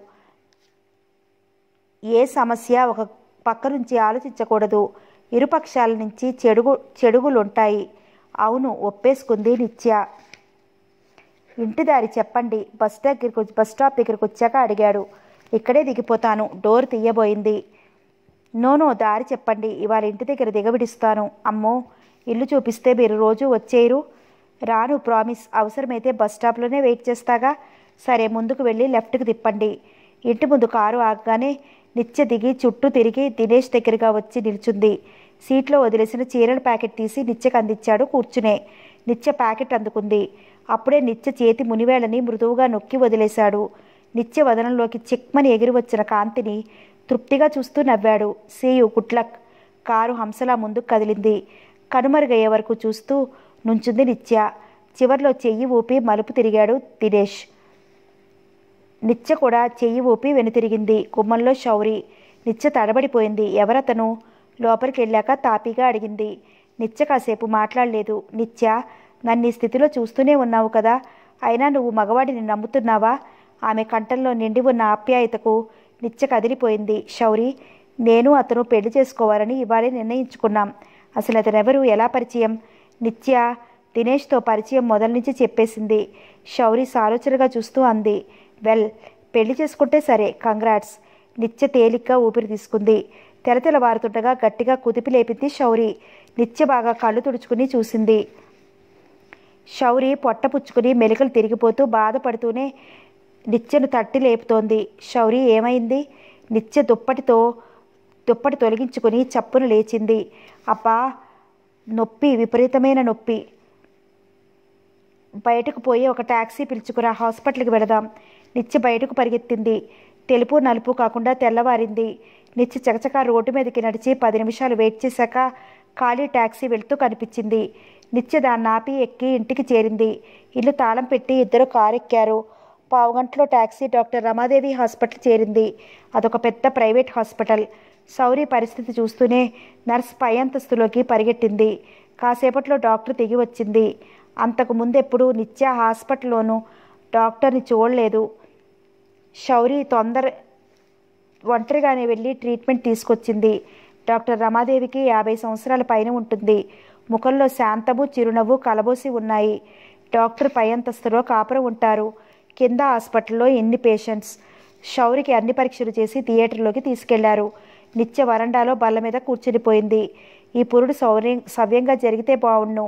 ఏ సమస్య ఒక పక్క నుంచి ఆలోచించకూడదు ఇరుపక్షాల నుంచి చెడుగు చెడుగులుంటాయి అవును ఒప్పేసుకుంది నిత్య ఇంటి దారి చెప్పండి బస్ దగ్గరికి బస్ స్టాప్ దగ్గరికి వచ్చాక అడిగాడు ఇక్కడే దిగిపోతాను డోర్ తీయబోయింది నోనో దారి చెప్పండి ఇవాళ ఇంటి దగ్గర దిగబిడిస్తాను అమ్మో ఇల్లు చూపిస్తే మీరు రోజు వచ్చేయరు రాను ప్రామిస్ అవసరమైతే బస్ స్టాప్లోనే వెయిట్ చేస్తాగా సరే ముందుకు వెళ్ళి లెఫ్ట్కి తిప్పండి ఇంటి ముందు కారు ఆగగానే నిత్య దిగి చుట్టూ తిరిగి దినేష్ దగ్గరగా వచ్చి నిల్చుంది సీట్లో వదిలేసిన చీరల ప్యాకెట్ తీసి నిత్యకు అందించాడు కూర్చునే నిత్య ప్యాకెట్ అందుకుంది అప్పుడే నిత్య చేతి మునివేళని మృదువుగా నొక్కి వదిలేశాడు నిత్య వదనంలోకి చిక్మని ఎగిరి వచ్చిన కాంతిని తృప్తిగా చూస్తూ నవ్వాడు సీయు గుట్లక్ కారు హంసలా ముందుకు కదిలింది కనుమరుగయ్యే వరకు చూస్తూ నుంచుంది నిత్య చివర్లో చెయ్యి ఊపి మలుపు తిరిగాడు దినేష్ నిత్య కూడా చెయ్యి ఊపి వెనుతిరిగింది గుమ్మంలో శౌరి నిత్య తడబడిపోయింది ఎవరతను లోపలికి వెళ్ళాక తాపీగా అడిగింది నిత్య కాసేపు మాట్లాడలేదు నిత్య నన్ను ఈ స్థితిలో చూస్తూనే ఉన్నావు కదా అయినా నువ్వు మగవాడిని నమ్ముతున్నావా ఆమె కంఠంలో నిండి ఉన్న ఆప్యాయతకు నిత్య కదిలిపోయింది శౌరి నేను అతను పెళ్లి చేసుకోవాలని ఇవాళే నిర్ణయించుకున్నాం అసలు అతనెవరు ఎలా పరిచయం నిత్య దినేష్తో పరిచయం మొదలు నుంచి చెప్పేసింది శౌరి సాలోచనగా చూస్తూ అంది వెల్ పెళ్లి చేసుకుంటే సరే కంగ్రాట్స్ నిత్య తేలిగ్గా ఊపిరి తీసుకుంది తెలతెలవారుతుండగా గట్టిగా కుదిపి లేపింది శౌరి నిత్య బాగా కళ్ళు తుడుచుకుని చూసింది శౌరి పొట్టపుచ్చుకుని మెలికలు తిరిగిపోతూ బాధపడుతూనే నిత్యను తట్టి లేపుతోంది శౌరి ఏమైంది నిత్య దుప్పటితో దుప్పటి తొలగించుకుని చప్పును లేచింది అబ్బా నొప్పి విపరీతమైన నొప్పి బయటకు పోయి ఒక ట్యాక్సీ పిలుచుకురా హాస్పిటల్కి వెళదాం నిత్య బయటకు పరిగెత్తింది తెలుపు నలుపు కాకుండా తెల్లవారింది నిత్య చకచక రోడ్డు మీదకి నడిచి పది నిమిషాలు వెయిట్ చేశాక ఖాళీ ట్యాక్సీ వెళుతూ కనిపించింది నిత్య దాన్ని ఆపి ఎక్కి ఇంటికి చేరింది ఇల్లు తాళం పెట్టి ఇద్దరు కారెక్కారు పావుగంటలో ట్యాక్సీ డాక్టర్ రమాదేవి హాస్పిటల్ చేరింది అదొక పెద్ద ప్రైవేట్ హాస్పిటల్ సౌరి పరిస్థితి చూస్తూనే నర్స్ పై అంతస్తులోకి పరిగెట్టింది కాసేపట్లో డాక్టర్ దిగి వచ్చింది అంతకు ముందెప్పుడు నిత్య హాస్పిటల్లోనూ డాక్టర్ని చూడలేదు శౌరి తొందర ఒంటరిగానే వెళ్ళి ట్రీట్మెంట్ తీసుకొచ్చింది డాక్టర్ రమాదేవికి యాభై సంవత్సరాల పైన ఉంటుంది ముఖంలో శాంతము చిరునవ్వు కలబోసి ఉన్నాయి డాక్టర్ పై అంతస్తులో కాపురం ఉంటారు కింద హాస్పిటల్లో ఎన్ని పేషెంట్స్ షౌరికి అన్ని పరీక్షలు చేసి థియేటర్లోకి తీసుకెళ్లారు నిత్య వరండాలో బల్ల మీద కూర్చునిపోయింది ఈ పురుడు సౌర్యం సవ్యంగా జరిగితే బాగుండు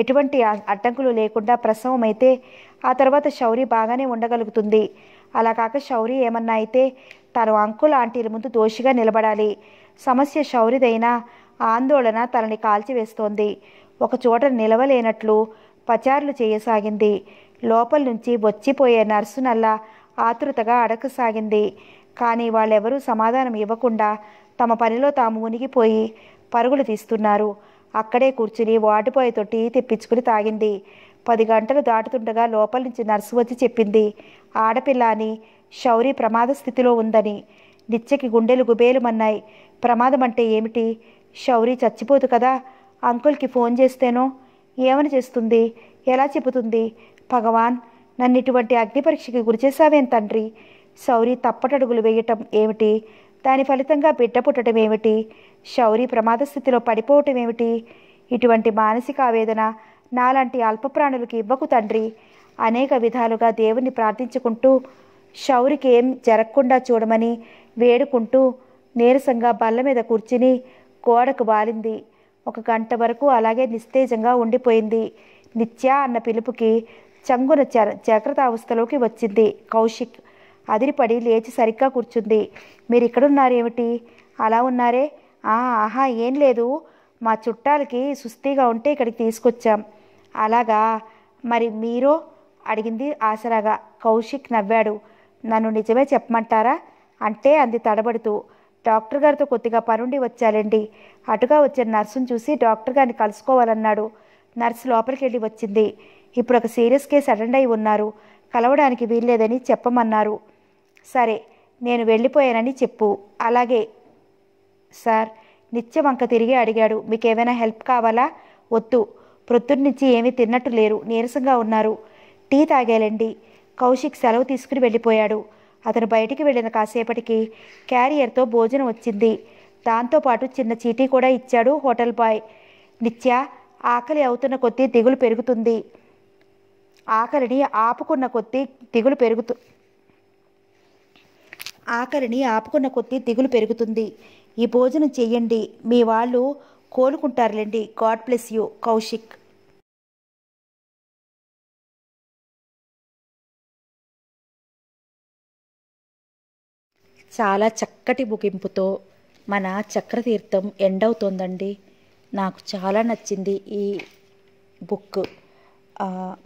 ఎటువంటి అడ్డంకులు లేకుండా ప్రసవం అయితే ఆ తర్వాత శౌరి బాగానే ఉండగలుగుతుంది అలా కాక శౌరి ఏమన్నా అయితే తను అంకుల్ ఆంటీల ముందు దోషిగా నిలబడాలి సమస్య శౌరిదైనా ఆందోళన తనని కాల్చివేస్తోంది ఒకచోట నిలవలేనట్లు పచారులు చేయసాగింది లోపల నుంచి వచ్చిపోయే నర్సునల్లా ఆతృతగా అడకసాగింది కానీ వాళ్ళెవరూ సమాధానం ఇవ్వకుండా తమ పనిలో తాము మునిగిపోయి పరుగులు తీస్తున్నారు అక్కడే కూర్చుని వాటిపోయి తొట్టి తెప్పించుకుని తాగింది పది గంటలు దాటుతుండగా లోపల నుంచి నర్సు వచ్చి చెప్పింది ఆడపిల్ల అని శౌరి ప్రమాద స్థితిలో ఉందని నిత్యకి గుండెలు గుబేలుమన్నాయి ప్రమాదం అంటే ఏమిటి శౌరి చచ్చిపోదు కదా అంకుల్కి ఫోన్ చేస్తేనో ఏమని చేస్తుంది ఎలా చెబుతుంది భగవాన్ నన్ను ఇటువంటి అగ్ని పరీక్షకి గురిచేశావేం తండ్రి శౌరి తప్పటడుగులు వేయటం ఏమిటి దాని ఫలితంగా బిడ్డ పుట్టడం ఏమిటి శౌరి ప్రమాద స్థితిలో పడిపోవటం ఏమిటి ఇటువంటి మానసిక ఆవేదన నాలాంటి అల్పప్రాణులకి ఇవ్వకు తండ్రి అనేక విధాలుగా దేవుణ్ణి ప్రార్థించుకుంటూ శౌరికి ఏం జరగకుండా చూడమని వేడుకుంటూ నీరసంగా బల్ల మీద కూర్చుని గోడకు వాలింది ఒక గంట వరకు అలాగే నిస్తేజంగా ఉండిపోయింది నిత్య అన్న పిలుపుకి చంగున జాగ్రత్త అవస్థలోకి వచ్చింది కౌశిక్ అదిరిపడి లేచి సరిగ్గా కూర్చుంది మీరు ఇక్కడున్నారేమిటి అలా ఉన్నారే ఆహా ఏం లేదు మా చుట్టాలకి సుస్థిగా ఉంటే ఇక్కడికి తీసుకొచ్చాం అలాగా మరి మీరు అడిగింది ఆసరాగా కౌశిక్ నవ్వాడు నన్ను నిజమే చెప్పమంటారా అంటే అంది తడబడుతూ డాక్టర్ గారితో కొద్దిగా పనుండి వచ్చాలండి అటుగా వచ్చిన నర్సును చూసి డాక్టర్ గారిని కలుసుకోవాలన్నాడు నర్సు లోపలికి వెళ్ళి వచ్చింది ఇప్పుడు ఒక సీరియస్ కేసు అటెండ్ అయి ఉన్నారు కలవడానికి వీల్లేదని చెప్పమన్నారు సరే నేను వెళ్ళిపోయానని చెప్పు అలాగే సార్ నిత్యం అంక తిరిగి అడిగాడు మీకేమైనా హెల్ప్ కావాలా వద్దు ప్రొద్దున్నుంచి ఏమీ తిన్నట్టు లేరు నీరసంగా ఉన్నారు టీ తాగేలండి కౌశిక్ సెలవు తీసుకుని వెళ్ళిపోయాడు అతను బయటికి వెళ్ళిన కాసేపటికి క్యారియర్తో భోజనం వచ్చింది దాంతోపాటు చిన్న చీటీ కూడా ఇచ్చాడు హోటల్ బాయ్ నిత్య ఆకలి అవుతున్న కొద్దీ దిగులు పెరుగుతుంది ఆకలిని ఆపుకున్న కొద్దీ దిగులు పెరుగుతు ఆకలిని ఆపుకున్న కొద్దీ దిగులు పెరుగుతుంది ఈ భోజనం చేయండి మీ వాళ్ళు కోలుకుంటారులేండి గాడ్ బ్లెస్ యూ కౌశిక్ చాలా చక్కటి ముగింపుతో మన చక్రతీర్థం ఎండ్ అవుతోందండి నాకు చాలా నచ్చింది ఈ బుక్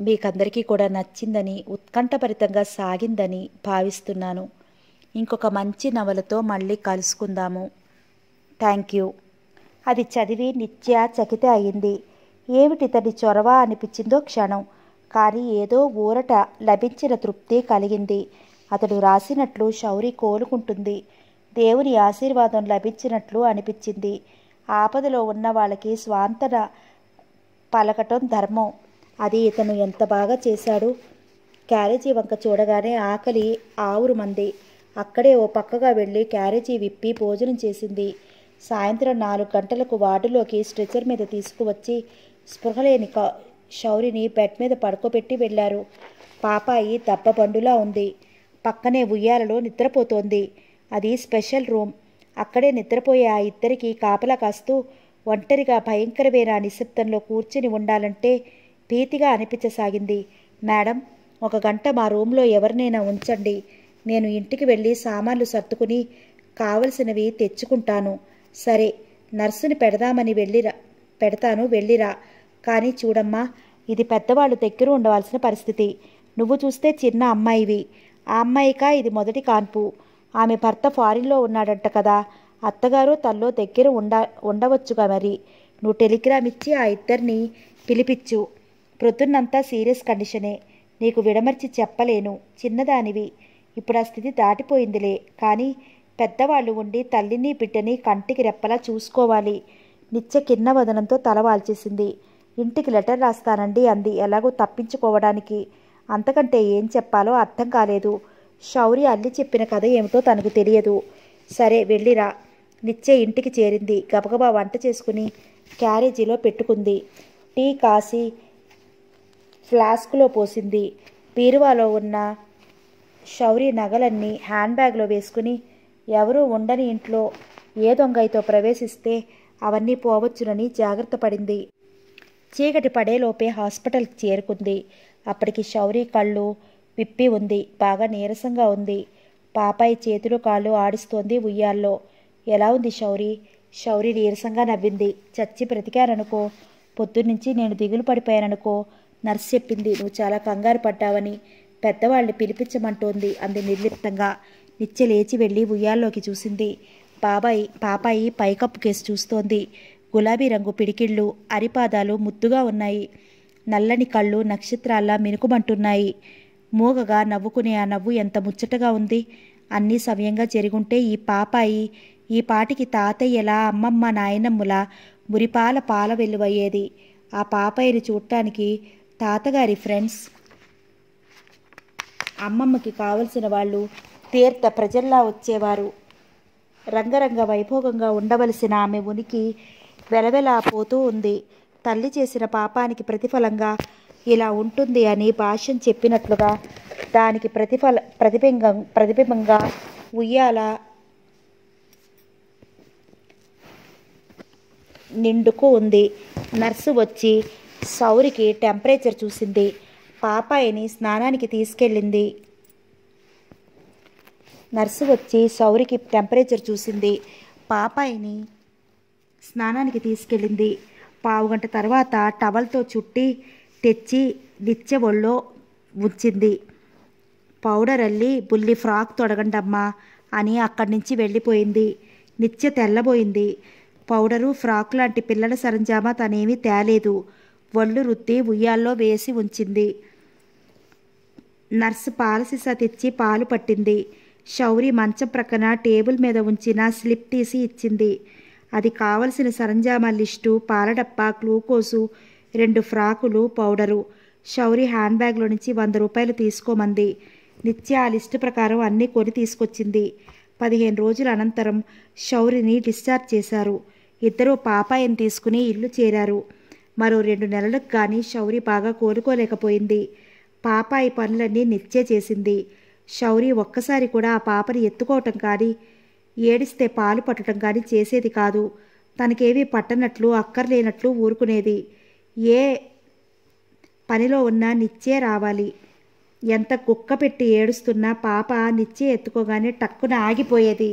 మీకందరికీ కూడా నచ్చిందని ఉత్కంఠభరితంగా సాగిందని భావిస్తున్నాను ఇంకొక మంచి నవలతో మళ్ళీ కలుసుకుందాము థ్యాంక్ యూ అది చదివి నిత్య చకిత అయింది ఏమిటి తని చొరవ అనిపించిందో క్షణం కానీ ఏదో ఊరట లభించిన తృప్తి కలిగింది అతడు రాసినట్లు శౌరి కోలుకుంటుంది దేవుని ఆశీర్వాదం లభించినట్లు అనిపించింది ఆపదలో ఉన్న వాళ్ళకి స్వాంతన పలకటం ధర్మం అది ఇతను ఎంత బాగా చేశాడు క్యారేజీ వంక చూడగానే ఆకలి ఆవురు మంది అక్కడే ఓ పక్కగా వెళ్ళి క్యారేజీ విప్పి భోజనం చేసింది సాయంత్రం నాలుగు గంటలకు వార్డులోకి స్ట్రెచర్ మీద తీసుకువచ్చి స్పృహలేని కా శౌరిని బెడ్ మీద పడుకోబెట్టి వెళ్ళారు పాపాయి దప్పబండులా ఉంది పక్కనే ఉయ్యాలలో నిద్రపోతోంది అది స్పెషల్ రూమ్ అక్కడే నిద్రపోయే ఆ ఇద్దరికి కాపలా కాస్తూ ఒంటరిగా భయంకరమైన నిశ్శబ్దంలో కూర్చుని ఉండాలంటే భీతిగా అనిపించసాగింది మేడం ఒక గంట మా రూమ్లో ఎవరినైనా ఉంచండి నేను ఇంటికి వెళ్ళి సామాన్లు సర్దుకుని కావలసినవి తెచ్చుకుంటాను సరే నర్సుని పెడదామని వెళ్ళిరా పెడతాను వెళ్ళిరా కానీ చూడమ్మా ఇది పెద్దవాళ్ళు దగ్గర ఉండవలసిన పరిస్థితి నువ్వు చూస్తే చిన్న అమ్మాయివి ఆ అమ్మాయిక ఇది మొదటి కాన్పు ఆమె భర్త ఫారిన్లో ఉన్నాడంట కదా అత్తగారు తల్లో దగ్గర ఉండ ఉండవచ్చుగా మరి నువ్వు టెలిగ్రామ్ ఇచ్చి ఆ ఇద్దరిని పిలిపించు ప్రొద్దున్నంతా సీరియస్ కండిషనే నీకు విడమర్చి చెప్పలేను చిన్నదానివి ఇప్పుడు ఆ స్థితి దాటిపోయిందిలే కానీ పెద్దవాళ్ళు ఉండి తల్లిని బిడ్డని కంటికి రెప్పలా చూసుకోవాలి నిత్య కిన్నవదనంతో తలవాల్చేసింది ఇంటికి లెటర్ రాస్తానండి అంది ఎలాగో తప్పించుకోవడానికి అంతకంటే ఏం చెప్పాలో అర్థం కాలేదు శౌరి అల్లి చెప్పిన కథ ఏమిటో తనకు తెలియదు సరే వెళ్ళిరా నిత్య ఇంటికి చేరింది గబగబా వంట చేసుకుని క్యారేజీలో పెట్టుకుంది టీ కాసి ఫ్లాస్క్లో పోసింది బీరువాలో ఉన్న శౌరి నగలన్నీ హ్యాండ్ బ్యాగ్లో వేసుకుని ఎవరూ ఉండని ఇంట్లో ఏ దొంగైతో ప్రవేశిస్తే అవన్నీ పోవచ్చునని జాగ్రత్త పడింది చీకటి పడేలోపే హాస్పిటల్కి చేరుకుంది అప్పటికి శౌరి కళ్ళు విప్పి ఉంది బాగా నీరసంగా ఉంది పాపాయి చేతులు కాళ్ళు ఆడిస్తోంది ఉయ్యాల్లో ఎలా ఉంది శౌరి శౌరి నీరసంగా నవ్వింది చచ్చి బ్రతికాననుకో పొద్దున్నుంచి నేను దిగులు పడిపోయాననుకో నర్స్ చెప్పింది నువ్వు చాలా కంగారు పడ్డావని పెద్దవాళ్ళని పిలిపించమంటోంది అంది నిర్లిప్తంగా నిత్య లేచి వెళ్ళి ఉయ్యాల్లోకి చూసింది బాబాయి పాపాయి పైకప్పు కేసు చూస్తోంది గులాబీ రంగు పిడికిళ్ళు అరిపాదాలు ముద్దుగా ఉన్నాయి నల్లని కళ్ళు నక్షత్రాల్లా మినుకుమంటున్నాయి మూగగా నవ్వుకునే ఆ నవ్వు ఎంత ముచ్చటగా ఉంది అన్నీ సమయంగా జరుగుంటే ఈ పాపాయి ఈ పాటికి తాతయ్యలా అమ్మమ్మ నాయనమ్ముల మురిపాల పాల వెలువయ్యేది ఆ పాపాయిని చూడటానికి తాతగారి ఫ్రెండ్స్ అమ్మమ్మకి కావలసిన వాళ్ళు తీర్థ ప్రజల్లా వచ్చేవారు రంగరంగ వైభోగంగా ఉండవలసిన ఆమె ఉనికి వెలవెలా పోతూ ఉంది తల్లి చేసిన పాపానికి ప్రతిఫలంగా ఇలా ఉంటుంది అని భాష్యం చెప్పినట్లుగా దానికి ప్రతిఫల ప్రతిబింబం ప్రతిబింబంగా ఉయ్యాల నిండుకు ఉంది నర్సు వచ్చి సౌరికి టెంపరేచర్ చూసింది పాపాయిని స్నానానికి తీసుకెళ్ళింది నర్సు వచ్చి సౌరికి టెంపరేచర్ చూసింది పాపాయిని స్నానానికి తీసుకెళ్ళింది పావుగంట తర్వాత టవల్తో చుట్టి తెచ్చి నిత్య ఒళ్ళో ఉంచింది పౌడర్ అల్లి బుల్లి ఫ్రాక్ తొడగండమ్మా అని అక్కడి నుంచి వెళ్ళిపోయింది నిత్య తెల్లబోయింది పౌడరు ఫ్రాక్ లాంటి పిల్లల సరంజామా తనేమీ తేలేదు ఒళ్ళు రుద్ది ఉయ్యాల్లో వేసి ఉంచింది నర్సు పాలసీసా తెచ్చి పాలు పట్టింది శౌరి మంచం ప్రక్కన టేబుల్ మీద ఉంచిన స్లిప్ తీసి ఇచ్చింది అది కావలసిన సరంజామా లిస్టు పాలడప్ప గ్లూకోసు రెండు ఫ్రాకులు పౌడరు షౌరి హ్యాండ్ బ్యాగ్లో నుంచి వంద రూపాయలు తీసుకోమంది నిత్య ఆ లిస్టు ప్రకారం అన్నీ కొని తీసుకొచ్చింది పదిహేను రోజుల అనంతరం షౌరిని డిశ్చార్జ్ చేశారు ఇద్దరూ పాపాయిని తీసుకుని ఇల్లు చేరారు మరో రెండు నెలలకు కానీ షౌరి బాగా కోలుకోలేకపోయింది పాపాయి పనులన్నీ నిత్య చేసింది శౌరి ఒక్కసారి కూడా ఆ పాపని ఎత్తుకోవటం కానీ ఏడిస్తే పాలు పట్టడం కానీ చేసేది కాదు తనకేవి పట్టనట్లు అక్కర్లేనట్లు ఊరుకునేది ఏ పనిలో ఉన్నా నిచ్చే రావాలి ఎంత కుక్క పెట్టి ఏడుస్తున్నా పాప నిచ్చే ఎత్తుకోగానే టక్కున ఆగిపోయేది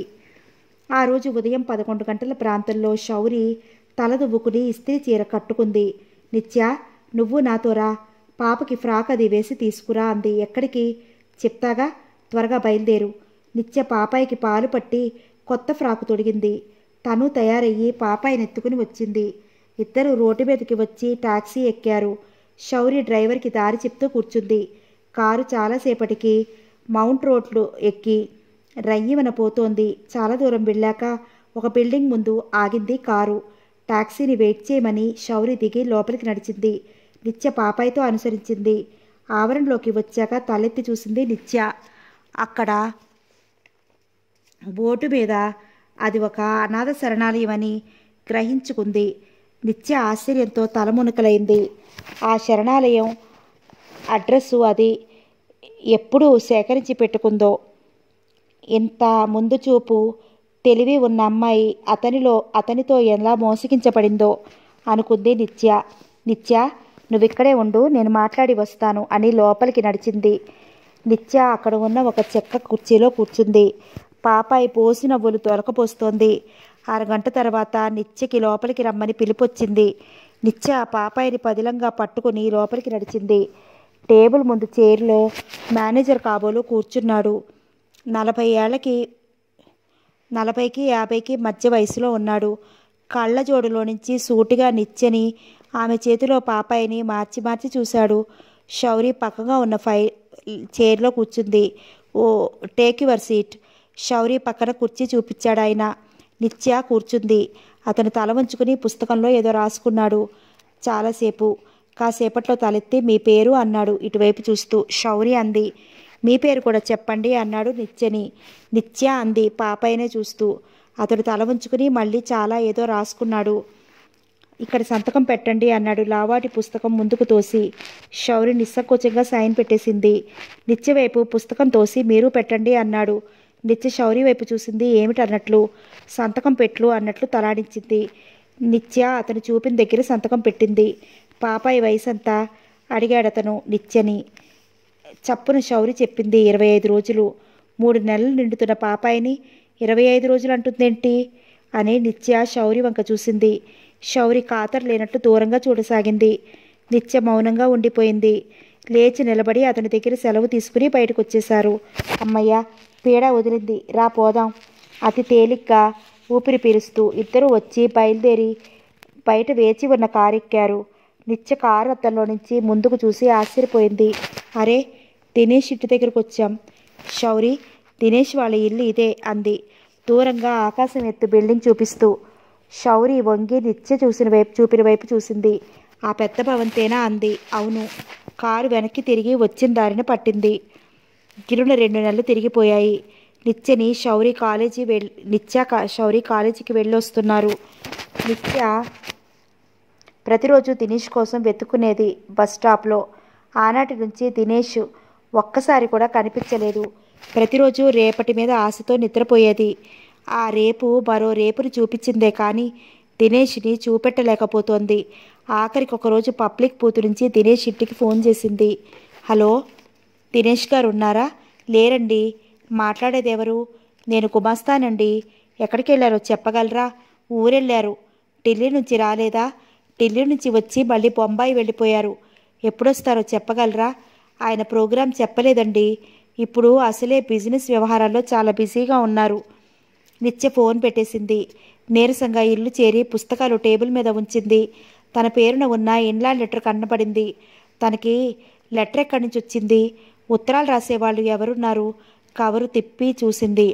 ఆ రోజు ఉదయం పదకొండు గంటల ప్రాంతంలో శౌరి తలదువ్వుకుని ఇస్త్రీ చీర కట్టుకుంది నిత్య నువ్వు నాతో రా పాపకి ఫ్రాక్ అది వేసి తీసుకురా అంది ఎక్కడికి చెప్తాగా త్వరగా బయలుదేరు నిత్య పాపాయికి పాలు పట్టి కొత్త ఫ్రాకు తొడిగింది తను తయారయ్యి పాపాయి నెత్తుకుని వచ్చింది ఇద్దరు రోడ్డు మీదకి వచ్చి టాక్సీ ఎక్కారు శౌరి డ్రైవర్కి దారి చెప్తూ కూర్చుంది కారు చాలాసేపటికి మౌంట్ రోడ్లు ఎక్కి రయ్యమన పోతోంది చాలా దూరం వెళ్ళాక ఒక బిల్డింగ్ ముందు ఆగింది కారు టాక్సీని వెయిట్ చేయమని శౌరి దిగి లోపలికి నడిచింది నిత్య పాపాయితో అనుసరించింది ఆవరణలోకి వచ్చాక తలెత్తి చూసింది నిత్య అక్కడ బోటు మీద అది ఒక అనాథ శరణాలయమని గ్రహించుకుంది నిత్య ఆశ్చర్యంతో తలమునకలైంది ఆ శరణాలయం అడ్రస్సు అది ఎప్పుడు సేకరించి పెట్టుకుందో ఇంత ముందు చూపు తెలివి ఉన్న అమ్మాయి అతనిలో అతనితో ఎలా మోసగించబడిందో అనుకుంది నిత్య నిత్య నువ్విక్కడే ఉండు నేను మాట్లాడి వస్తాను అని లోపలికి నడిచింది నిత్య అక్కడ ఉన్న ఒక చెక్క కుర్చీలో కూర్చుంది పాపాయి పోసిన నవ్వులు తొలకపోస్తోంది అరగంట తర్వాత నిత్యకి లోపలికి రమ్మని పిలిపొచ్చింది నిత్య పాపాయిని పదిలంగా పట్టుకుని లోపలికి నడిచింది టేబుల్ ముందు చైర్లో మేనేజర్ కాబోలు కూర్చున్నాడు నలభై ఏళ్ళకి నలభైకి యాభైకి మధ్య వయసులో ఉన్నాడు కళ్ళజోడులో నుంచి సూటిగా నిచ్చని ఆమె చేతిలో పాపాయిని మార్చి మార్చి చూశాడు శౌరి పక్కగా ఉన్న ఫై చైర్లో కూర్చుంది oh take your seat Shauri పక్కన కుర్చీ చూపించాడు ఆయన నిత్య కూర్చుంది అతను తల వంచుకుని పుస్తకంలో ఏదో రాసుకున్నాడు చాలాసేపు కాసేపట్లో తలెత్తి మీ పేరు అన్నాడు ఇటువైపు చూస్తూ షౌరి అంది మీ పేరు కూడా చెప్పండి అన్నాడు నిత్యని నిత్య అంది పాపైనే చూస్తూ అతడు తల ఉంచుకుని మళ్ళీ చాలా ఏదో రాసుకున్నాడు ఇక్కడ సంతకం పెట్టండి అన్నాడు లావాటి పుస్తకం ముందుకు తోసి శౌరి నిస్సంకోచంగా సాయం పెట్టేసింది నిత్యవైపు పుస్తకం తోసి మీరు పెట్టండి అన్నాడు నిత్య శౌరి వైపు చూసింది ఏమిటన్నట్లు సంతకం పెట్లు అన్నట్లు తలాడించింది నిత్య అతను చూపిన దగ్గర సంతకం పెట్టింది పాపాయి వయసు అంతా అడిగాడతను నిత్యని చప్పున శౌరి చెప్పింది ఇరవై ఐదు రోజులు మూడు నెలలు నిండుతున్న పాపాయిని ఇరవై ఐదు రోజులు అంటుందేంటి అని నిత్య శౌరి వంక చూసింది శౌరి కాతర్ లేనట్టు దూరంగా చూడసాగింది నిత్య మౌనంగా ఉండిపోయింది లేచి నిలబడి అతని దగ్గర సెలవు తీసుకుని బయటకు వచ్చేశారు అమ్మయ్య పీడ వదిలింది రా పోదాం అతి తేలిగ్గా ఊపిరి పీలుస్తూ ఇద్దరు వచ్చి బయలుదేరి బయట వేచి ఉన్న కారు ఎక్కారు నిత్య కారు అతనిలో నుంచి ముందుకు చూసి ఆశ్చర్యపోయింది అరే దినేష్ ఇంటి దగ్గరకు వచ్చాం శౌరి దినేష్ వాళ్ళ ఇల్లు ఇదే అంది దూరంగా ఆకాశం ఎత్తు బిల్డింగ్ చూపిస్తూ శౌరి వంగి నిత్య చూసిన వైపు చూపిన వైపు చూసింది ఆ పెద్ద భవంతేనా అంది అవును కారు వెనక్కి తిరిగి వచ్చిన దారిన పట్టింది గిరున రెండు నెలలు తిరిగిపోయాయి నిత్యని శౌరి కాలేజీ వెళ్ నిత్య శౌరి కాలేజీకి వెళ్ళొస్తున్నారు నిత్య ప్రతిరోజు దినేష్ కోసం వెతుక్కునేది బస్ స్టాప్లో ఆనాటి నుంచి దినేష్ ఒక్కసారి కూడా కనిపించలేదు ప్రతిరోజు రేపటి మీద ఆశతో నిద్రపోయేది ఆ రేపు మరో రేపుని చూపించిందే కానీ దినేష్ని చూపెట్టలేకపోతోంది ఆఖరికి ఒకరోజు పబ్లిక్ పూతు నుంచి దినేష్ ఇంటికి ఫోన్ చేసింది హలో దినేష్ గారు ఉన్నారా లేరండి మాట్లాడేదెవరు నేను కుమస్తానండి ఎక్కడికి వెళ్ళారో చెప్పగలరా ఊరెళ్ళారు ఢిల్లీ నుంచి రాలేదా ఢిల్లీ నుంచి వచ్చి మళ్ళీ బొంబాయి వెళ్ళిపోయారు ఎప్పుడొస్తారో చెప్పగలరా ఆయన ప్రోగ్రాం చెప్పలేదండి ఇప్పుడు అసలే బిజినెస్ వ్యవహారాల్లో చాలా బిజీగా ఉన్నారు నిత్య ఫోన్ పెట్టేసింది నీరసంగా ఇల్లు చేరి పుస్తకాలు టేబుల్ మీద ఉంచింది తన పేరున ఉన్న ఇన్లా లెటర్ కనపడింది తనకి లెటర్ ఎక్కడి నుంచి వచ్చింది ఉత్తరాలు రాసేవాళ్ళు ఎవరున్నారు కవరు తిప్పి చూసింది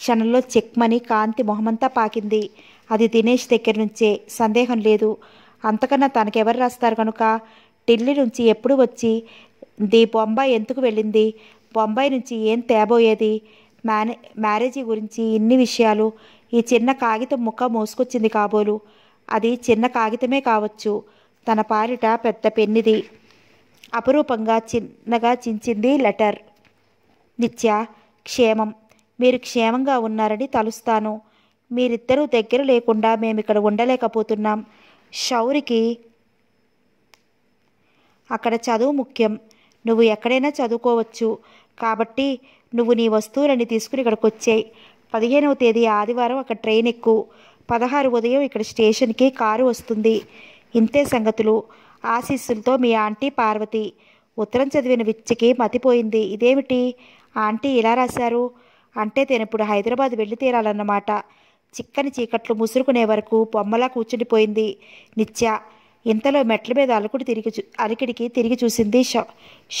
క్షణంలో చెక్మని కాంతి మొహమంతా పాకింది అది దినేష్ దగ్గర నుంచే సందేహం లేదు అంతకన్నా తనకెవరు రాస్తారు కనుక ఢిల్లీ నుంచి ఎప్పుడు వచ్చి ది బొంబాయి ఎందుకు వెళ్ళింది బొంబాయి నుంచి ఏం తేబోయేది మేనే మ్యారేజీ గురించి ఇన్ని విషయాలు ఈ చిన్న కాగితం ముక్క మోసుకొచ్చింది కాబోలు అది చిన్న కాగితమే కావచ్చు తన పాలిట పెద్ద పెన్నిది అపురూపంగా చిన్నగా చించింది లెటర్ నిత్య క్షేమం మీరు క్షేమంగా ఉన్నారని తలుస్తాను మీరిద్దరూ దగ్గర లేకుండా మేము ఇక్కడ ఉండలేకపోతున్నాం షౌరికి అక్కడ చదువు ముఖ్యం నువ్వు ఎక్కడైనా చదువుకోవచ్చు కాబట్టి నువ్వు నీ వస్తువులన్నీ తీసుకుని ఇక్కడికి వచ్చాయి పదిహేనవ తేదీ ఆదివారం అక్కడ ట్రైన్ ఎక్కు పదహారు ఉదయం ఇక్కడ స్టేషన్కి కారు వస్తుంది ఇంతే సంగతులు ఆశీస్సులతో మీ ఆంటీ పార్వతి ఉత్తరం చదివిన విచ్చకి మతిపోయింది ఇదేమిటి ఆంటీ ఇలా రాశారు అంటే నేను ఇప్పుడు హైదరాబాద్ వెళ్ళి తీరాలన్నమాట చిక్కని చీకట్లు ముసురుకునే వరకు బొమ్మలా కూర్చుండిపోయింది నిత్య ఇంతలో మెట్ల మీద అలుకుడు తిరిగి అలికిడికి తిరిగి చూసింది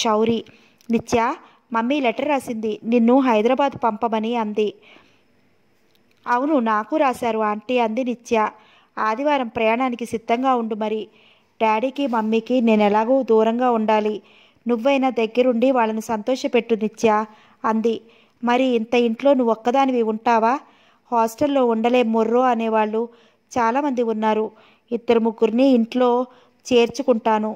శౌరి నిత్య మమ్మీ లెటర్ రాసింది నిన్ను హైదరాబాద్ పంపమని అంది అవును నాకు రాశారు ఆంటీ అంది నిత్య ఆదివారం ప్రయాణానికి సిద్ధంగా ఉండు మరి డాడీకి మమ్మీకి నేను ఎలాగూ దూరంగా ఉండాలి నువ్వైనా దగ్గరుండి వాళ్ళని సంతోషపెట్టు నిత్య అంది మరి ఇంత ఇంట్లో నువ్వు ఒక్కదానివి ఉంటావా హాస్టల్లో ఉండలే మొర్రో అనేవాళ్ళు చాలామంది ఉన్నారు ఇద్దరు ముగ్గురిని ఇంట్లో చేర్చుకుంటాను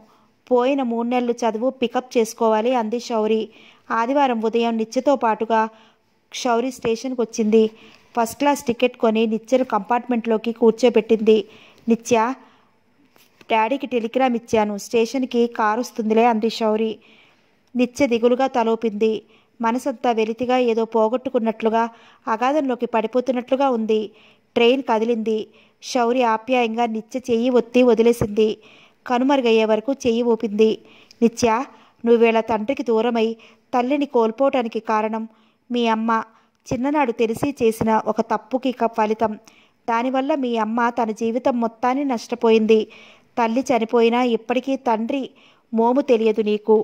పోయిన మూడు నెలలు చదువు పికప్ చేసుకోవాలి అంది శౌరి ఆదివారం ఉదయం నిత్యతో పాటుగా క్షౌరి స్టేషన్కి వచ్చింది ఫస్ట్ క్లాస్ టికెట్ కొని నిత్యను కంపార్ట్మెంట్లోకి కూర్చోబెట్టింది నిత్య డాడీకి టెలిగ్రామ్ ఇచ్చాను స్టేషన్కి కారు వస్తుందిలే అంది శౌరి నిత్య దిగులుగా తలోపింది మనసంతా వెలితిగా ఏదో పోగొట్టుకున్నట్లుగా అగాధంలోకి పడిపోతున్నట్లుగా ఉంది ట్రైన్ కదిలింది శౌరి ఆప్యాయంగా నిత్య చెయ్యి ఒత్తి వదిలేసింది కనుమరుగయ్యే వరకు చెయ్యి ఊపింది నిత్య నువ్వేళ తండ్రికి దూరమై తల్లిని కోల్పోవటానికి కారణం మీ అమ్మ చిన్ననాడు తెలిసి చేసిన ఒక తప్పుకి ఫలితం దానివల్ల మీ అమ్మ తన జీవితం మొత్తాన్ని నష్టపోయింది తల్లి చనిపోయినా ఇప్పటికీ తండ్రి మోము తెలియదు నీకు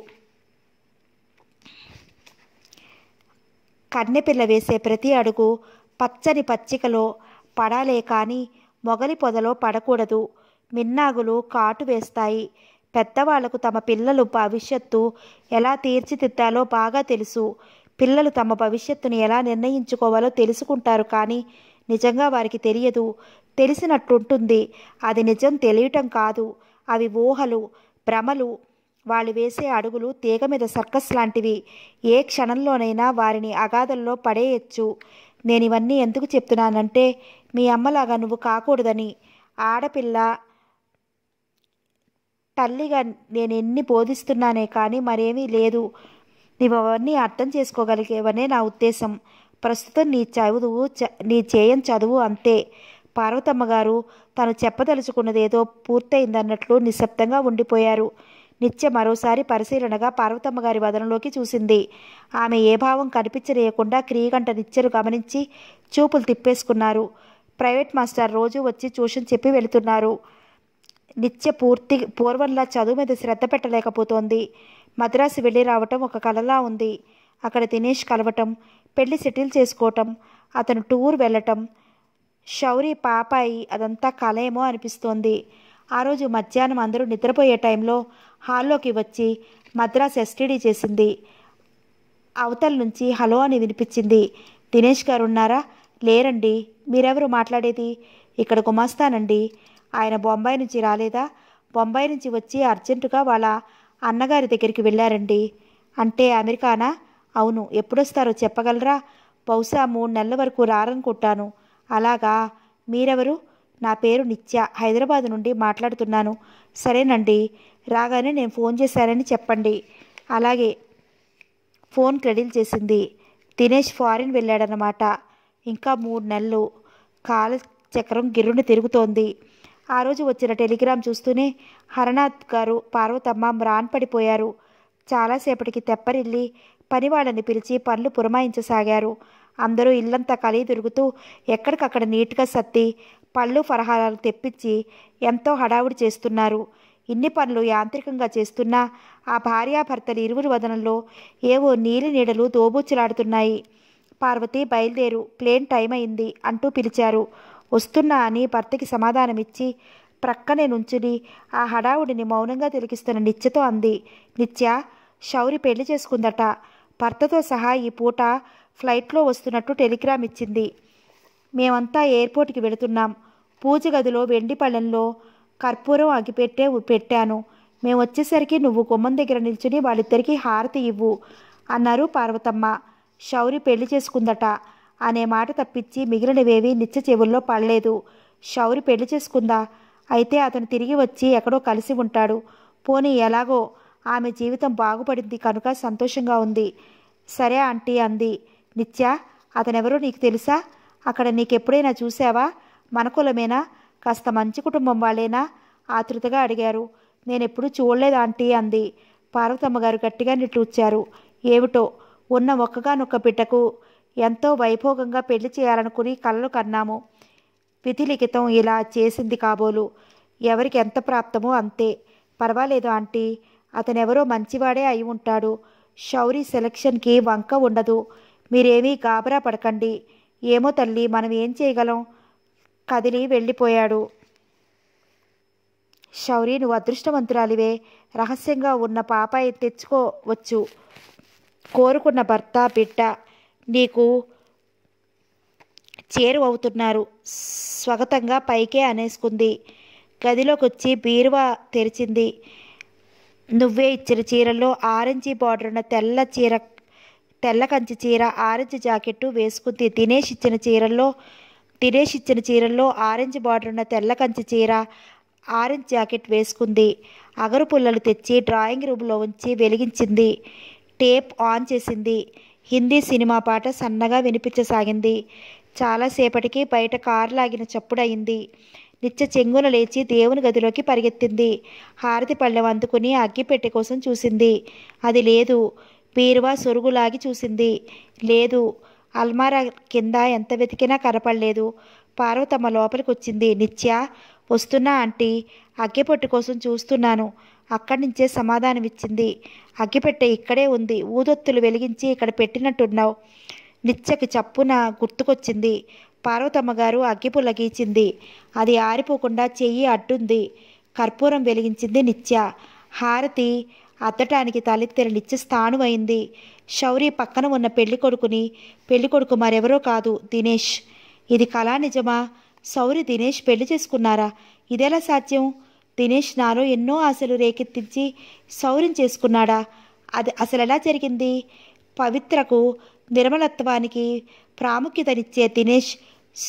కన్నెపిల్ల వేసే ప్రతి అడుగు పచ్చని పచ్చికలో పడాలే కానీ మొగలి పొదలో పడకూడదు మిన్నాగులు కాటు వేస్తాయి పెద్దవాళ్లకు తమ పిల్లలు భవిష్యత్తు ఎలా తీర్చిదిద్దాలో బాగా తెలుసు పిల్లలు తమ భవిష్యత్తుని ఎలా నిర్ణయించుకోవాలో తెలుసుకుంటారు కానీ నిజంగా వారికి తెలియదు తెలిసినట్టుంటుంది అది నిజం తెలియటం కాదు అవి ఊహలు భ్రమలు వాళ్ళు వేసే అడుగులు తీగ మీద సర్కస్ లాంటివి ఏ క్షణంలోనైనా వారిని అగాధంలో పడేయచ్చు నేను ఇవన్నీ ఎందుకు చెప్తున్నానంటే మీ అమ్మలాగా నువ్వు కాకూడదని ఆడపిల్ల తల్లిగా నేను ఎన్ని బోధిస్తున్నానే కానీ మరేమీ లేదు నీవన్నీ అర్థం చేసుకోగలిగేవనే నా ఉద్దేశం ప్రస్తుతం నీ చదువు నీ చేయం చదువు అంతే పార్వతమ్మ గారు తను చెప్పదలుచుకున్నదేదో పూర్తయిందన్నట్లు నిశ్శబ్దంగా ఉండిపోయారు నిత్య మరోసారి పరిశీలనగా పార్వతమ్మ గారి వదనంలోకి చూసింది ఆమె ఏ భావం కనిపించలేయకుండా క్రియగంట నిత్యలు గమనించి చూపులు తిప్పేసుకున్నారు ప్రైవేట్ మాస్టర్ రోజు వచ్చి ట్యూషన్ చెప్పి వెళుతున్నారు నిత్య పూర్తి పూర్వంలా చదువు మీద శ్రద్ధ పెట్టలేకపోతోంది మద్రాసు వెళ్ళి రావటం ఒక కలలా ఉంది అక్కడ దినేష్ కలవటం పెళ్లి సెటిల్ చేసుకోవటం అతను టూర్ వెళ్ళటం షౌరి పాపాయి అదంతా కలయేమో అనిపిస్తోంది ఆ రోజు మధ్యాహ్నం అందరూ నిద్రపోయే టైంలో హాల్లోకి వచ్చి మద్రాస్ ఎస్టీడీ చేసింది అవతల నుంచి హలో అని వినిపించింది దినేష్ గారు ఉన్నారా లేరండి మీరెవరు మాట్లాడేది ఇక్కడ గుమాస్తానండి ఆయన బొంబాయి నుంచి రాలేదా బొంబాయి నుంచి వచ్చి అర్జెంటుగా వాళ్ళ అన్నగారి దగ్గరికి వెళ్ళారండి అంటే అమెరికానా అవును ఎప్పుడొస్తారో చెప్పగలరా బహుశా మూడు నెలల వరకు రారనుకుంటాను అలాగా మీరెవరు నా పేరు నిత్య హైదరాబాద్ నుండి మాట్లాడుతున్నాను సరేనండి రాగానే నేను ఫోన్ చేశానని చెప్పండి అలాగే ఫోన్ క్రెడిల్ చేసింది దినేష్ ఫారిన్ వెళ్ళాడనమాట ఇంకా మూడు నెలలు కాల చక్రం గిరుని తిరుగుతోంది ఆ రోజు వచ్చిన టెలిగ్రామ్ చూస్తూనే హరనాథ్ గారు పార్వతమ్మ మ్రాన్ పడిపోయారు చాలాసేపటికి తెప్పరిల్లి పనివాళ్ళని పిలిచి పనులు పురమాయించసాగారు అందరూ ఇల్లంతా కలిగి తిరుగుతూ ఎక్కడికక్కడ నీట్గా సత్తి పళ్ళు ఫలహారాలు తెప్పించి ఎంతో హడావుడి చేస్తున్నారు ఇన్ని పనులు యాంత్రికంగా చేస్తున్నా ఆ భార్యాభర్తలు ఇరువురు వదనంలో ఏవో నీలి నీడలు దోబూచులాడుతున్నాయి పార్వతి బయలుదేరు ప్లేన్ టైం అయింది అంటూ పిలిచారు వస్తున్నా అని భర్తకి సమాధానమిచ్చి ప్రక్కనే నుంచుని ఆ హడావుడిని మౌనంగా తిలికిస్తున్న నిత్యతో అంది నిత్య శౌరి పెళ్లి చేసుకుందట భర్తతో సహా ఈ పూట ఫ్లైట్లో వస్తున్నట్టు టెలిగ్రామ్ ఇచ్చింది మేమంతా ఎయిర్పోర్ట్కి వెళుతున్నాం పూజ గదిలో వెండి పళ్ళెంలో కర్పూరం అగిపెట్టే పెట్టాను మేము వచ్చేసరికి నువ్వు గుమ్మం దగ్గర నిల్చుని వాళ్ళిద్దరికీ హారతి ఇవ్వు అన్నారు పార్వతమ్మ శౌరి పెళ్లి చేసుకుందట అనే మాట తప్పించి మిగిలినవేవి నిత్య చెవుల్లో పడలేదు షౌరి పెళ్లి చేసుకుందా అయితే అతను తిరిగి వచ్చి ఎక్కడో కలిసి ఉంటాడు పోనీ ఎలాగో ఆమె జీవితం బాగుపడింది కనుక సంతోషంగా ఉంది సరే ఆంటీ అంది నిత్య అతనెవరో నీకు తెలుసా అక్కడ నీకెప్పుడైనా చూసావా మనకులమేనా కాస్త మంచి కుటుంబం వాళ్ళేనా ఆతృతగా అడిగారు నేనెప్పుడు చూడలేదు ఆంటీ అంది పార్వతమ్మ గారు గట్టిగా నిట్టూచ్చారు ఏమిటో ఉన్న ఒక్కగానొక్క బిడ్డకు ఎంతో వైభోగంగా పెళ్లి చేయాలనుకుని కలలు కన్నాము విధిలిఖితం ఇలా చేసింది కాబోలు ఎవరికి ఎంత ప్రాప్తమో అంతే పర్వాలేదు ఆంటీ అతనెవరో మంచివాడే అయి ఉంటాడు షౌరీ సెలక్షన్కి వంక ఉండదు మీరేమీ గాబరా పడకండి ఏమో తల్లి మనం ఏం చేయగలం కదిలి వెళ్ళిపోయాడు శౌరి నువ్వు అదృష్టవంతురాలివే రహస్యంగా ఉన్న పాప తెచ్చుకోవచ్చు కోరుకున్న భర్త బిడ్డ నీకు చేరువవుతున్నారు స్వాగతంగా పైకే అనేసుకుంది గదిలోకి వచ్చి బీరువా తెరిచింది నువ్వే ఇచ్చిన చీరల్లో ఆరెంజ్ బార్డర్ ఉన్న తెల్ల చీర తెల్ల కంచి చీర ఆరెంజ్ జాకెట్టు వేసుకుంది దినేష్ ఇచ్చిన చీరల్లో దినేష్ ఇచ్చిన చీరల్లో ఆరెంజ్ బార్డర్ ఉన్న తెల్ల కంచి చీర ఆరెంజ్ జాకెట్ వేసుకుంది అగరు పుల్లలు తెచ్చి డ్రాయింగ్ రూమ్లో ఉంచి వెలిగించింది టేప్ ఆన్ చేసింది హిందీ సినిమా పాట సన్నగా వినిపించసాగింది చాలాసేపటికి బయట కారు లాగిన చప్పుడయింది నిత్య చెంగున లేచి దేవుని గదిలోకి పరిగెత్తింది హారతి పళ్ళెం అందుకుని అగ్గిపెట్టె కోసం చూసింది అది లేదు బీరువా సొరుగులాగి చూసింది లేదు అల్మారా కింద ఎంత వెతికినా కనపడలేదు పార్వతమ్మ లోపలికి వచ్చింది నిత్య వస్తున్నా ఆంటీ అగ్గిపొట్టు కోసం చూస్తున్నాను అక్కడి నుంచే సమాధానమిచ్చింది అగ్గిపెట్టె ఇక్కడే ఉంది ఊదొత్తులు వెలిగించి ఇక్కడ పెట్టినట్టున్నావు నిత్యకి చప్పున గుర్తుకొచ్చింది పార్వతమ్మ గారు అగ్గిపుల్ల గీచింది అది ఆరిపోకుండా చెయ్యి అడ్డుంది కర్పూరం వెలిగించింది నిత్య హారతి అద్దటానికి తలెత్తిన నిత్య స్థానమైంది శౌరి పక్కన ఉన్న పెళ్ళికొడుకుని పెళ్ళికొడుకు మరెవరో కాదు దినేష్ ఇది కళా నిజమా శౌరి దినేష్ పెళ్లి చేసుకున్నారా ఇదెలా సాధ్యం దినేష్ నాలో ఎన్నో ఆశలు రేకెత్తించి సౌర్యం చేసుకున్నాడా అది అసలు ఎలా జరిగింది పవిత్రకు నిర్మలత్వానికి ప్రాముఖ్యతనిచ్చే దినేష్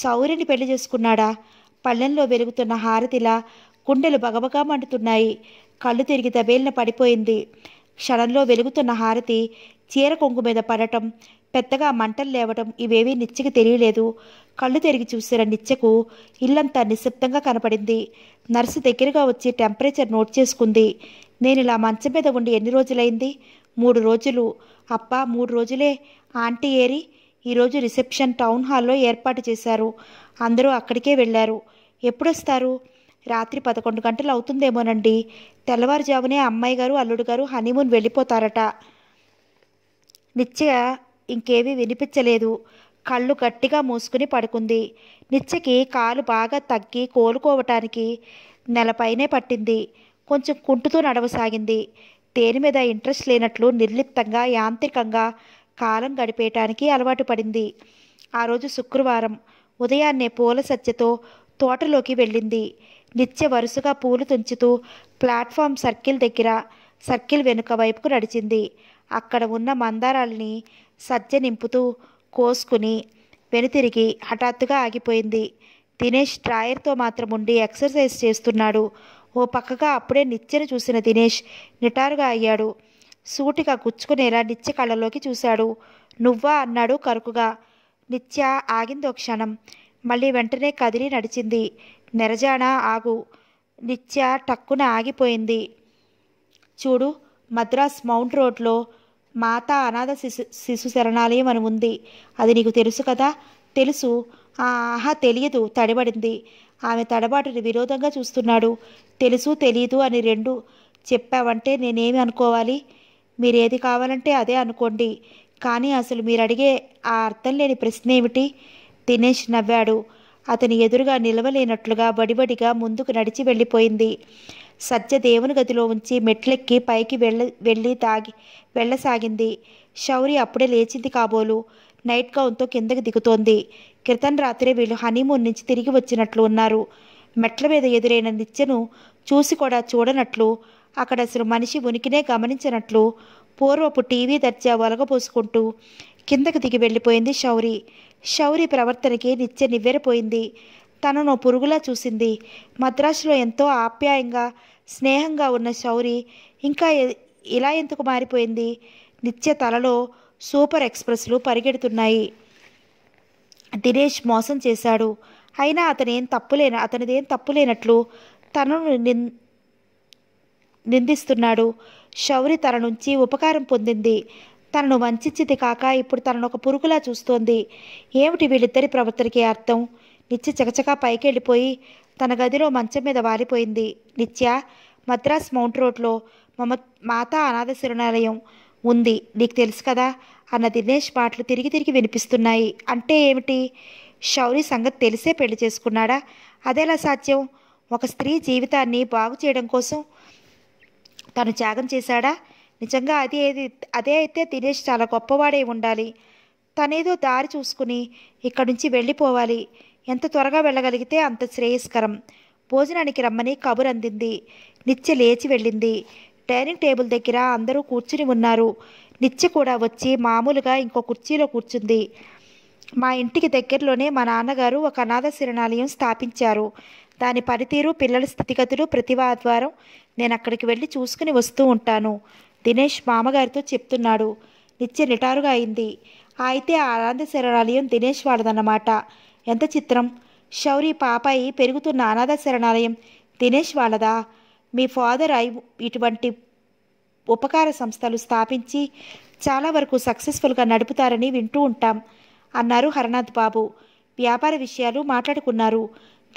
సౌర్యని పెళ్లి చేసుకున్నాడా పళ్ళెంలో వెలుగుతున్న హారతిలా కుండలు బగబగా మండుతున్నాయి కళ్ళు తిరిగి దబేలిన పడిపోయింది క్షణంలో వెలుగుతున్న హారతి చీర కొంగు మీద పడటం పెద్దగా మంటలు లేవటం ఇవేవీ నిచ్చకి తెలియలేదు కళ్ళు తెరిగి చూసిన నిత్యకు ఇల్లంతా నిశ్శబ్దంగా కనపడింది నర్సు దగ్గరగా వచ్చి టెంపరేచర్ నోట్ చేసుకుంది నేను ఇలా మంచం మీద ఉండి ఎన్ని రోజులైంది మూడు రోజులు అప్ప మూడు రోజులే ఆంటీ ఏరి ఈరోజు రిసెప్షన్ టౌన్ హాల్లో ఏర్పాటు చేశారు అందరూ అక్కడికే వెళ్ళారు ఎప్పుడొస్తారు రాత్రి పదకొండు గంటలు అవుతుందేమోనండి తెల్లవారుజామునే అమ్మాయి గారు అల్లుడు గారు హనీమూన్ వెళ్ళిపోతారట నిత్య ఇంకేమీ వినిపించలేదు కళ్ళు గట్టిగా మూసుకుని పడుకుంది నిత్యకి కాలు బాగా తగ్గి కోలుకోవటానికి నెలపైనే పట్టింది కొంచెం కుంటుతూ నడవసాగింది దేని మీద ఇంట్రెస్ట్ లేనట్లు నిర్లిప్తంగా యాంత్రికంగా కాలం గడిపేయటానికి అలవాటు పడింది ఆ రోజు శుక్రవారం ఉదయాన్నే పూల సత్యతో తోటలోకి వెళ్ళింది నిత్య వరుసగా పూలు తుంచుతూ ప్లాట్ఫామ్ సర్కిల్ దగ్గర సర్కిల్ వెనుక వైపుకు నడిచింది అక్కడ ఉన్న మందారాల్ని సజ్జ నింపుతూ కోసుకుని వెనుతిరిగి హఠాత్తుగా ఆగిపోయింది దినేష్ డ్రాయర్తో మాత్రం ఉండి ఎక్సర్సైజ్ చేస్తున్నాడు ఓ పక్కగా అప్పుడే నిత్యను చూసిన దినేష్ నిటారుగా అయ్యాడు సూటిగా గుచ్చుకునేలా నిత్య కళ్ళలోకి చూశాడు నువ్వా అన్నాడు కరుకుగా నిత్య ఆగిందో క్షణం మళ్ళీ వెంటనే కదిలి నడిచింది నెరజానా ఆగు నిత్య టక్కున ఆగిపోయింది చూడు మద్రాస్ మౌంట్ రోడ్లో మాతా అనాథ శిశు శిశు శరణాలయం అని ఉంది అది నీకు తెలుసు కదా తెలుసు ఆహా తెలియదు తడబడింది ఆమె తడబాటుని విరోధంగా చూస్తున్నాడు తెలుసు తెలియదు అని రెండు చెప్పావంటే నేనేమి అనుకోవాలి మీరేది కావాలంటే అదే అనుకోండి కానీ అసలు మీరు అడిగే ఆ అర్థం లేని ప్రశ్న ఏమిటి దినేష్ నవ్వాడు అతని ఎదురుగా నిలవలేనట్లుగా బడిబడిగా ముందుకు నడిచి వెళ్ళిపోయింది సజ్జ దేవుని గదిలో ఉంచి మెట్లెక్కి పైకి వెళ్ళ వెళ్ళి తాగి వెళ్ళసాగింది శౌరి అప్పుడే లేచింది కాబోలు నైట్ గౌన్తో కిందకి దిగుతోంది క్రితం రాత్రే వీళ్ళు హనీమూన్ నుంచి తిరిగి వచ్చినట్లు ఉన్నారు మెట్ల మీద ఎదురైన నిత్యను చూసి కూడా చూడనట్లు అక్కడ అసలు మనిషి ఉనికినే గమనించినట్లు పూర్వపు టీవీ దర్జా వలగపోసుకుంటూ కిందకు దిగి వెళ్ళిపోయింది శౌరి శౌరి ప్రవర్తనకి నిత్య నివ్వెరపోయింది తనను పురుగులా చూసింది మద్రాసులో ఎంతో ఆప్యాయంగా స్నేహంగా ఉన్న శౌరి ఇంకా ఇలా ఎందుకు మారిపోయింది నిత్య తలలో సూపర్ ఎక్స్ప్రెస్లు పరిగెడుతున్నాయి దినేష్ మోసం చేశాడు అయినా అతనేం తప్పులేన అతనిదేం తప్పులేనట్లు తనను నిన్ నిందిస్తున్నాడు శౌరి తన నుంచి ఉపకారం పొందింది తనను వంచిచ్చిది కాక ఇప్పుడు తనను ఒక పురుగులా చూస్తోంది ఏమిటి వీళ్ళిద్దరి ప్రవర్తనకి అర్థం నిత్య చకచకా పైకి వెళ్ళిపోయి తన గదిలో మంచం మీద వారిపోయింది నిత్య మద్రాస్ మౌంట్ రోడ్లో మమ మాతా అనాథ శరణాలయం ఉంది నీకు తెలుసు కదా అన్న దినేష్ మాటలు తిరిగి తిరిగి వినిపిస్తున్నాయి అంటే ఏమిటి శౌరి సంగతి తెలిసే పెళ్లి చేసుకున్నాడా అదేలా సాధ్యం ఒక స్త్రీ జీవితాన్ని బాగు చేయడం కోసం తను త్యాగం చేశాడా నిజంగా అది ఏది అదే అయితే దినేష్ చాలా గొప్పవాడే ఉండాలి తనేదో దారి చూసుకుని ఇక్కడి నుంచి వెళ్ళిపోవాలి ఎంత త్వరగా వెళ్ళగలిగితే అంత శ్రేయస్కరం భోజనానికి రమ్మని కబురు అందింది నిత్య లేచి వెళ్ళింది డైనింగ్ టేబుల్ దగ్గర అందరూ కూర్చుని ఉన్నారు నిత్య కూడా వచ్చి మామూలుగా ఇంకో కుర్చీలో కూర్చుంది మా ఇంటికి దగ్గరలోనే మా నాన్నగారు ఒక అనాథ శరణాలయం స్థాపించారు దాని పనితీరు పిల్లల స్థితిగతులు ప్రతి ఆద్వారం నేను అక్కడికి వెళ్ళి చూసుకుని వస్తూ ఉంటాను దినేష్ మామగారితో చెప్తున్నాడు నిత్య నిటారుగా అయింది అయితే ఆ అనాథ శరణాలయం దినేష్ వాడదన్నమాట ఎంత చిత్రం శౌరి పాపాయి పెరుగుతున్న అనాథ శరణాలయం దినేష్ వాళ్ళదా మీ ఫాదర్ అయి ఇటువంటి ఉపకార సంస్థలు స్థాపించి చాలా వరకు సక్సెస్ఫుల్గా నడుపుతారని వింటూ ఉంటాం అన్నారు హరనాథ్ బాబు వ్యాపార విషయాలు మాట్లాడుకున్నారు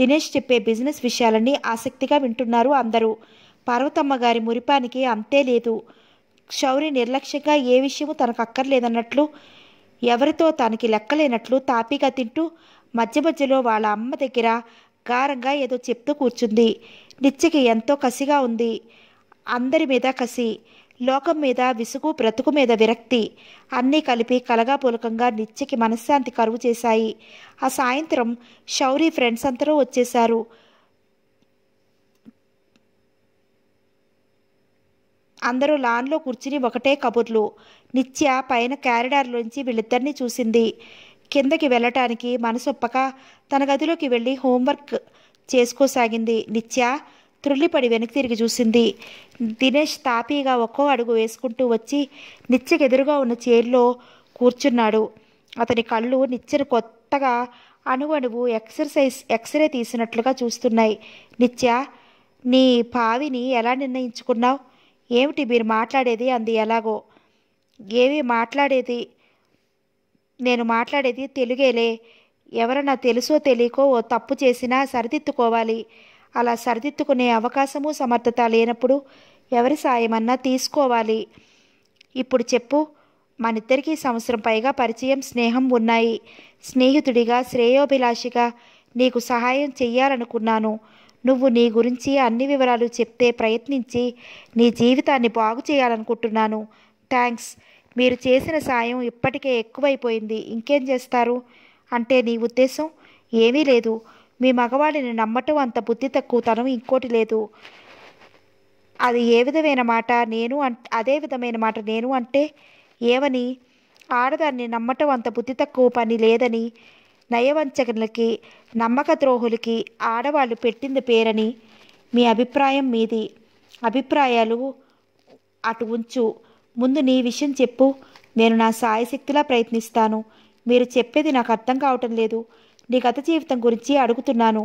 దినేష్ చెప్పే బిజినెస్ విషయాలన్నీ ఆసక్తిగా వింటున్నారు అందరూ పార్వతమ్మ గారి మురిపానికి అంతే లేదు శౌరి నిర్లక్ష్యంగా ఏ విషయము తనకు అక్కర్లేదన్నట్లు ఎవరితో తనకి లెక్కలేనట్లు తాపీగా తింటూ మధ్య మధ్యలో వాళ్ళ అమ్మ దగ్గర గారంగా ఏదో చెప్తూ కూర్చుంది నిత్యకి ఎంతో కసిగా ఉంది అందరి మీద కసి లోకం మీద విసుగు బ్రతుకు మీద విరక్తి అన్నీ కలిపి కలగాపూలకంగా నిత్యకి మనశ్శాంతి కరువు చేశాయి ఆ సాయంత్రం శౌరి ఫ్రెండ్స్ అందరూ వచ్చేశారు అందరూ లాన్లో కూర్చుని ఒకటే కబుర్లు నిత్య పైన క్యారిడార్లోంచి వీళ్ళిద్దరినీ చూసింది కిందకి వెళ్ళటానికి మనసొప్పక తన గదిలోకి వెళ్ళి హోంవర్క్ చేసుకోసాగింది నిత్య త్రుళ్ళిపడి వెనక్కి తిరిగి చూసింది దినేష్ తాపీగా ఒక్కో అడుగు వేసుకుంటూ వచ్చి నిత్యకి ఎదురుగా ఉన్న చైర్లో కూర్చున్నాడు అతని కళ్ళు నిత్యను కొత్తగా అణువు ఎక్సర్సైజ్ ఎక్స్రే తీసినట్లుగా చూస్తున్నాయి నిత్య నీ పావిని ఎలా నిర్ణయించుకున్నావు ఏమిటి మీరు మాట్లాడేది అంది ఎలాగో ఏమి మాట్లాడేది నేను మాట్లాడేది తెలుగేలే ఎవరన్నా తెలుసో తెలియకో ఓ తప్పు చేసినా సరిదిద్దుకోవాలి అలా సరిదిద్దుకునే అవకాశము సమర్థత లేనప్పుడు ఎవరి సాయమన్నా తీసుకోవాలి ఇప్పుడు చెప్పు మనిద్దరికీ సంవత్సరం పైగా పరిచయం స్నేహం ఉన్నాయి స్నేహితుడిగా శ్రేయోభిలాషిగా నీకు సహాయం చెయ్యాలనుకున్నాను నువ్వు నీ గురించి అన్ని వివరాలు చెప్తే ప్రయత్నించి నీ జీవితాన్ని బాగు చేయాలనుకుంటున్నాను థ్యాంక్స్ మీరు చేసిన సాయం ఇప్పటికే ఎక్కువైపోయింది ఇంకేం చేస్తారు అంటే నీ ఉద్దేశం ఏమీ లేదు మీ మగవాడిని నమ్మటం అంత బుద్ధి తక్కువతనం ఇంకోటి లేదు అది ఏ విధమైన మాట నేను అదే విధమైన మాట నేను అంటే ఏమని ఆడదాన్ని నమ్మటం అంత బుద్ధి తక్కువ పని లేదని నయవంచకులకి నమ్మక ద్రోహులకి ఆడవాళ్ళు పెట్టింది పేరని మీ అభిప్రాయం మీది అభిప్రాయాలు అటు ఉంచు ముందు నీ విషయం చెప్పు నేను నా సాయశక్తిలా ప్రయత్నిస్తాను మీరు చెప్పేది నాకు అర్థం కావటం లేదు నీ గత జీవితం గురించి అడుగుతున్నాను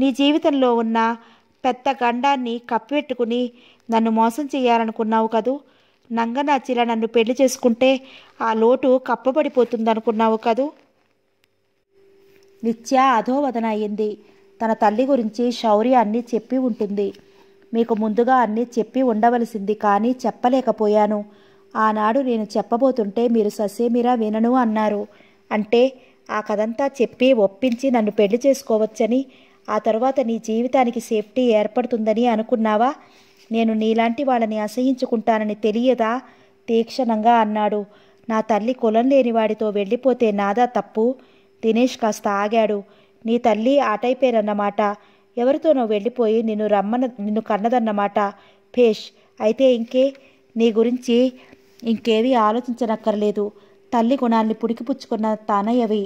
నీ జీవితంలో ఉన్న పెద్ద గండాన్ని కప్పిపెట్టుకుని నన్ను మోసం చేయాలనుకున్నావు కదూ నంగనాచిలా నన్ను పెళ్లి చేసుకుంటే ఆ లోటు కప్పబడిపోతుందనుకున్నావు కదూ నిత్య అధోవదన అయింది తన తల్లి గురించి శౌర్య అన్నీ చెప్పి ఉంటుంది మీకు ముందుగా అన్నీ చెప్పి ఉండవలసింది కానీ చెప్పలేకపోయాను ఆనాడు నేను చెప్పబోతుంటే మీరు ససేమిరా వినను అన్నారు అంటే ఆ కథంతా చెప్పి ఒప్పించి నన్ను పెళ్లి చేసుకోవచ్చని ఆ తర్వాత నీ జీవితానికి సేఫ్టీ ఏర్పడుతుందని అనుకున్నావా నేను నీలాంటి వాళ్ళని అసహించుకుంటానని తెలియదా తీక్షణంగా అన్నాడు నా తల్లి కులం లేని వాడితో వెళ్ళిపోతే నాదా తప్పు దినేష్ కాస్త ఆగాడు నీ తల్లి ఆటైపోయారన్నమాట ఎవరితోనో వెళ్ళిపోయి నిన్ను రమ్మన నిన్ను కన్నదన్నమాట భేష్ అయితే ఇంకే నీ గురించి ఇంకేది ఆలోచించనక్కర్లేదు తల్లి గుణాల్ని పుడికిపుచ్చుకున్న తానయ్యవి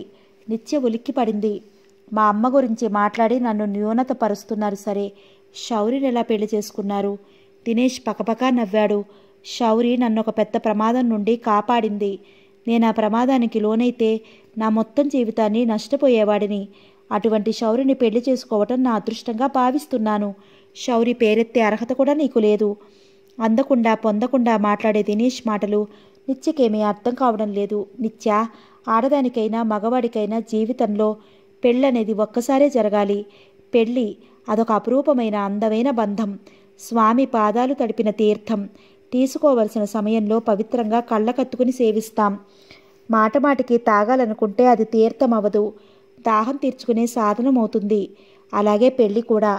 నిత్య ఉలిక్కిపడింది పడింది మా అమ్మ గురించి మాట్లాడి నన్ను న్యూనతపరుస్తున్నారు సరే శౌరిని ఎలా పెళ్లి చేసుకున్నారు దినేష్ పకపకా నవ్వాడు శౌరి నన్ను ఒక పెద్ద ప్రమాదం నుండి కాపాడింది నేను ఆ ప్రమాదానికి లోనైతే నా మొత్తం జీవితాన్ని నష్టపోయేవాడిని అటువంటి శౌరిని పెళ్లి చేసుకోవటం నా అదృష్టంగా భావిస్తున్నాను శౌరి పేరెత్తే అర్హత కూడా నీకు లేదు అందకుండా పొందకుండా మాట్లాడే దినేష్ మాటలు నిత్యకేమీ అర్థం కావడం లేదు నిత్య ఆడదానికైనా మగవాడికైనా జీవితంలో పెళ్ళనేది ఒక్కసారే జరగాలి పెళ్ళి అదొక అపురూపమైన అందమైన బంధం స్వామి పాదాలు తడిపిన తీర్థం తీసుకోవలసిన సమయంలో పవిత్రంగా కళ్ళకత్తుకుని సేవిస్తాం మాటమాటికి తాగాలనుకుంటే అది తీర్థం అవదు దాహం తీర్చుకునే సాధనం అవుతుంది అలాగే పెళ్ళి కూడా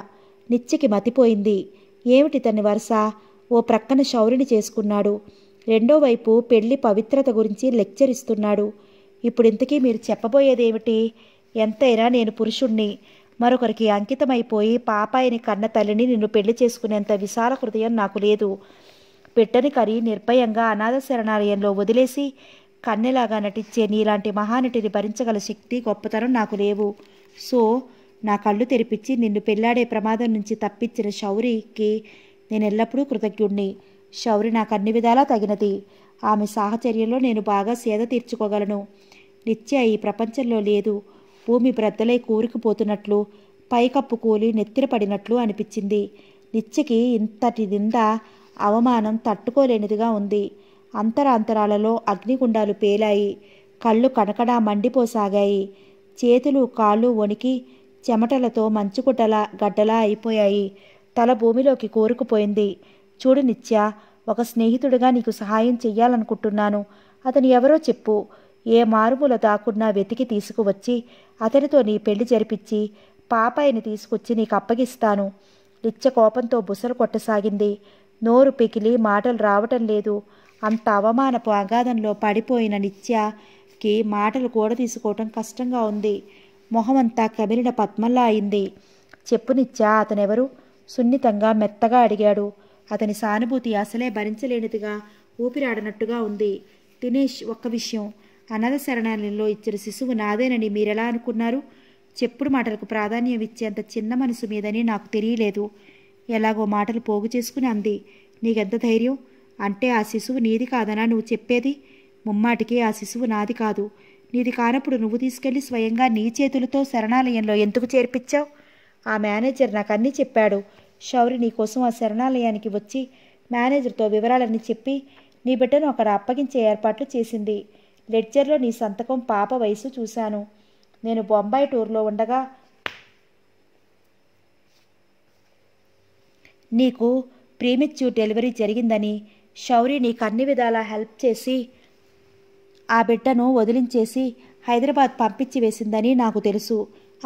నిత్యకి మతిపోయింది ఏమిటి తన్ని వరుస ఓ ప్రక్కన శౌరిని చేసుకున్నాడు రెండో వైపు పెళ్లి పవిత్రత గురించి లెక్చర్ ఇస్తున్నాడు ఇప్పుడింతకీ మీరు చెప్పబోయేదేమిటి ఎంతైనా నేను పురుషుణ్ణి మరొకరికి అంకితమైపోయి పాపాయిని కన్న తల్లిని నిన్ను పెళ్లి చేసుకునేంత విశాల హృదయం నాకు లేదు పెట్టని కరి నిర్భయంగా అనాథ శరణాలయంలో వదిలేసి కన్నెలాగా నటించే నీలాంటి మహానటిని భరించగల శక్తి గొప్పతనం నాకు లేవు సో నా కళ్ళు తెరిపించి నిన్ను పెళ్లాడే ప్రమాదం నుంచి తప్పించిన శౌరికి నేను ఎల్లప్పుడూ కృతజ్ఞుణ్ణి శౌరి నాకు అన్ని విధాలా తగినది ఆమె సాహచర్యంలో నేను బాగా సేద తీర్చుకోగలను నిత్య ఈ ప్రపంచంలో లేదు భూమి బ్రద్దలై కూరుకుపోతున్నట్లు పైకప్పు కూలి నెత్తిన పడినట్లు అనిపించింది నిత్యకి ఇంతటి నింద అవమానం తట్టుకోలేనిదిగా ఉంది అంతరాంతరాలలో అగ్నిగుండాలు పేలాయి కళ్ళు కనకడా మండిపోసాగాయి చేతులు కాళ్ళు వణికి చెమటలతో మంచుగుడ్డలా గడ్డలా అయిపోయాయి తల భూమిలోకి కోరుకుపోయింది చూడు నిత్య ఒక స్నేహితుడిగా నీకు సహాయం చెయ్యాలనుకుంటున్నాను అతను ఎవరో చెప్పు ఏ మారుమూల దాకున్నా వెతికి తీసుకువచ్చి అతనితో నీ పెళ్లి జరిపించి పాపాయిని తీసుకొచ్చి నీకు అప్పగిస్తాను నిత్య కోపంతో బుసలు కొట్టసాగింది నోరు పికిలి మాటలు రావటం లేదు అంత అవమానపు అగాధంలో పడిపోయిన నిత్యకి మాటలు కూడా తీసుకోవటం కష్టంగా ఉంది మొహమంతా కమిలిన పద్మంలా అయింది చెప్పు నిత్య అతనెవరు సున్నితంగా మెత్తగా అడిగాడు అతని సానుభూతి అసలే భరించలేనిదిగా ఊపిరాడనట్టుగా ఉంది దినేష్ ఒక్క విషయం అనాథ శరణాలయంలో ఇచ్చిన శిశువు నాదేనని మీరెలా అనుకున్నారు చెప్పుడు మాటలకు ప్రాధాన్యం ఇచ్చేంత చిన్న మనసు మీదని నాకు తెలియలేదు ఎలాగో మాటలు పోగు చేసుకుని అంది నీకెంత ధైర్యం అంటే ఆ శిశువు నీది కాదనా నువ్వు చెప్పేది ముమ్మాటికి ఆ శిశువు నాది కాదు నీది కానప్పుడు నువ్వు తీసుకెళ్లి స్వయంగా నీ చేతులతో శరణాలయంలో ఎందుకు చేర్పించావు ఆ మేనేజర్ నాకు అన్నీ చెప్పాడు షౌరి నీకోసం ఆ శరణాలయానికి వచ్చి మేనేజర్తో వివరాలన్నీ చెప్పి నీ బిడ్డను అక్కడ అప్పగించే ఏర్పాట్లు చేసింది లెడ్జర్లో నీ సంతకం పాప వయసు చూశాను నేను బొంబాయి టూర్లో ఉండగా నీకు ప్రీమెచ్యూర్ డెలివరీ జరిగిందని షౌరి నీకు అన్ని విధాలా హెల్ప్ చేసి ఆ బిడ్డను వదిలించేసి హైదరాబాద్ పంపించి వేసిందని నాకు తెలుసు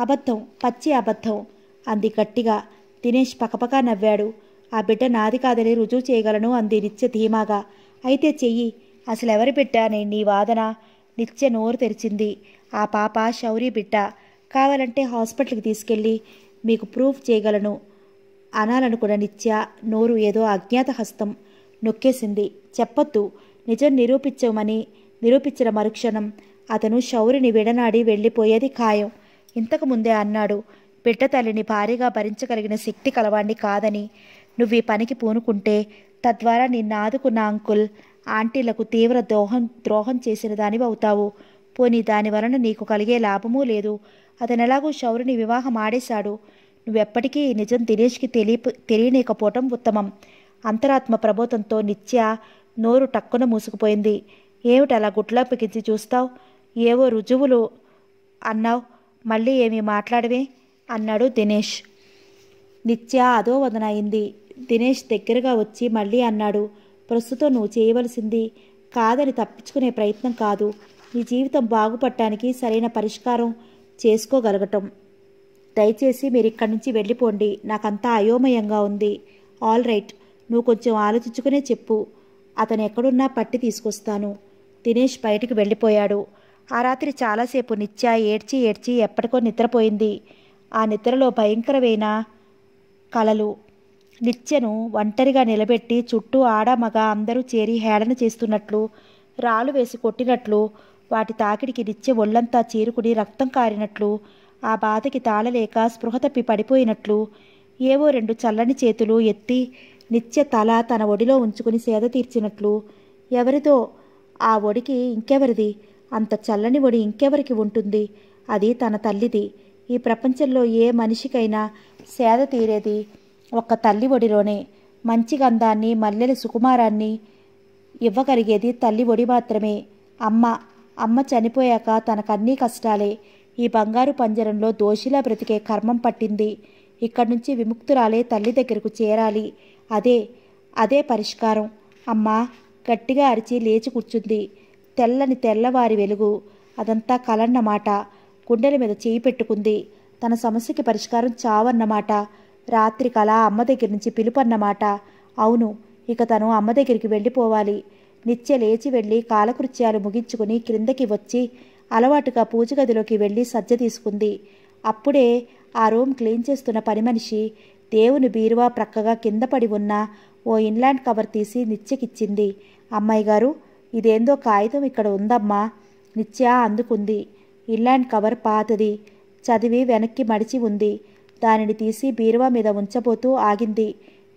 అబద్ధం పచ్చి అబద్ధం అంది గట్టిగా దినేష్ పకపకా నవ్వాడు ఆ బిడ్డ నాది కాదని రుజువు చేయగలను అంది నిత్య ధీమాగా అయితే చెయ్యి అసలెవరి బిడ్డ అని నీ వాదన నిత్య నోరు తెరిచింది ఆ పాప శౌరి బిడ్డ కావాలంటే హాస్పిటల్కి తీసుకెళ్ళి మీకు ప్రూఫ్ చేయగలను అనాలనుకున్న నిత్య నోరు ఏదో అజ్ఞాత హస్తం నొక్కేసింది చెప్పొద్దు నిజం నిరూపించమని నిరూపించిన మరుక్షణం అతను శౌరిని విడనాడి వెళ్ళిపోయేది ఖాయం ఇంతకుముందే అన్నాడు బిడ్డ తల్లిని భారీగా భరించగలిగిన శక్తి కలవాణ్ణి కాదని నువ్వు ఈ పనికి పూనుకుంటే తద్వారా నిన్న ఆదుకున్న అంకుల్ ఆంటీలకు తీవ్ర దోహం ద్రోహం చేసిన దానివి అవుతావు పోనీ దాని వలన నీకు కలిగే లాభమూ లేదు అతను ఎలాగో శౌరిని వివాహం ఆడేశాడు నువ్వెప్పటికీ ఈ నిజం దినేష్కి తెలియ తెలియనీకపోవటం ఉత్తమం అంతరాత్మ ప్రబోధంతో నిత్య నోరు టక్కున మూసుకుపోయింది ఏమిటి అలా గుట్లా పికించి చూస్తావు ఏవో రుజువులు అన్నావు మళ్ళీ ఏమీ మాట్లాడవే అన్నాడు దినేష్ నిత్య అదో వదనయింది దినేష్ దగ్గరగా వచ్చి మళ్ళీ అన్నాడు ప్రస్తుతం నువ్వు చేయవలసింది కాదని తప్పించుకునే ప్రయత్నం కాదు నీ జీవితం బాగుపడటానికి సరైన పరిష్కారం చేసుకోగలగటం దయచేసి మీరు ఇక్కడి నుంచి వెళ్ళిపోండి నాకంతా అయోమయంగా ఉంది ఆల్ రైట్ నువ్వు కొంచెం ఆలోచించుకునే చెప్పు అతను ఎక్కడున్నా పట్టి తీసుకొస్తాను దినేష్ బయటికి వెళ్ళిపోయాడు ఆ రాత్రి చాలాసేపు నిత్య ఏడ్చి ఏడ్చి ఎప్పటికో నిద్రపోయింది ఆ నిద్రలో భయంకరమైన కలలు నిత్యను ఒంటరిగా నిలబెట్టి చుట్టూ ఆడ మగ అందరూ చేరి హేళన చేస్తున్నట్లు రాళ్ళు వేసి కొట్టినట్లు వాటి తాకిడికి నిత్య ఒళ్ళంతా చీరుకుని రక్తం కారినట్లు ఆ బాధకి తాళలేక స్పృహ తప్పి పడిపోయినట్లు ఏవో రెండు చల్లని చేతులు ఎత్తి నిత్య తల తన ఒడిలో ఉంచుకుని సేద తీర్చినట్లు ఎవరిదో ఆ ఒడికి ఇంకెవరిది అంత చల్లని ఒడి ఇంకెవరికి ఉంటుంది అది తన తల్లిది ఈ ప్రపంచంలో ఏ మనిషికైనా సేద తీరేది ఒక్క తల్లి ఒడిలోనే మంచి గంధాన్ని మల్లెల సుకుమారాన్ని ఇవ్వగలిగేది తల్లి ఒడి మాత్రమే అమ్మ అమ్మ చనిపోయాక తనకన్నీ కష్టాలే ఈ బంగారు పంజరంలో దోషిలా బ్రతికే కర్మం పట్టింది ఇక్కడి నుంచి విముక్తురాలే తల్లి దగ్గరకు చేరాలి అదే అదే పరిష్కారం అమ్మ గట్టిగా అరిచి లేచి కూర్చుంది తెల్లని తెల్లవారి వెలుగు అదంతా కలన్నమాట గుండెల మీద చేయి పెట్టుకుంది తన సమస్యకి పరిష్కారం చావన్నమాట రాత్రి కళ అమ్మ దగ్గర నుంచి పిలుపన్నమాట అవును ఇక తను అమ్మ దగ్గరికి వెళ్ళిపోవాలి నిత్య లేచి వెళ్ళి కాలకృత్యాలు ముగించుకుని క్రిందకి వచ్చి అలవాటుగా పూజ గదిలోకి వెళ్ళి సజ్జ తీసుకుంది అప్పుడే ఆ రూమ్ క్లీన్ చేస్తున్న పని మనిషి దేవుని బీరువా ప్రక్కగా కింద పడి ఉన్న ఓ ఇన్లాండ్ కవర్ తీసి నిత్యకిచ్చింది అమ్మాయి గారు ఇదేందో కాగితం ఇక్కడ ఉందమ్మా నిత్య అందుకుంది ఇన్లాండ్ కవర్ పాతది చదివి వెనక్కి మడిచి ఉంది దానిని తీసి బీరువా మీద ఉంచబోతూ ఆగింది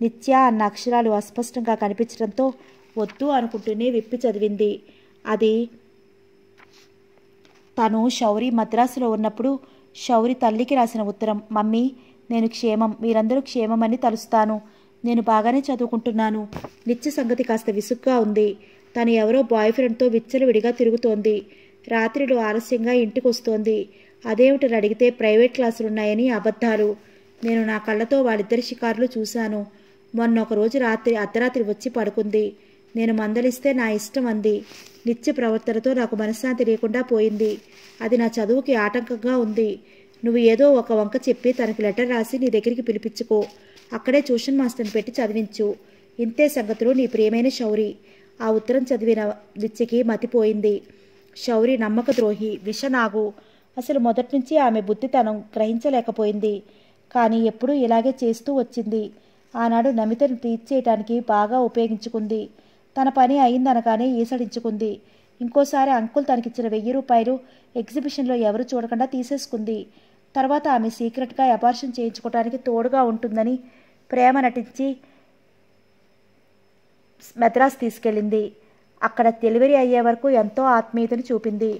నిత్య అన్న అక్షరాలు అస్పష్టంగా కనిపించడంతో వద్దు అనుకుంటూనే విప్పి చదివింది అది తను శౌరి మద్రాసులో ఉన్నప్పుడు శౌరి తల్లికి రాసిన ఉత్తరం మమ్మీ నేను క్షేమం మీరందరూ క్షేమమని తలుస్తాను నేను బాగానే చదువుకుంటున్నాను నిత్య సంగతి కాస్త విసుగ్గా ఉంది తను ఎవరో బాయ్ ఫ్రెండ్తో విచ్చలవిడిగా తిరుగుతోంది రాత్రిలు ఆలస్యంగా ఇంటికి వస్తోంది అదేమిటని అడిగితే ప్రైవేట్ క్లాసులున్నాయని అబద్ధాలు నేను నా కళ్ళతో వాళ్ళిద్దరి షికారులు చూశాను మొన్న ఒకరోజు రాత్రి అర్ధరాత్రి వచ్చి పడుకుంది నేను మందలిస్తే నా ఇష్టం అంది నిత్య ప్రవర్తనతో నాకు మనశ్శాంతి లేకుండా పోయింది అది నా చదువుకి ఆటంకంగా ఉంది నువ్వు ఏదో ఒక వంక చెప్పి తనకి లెటర్ రాసి నీ దగ్గరికి పిలిపించుకో అక్కడే ట్యూషన్ మాస్టర్ని పెట్టి చదివించు ఇంతే సంగతులు నీ ప్రియమైన శౌరి ఆ ఉత్తరం చదివిన నిత్యకి మతిపోయింది శౌరి నమ్మక ద్రోహి విషనాగు అసలు మొదటి నుంచి ఆమె బుద్ధి గ్రహించలేకపోయింది కానీ ఎప్పుడూ ఇలాగే చేస్తూ వచ్చింది ఆనాడు నమితను తీర్చేయటానికి బాగా ఉపయోగించుకుంది తన పని అయిందనగానే ఈసడించుకుంది ఇంకోసారి అంకుల్ తనకిచ్చిన వెయ్యి రూపాయలు ఎగ్జిబిషన్లో ఎవరు చూడకుండా తీసేసుకుంది తర్వాత ఆమె సీక్రెట్గా అబార్షన్ చేయించుకోవడానికి తోడుగా ఉంటుందని ప్రేమ నటించి మెద్రాస్ తీసుకెళ్ళింది అక్కడ డెలివరీ అయ్యే వరకు ఎంతో ఆత్మీయతను చూపింది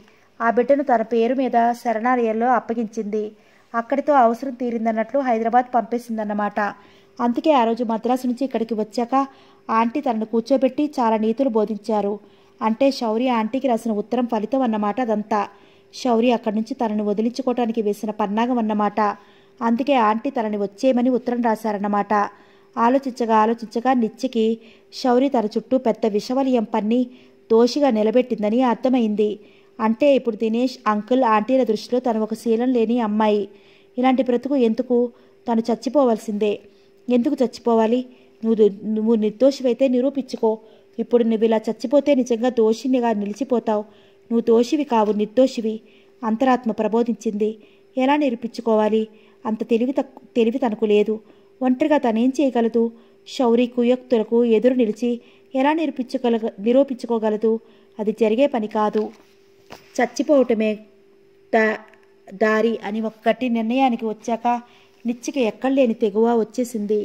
ఆ బిడ్డను తన పేరు మీద శరణాలయంలో అప్పగించింది అక్కడితో అవసరం తీరిందన్నట్లు హైదరాబాద్ పంపేసిందన్నమాట అందుకే ఆ రోజు మద్రాసు నుంచి ఇక్కడికి వచ్చాక ఆంటీ తనను కూర్చోబెట్టి చాలా నీతులు బోధించారు అంటే శౌరి ఆంటీకి రాసిన ఉత్తరం ఫలితం అన్నమాట అదంతా శౌరి అక్కడి నుంచి తనని వదిలించుకోవటానికి వేసిన పన్నాగం అన్నమాట అందుకే ఆంటీ తనని వచ్చేయమని ఉత్తరం రాశారన్నమాట ఆలోచించగా ఆలోచించగా నిత్యకి శౌరి తన చుట్టూ పెద్ద విషవలయం పన్ని దోషిగా నిలబెట్టిందని అర్థమైంది అంటే ఇప్పుడు దినేష్ అంకుల్ ఆంటీల దృష్టిలో తను ఒక శీలం లేని అమ్మాయి ఇలాంటి బ్రతుకు ఎందుకు తను చచ్చిపోవలసిందే ఎందుకు చచ్చిపోవాలి నువ్వు నువ్వు నిర్దోషివైతే నిరూపించుకో ఇప్పుడు నువ్వు ఇలా చచ్చిపోతే నిజంగా దోషినిగా నిలిచిపోతావు నువ్వు దోషివి కావు నిర్దోషివి అంతరాత్మ ప్రబోధించింది ఎలా నిరూపించుకోవాలి అంత తెలివి తక్కు తెలివి తనకు లేదు ఒంటరిగా తనేం చేయగలదు శౌరి కుయక్తులకు ఎదురు నిలిచి ఎలా నిరూపించగల నిరూపించుకోగలదు అది జరిగే పని కాదు చచ్చిపోవటమే దా దారి అని ఒక్కటి నిర్ణయానికి వచ్చాక ఎక్కడ ఎక్కడలేని తెగువ వచ్చేసింది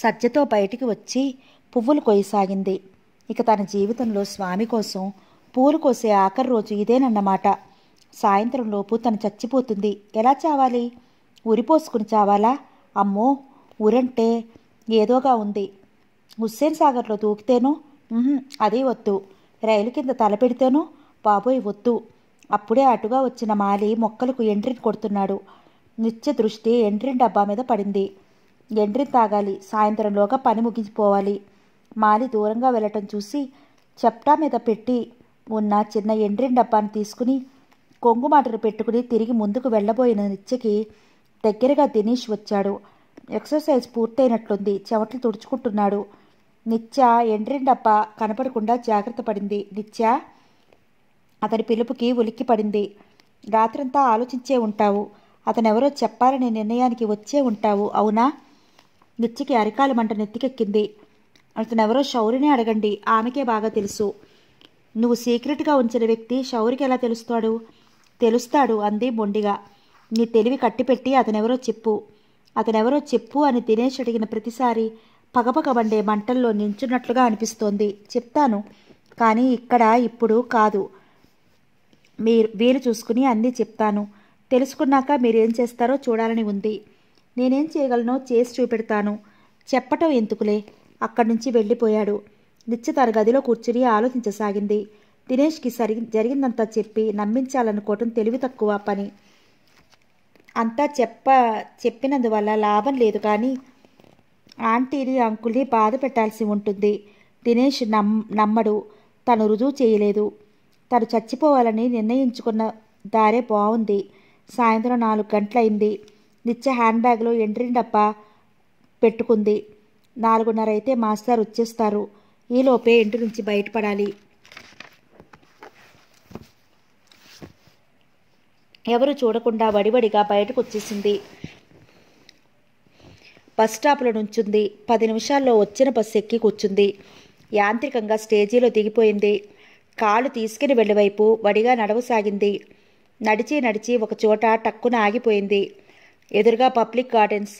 సజ్జతో బయటికి వచ్చి పువ్వులు కొయ్యసాగింది ఇక తన జీవితంలో స్వామి కోసం పూలు కోసే ఆఖరి రోజు ఇదేనన్నమాట సాయంత్రంలోపు తను చచ్చిపోతుంది ఎలా చావాలి ఉరిపోసుకుని చావాలా అమ్మో ఉరంటే ఏదోగా ఉంది హుస్సేన్ సాగర్లో దూకితేనో అదే వద్దు రైలు కింద తలపెడితేనో బాబోయ్ వద్దు అప్పుడే అటుగా వచ్చిన మాలి మొక్కలకు ఎండ్రిన్ కొడుతున్నాడు నిత్య దృష్టి ఎండ్రిన్ డబ్బా మీద పడింది ఎండ్రిన్ తాగాలి సాయంత్రంలోగా పని ముగించిపోవాలి మాలి దూరంగా వెళ్ళటం చూసి చెప్టా మీద పెట్టి ఉన్న చిన్న ఎండ్రిన్ డబ్బాను తీసుకుని కొంగుమాటలు పెట్టుకుని తిరిగి ముందుకు వెళ్ళబోయిన నిత్యకి దగ్గరగా దినేష్ వచ్చాడు ఎక్సర్సైజ్ పూర్తయినట్లుంది చెమట్లు తుడుచుకుంటున్నాడు నిత్య ఎండ్రిండప్ప కనపడకుండా జాగ్రత్త పడింది నిత్య అతని పిలుపుకి ఉలిక్కి పడింది రాత్రంతా ఆలోచించే ఉంటావు అతనెవరో చెప్పాలనే నిర్ణయానికి వచ్చే ఉంటావు అవునా నిత్యకి అరికాలు మంట నెత్తికెక్కింది అతనెవరో శౌరినే అడగండి ఆమెకే బాగా తెలుసు నువ్వు సీక్రెట్గా ఉంచిన వ్యక్తి శౌరికి ఎలా తెలుస్తాడు తెలుస్తాడు అంది మొండిగా నీ తెలివి కట్టిపెట్టి అతనెవరో చెప్పు అతనెవరో చెప్పు అని దినేష్ అడిగిన ప్రతిసారి పగపగ వండే మంటల్లో నించున్నట్లుగా అనిపిస్తోంది చెప్తాను కానీ ఇక్కడ ఇప్పుడు కాదు మీరు వీలు చూసుకుని అన్నీ చెప్తాను తెలుసుకున్నాక మీరేం చేస్తారో చూడాలని ఉంది నేనేం చేయగలనో చేసి చూపెడతాను చెప్పటం ఎందుకులే అక్కడి నుంచి వెళ్ళిపోయాడు నిత్య గదిలో కూర్చుని ఆలోచించసాగింది దినేష్కి సరి జరిగిందంతా చెప్పి నమ్మించాలనుకోవటం తెలివి తక్కువ పని అంతా చెప్ప చెప్పినందువల్ల లాభం లేదు కానీ ఆంటీని అంకుల్ని బాధ పెట్టాల్సి ఉంటుంది దినేష్ నమ్ నమ్మడు తను రుజువు చేయలేదు తను చచ్చిపోవాలని నిర్ణయించుకున్న దారే బాగుంది సాయంత్రం నాలుగు గంటలైంది నిత్య హ్యాండ్ బ్యాగ్లో ఎంట్రీ డబ్బా పెట్టుకుంది నాలుగున్నర అయితే మాస్టర్ వచ్చేస్తారు ఈలోపే ఇంటి నుంచి బయటపడాలి ఎవరు చూడకుండా వడివడిగా బయటకు వచ్చేసింది బస్ స్టాప్లో నుంచుంది పది నిమిషాల్లో వచ్చిన బస్ ఎక్కి కూర్చుంది యాంత్రికంగా స్టేజీలో దిగిపోయింది కాలు తీసుకుని వెళ్ళివైపు వడిగా నడవసాగింది నడిచి నడిచి ఒక చోట టక్కున ఆగిపోయింది ఎదురుగా పబ్లిక్ గార్డెన్స్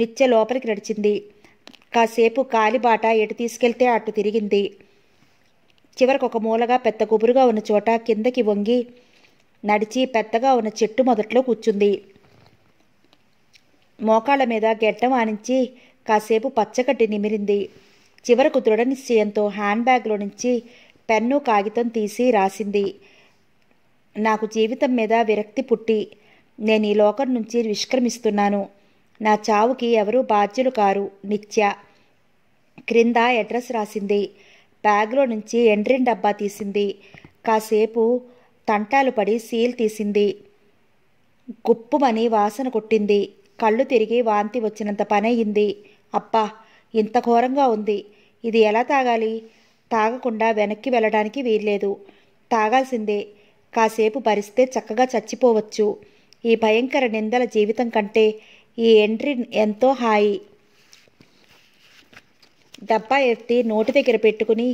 నిత్య లోపలికి నడిచింది కాసేపు కాలిబాట ఎటు తీసుకెళ్తే అటు తిరిగింది చివరకు ఒక మూలగా పెద్ద గుబురుగా ఉన్న చోట కిందకి వంగి నడిచి పెద్దగా ఉన్న చెట్టు మొదట్లో కూర్చుంది మోకాళ్ళ మీద గెడ్డం ఆనించి కాసేపు పచ్చగడ్డి నిమిరింది చివరకు దృఢ నిశ్చయంతో హ్యాండ్ బ్యాగ్లో నుంచి పెన్ను కాగితం తీసి రాసింది నాకు జీవితం మీద విరక్తి పుట్టి నేను ఈ లోకం నుంచి నిష్క్రమిస్తున్నాను నా చావుకి ఎవరూ బాధ్యులు కారు నిత్య క్రింద అడ్రస్ రాసింది బ్యాగ్లో నుంచి ఎండ్రిన్ డబ్బా తీసింది కాసేపు తంటాలు పడి సీల్ తీసింది గుప్పుమని వాసన కొట్టింది కళ్ళు తిరిగి వాంతి వచ్చినంత పనయ్యింది అబ్బా ఇంత ఘోరంగా ఉంది ఇది ఎలా తాగాలి తాగకుండా వెనక్కి వెళ్ళడానికి వీల్లేదు తాగాల్సిందే కాసేపు భరిస్తే చక్కగా చచ్చిపోవచ్చు ఈ భయంకర నిందల జీవితం కంటే ఈ ఎంట్రీ ఎంతో హాయి డబ్బా ఎత్తి నోటి దగ్గర పెట్టుకుని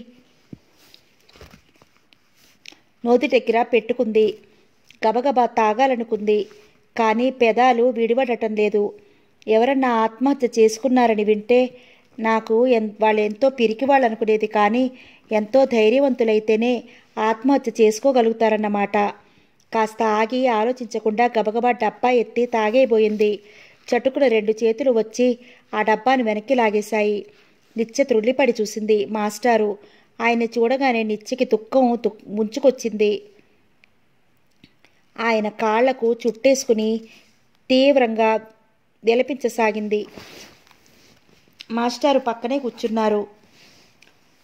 నోతి దగ్గర పెట్టుకుంది గబగబా తాగాలనుకుంది కానీ పెదాలు విడివడటం లేదు ఎవరన్నా ఆత్మహత్య చేసుకున్నారని వింటే నాకు ఎన్ వాళ్ళు ఎంతో పిరికి కానీ ఎంతో ధైర్యవంతులైతేనే ఆత్మహత్య చేసుకోగలుగుతారన్నమాట కాస్త ఆగి ఆలోచించకుండా గబగబా డబ్బా ఎత్తి తాగైపోయింది చటుకున రెండు చేతులు వచ్చి ఆ డబ్బాను వెనక్కి లాగేశాయి నిత్య త్రుళ్ళిపడి చూసింది మాస్టారు ఆయన చూడగానే నిచ్చికి దుఃఖం ముంచుకొచ్చింది ఆయన కాళ్లకు చుట్టేసుకుని తీవ్రంగా విలపించసాగింది మాస్టారు పక్కనే కూర్చున్నారు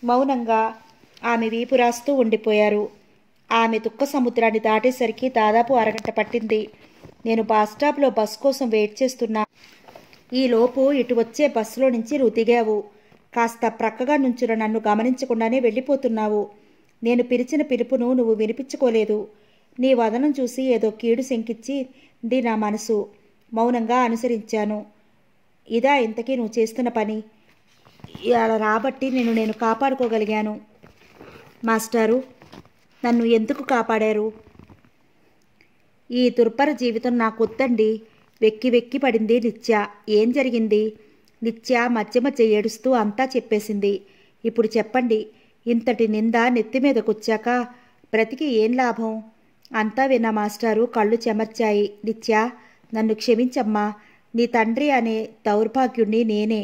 మౌనంగా ఆమె వీపు రాస్తూ ఉండిపోయారు ఆమె దుఃఖ సముద్రాన్ని దాటేసరికి దాదాపు అరగంట పట్టింది నేను బస్ స్టాప్లో బస్ కోసం వెయిట్ చేస్తున్నా ఈలోపు ఇటు వచ్చే బస్సులో నుంచి రుతిగావు కాస్త ప్రక్కగా నుంచున నన్ను గమనించకుండానే వెళ్ళిపోతున్నావు నేను పిలిచిన పిలుపును నువ్వు వినిపించుకోలేదు నీ వదనం చూసి ఏదో కీడు శంకించింది నా మనసు మౌనంగా అనుసరించాను ఇదా ఇంతకీ నువ్వు చేస్తున్న పని అలా రాబట్టి నేను నేను కాపాడుకోగలిగాను మాస్టారు నన్ను ఎందుకు కాపాడారు ఈ దుర్భర జీవితం నాకొద్దండి వెక్కి వెక్కి పడింది నిత్య ఏం జరిగింది నిత్య మధ్య మధ్య ఏడుస్తూ అంతా చెప్పేసింది ఇప్పుడు చెప్పండి ఇంతటి నింద నెత్తి మీదకొచ్చాక బ్రతికి ఏం లాభం అంతా విన్న మాస్టారు కళ్ళు చెమర్చాయి నిత్య నన్ను క్షమించమ్మా నీ తండ్రి అనే దౌర్భాగ్యుణ్ణి నేనే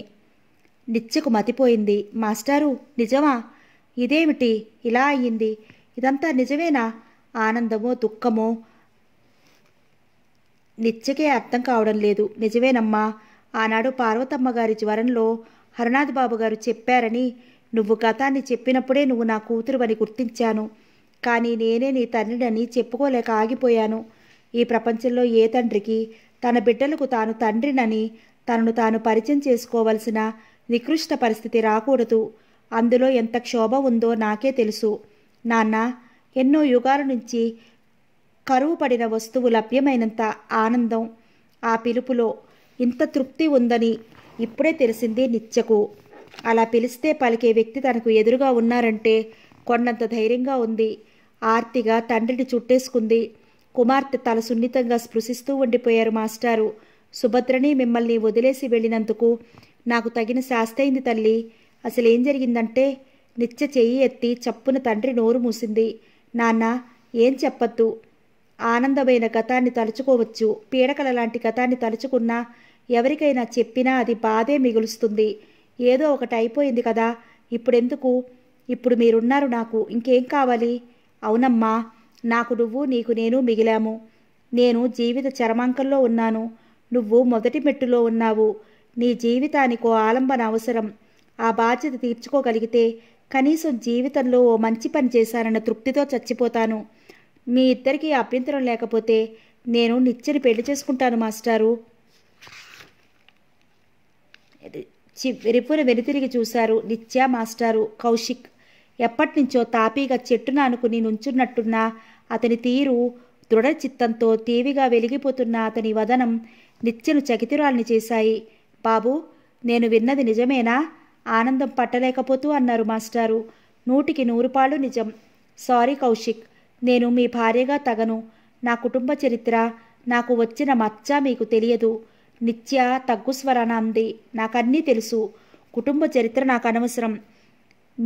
నిత్యకు మతిపోయింది మాస్టారు నిజమా ఇదేమిటి ఇలా అయ్యింది ఇదంతా నిజమేనా ఆనందమో దుఃఖమో నిత్యకే అర్థం కావడం లేదు నిజమేనమ్మా ఆనాడు పార్వతమ్మ గారి జ్వరంలో హరనాథ్ బాబు గారు చెప్పారని నువ్వు గతాన్ని చెప్పినప్పుడే నువ్వు నా కూతురువని గుర్తించాను కానీ నేనే నీ తండ్రిని చెప్పుకోలేక ఆగిపోయాను ఈ ప్రపంచంలో ఏ తండ్రికి తన బిడ్డలకు తాను తండ్రినని తనను తాను పరిచయం చేసుకోవలసిన నికృష్ట పరిస్థితి రాకూడదు అందులో ఎంత క్షోభ ఉందో నాకే తెలుసు నాన్న ఎన్నో యుగాల నుంచి కరువు పడిన వస్తువు లభ్యమైనంత ఆనందం ఆ పిలుపులో ఇంత తృప్తి ఉందని ఇప్పుడే తెలిసింది నిత్యకు అలా పిలిస్తే పలికే వ్యక్తి తనకు ఎదురుగా ఉన్నారంటే కొన్నంత ధైర్యంగా ఉంది ఆర్తిగా తండ్రిని చుట్టేసుకుంది కుమార్తె తల సున్నితంగా స్పృశిస్తూ ఉండిపోయారు మాస్టారు సుభద్రని మిమ్మల్ని వదిలేసి వెళ్ళినందుకు నాకు తగిన శాస్తైంది తల్లి అసలేం జరిగిందంటే నిత్య చెయ్యి ఎత్తి చప్పున తండ్రి నోరు మూసింది నాన్న ఏం చెప్పద్దు ఆనందమైన గతాన్ని తలుచుకోవచ్చు పీడకల లాంటి గతాన్ని తలుచుకున్నా ఎవరికైనా చెప్పినా అది బాధే మిగులుస్తుంది ఏదో ఒకటి అయిపోయింది కదా ఇప్పుడెందుకు ఇప్పుడు మీరున్నారు నాకు ఇంకేం కావాలి అవునమ్మా నాకు నువ్వు నీకు నేను మిగిలాము నేను జీవిత చరమాంకంలో ఉన్నాను నువ్వు మొదటి మెట్టులో ఉన్నావు నీ జీవితానికో ఆలంబన అవసరం ఆ బాధ్యత తీర్చుకోగలిగితే కనీసం జీవితంలో ఓ మంచి పని చేశానన్న తృప్తితో చచ్చిపోతాను మీ ఇద్దరికీ అభ్యంతరం లేకపోతే నేను నిత్యని పెళ్లి చేసుకుంటాను మాస్టారు చివరిపున వెనుతిరిగి చూశారు నిత్యా మాస్టారు కౌశిక్ ఎప్పటినుంచో తాపీగా చెట్టున అనుకుని నుంచున్నట్టున్న అతని తీరు దృఢ చిత్తంతో తీవిగా వెలిగిపోతున్న అతని వదనం నిత్యను చకితురాల్ని చేశాయి బాబు నేను విన్నది నిజమేనా ఆనందం పట్టలేకపోతూ అన్నారు మాస్టారు నూటికి నూరుపాళ్ళు నిజం సారీ కౌశిక్ నేను మీ భార్యగా తగను నా కుటుంబ చరిత్ర నాకు వచ్చిన మచ్చ మీకు తెలియదు నిత్య తగ్గు స్వరాన అంది నాకన్నీ తెలుసు కుటుంబ చరిత్ర నాకు అనవసరం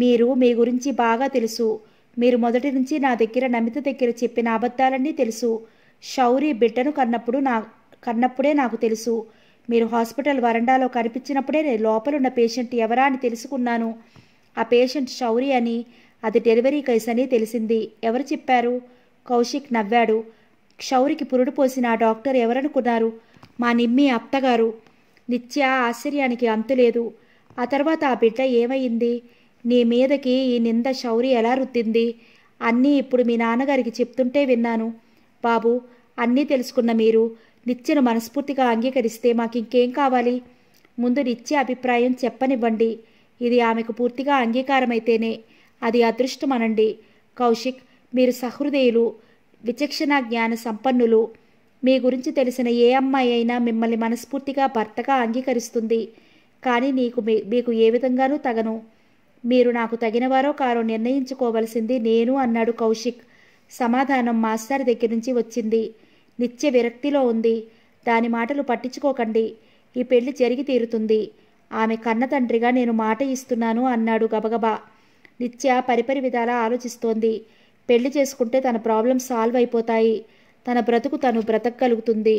మీరు మీ గురించి బాగా తెలుసు మీరు మొదటి నుంచి నా దగ్గర నమిత దగ్గర చెప్పిన అబద్ధాలన్నీ తెలుసు షౌరి బిడ్డను కన్నప్పుడు నా కన్నప్పుడే నాకు తెలుసు మీరు హాస్పిటల్ వరండాలో కనిపించినప్పుడే నేను లోపలున్న పేషెంట్ ఎవరా అని తెలుసుకున్నాను ఆ పేషెంట్ షౌరి అని అది డెలివరీ కేసు అని తెలిసింది ఎవరు చెప్పారు కౌశిక్ నవ్వాడు క్షౌరికి పురుడు పోసిన ఆ డాక్టర్ ఎవరనుకున్నారు మా నిమ్మి అత్తగారు నిత్య ఆశ్చర్యానికి అంతులేదు ఆ తర్వాత ఆ బిడ్డ ఏమైంది నీ మీదకి ఈ నింద శౌరి ఎలా రుద్దింది అన్నీ ఇప్పుడు మీ నాన్నగారికి చెప్తుంటే విన్నాను బాబు అన్నీ తెలుసుకున్న మీరు నిత్యను మనస్ఫూర్తిగా అంగీకరిస్తే మాకు ఇంకేం కావాలి ముందు నిత్య అభిప్రాయం చెప్పనివ్వండి ఇది ఆమెకు పూర్తిగా అంగీకారమైతేనే అది అదృష్టమనండి కౌశిక్ మీరు సహృదయులు విచక్షణ జ్ఞాన సంపన్నులు మీ గురించి తెలిసిన ఏ అమ్మాయి అయినా మిమ్మల్ని మనస్ఫూర్తిగా భర్తగా అంగీకరిస్తుంది కానీ నీకు మీకు ఏ విధంగానూ తగను మీరు నాకు తగినవారో కారో నిర్ణయించుకోవలసింది నేను అన్నాడు కౌశిక్ సమాధానం మాస్టర్ దగ్గర నుంచి వచ్చింది నిత్య విరక్తిలో ఉంది దాని మాటలు పట్టించుకోకండి ఈ పెళ్లి జరిగి తీరుతుంది ఆమె కన్న తండ్రిగా నేను మాట ఇస్తున్నాను అన్నాడు గబగబా నిత్య పరిపరి విధాలా ఆలోచిస్తోంది పెళ్లి చేసుకుంటే తన ప్రాబ్లం సాల్వ్ అయిపోతాయి తన బ్రతుకు తను బ్రతకగలుగుతుంది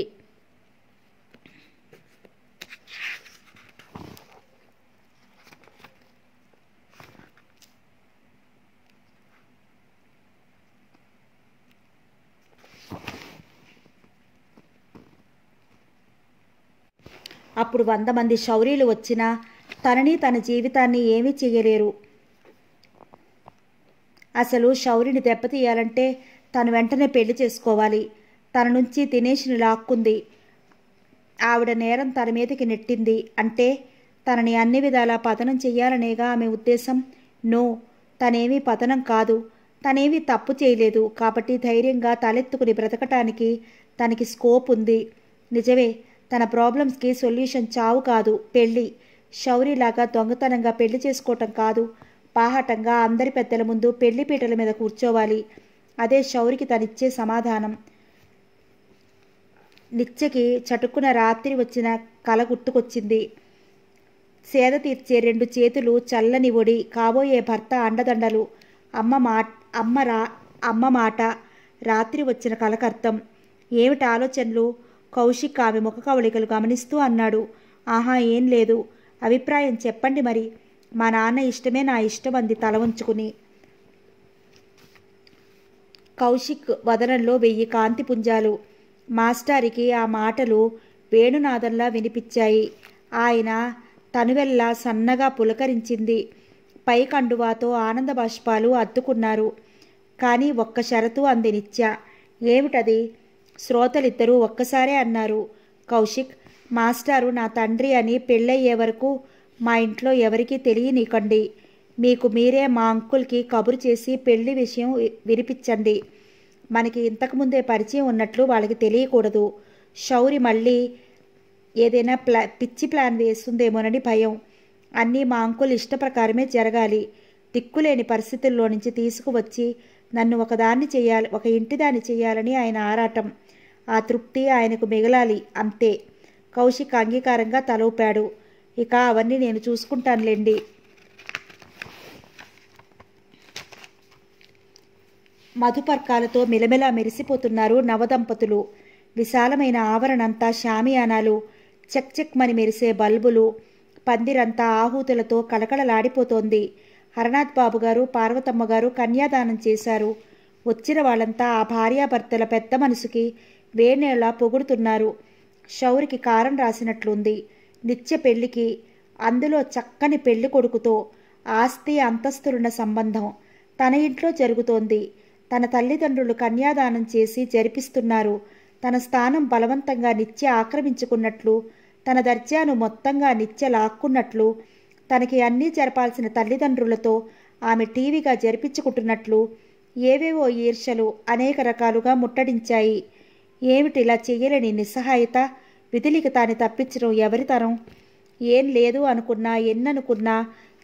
అప్పుడు వంద మంది శౌర్యులు వచ్చినా తనని తన జీవితాన్ని ఏమీ చేయలేరు అసలు శౌర్యుని దెబ్బతీయాలంటే తను వెంటనే పెళ్లి చేసుకోవాలి తన నుంచి దినేష్ని లాక్కుంది ఆవిడ నేరం తన మీదకి నెట్టింది అంటే తనని అన్ని విధాలా పతనం చెయ్యాలనేగా ఆమె ఉద్దేశం నో తనేమీ పతనం కాదు తనేమీ తప్పు చేయలేదు కాబట్టి ధైర్యంగా తలెత్తుకుని బ్రతకటానికి తనకి స్కోప్ ఉంది నిజమే తన ప్రాబ్లమ్స్కి సొల్యూషన్ చావు కాదు పెళ్ళి శౌరిలాగా దొంగతనంగా పెళ్లి చేసుకోవటం కాదు పాహటంగా అందరి పెద్దల ముందు పెళ్లి పీటల మీద కూర్చోవాలి అదే శౌరికి తనిచ్చే సమాధానం నిత్యకి చటుక్కున రాత్రి వచ్చిన కల గుర్తుకొచ్చింది సేద తీర్చే రెండు చేతులు చల్లని ఒడి కాబోయే భర్త అండదండలు అమ్మ మా అమ్మ రా అమ్మ మాట రాత్రి వచ్చిన కలకర్థం ఏమిటి ఆలోచనలు కౌశిక్ ఆమె ముఖ కవళికలు గమనిస్తూ అన్నాడు ఆహా ఏం లేదు అభిప్రాయం చెప్పండి మరి మా నాన్న ఇష్టమే నా ఇష్టం అంది తల ఉంచుకుని కౌశిక్ వదనంలో వెయ్యి కాంతి పుంజాలు మాస్టారికి ఆ మాటలు వేణునాదంలా వినిపించాయి ఆయన తనువెల్లా సన్నగా పులకరించింది పై కండువాతో ఆనంద బాష్పాలు అద్దుకున్నారు కానీ ఒక్క షరతు అంది నిత్య ఏమిటది శ్రోతలిద్దరూ ఒక్కసారే అన్నారు కౌశిక్ మాస్టారు నా తండ్రి అని పెళ్ళయ్యే వరకు మా ఇంట్లో ఎవరికీ తెలియనీకండి మీకు మీరే మా అంకుల్కి కబురు చేసి పెళ్లి విషయం వినిపించండి మనకి ఇంతకుముందే పరిచయం ఉన్నట్లు వాళ్ళకి తెలియకూడదు శౌరి మళ్ళీ ఏదైనా ప్లా పిచ్చి ప్లాన్ వేస్తుందేమోనని భయం అన్నీ మా అంకుల్ ఇష్ట ప్రకారమే జరగాలి దిక్కులేని పరిస్థితుల్లో నుంచి తీసుకువచ్చి నన్ను ఒకదాన్ని చేయాలి ఒక ఇంటిదాన్ని చేయాలని ఆయన ఆరాటం ఆ తృప్తి ఆయనకు మిగలాలి అంతే కౌశిక్ అంగీకారంగా తలూపాడు ఇక అవన్నీ నేను చూసుకుంటానులేండి మధుపర్కాలతో మెలమెలా మెరిసిపోతున్నారు నవదంపతులు విశాలమైన ఆవరణంతా షామియానాలు చెక్ మని మెరిసే బల్బులు పందిరంతా ఆహూతులతో కలకలలాడిపోతోంది హరనాథ్ బాబు గారు పార్వతమ్మ గారు కన్యాదానం చేశారు వచ్చిన వాళ్ళంతా ఆ భార్యాభర్తల పెద్ద మనసుకి వేణేలా పొగుడుతున్నారు షౌరికి కారం రాసినట్లుంది నిత్య పెళ్లికి అందులో చక్కని పెళ్లి కొడుకుతో ఆస్తి అంతస్తులున్న సంబంధం తన ఇంట్లో జరుగుతోంది తన తల్లిదండ్రులు కన్యాదానం చేసి జరిపిస్తున్నారు తన స్థానం బలవంతంగా నిత్య ఆక్రమించుకున్నట్లు తన దర్జాను మొత్తంగా నిత్య లాక్కున్నట్లు తనకి అన్నీ జరపాల్సిన తల్లిదండ్రులతో ఆమె టీవీగా జరిపించుకుంటున్నట్లు ఏవేవో ఈర్షలు అనేక రకాలుగా ముట్టడించాయి ఏమిటి ఇలా చేయలేని నిస్సహాయత విధులికి తాను తప్పించడం ఎవరితరం ఏం లేదు అనుకున్నా ఎన్ననుకున్నా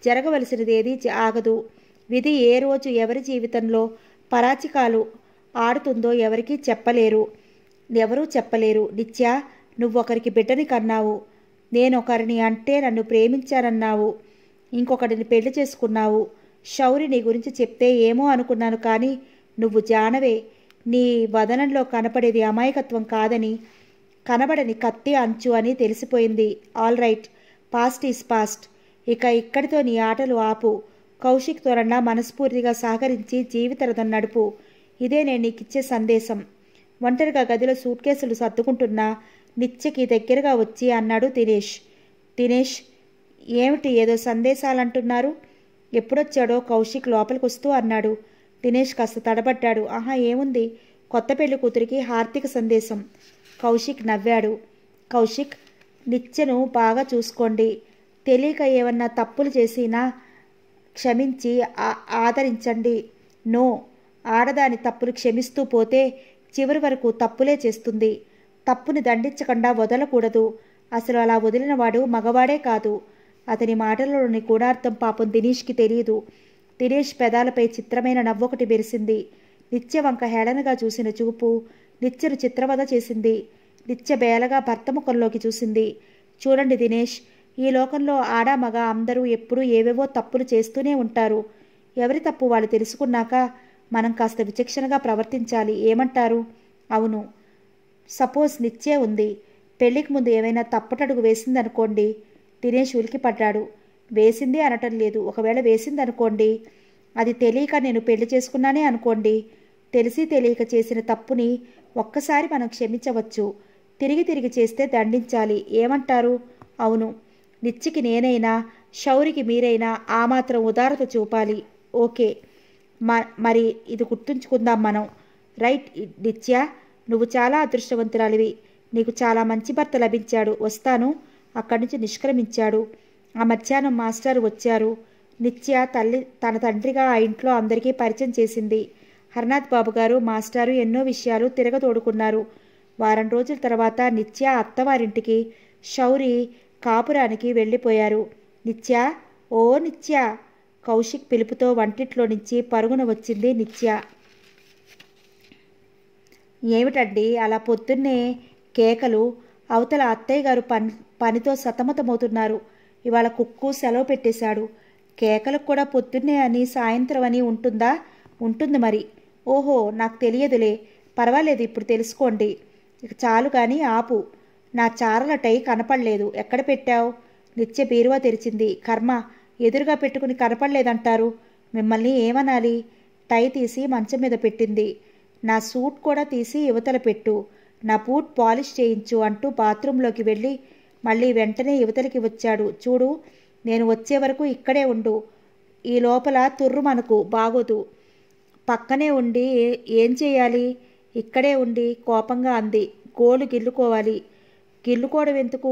జరగవలసినదేది ఆగదు విధి ఏ రోజు ఎవరి జీవితంలో పరాచికాలు ఆడుతుందో ఎవరికీ చెప్పలేరు ఎవరూ చెప్పలేరు నిత్య నువ్వొకరికి బిడ్డని కన్నావు నేనొకరిని అంటే నన్ను ప్రేమించానన్నావు ఇంకొకరిని పెళ్లి చేసుకున్నావు శౌరి నీ గురించి చెప్తే ఏమో అనుకున్నాను కానీ నువ్వు జానవే నీ వదనంలో కనపడేది అమాయకత్వం కాదని కనబడని కత్తి అంచు అని తెలిసిపోయింది all right past is past ఇక ఇక్కడితో నీ ఆటలు ఆపు కౌశిక్ తోరణ మనస్ఫూర్తిగా సహకరించి జీవితరథం నడుపు ఇదే నేను నీకిచ్చే సందేశం ఒంటరిగా గదిలో సూట్ కేసులు సర్దుకుంటున్నా నిత్యకి దగ్గరగా వచ్చి అన్నాడు దినేష్ దినేష్ ఏమిటి ఏదో సందేశాలంటున్నారు ఎప్పుడొచ్చాడో కౌశిక్ లోపలికి వస్తూ అన్నాడు దినేష్ కాస్త తడబడ్డాడు ఆహా ఏముంది కొత్త పెళ్లి కూతురికి హార్దిక సందేశం కౌశిక్ నవ్వాడు కౌశిక్ నిత్యను బాగా చూసుకోండి తెలియక ఏమన్నా తప్పులు చేసినా క్షమించి ఆదరించండి నో ఆడదాని తప్పులు క్షమిస్తూ పోతే చివరి వరకు తప్పులే చేస్తుంది తప్పుని దండించకుండా వదలకూడదు అసలు అలా వదిలినవాడు మగవాడే కాదు అతని మాటలలోని కూడార్థం పాపం దినేష్కి తెలియదు దినేష్ పెదాలపై చిత్రమైన నవ్వొకటి మెరిసింది నిత్యవంక హేళనగా చూసిన చూపు నిత్యను చిత్రవద చేసింది నిత్య బేలగా భర్త ముఖంలోకి చూసింది చూడండి దినేష్ ఈ లోకంలో ఆడ మగ అందరూ ఎప్పుడూ ఏవేవో తప్పులు చేస్తూనే ఉంటారు ఎవరి తప్పు వాళ్ళు తెలుసుకున్నాక మనం కాస్త విచక్షణగా ప్రవర్తించాలి ఏమంటారు అవును సపోజ్ నిత్యే ఉంది పెళ్లికి ముందు ఏమైనా తప్పటడుగు వేసిందనుకోండి దినేష్ ఉలికి పడ్డాడు వేసింది అనటం లేదు ఒకవేళ వేసిందనుకోండి అది తెలియక నేను పెళ్లి చేసుకున్నానే అనుకోండి తెలిసి తెలియక చేసిన తప్పుని ఒక్కసారి మనం క్షమించవచ్చు తిరిగి తిరిగి చేస్తే దండించాలి ఏమంటారు అవును నిచ్చికి నేనైనా శౌరికి మీరైనా ఆ మాత్రం ఉదారత చూపాలి ఓకే మరి ఇది గుర్తుంచుకుందాం మనం రైట్ నిత్య నువ్వు చాలా అదృష్టవంతురాలివి నీకు చాలా మంచి భర్త లభించాడు వస్తాను అక్కడి నుంచి నిష్క్రమించాడు ఆ మధ్యాహ్నం మాస్టర్ వచ్చారు నిత్య తల్లి తన తండ్రిగా ఆ ఇంట్లో అందరికీ పరిచయం చేసింది హరినాథ్ బాబు గారు మాస్టారు ఎన్నో విషయాలు తిరగతోడుకున్నారు వారం రోజుల తర్వాత నిత్య అత్తవారింటికి శౌరి కాపురానికి వెళ్ళిపోయారు నిత్య ఓ నిత్య కౌశిక్ పిలుపుతో వంటిట్లో నుంచి పరుగున వచ్చింది నిత్య ఏమిటండి అలా పొద్దున్నే కేకలు అవతల అత్తయ్య గారు పని పనితో సతమతమవుతున్నారు ఇవాళ కుక్కు సెలవు పెట్టేశాడు కేకలకు కూడా పొద్దున్నే అని సాయంత్రం అని ఉంటుందా ఉంటుంది మరి ఓహో నాకు తెలియదులే పర్వాలేదు ఇప్పుడు తెలుసుకోండి ఇక చాలు కానీ ఆపు నా చారల టై కనపడలేదు ఎక్కడ పెట్టావు నిత్య బీరువా తెరిచింది కర్మ ఎదురుగా పెట్టుకుని కనపడలేదంటారు మిమ్మల్ని ఏమనాలి టై తీసి మంచం మీద పెట్టింది నా సూట్ కూడా తీసి యువతల పెట్టు నా బూట్ పాలిష్ చేయించు అంటూ బాత్రూంలోకి వెళ్ళి మళ్ళీ వెంటనే యువతలకి వచ్చాడు చూడు నేను వచ్చే వరకు ఇక్కడే ఉండు ఈ లోపల తుర్రు మనకు బాగోదు పక్కనే ఉండి ఏం చేయాలి ఇక్కడే ఉండి కోపంగా అంది గోలు గిల్లుకోవాలి గిల్లుకోవడం ఎందుకు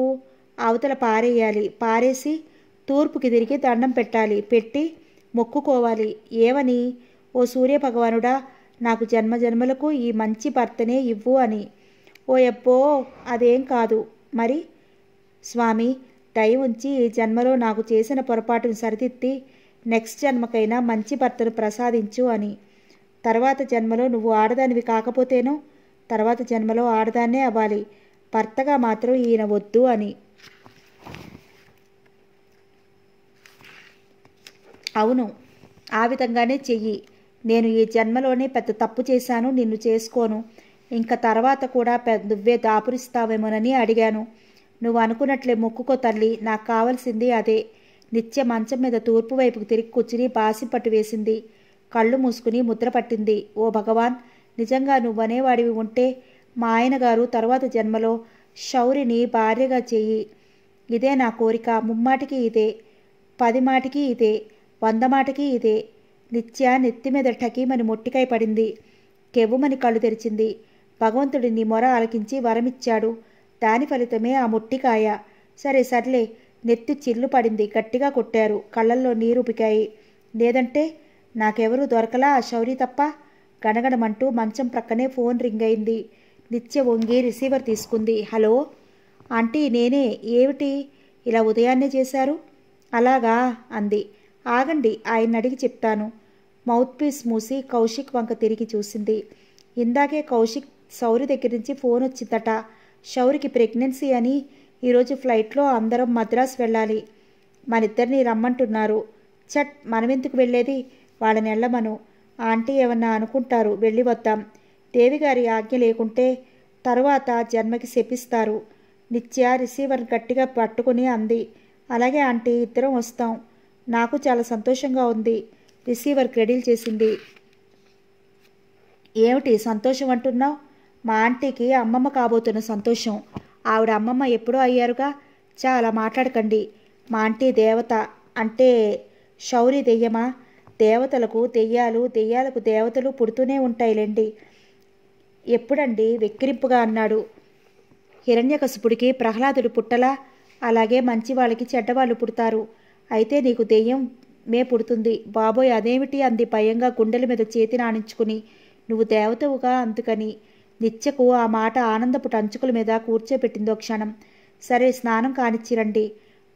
అవతల పారేయాలి పారేసి తూర్పుకి తిరిగి దండం పెట్టాలి పెట్టి మొక్కుకోవాలి ఏమని ఓ సూర్య భగవానుడా నాకు జన్మ జన్మలకు ఈ మంచి భర్తనే ఇవ్వు అని ఓ ఎప్పో అదేం కాదు మరి స్వామి దయ ఉంచి ఈ జన్మలో నాకు చేసిన పొరపాటును సరిదిద్ది నెక్స్ట్ జన్మకైనా మంచి భర్తను ప్రసాదించు అని తర్వాత జన్మలో నువ్వు ఆడదానివి కాకపోతేనో తర్వాత జన్మలో ఆడదాన్నే అవ్వాలి భర్తగా మాత్రం ఈయన వద్దు అని అవును ఆ విధంగానే చెయ్యి నేను ఈ జన్మలోనే పెద్ద తప్పు చేశాను నిన్ను చేసుకోను ఇంకా తర్వాత కూడా నువ్వే దాపురిస్తావేమోనని అడిగాను నువ్వు అనుకున్నట్లే మొక్కుకో తల్లి నాకు కావలసింది అదే నిత్య మంచం మీద తూర్పు వైపుకు తిరిగి కూర్చుని బాసి పట్టు వేసింది కళ్ళు మూసుకుని ముద్ర పట్టింది ఓ భగవాన్ నిజంగా నువ్వనేవాడివి ఉంటే మా ఆయనగారు తర్వాత జన్మలో శౌరిని భార్యగా చేయి ఇదే నా కోరిక ముమ్మాటికి ఇదే పది మాటికి ఇదే వంద మాటకి ఇదే నిత్య నెత్తి మీద ఠకీమని మొట్టికై పడింది కెవ్వుమని కళ్ళు తెరిచింది భగవంతుడిని మొర ఆలకించి వరమిచ్చాడు దాని ఫలితమే ఆ మొట్టికాయ సరే సర్లే నెత్తి చిల్లు పడింది గట్టిగా కొట్టారు కళ్ళల్లో నీరు పికాయి లేదంటే నాకెవరూ దొరకలా ఆ శౌరి తప్ప గణగణమంటూ మంచం ప్రక్కనే ఫోన్ రింగ్ అయింది నిత్య వంగి రిసీవర్ తీసుకుంది హలో ఆంటీ నేనే ఏమిటి ఇలా ఉదయాన్నే చేశారు అలాగా అంది ఆగండి ఆయన అడిగి చెప్తాను మౌత్ పీస్ మూసి కౌశిక్ వంక తిరిగి చూసింది ఇందాకే కౌశిక్ సౌరి దగ్గర నుంచి ఫోన్ వచ్చిందట షౌరికి ప్రెగ్నెన్సీ అని ఈరోజు ఫ్లైట్లో అందరం మద్రాసు వెళ్ళాలి మనిద్దరిని రమ్మంటున్నారు చట్ మనమెందుకు వెళ్ళేది వాళ్ళని వెళ్ళమను ఆంటీ ఏమన్నా అనుకుంటారు వెళ్ళి వద్దాం దేవిగారి ఆజ్ఞ లేకుంటే తరువాత జన్మకి శపిస్తారు నిత్య రిసీవర్ గట్టిగా పట్టుకుని అంది అలాగే ఆంటీ ఇద్దరం వస్తాం నాకు చాలా సంతోషంగా ఉంది రిసీవర్ క్రెడిల్ చేసింది ఏమిటి సంతోషం అంటున్నావు మా ఆంటీకి అమ్మమ్మ కాబోతున్న సంతోషం ఆవిడ అమ్మమ్మ ఎప్పుడూ అయ్యారుగా చాలా మాట్లాడకండి మా ఆంటీ దేవత అంటే శౌరి దెయ్యమా దేవతలకు దెయ్యాలు దెయ్యాలకు దేవతలు పుడుతూనే ఉంటాయిలేండి ఎప్పుడండి వెక్కిరింపుగా అన్నాడు హిరణ్యకసుపుడికి ప్రహ్లాదుడు పుట్టలా అలాగే మంచివాళ్ళకి చెడ్డవాళ్ళు పుడతారు అయితే నీకు దెయ్యం మే పుడుతుంది బాబోయ్ అదేమిటి అంది భయంగా గుండెల మీద చేతి నానించుకుని నువ్వు దేవతవుగా అందుకని నిత్యకు ఆ మాట ఆనందపు టంచుకుల మీద కూర్చోబెట్టిందో క్షణం సరే స్నానం కానిచ్చిరండి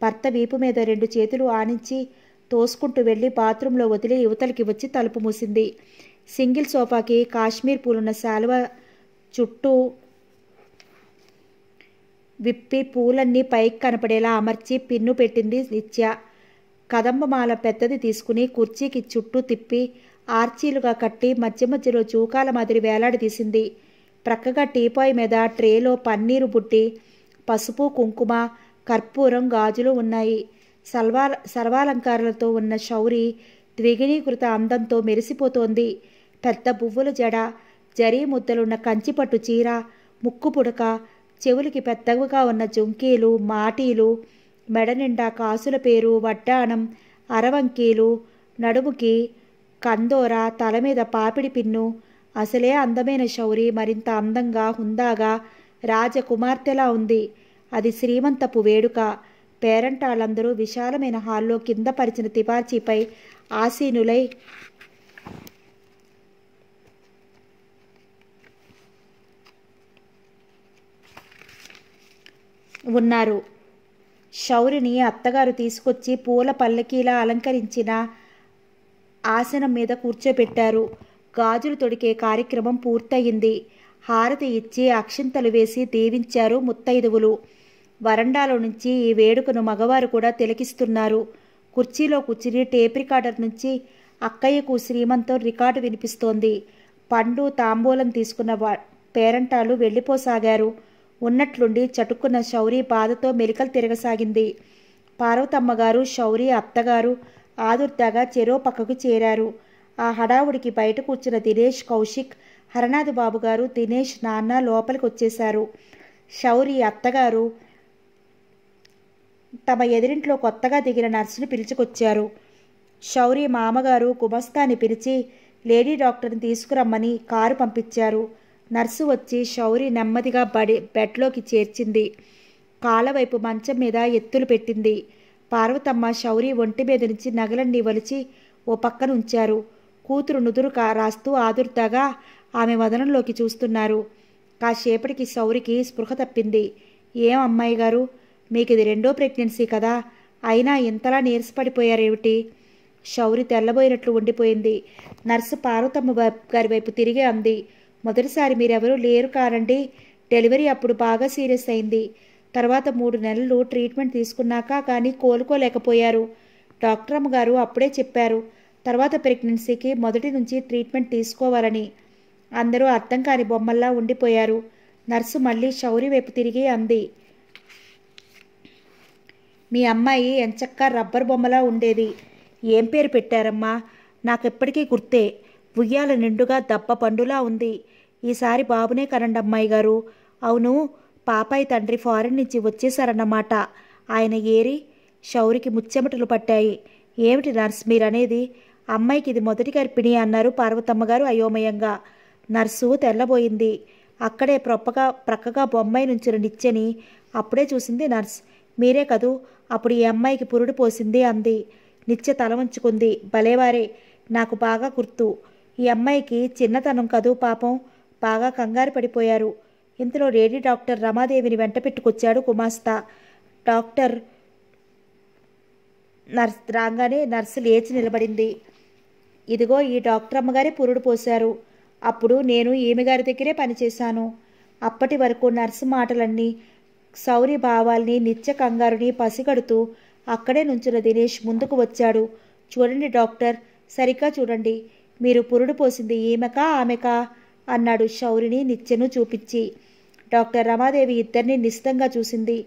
భర్త వీపు మీద రెండు చేతులు ఆనించి తోసుకుంటూ వెళ్ళి బాత్రూంలో వదిలి యువతలకి వచ్చి తలుపు మూసింది సింగిల్ సోఫాకి కాశ్మీర్ పూలున్న శాలువ చుట్టూ విప్పి పూలన్నీ పైకి కనపడేలా అమర్చి పిన్ను పెట్టింది నిత్య కదంబమాల పెద్దది తీసుకుని కుర్చీకి చుట్టూ తిప్పి ఆర్చీలుగా కట్టి మధ్య మధ్యలో చూకాల మాదిరి వేలాడదీసింది ప్రక్కగా టీపాయ్ మీద ట్రేలో పన్నీరు బుట్టి పసుపు కుంకుమ కర్పూరం గాజులు ఉన్నాయి సల్వా సర్వాలంకారాలతో ఉన్న శౌరి ద్విగిణీకృత అందంతో మెరిసిపోతోంది పెద్ద బువ్వుల జడ జరీ ముద్దలున్న కంచిపట్టు చీర ముక్కు పుడక చెవులకి పెద్దగా ఉన్న జుంకీలు మాటీలు మెడ నిండా కాసుల పేరు వడ్డాణం అరవంకీలు నడుముకి కందోర తల మీద పాపిడి పిన్ను అసలే అందమైన శౌరి మరింత అందంగా హుందాగా రాజకుమార్తెలా ఉంది అది శ్రీమంతపు వేడుక పేరంటాళ్ళందరూ విశాలమైన హాల్లో కింద పరిచిన తివార్చీపై ఆసీనులై ఉన్నారు శౌరిని అత్తగారు తీసుకొచ్చి పూల పల్లకీలా అలంకరించిన ఆసనం మీద కూర్చోబెట్టారు గాజులు తొడికే కార్యక్రమం పూర్తయింది హారతి ఇచ్చి అక్షింతలు వేసి దీవించారు ముత్తైదువులు వరండాలో నుంచి ఈ వేడుకను మగవారు కూడా తిలకిస్తున్నారు కుర్చీలో కూర్చుని టేప్ రికార్డర్ నుంచి అక్కయ్యకు శ్రీమంతం రికార్డు వినిపిస్తోంది పండు తాంబూలం తీసుకున్న పేరంటాలు వెళ్ళిపోసాగారు ఉన్నట్లుండి చటుక్కున్న శౌరి బాధతో మెలికలు తిరగసాగింది పార్వతమ్మగారు శౌరి అత్తగారు ఆదుర్తగా చెరో పక్కకు చేరారు ఆ హడావుడికి బయట కూర్చున్న దినేష్ కౌశిక్ హరనాథ్ బాబు గారు దినేష్ నాన్న లోపలికి వచ్చేశారు శౌరి అత్తగారు తమ ఎదిరింట్లో కొత్తగా దిగిన నర్సును పిలుచుకొచ్చారు శౌరి మామగారు గుమస్తాని పిలిచి లేడీ డాక్టర్ని తీసుకురమ్మని కారు పంపించారు నర్సు వచ్చి శౌరి నెమ్మదిగా బడి బెడ్లోకి చేర్చింది కాలవైపు మంచం మీద ఎత్తులు పెట్టింది పార్వతమ్మ శౌరి ఒంటి మీద నుంచి నగలన్నీ వలిచి ఓ పక్కన ఉంచారు కూతురు నుదురు రాస్తూ ఆదుర్తగా ఆమె వదనంలోకి చూస్తున్నారు కాసేపటికి శౌరికి స్పృహ తప్పింది ఏం అమ్మాయి గారు మీకు ఇది రెండో ప్రెగ్నెన్సీ కదా అయినా ఇంతలా నీరసపడిపోయారేమిటి శౌరి తెల్లబోయినట్లు ఉండిపోయింది నర్సు పార్వతమ్మ గారి వైపు తిరిగి అంది మొదటిసారి మీరెవరూ లేరు కారండి డెలివరీ అప్పుడు బాగా సీరియస్ అయింది తర్వాత మూడు నెలలు ట్రీట్మెంట్ తీసుకున్నాక కానీ కోలుకోలేకపోయారు డాక్టర్ అమ్మగారు అప్పుడే చెప్పారు తర్వాత ప్రెగ్నెన్సీకి మొదటి నుంచి ట్రీట్మెంట్ తీసుకోవాలని అందరూ అర్థం కాని బొమ్మల్లా ఉండిపోయారు నర్సు మళ్ళీ షౌరి వైపు తిరిగి అంది మీ అమ్మాయి ఎంచక్క రబ్బర్ బొమ్మలా ఉండేది ఏం పేరు పెట్టారమ్మా నాకెప్పటికీ గుర్తే ఉయ్యాల నిండుగా దప్ప పండులా ఉంది ఈసారి బాబునే కనండి అమ్మాయి గారు అవును పాపాయి తండ్రి ఫారెన్ నుంచి వచ్చేశారన్నమాట ఆయన ఏరి షౌరికి ముచ్చెమటలు పట్టాయి ఏమిటి నర్స్ మీరనేది అమ్మాయికి ఇది మొదటి గర్పిణి అన్నారు పార్వతమ్మ గారు అయోమయంగా నర్సు తెల్లబోయింది అక్కడే ప్రొప్పగా ప్రక్కగా బొమ్మాయి నుంచిన నిచ్చెని అప్పుడే చూసింది నర్స్ మీరే కదూ అప్పుడు ఈ అమ్మాయికి పురుడు పోసింది అంది నిత్య తల ఉంచుకుంది భలేవారే నాకు బాగా గుర్తు ఈ అమ్మాయికి చిన్నతనం కదూ పాపం బాగా కంగారు పడిపోయారు ఇంతలో రేడి డాక్టర్ రమాదేవిని వెంట పెట్టుకొచ్చాడు గుమాస్తా డాక్టర్ నర్స్ రాగానే నర్సు లేచి నిలబడింది ఇదిగో ఈ డాక్టర్ అమ్మగారి పురుడు పోశారు అప్పుడు నేను ఈమె గారి దగ్గరే పనిచేశాను అప్పటి వరకు నర్సు మాటలన్నీ సౌరి భావాల్ని నిత్య కంగారుని పసిగడుతూ అక్కడే నుంచున్న దినేష్ ముందుకు వచ్చాడు చూడండి డాక్టర్ సరిగ్గా చూడండి మీరు పురుడు పోసింది ఈమెకా ఆమెకా అన్నాడు శౌరిని నిచ్చెను చూపించి డాక్టర్ రమాదేవి ఇద్దరిని నిశితంగా చూసింది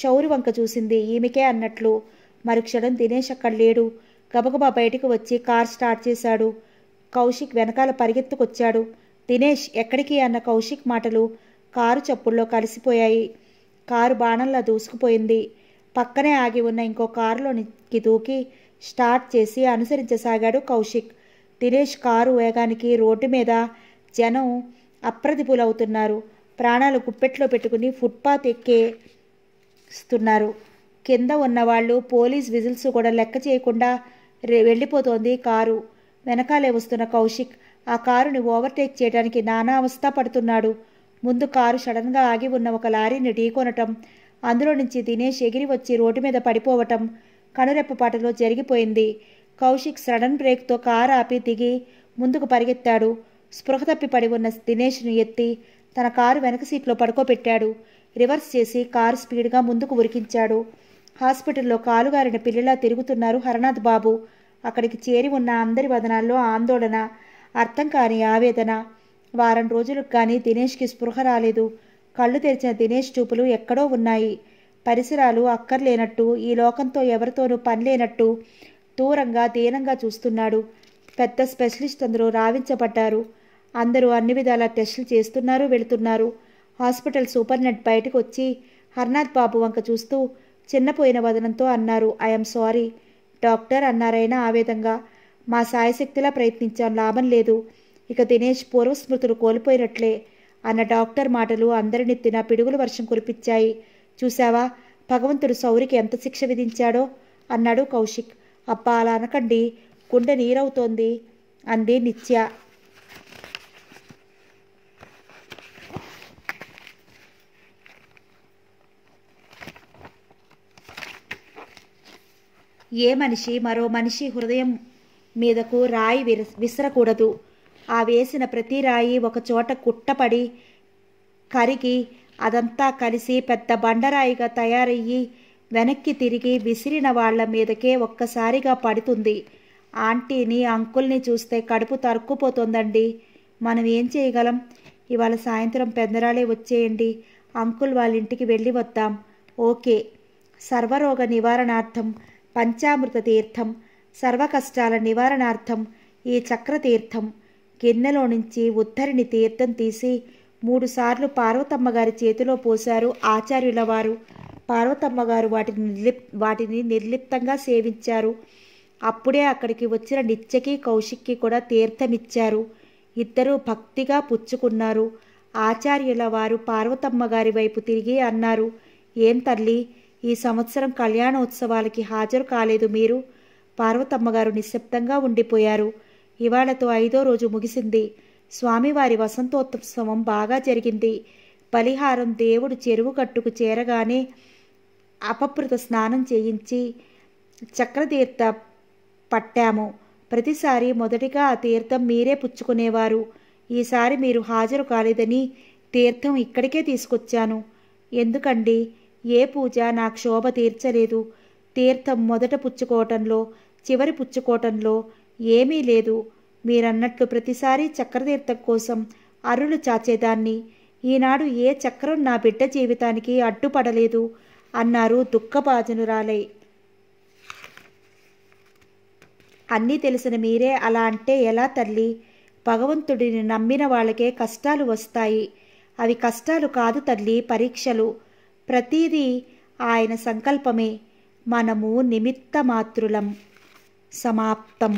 శౌరి వంక చూసింది ఈమెకే అన్నట్లు మరుక్షణం దినేష్ అక్కడ లేడు గబగబా బయటకు వచ్చి కార్ స్టార్ట్ చేశాడు కౌశిక్ వెనకాల పరిగెత్తుకొచ్చాడు దినేష్ ఎక్కడికి అన్న కౌశిక్ మాటలు కారు చప్పుల్లో కలిసిపోయాయి కారు బాణంలా దూసుకుపోయింది పక్కనే ఆగి ఉన్న ఇంకో కారులోనికి దూకి స్టార్ట్ చేసి అనుసరించసాగాడు కౌశిక్ దినేష్ కారు వేగానికి రోడ్డు మీద జనం అప్రతిపులవుతున్నారు ప్రాణాలు గుప్పెట్లో పెట్టుకుని ఫుట్పాత్ ఎక్కేస్తున్నారు కింద ఉన్నవాళ్ళు పోలీస్ విజిల్స్ కూడా లెక్క చేయకుండా వెళ్ళిపోతోంది కారు వెనకాలే వస్తున్న కౌశిక్ ఆ కారుని ఓవర్టేక్ చేయడానికి నానా అవస్థ పడుతున్నాడు ముందు కారు సడన్గా ఆగి ఉన్న ఒక లారీని ఢీకొనటం అందులో నుంచి దినేష్ ఎగిరి వచ్చి రోడ్డు మీద పడిపోవటం కనురెప్పపాటలో జరిగిపోయింది కౌశిక్ సడన్ బ్రేక్తో కారు ఆపి దిగి ముందుకు పరిగెత్తాడు స్పృహ తప్పిపడి ఉన్న దినేష్ను ఎత్తి తన కారు వెనక సీట్లో పడుకోబెట్టాడు రివర్స్ చేసి కారు స్పీడ్గా ముందుకు ఉరికించాడు హాస్పిటల్లో కాలుగారిన పిల్లలా తిరుగుతున్నారు హరనాథ్ బాబు అక్కడికి చేరి ఉన్న అందరి వదనాల్లో ఆందోళన అర్థం కాని ఆవేదన వారం రోజులకు కానీ దినేష్కి స్పృహ రాలేదు కళ్ళు తెరిచిన దినేష్ చూపులు ఎక్కడో ఉన్నాయి పరిసరాలు అక్కర్లేనట్టు ఈ లోకంతో ఎవరితోనూ పనిలేనట్టు దూరంగా దీనంగా చూస్తున్నాడు పెద్ద స్పెషలిస్ట్ అందరూ రావించబడ్డారు అందరూ అన్ని విధాల టెస్టులు చేస్తున్నారు వెళుతున్నారు హాస్పిటల్ సూపర్నెట్ బయటకు వచ్చి హర్నాథ్ బాబు వంక చూస్తూ చిన్నపోయిన వదనంతో అన్నారు ఐఎమ్ సారీ డాక్టర్ అన్నారైనా ఆవేదంగా మా సాయశక్తిలా ప్రయత్నించాం లాభం లేదు ఇక దినేష్ పూర్వస్మృతులు కోల్పోయినట్లే అన్న డాక్టర్ మాటలు అందరినెత్తిన పిడుగులు వర్షం కురిపించాయి చూశావా భగవంతుడు సౌరికి ఎంత శిక్ష విధించాడో అన్నాడు కౌశిక్ అబ్బా అలా అనకండి గుండె నీరవుతోంది అంది నిత్య ఏ మనిషి మరో మనిషి హృదయం మీదకు రాయి విర విసరకూడదు ఆ వేసిన ప్రతి రాయి ఒకచోట కుట్టపడి కరిగి అదంతా కలిసి పెద్ద బండరాయిగా తయారయ్యి వెనక్కి తిరిగి విసిరిన వాళ్ల మీదకే ఒక్కసారిగా పడుతుంది ఆంటీని అంకుల్ని చూస్తే కడుపు తరుక్కుపోతుందండి మనం ఏం చేయగలం ఇవాళ సాయంత్రం పెందరాలే వచ్చేయండి అంకుల్ వాళ్ళ ఇంటికి వెళ్ళి వద్దాం ఓకే సర్వరోగ నివారణార్థం పంచామృత తీర్థం సర్వకష్టాల నివారణార్థం ఈ చక్రతీర్థం గిన్నెలో నుంచి ఉద్ధరిని తీర్థం తీసి మూడుసార్లు పార్వతమ్మ గారి చేతిలో పోశారు ఆచార్యుల వారు పార్వతమ్మ గారు వాటిని నిర్లిప్ వాటిని నిర్లిప్తంగా సేవించారు అప్పుడే అక్కడికి వచ్చిన నిత్యకి కౌశిక్కి కూడా తీర్థమిచ్చారు ఇద్దరూ భక్తిగా పుచ్చుకున్నారు ఆచార్యుల వారు పార్వతమ్మ గారి వైపు తిరిగి అన్నారు ఏం తల్లి ఈ సంవత్సరం కళ్యాణోత్సవాలకి హాజరు కాలేదు మీరు పార్వతమ్మగారు నిశ్శబ్దంగా ఉండిపోయారు ఇవాళతో ఐదో రోజు ముగిసింది స్వామివారి వసంతోత్సవం బాగా జరిగింది పలిహారం దేవుడు చెరువు కట్టుకు చేరగానే అపప్రత స్నానం చేయించి చక్రతీర్థ పట్టాము ప్రతిసారి మొదటిగా ఆ తీర్థం మీరే పుచ్చుకునేవారు ఈసారి మీరు హాజరు కాలేదని తీర్థం ఇక్కడికే తీసుకొచ్చాను ఎందుకండి ఏ పూజ నా క్షోభ తీర్చలేదు తీర్థం మొదట పుచ్చుకోవటంలో చివరి పుచ్చుకోవటంలో ఏమీ లేదు మీరన్నట్లు ప్రతిసారి చక్రతీర్థం కోసం అరులు చాచేదాన్ని ఈనాడు ఏ చక్రం నా బిడ్డ జీవితానికి అడ్డుపడలేదు అన్నారు దుఃఖభాజనురాలై అన్నీ తెలిసిన మీరే అలా అంటే ఎలా తల్లి భగవంతుడిని నమ్మిన వాళ్ళకే కష్టాలు వస్తాయి అవి కష్టాలు కాదు తల్లి పరీక్షలు ప్రతీది ఆయన సంకల్పమే మనము నిమిత్తమాత్రులం సమాప్తం